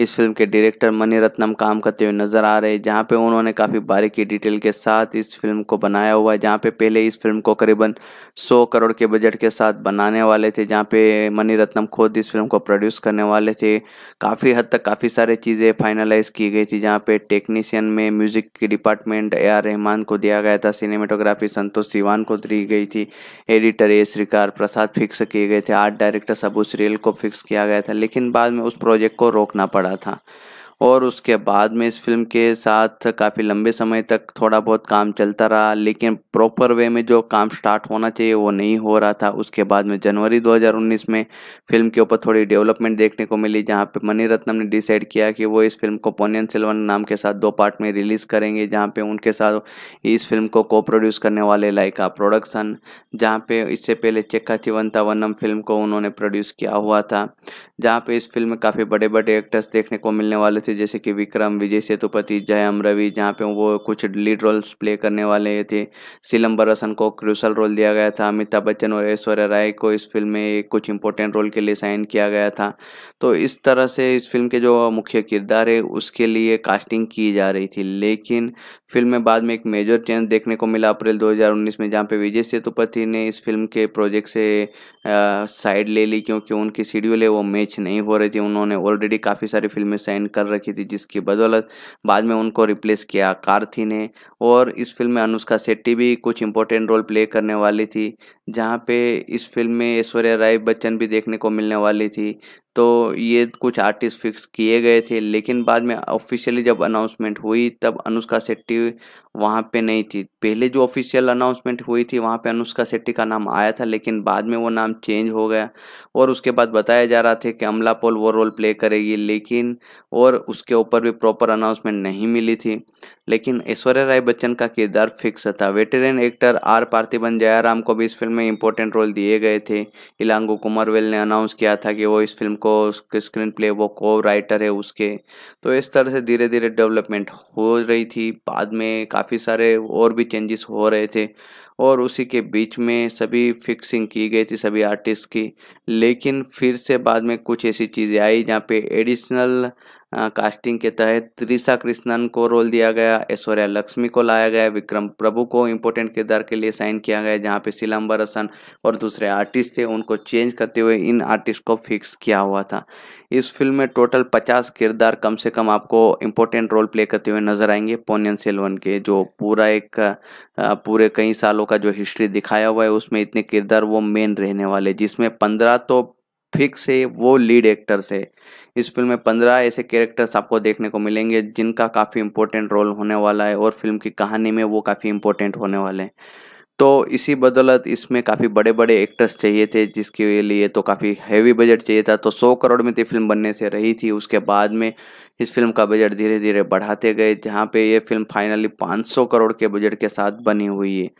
इस फिल्म के डायरेक्टर मनी रत्नम काम करते हुए नज़र आ रहे हैं जहाँ पे उन्होंने काफ़ी बारीकी डिटेल के साथ इस फिल्म को बनाया हुआ है जहाँ पे पहले इस फिल्म को करीबन सौ करोड़ के बजट के साथ बनाने वाले थे जहाँ पे मनी रत्नम खुद इस फिल्म को प्रोड्यूस करने वाले थे काफ़ी हद तक काफ़ी सारी चीज़ें फाइनलाइज की गई थी जहाँ पे टेक्नीशियन में music department A R Rahman Siwan को दिया गया था सिनेमेटोग्राफी संतोष सिवान को दी गई थी एडिटर ए श्रीकार प्रसाद फिक्स किए गए थे आर्ट डायरेक्टर सबू श्रील को फिक्स किया गया था लेकिन बाद में उस प्रोजेक्ट को रोकना पड़ा था और उसके बाद में इस फिल्म के साथ काफ़ी लंबे समय तक थोड़ा बहुत काम चलता रहा लेकिन प्रॉपर वे में जो काम स्टार्ट होना चाहिए वो नहीं हो रहा था उसके बाद में जनवरी 2019 में फिल्म के ऊपर थोड़ी डेवलपमेंट देखने को मिली जहाँ पे मनी रत्नम ने डिसाइड किया कि वो इस फिल्म को पोनियन सिल्वन नाम के साथ दो पार्ट में रिलीज़ करेंगे जहाँ पे उनके साथ इस फिल्म को को प्रोड्यूस करने वाले लाइका प्रोडक्शन जहाँ पे इससे पहले चेक्का चिवंता वनम फिल्म को उन्होंने प्रोड्यूस किया हुआ था जहाँ पर इस फिल्म में काफ़ी बड़े बड़े एक्टर्स देखने को मिलने वाले थे से जैसे कि विक्रम विजय सेतुपति जयम रवि जहाँ पे वो कुछ लीड रोल्स प्ले करने वाले थे सिलम्बर हसन को क्रूसल रोल दिया गया था अमिताभ बच्चन और ऐश्वर्या राय को इस फिल्म में कुछ इंपॉर्टेंट रोल के लिए साइन किया गया था तो इस तरह से इस फिल्म के जो मुख्य किरदार है उसके लिए कास्टिंग की जा रही थी लेकिन फिल्म में बाद में एक मेजर चेंज देखने को मिला अप्रैल 2019 में जहाँ पे विजय सेतुपति ने इस फिल्म के प्रोजेक्ट से साइड ले ली क्योंकि उनकी शेड्यूल है वो मैच नहीं हो रही थी उन्होंने ऑलरेडी काफ़ी सारी फिल्में साइन कर रखी थी जिसकी बदौलत बाद में उनको रिप्लेस किया कार्थी ने और इस फिल्म में अनुष्का शेट्टी भी कुछ इंपॉर्टेंट रोल प्ले करने वाली थी जहाँ पे इस फिल्म में ऐश्वर्या राय बच्चन भी देखने को मिलने वाली थी तो ये कुछ आर्टिस्ट फिक्स किए गए थे लेकिन बाद में ऑफिशियली जब अनाउंसमेंट हुई तब अनुष्का शेट्टी वहाँ पे नहीं थी पहले जो ऑफिशियल अनाउंसमेंट हुई थी वहाँ पे अनुष्का शेट्टी का नाम आया था लेकिन बाद में वो नाम चेंज हो गया और उसके बाद बताया जा रहा था कि अमला पोल वो रोल प्ले करेगी लेकिन और उसके ऊपर भी प्रॉपर अनाउंसमेंट नहीं मिली थी लेकिन ऐश्वर्या राय बच्चन का किरदार फिक्स था veteran actor R Parthiban Jayaram को भी इस फिल्म में इंपॉर्टेंट रोल दिए गए थे इलांगो कुमारवेल ने अनाउंस किया था कि वो इस फिल्म को उसके स्क्रीन प्ले वो को राइटर है उसके तो इस तरह से धीरे धीरे डेवलपमेंट हो रही थी बाद में काफ़ी सारे और भी चेंजेस हो रहे थे और उसी के बीच में सभी फिक्सिंग की गई थी सभी आर्टिस्ट की लेकिन फिर से बाद में कुछ ऐसी चीज़ें आई जहाँ पे एडिशनल कास्टिंग हाँ, के तहत त्रिशा कृष्णन को रोल दिया गया ऐश्वर्या लक्ष्मी को लाया गया विक्रम प्रभु को इम्पोर्टेंट किरदार के लिए साइन किया गया जहाँ पे सिलम्बर हसन और दूसरे आर्टिस्ट थे उनको चेंज करते हुए इन आर्टिस्ट को फिक्स किया हुआ था इस फिल्म में टोटल पचास किरदार कम से कम आपको इम्पोर्टेंट रोल प्ले करते हुए नजर आएंगे पोनियन सेलवन के जो पूरा एक पूरे कई सालों का जो हिस्ट्री दिखाया हुआ है उसमें इतने किरदार वो मेन रहने वाले जिसमें पंद्रह तो फिक्स है वो लीड एक्टर्स है इस फिल्म में पंद्रह ऐसे कैरेक्टर्स आपको देखने को मिलेंगे जिनका काफ़ी इम्पोर्टेंट रोल होने वाला है और फिल्म की कहानी में वो काफ़ी इम्पोर्टेंट होने वाले हैं तो इसी बदौलत इसमें काफ़ी बड़े बड़े एक्टर्स चाहिए थे जिसके लिए तो काफ़ी हैवी बजट चाहिए था तो 100 करोड़ में तो ये फिल्म बनने से रही थी उसके बाद में इस फिल्म का बजट धीरे धीरे बढ़ाते गए जहाँ पे ये फिल्म फाइनली 500 करोड़ के बजट के साथ बनी हुई है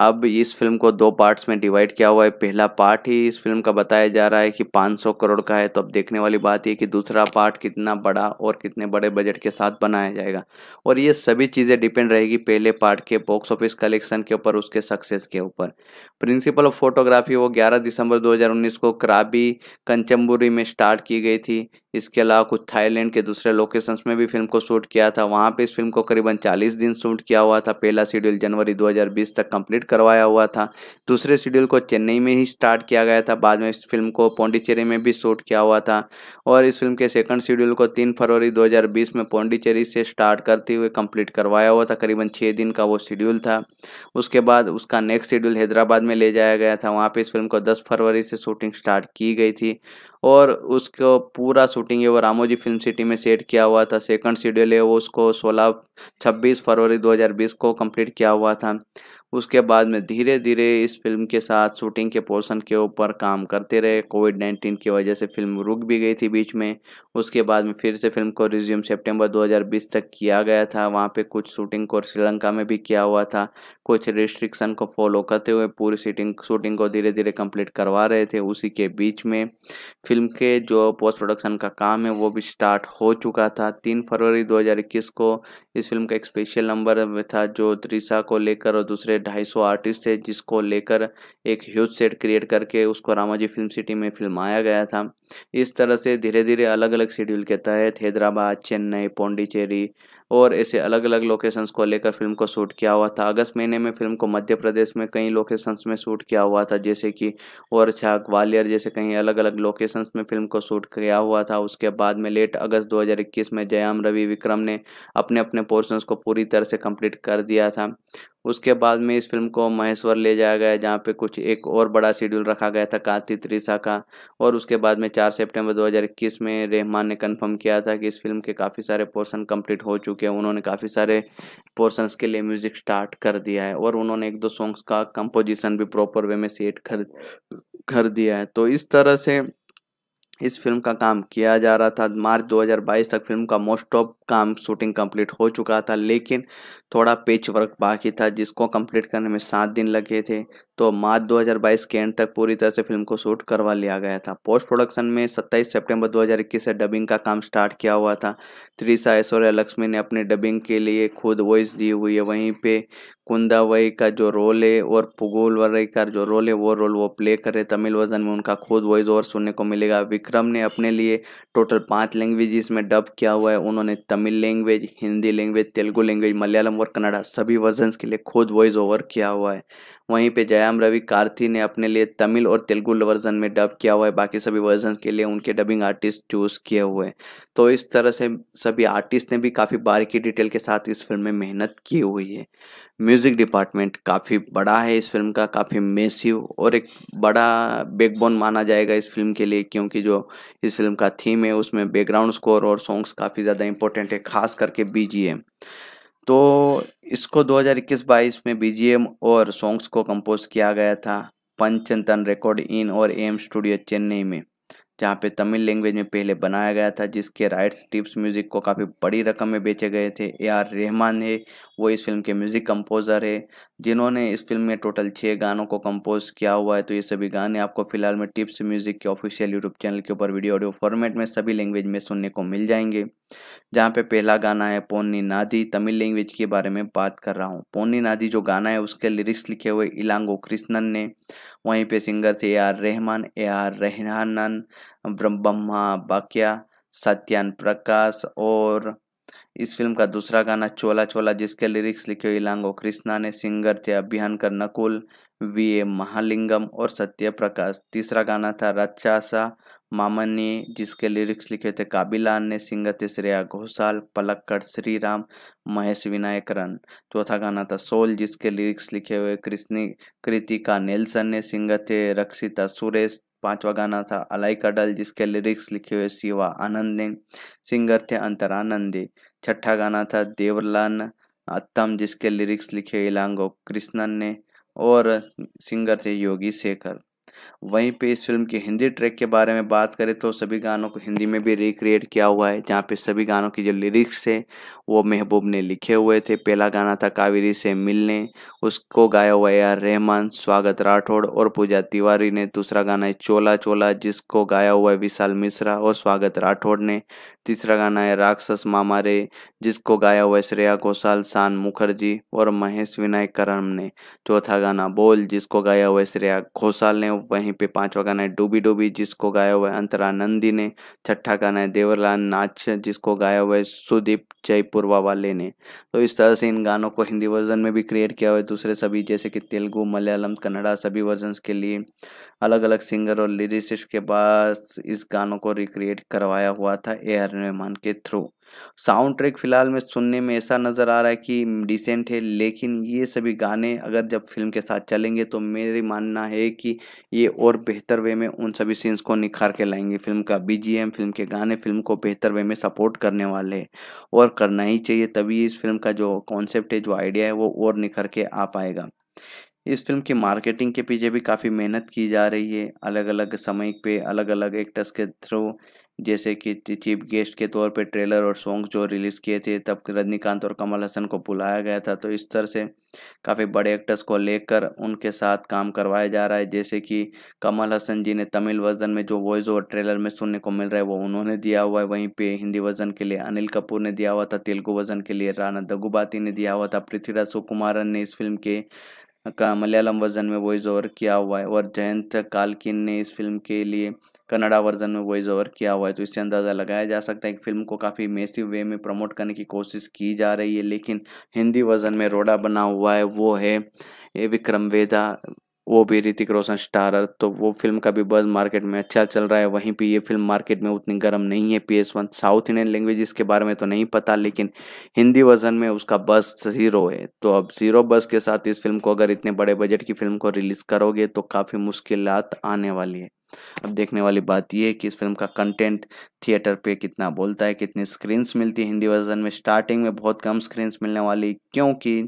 अब इस फिल्म को दो पार्ट्स में डिवाइड किया हुआ है पहला पार्ट ही इस फिल्म का बताया जा रहा है कि 500 करोड़ का है तो अब देखने वाली बात यह कि दूसरा पार्ट कितना बड़ा और कितने बड़े बजट के साथ बनाया जाएगा और ये सभी चीज़ें डिपेंड रहेगी पहले पार्ट के बॉक्स ऑफिस कलेक्शन के ऊपर उसके सक्सेस के ऊपर प्रिंसिपल ऑफ फोटोग्राफी वो ग्यारह दिसंबर दो को क्राबी कंचम्बुरी में स्टार्ट की गई थी इसके अलावा कुछ थाईलैंड के दूसरे लोकेशंस में भी फिल्म को शूट किया था वहाँ पे इस फिल्म को करीबन 40 दिन शूट किया हुआ था पहला शेड्यूल जनवरी 2020 तक कंप्लीट करवाया हुआ था दूसरे शेड्यूल को चेन्नई में ही स्टार्ट किया गया था बाद में इस फिल्म को पौंडीचेरी में भी शूट किया हुआ था और इस फिल्म के सेकंड शेड्यूल को तीन फरवरी दो में पौंडीचेरी से स्टार्ट करते हुए कम्प्लीट करवाया हुआ था करीबन छः दिन का वो शेड्यूल था उसके बाद उसका नेक्स्ट शेड्यूल हैदराबाद में ले जाया गया था वहाँ पर इस फिल्म को दस फरवरी से शूटिंग स्टार्ट की गई थी और उसको पूरा शूटिंग है वो रामोजी फिल्म सिटी में सेट किया हुआ था सेकंड शेड्यूल है वो उसको 16 26 फरवरी 2020 को कंप्लीट किया हुआ था उसके बाद में धीरे धीरे इस फिल्म के साथ शूटिंग के पोर्शन के ऊपर काम करते रहे कोविड नाइन्टीन की वजह से फिल्म रुक भी गई थी बीच में उसके बाद में फिर से फिल्म को रिज्यूम सितंबर 2020 तक किया गया था वहाँ पे कुछ शूटिंग को श्रीलंका में भी किया हुआ था कुछ रिस्ट्रिक्शन को फॉलो करते हुए पूरी शूटिंग शूटिंग को धीरे धीरे कंप्लीट करवा रहे थे उसी के बीच में फिल्म के जो पोस्ट प्रोडक्शन का काम है वो भी स्टार्ट हो चुका था तीन फरवरी 2021 को इस फिल्म का एक स्पेशल नंबर था जो त्रिशा को लेकर और दूसरे 250 आर्टिस्ट थे जिसको लेकर एक ह्यूज सेट क्रिएट करके उसको रामाजी फिल्म सिटी में फिल्माया गया था इस तरह से धीरे धीरे अलग अलग शेड्यूल के तहत हैदराबाद चेन्नई पौंडीचेरी और ऐसे अलग अलग लोकेशंस को लेकर फिल्म को शूट किया हुआ था अगस्त महीने में फिल्म को मध्य प्रदेश में कई लोकेशंस में शूट किया हुआ था जैसे कि ओरछा ग्वालियर जैसे कहीं अलग अलग लोकेशंस में फिल्म को शूट किया हुआ था उसके बाद में लेट अगस्त 2021 में जयाम रवि विक्रम ने अपने अपने पोर्शंस को पूरी तरह से कंप्लीट कर दिया था उसके बाद में इस फिल्म को महेश्वर ले जाया गया जहाँ पे कुछ एक और बड़ा शेड्यूल रखा गया था कांति त्रिशा का और उसके बाद में चार सितंबर 2021 में रहमान ने कंफर्म किया था कि इस फिल्म के काफ़ी सारे पोर्शन कंप्लीट हो चुके हैं उन्होंने काफ़ी सारे पोर्शंस के लिए म्यूज़िक स्टार्ट कर दिया है और उन्होंने एक दो सॉन्ग्स का कंपोजिशन भी प्रॉपर वे में सेट कर कर दिया है तो इस तरह से इस फिल्म का काम किया जा रहा था मार्च 2022 तक फिल्म का मोस्ट ऑफ काम शूटिंग कंप्लीट हो चुका था लेकिन थोड़ा पेच वर्क बाकी था जिसको कंप्लीट करने में सात दिन लगे थे तो मार्च 2022 के एंड तक पूरी तरह से फिल्म को शूट करवा लिया गया था पोस्ट प्रोडक्शन में 27 सितंबर 2021 से डबिंग का काम स्टार्ट किया हुआ था त्रिशा ऐश्वर्या लक्ष्मी ने अपने डबिंग के लिए खुद वॉइस दी हुई है वहीं पे वही का जो रोल है और पुगोल वर्रई का जो रोल है वो रोल वो प्ले कर रहे तमिल वर्जन में उनका खुद वॉइस ओवर सुनने को मिलेगा विक्रम ने अपने लिए टोटल पाँच लैंग्वेज में डब किया हुआ है उन्होंने Tamil language Hindi language Telugu language Malayalam और कन्नड़ा सभी वर्जन के लिए खुद वॉइस ओवर किया हुआ है वहीं पर जया श्याम रवि कार्थी ने अपने लिए तमिल और तेलुगु वर्जन में डब किया हुआ है बाकी सभी वर्जन के लिए उनके डबिंग आर्टिस्ट चूज़ किए हुए हैं तो इस तरह से सभी आर्टिस्ट ने भी काफ़ी बारीकी डिटेल के साथ इस फिल्म में मेहनत की हुई है म्यूज़िक डिपार्टमेंट काफ़ी बड़ा है इस फिल्म का काफ़ी मेसिव और एक बड़ा बैकबोन माना जाएगा इस फिल्म के लिए क्योंकि जो इस फिल्म का थीम है उसमें बैकग्राउंड स्कोर और सॉन्ग्स काफ़ी ज़्यादा इंपॉर्टेंट है खास करके बीजीएम तो इसको 2021-22 में बीजीएम और सॉन्ग्स को कंपोज किया गया था पंचतन रिकॉर्ड इन और एम स्टूडियो चेन्नई में जहाँ पे तमिल लैंग्वेज में पहले बनाया गया था जिसके राइट्स टिप्स म्यूज़िक को काफ़ी बड़ी रकम में बेचे गए थे ए आर रहमान है वो इस फिल्म के म्यूज़िक कंपोज़र है जिन्होंने इस फिल्म में टोटल छः गानों को कंपोज किया हुआ है तो ये सभी गाने आपको फिलहाल में टिप्स म्यूज़िक के ऑफिशियल यूट्यूब चैनल के ऊपर वीडियो ऑडियो फॉर्मेट में सभी लैंग्वेज में सुनने को मिल जाएंगे जहाँ पे पहला गाना है पोनी नादी तमिल लैंग्वेज के बारे में बात कर रहा हूँ पोनी नादी जो गाना है उसके लिरिक्स लिखे हुए इलांगो कृष्णन ने वहीं पे सिंगर थे A R Rahman A R रहनानन ब्रह्मा बाकिया सत्यान प्रकाश और इस फिल्म का दूसरा गाना चोला चोला जिसके लिरिक्स लिखे इलांगो कृष्णा ने सिंगर थे अभियानकर नकुल वी ए महालिंगम और सत्य प्रकाश तीसरा गाना था रचासा मामनी जिसके लिरिक्स लिखे थे काबिलान ने सिंगर थे श्रेया घोषाल पलक्कड़ श्री राम महेश रन चौथा गाना था सोल जिसके लिरिक्स लिखे हुए कृष्णी कृतिका नेल्सन ने सिंगर थे रक्षिता सुरेश पांचवा गाना था अलाई कडल जिसके लिरिक्स लिखे हुए शिवा आनंद ने सिंगर थे अंतरानंदी छठा गाना था देवरलान अत्तम जिसके लिरिक्स लिखे इलांगो कृष्णन ने और सिंगर थे योगी शेखर वहीं पे इस फिल्म के हिंदी ट्रैक के बारे में बात करें तो सभी गानों को हिंदी में भी रिक्रिएट किया हुआ है जहाँ पे सभी गानों की जो लिरिक्स है वो महबूब ने लिखे हुए थे पहला गाना था कावेरी से मिलने उसको गाया हुआ ए आर रहमान स्वागत राठौड़ और पूजा तिवारी ने दूसरा गाना है चोला चोला जिसको गाया हुआ है विशाल मिश्रा और स्वागत राठौड़ ने तीसरा गाना है राक्षस मामा रे जिसको गाया हुआ है श्रेया घोषाल शान मुखर्जी और महेश विनायक करम ने चौथा गाना बोल जिसको गाया हुआ श्रेया घोषाल ने वहीं पे पांचवा गाना है डूबी डूबी जिसको गाया हुआ है अंतरा नंदी ने छठा गाना है देवरलाल नाच जिसको गाया हुआ है सुदीप जयपुरवा वाले ने तो इस तरह से इन गानों को हिंदी वर्जन में भी क्रिएट किया हुआ है दूसरे सभी जैसे कि तेलुगु मलयालम कन्नड़ा सभी वर्जन के लिए अलग अलग सिंगर और लिरिसिस्ट के पास इस गानों को रिक्रिएट करवाया हुआ था ए आर रहमान के थ्रू साउंड ट्रैक फिलहाल में सुनने में ऐसा नज़र आ रहा है कि डिसेंट है लेकिन ये सभी गाने अगर जब फिल्म के साथ चलेंगे तो मेरी मानना है कि ये और बेहतर वे में उन सभी सीन्स को निखार के लाएंगे फिल्म का बीजीएम फिल्म के गाने फिल्म को बेहतर वे में सपोर्ट करने वाले हैं और करना ही चाहिए तभी इस फिल्म का जो कॉन्सेप्ट है जो आइडिया है वो और निखर के आ पाएगा इस फिल्म की मार्केटिंग के पीछे भी काफ़ी मेहनत की जा रही है अलग अलग समय पे अलग अलग एक्टर्स के थ्रू जैसे कि चीफ गेस्ट के तौर पे ट्रेलर और सॉन्ग जो रिलीज़ किए थे तब रजनीकांत और कमल हसन को बुलाया गया था तो इस तरह से काफ़ी बड़े एक्टर्स को लेकर उनके साथ काम करवाया जा रहा है जैसे कि कमल हसन जी ने तमिल वर्जन में जो वॉइस ओवर ट्रेलर में सुनने को मिल रहा है वो उन्होंने दिया हुआ है वहीं पे हिंदी वर्जन के लिए अनिल कपूर ने दिया हुआ था तेलुगु वर्जन के लिए राणा दगुबाती ने दिया हुआ था पृथ्वीराज सुकुमारन ने इस फिल्म के का मलयालम वर्जन में वॉइस ओवर किया हुआ है और जयंत कालकिन ने इस फिल्म के लिए कन्नड़ा वर्जन में वॉइस ओवर किया हुआ है तो इससे अंदाज़ा लगाया जा सकता है कि फिल्म को काफ़ी मेसिव वे में प्रमोट करने की कोशिश की जा रही है लेकिन हिंदी वर्जन में रोडा बना हुआ है वो है ए विक्रम वेदा वो भी ऋतिक रोशन स्टार तो वो फिल्म का भी बज मार्केट में अच्छा चल रहा है वहीं पे ये फिल्म मार्केट में उतनी गर्म नहीं है P S one south Indian language के बारे में तो नहीं पता लेकिन हिंदी वर्जन में उसका बस ज़ीरो है तो अब ज़ीरो बस के साथ इस फिल्म को अगर इतने बड़े बजट की फिल्म को रिलीज़ करोगे तो काफ़ी मुश्किल आने वाली है अब देखने वाली बात यह है कि इस फिल्म का कंटेंट थिएटर पे कितना बोलता है कितनी स्क्रीन्स मिलती है हिंदी वर्जन में स्टार्टिंग में बहुत कम स्क्रीन्स मिलने वाली क्योंकि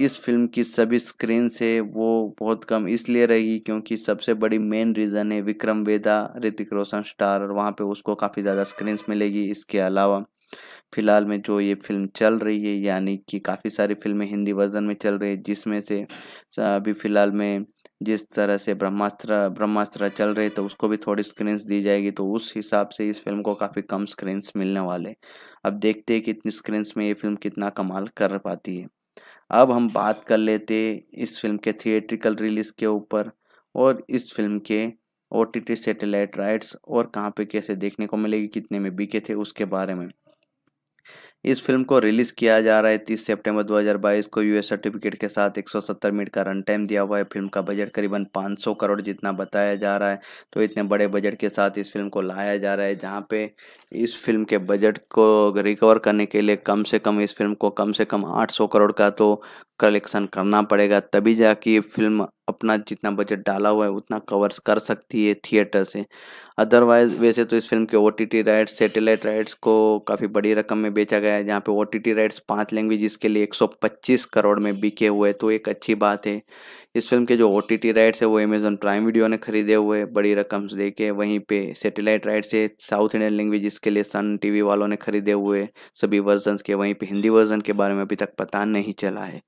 इस फिल्म की सभी स्क्रीन से वो बहुत कम इसलिए रहेगी क्योंकि सबसे बड़ी मेन रीज़न है विक्रम वेदा ऋतिक रोशन स्टार और वहाँ पर उसको काफ़ी ज़्यादा स्क्रीन मिलेगी इसके अलावा फिलहाल में जो ये फिल्म चल रही है यानी कि काफ़ी सारी फिल्में हिंदी वर्जन में चल रही है जिसमें से अभी फिलहाल में जिस तरह से ब्रह्मास्त्र ब्रह्मास्त्र चल रहे तो उसको भी थोड़ी स्क्रीन्स दी जाएगी तो उस हिसाब से इस फिल्म को काफ़ी कम स्क्रीन्स मिलने वाले अब देखते हैं कि इतनी स्क्रीन्स में ये फिल्म कितना कमाल कर पाती है अब हम बात कर लेते इस फिल्म के थिएट्रिकल रिलीज़ के ऊपर और इस फिल्म के O T T satellite rights और कहाँ पे कैसे देखने को मिलेगी कितने में बिके थे उसके बारे में इस फिल्म को रिलीज किया जा रहा है तीस सितंबर 2022 को यूएस सर्टिफिकेट के साथ 170 मिनट का रन टाइम दिया हुआ है फिल्म का बजट करीबन 500 करोड़ जितना बताया जा रहा है तो इतने बड़े बजट के साथ इस फिल्म को लाया जा रहा है जहाँ पे इस फिल्म के बजट को रिकवर करने के लिए कम से कम इस फिल्म को कम से कम आठ करोड़ का तो कलेक्शन करना पड़ेगा तभी जाके फिल्म अपना जितना बजट डाला हुआ है उतना कवर कर सकती है थिएटर से अदरवाइज वैसे तो इस फिल्म के O T rights satellite rights को काफ़ी बड़ी रकम में बेचा गया है जहाँ पे ओ टी राइट्स पाँच लैंग्वेज के लिए 125 करोड़ में बिके हुए तो एक अच्छी बात है इस फिल्म के जो ओ टी राइट्स है वो अमेजोन प्राइम वीडियो ने खरीदे हुए बड़ी रकम दे के वहीं पे सेटेलाइट राइट्स है साउथ इंडियन लैंग्वेज के लिए सन टी वालों ने खरीदे हुए सभी वर्जन के वहीं पर हिंदी वर्जन के बारे में अभी तक पता नहीं चला है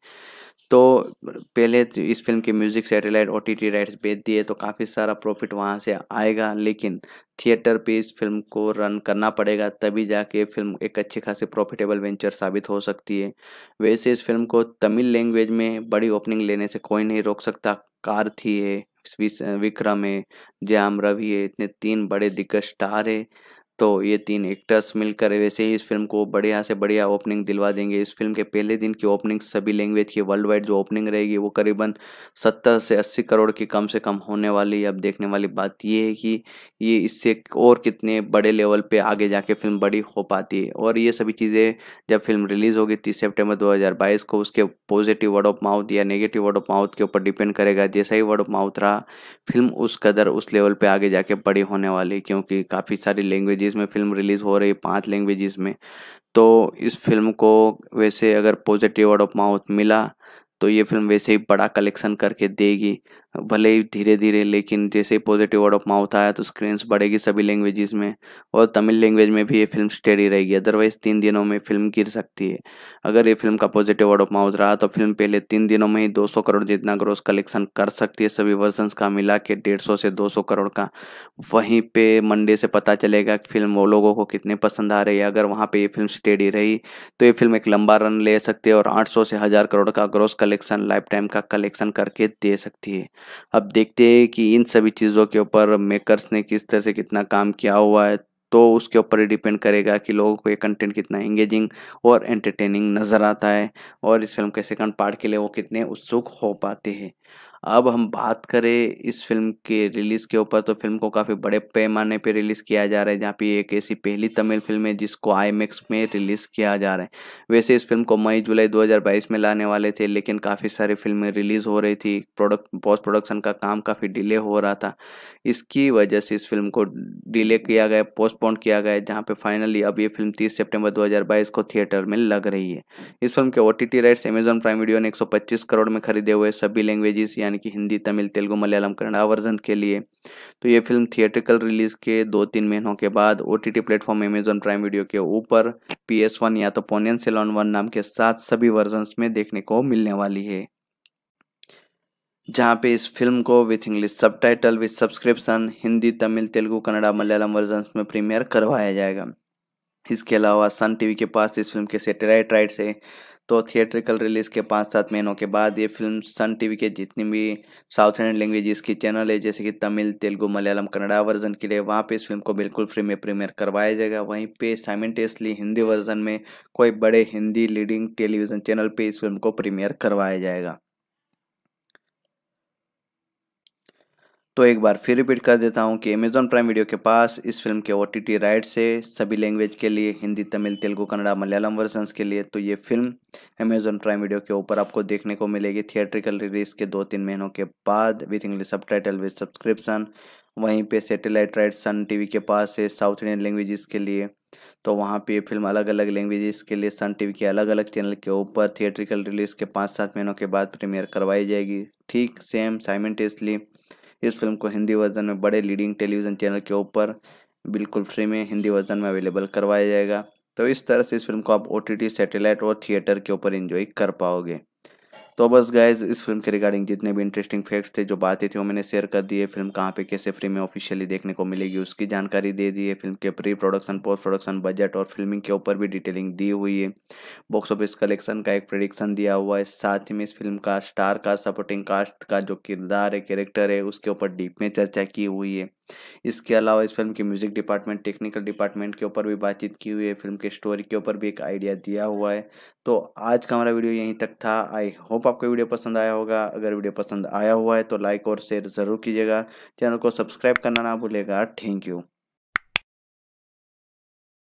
तो पहले तो इस फिल्म के music satellite O T rights बेच दिए तो काफ़ी सारा प्रॉफिट वहाँ से आएगा लेकिन थिएटर पे इस फिल्म को रन करना पड़ेगा तभी जाके फिल्म एक अच्छी खासी प्रॉफिटेबल वेंचर साबित हो सकती है वैसे इस फिल्म को तमिल लैंग्वेज में बड़ी ओपनिंग लेने से कोई नहीं रोक सकता कार थी है विक्रम है जयाम रवि है इतने तीन बड़े दिग्गज स्टार है तो ये तीन एक्टर्स मिलकर वैसे ही इस फिल्म को बढ़िया से बढ़िया ओपनिंग दिलवा देंगे इस फिल्म के पहले दिन की ओपनिंग सभी लैंग्वेज की वर्ल्ड वाइड जो ओपनिंग रहेगी वो करीबन 70 से 80 करोड़ की कम से कम होने वाली अब देखने वाली बात ये है कि ये इससे और कितने बड़े लेवल पे आगे जाके फिल्म बड़ी हो पाती है और ये सभी चीज़ें जब फिल्म रिलीज़ होगी तीस सेप्टेम्बर दो को उसके पॉजिटिव वर्ड ऑफ माउथ या नेगेटिव वर्ड ऑफ माउथ के ऊपर डिपेंड करेगा जैसा ही वर्ड ऑफ माउथ रहा फिल्म उस कदर उस लेवल पर आगे जाके बड़ी होने वाली क्योंकि काफ़ी सारी लैंग्वेज लैंग्वेजेस में फिल्म रिलीज़ हो रही है पांच लैंग्वेजेस में तो इस फिल्म को वैसे अगर पॉजिटिव वर्ड ऑफ माउथ मिला तो ये फिल्म वैसे ही बड़ा कलेक्शन करके देगी भले ही धीरे धीरे लेकिन जैसे ही पॉजिटिव वर्ड ऑफ माउथ आया तो स्क्रीन्स बढ़ेगी सभी लैंग्वेजेस में और तमिल लैंग्वेज में भी ये फिल्म स्टेडी रहेगी अदरवाइज तीन दिनों में फिल्म गिर सकती है अगर ये फिल्म का पॉजिटिव वर्ड ऑफ माउथ रहा तो फिल्म पहले तीन दिनों में ही 200 करोड़ जितना ग्रोस कलेक्शन कर सकती है सभी वर्जन का मिला के डेढ़ से दो करोड़ का वहीं पर मंडे से पता चलेगा कि फिल्म वो लोगों को कितनी पसंद आ रही है अगर वहाँ पर ये फिल्म स्टेडी रही तो ये फिल्म एक लंबा रन ले सकती है और आठ से हज़ार करोड़ का ग्रोस कलेक्शन लाइफ टाइम का कलेक्शन करके दे सकती है अब देखते हैं कि इन सभी चीज़ों के ऊपर मेकर्स ने किस तरह से कितना काम किया हुआ है तो उसके ऊपर ही डिपेंड करेगा कि लोगों को ये कंटेंट कितना इंगेजिंग और एंटरटेनिंग नज़र आता है और इस फिल्म के सेकंड पार्ट के लिए वो कितने उत्सुक हो पाते हैं अब हम बात करें इस फिल्म के रिलीज़ के ऊपर तो फिल्म को काफ़ी बड़े पैमाने पे रिलीज़ किया जा रहा है जहाँ पे एक ऐसी पहली तमिल फिल्म है जिसको आई में रिलीज़ किया जा रहा है वैसे इस फिल्म को मई जुलाई 2022 में लाने वाले थे लेकिन काफ़ी सारी फिल्में रिलीज़ हो रही थी प्रोडक्ट पोस्ट प्रोडक्शन का काम काफ़ी डिले हो रहा था इसकी वजह से इस फिल्म को डिले किया गया पोस्टपोन किया गया जहाँ पे फाइनली अब ये फिल्म तीस सेप्टेम्बर दो को थिएटर में लग रही है इस फिल्म के O T rights Amazon Prime Video ने एक करोड़ में खरीदे हुए सभी लैंग्वेजेस यानी यानी कि हिंदी तमिल तेलुगु मलयालम कन्नड़ा वर्जन के लिए तो ये फिल्म थिएट्रिकल रिलीज के दो तीन महीनों के बाद O T T platform Amazon Prime Video के ऊपर पी एस वन या तो पोनियन सेलॉन वन नाम के साथ सभी वर्जन में देखने को मिलने वाली है जहाँ पे इस फिल्म को with English subtitle with subscription Hindi Tamil Telugu Kannada Malayalam version में प्रीमियर करवाया जाएगा इसके अलावा सन टीवी के पास इस फिल्म के सेटेलाइट राइट्स है तो थिएट्रिकल रिलीज़ के पाँच सात महीनों के बाद ये फिल्म सन टीवी के जितनी भी साउथ इंडियन लैंग्वेज की चैनल है जैसे कि तमिल तेलुगू मलयालम कन्नड़ा वर्जन के लिए वहाँ पे इस फिल्म को बिल्कुल फ्री में प्रीमियर करवाया जाएगा वहीं पे साइमेंटेसली हिंदी वर्जन में कोई बड़े हिंदी लीडिंग टेलीविज़न चैनल पर इस फिल्म को प्रीमियर करवाया जाएगा तो एक बार फिर रिपीट कर देता हूँ कि अमेजोन प्राइम वीडियो के पास इस फिल्म के ओ टी राइट से सभी लैंग्वेज के लिए हिंदी तमिल तेलुगू कन्नड़ा मलयालम वर्जन के लिए तो ये फिल्म अमेजॉन प्राइम वीडियो के ऊपर आपको देखने को मिलेगी थिएट्रिकल रिलीज़ के दो तीन महीनों के बाद with English subtitle with subscription वहीं पे सेटेलाइट राइट सन टीवी के पास है साउथ इंडियन लैंग्वेजेस के लिए तो वहाँ पे फिल्म अलग अलग लैंग्वेजेस के लिए सन टीवी के अलग अलग चैनल के ऊपर थिएट्रिकल रिलीज़ के पाँच सात महीनों के बाद प्रीमियर करवाई जाएगी ठीक सेम साइमेंटेसली इस फिल्म को हिंदी वर्जन में बड़े लीडिंग टेलीविज़न चैनल के ऊपर बिल्कुल फ्री में हिंदी वर्जन में अवेलेबल करवाया जाएगा तो इस तरह से इस फिल्म को आप ओ टी सैटेलाइट और थिएटर के ऊपर इन्जॉय कर पाओगे तो बस गाइज इस फिल्म के रिगार्डिंग जितने भी इंटरेस्टिंग फैक्ट्स थे जो बातें थी वो मैंने शेयर कर दिए फिल्म कहाँ पे कैसे फ्री में ऑफिशियली देखने को मिलेगी उसकी जानकारी दे दी है फिल्म के pre production post production budget और फिल्मिंग के ऊपर भी डिटेलिंग दी हुई है बॉक्स ऑफिस कलेक्शन का एक प्रडिक्शन दिया हुआ है साथ ही में इस फिल्म का स्टार का सपोर्टिंग कास्ट का जो किरदार है कैरेक्टर है उसके ऊपर डीप में चर्चा की हुई है इसके अलावा इस फिल्म के म्यूजिक डिपार्टमेंट टेक्निकल डिपार्टमेंट के ऊपर भी बातचीत की हुई है फिल्म के स्टोरी के ऊपर भी एक आइडिया दिया हुआ है तो आज का हमारा वीडियो यहीं तक था आई होप आपको वीडियो पसंद आया होगा अगर वीडियो पसंद आया हुआ है तो लाइक और शेयर ज़रूर कीजिएगा चैनल को सब्सक्राइब करना ना भूलेगा थैंक यू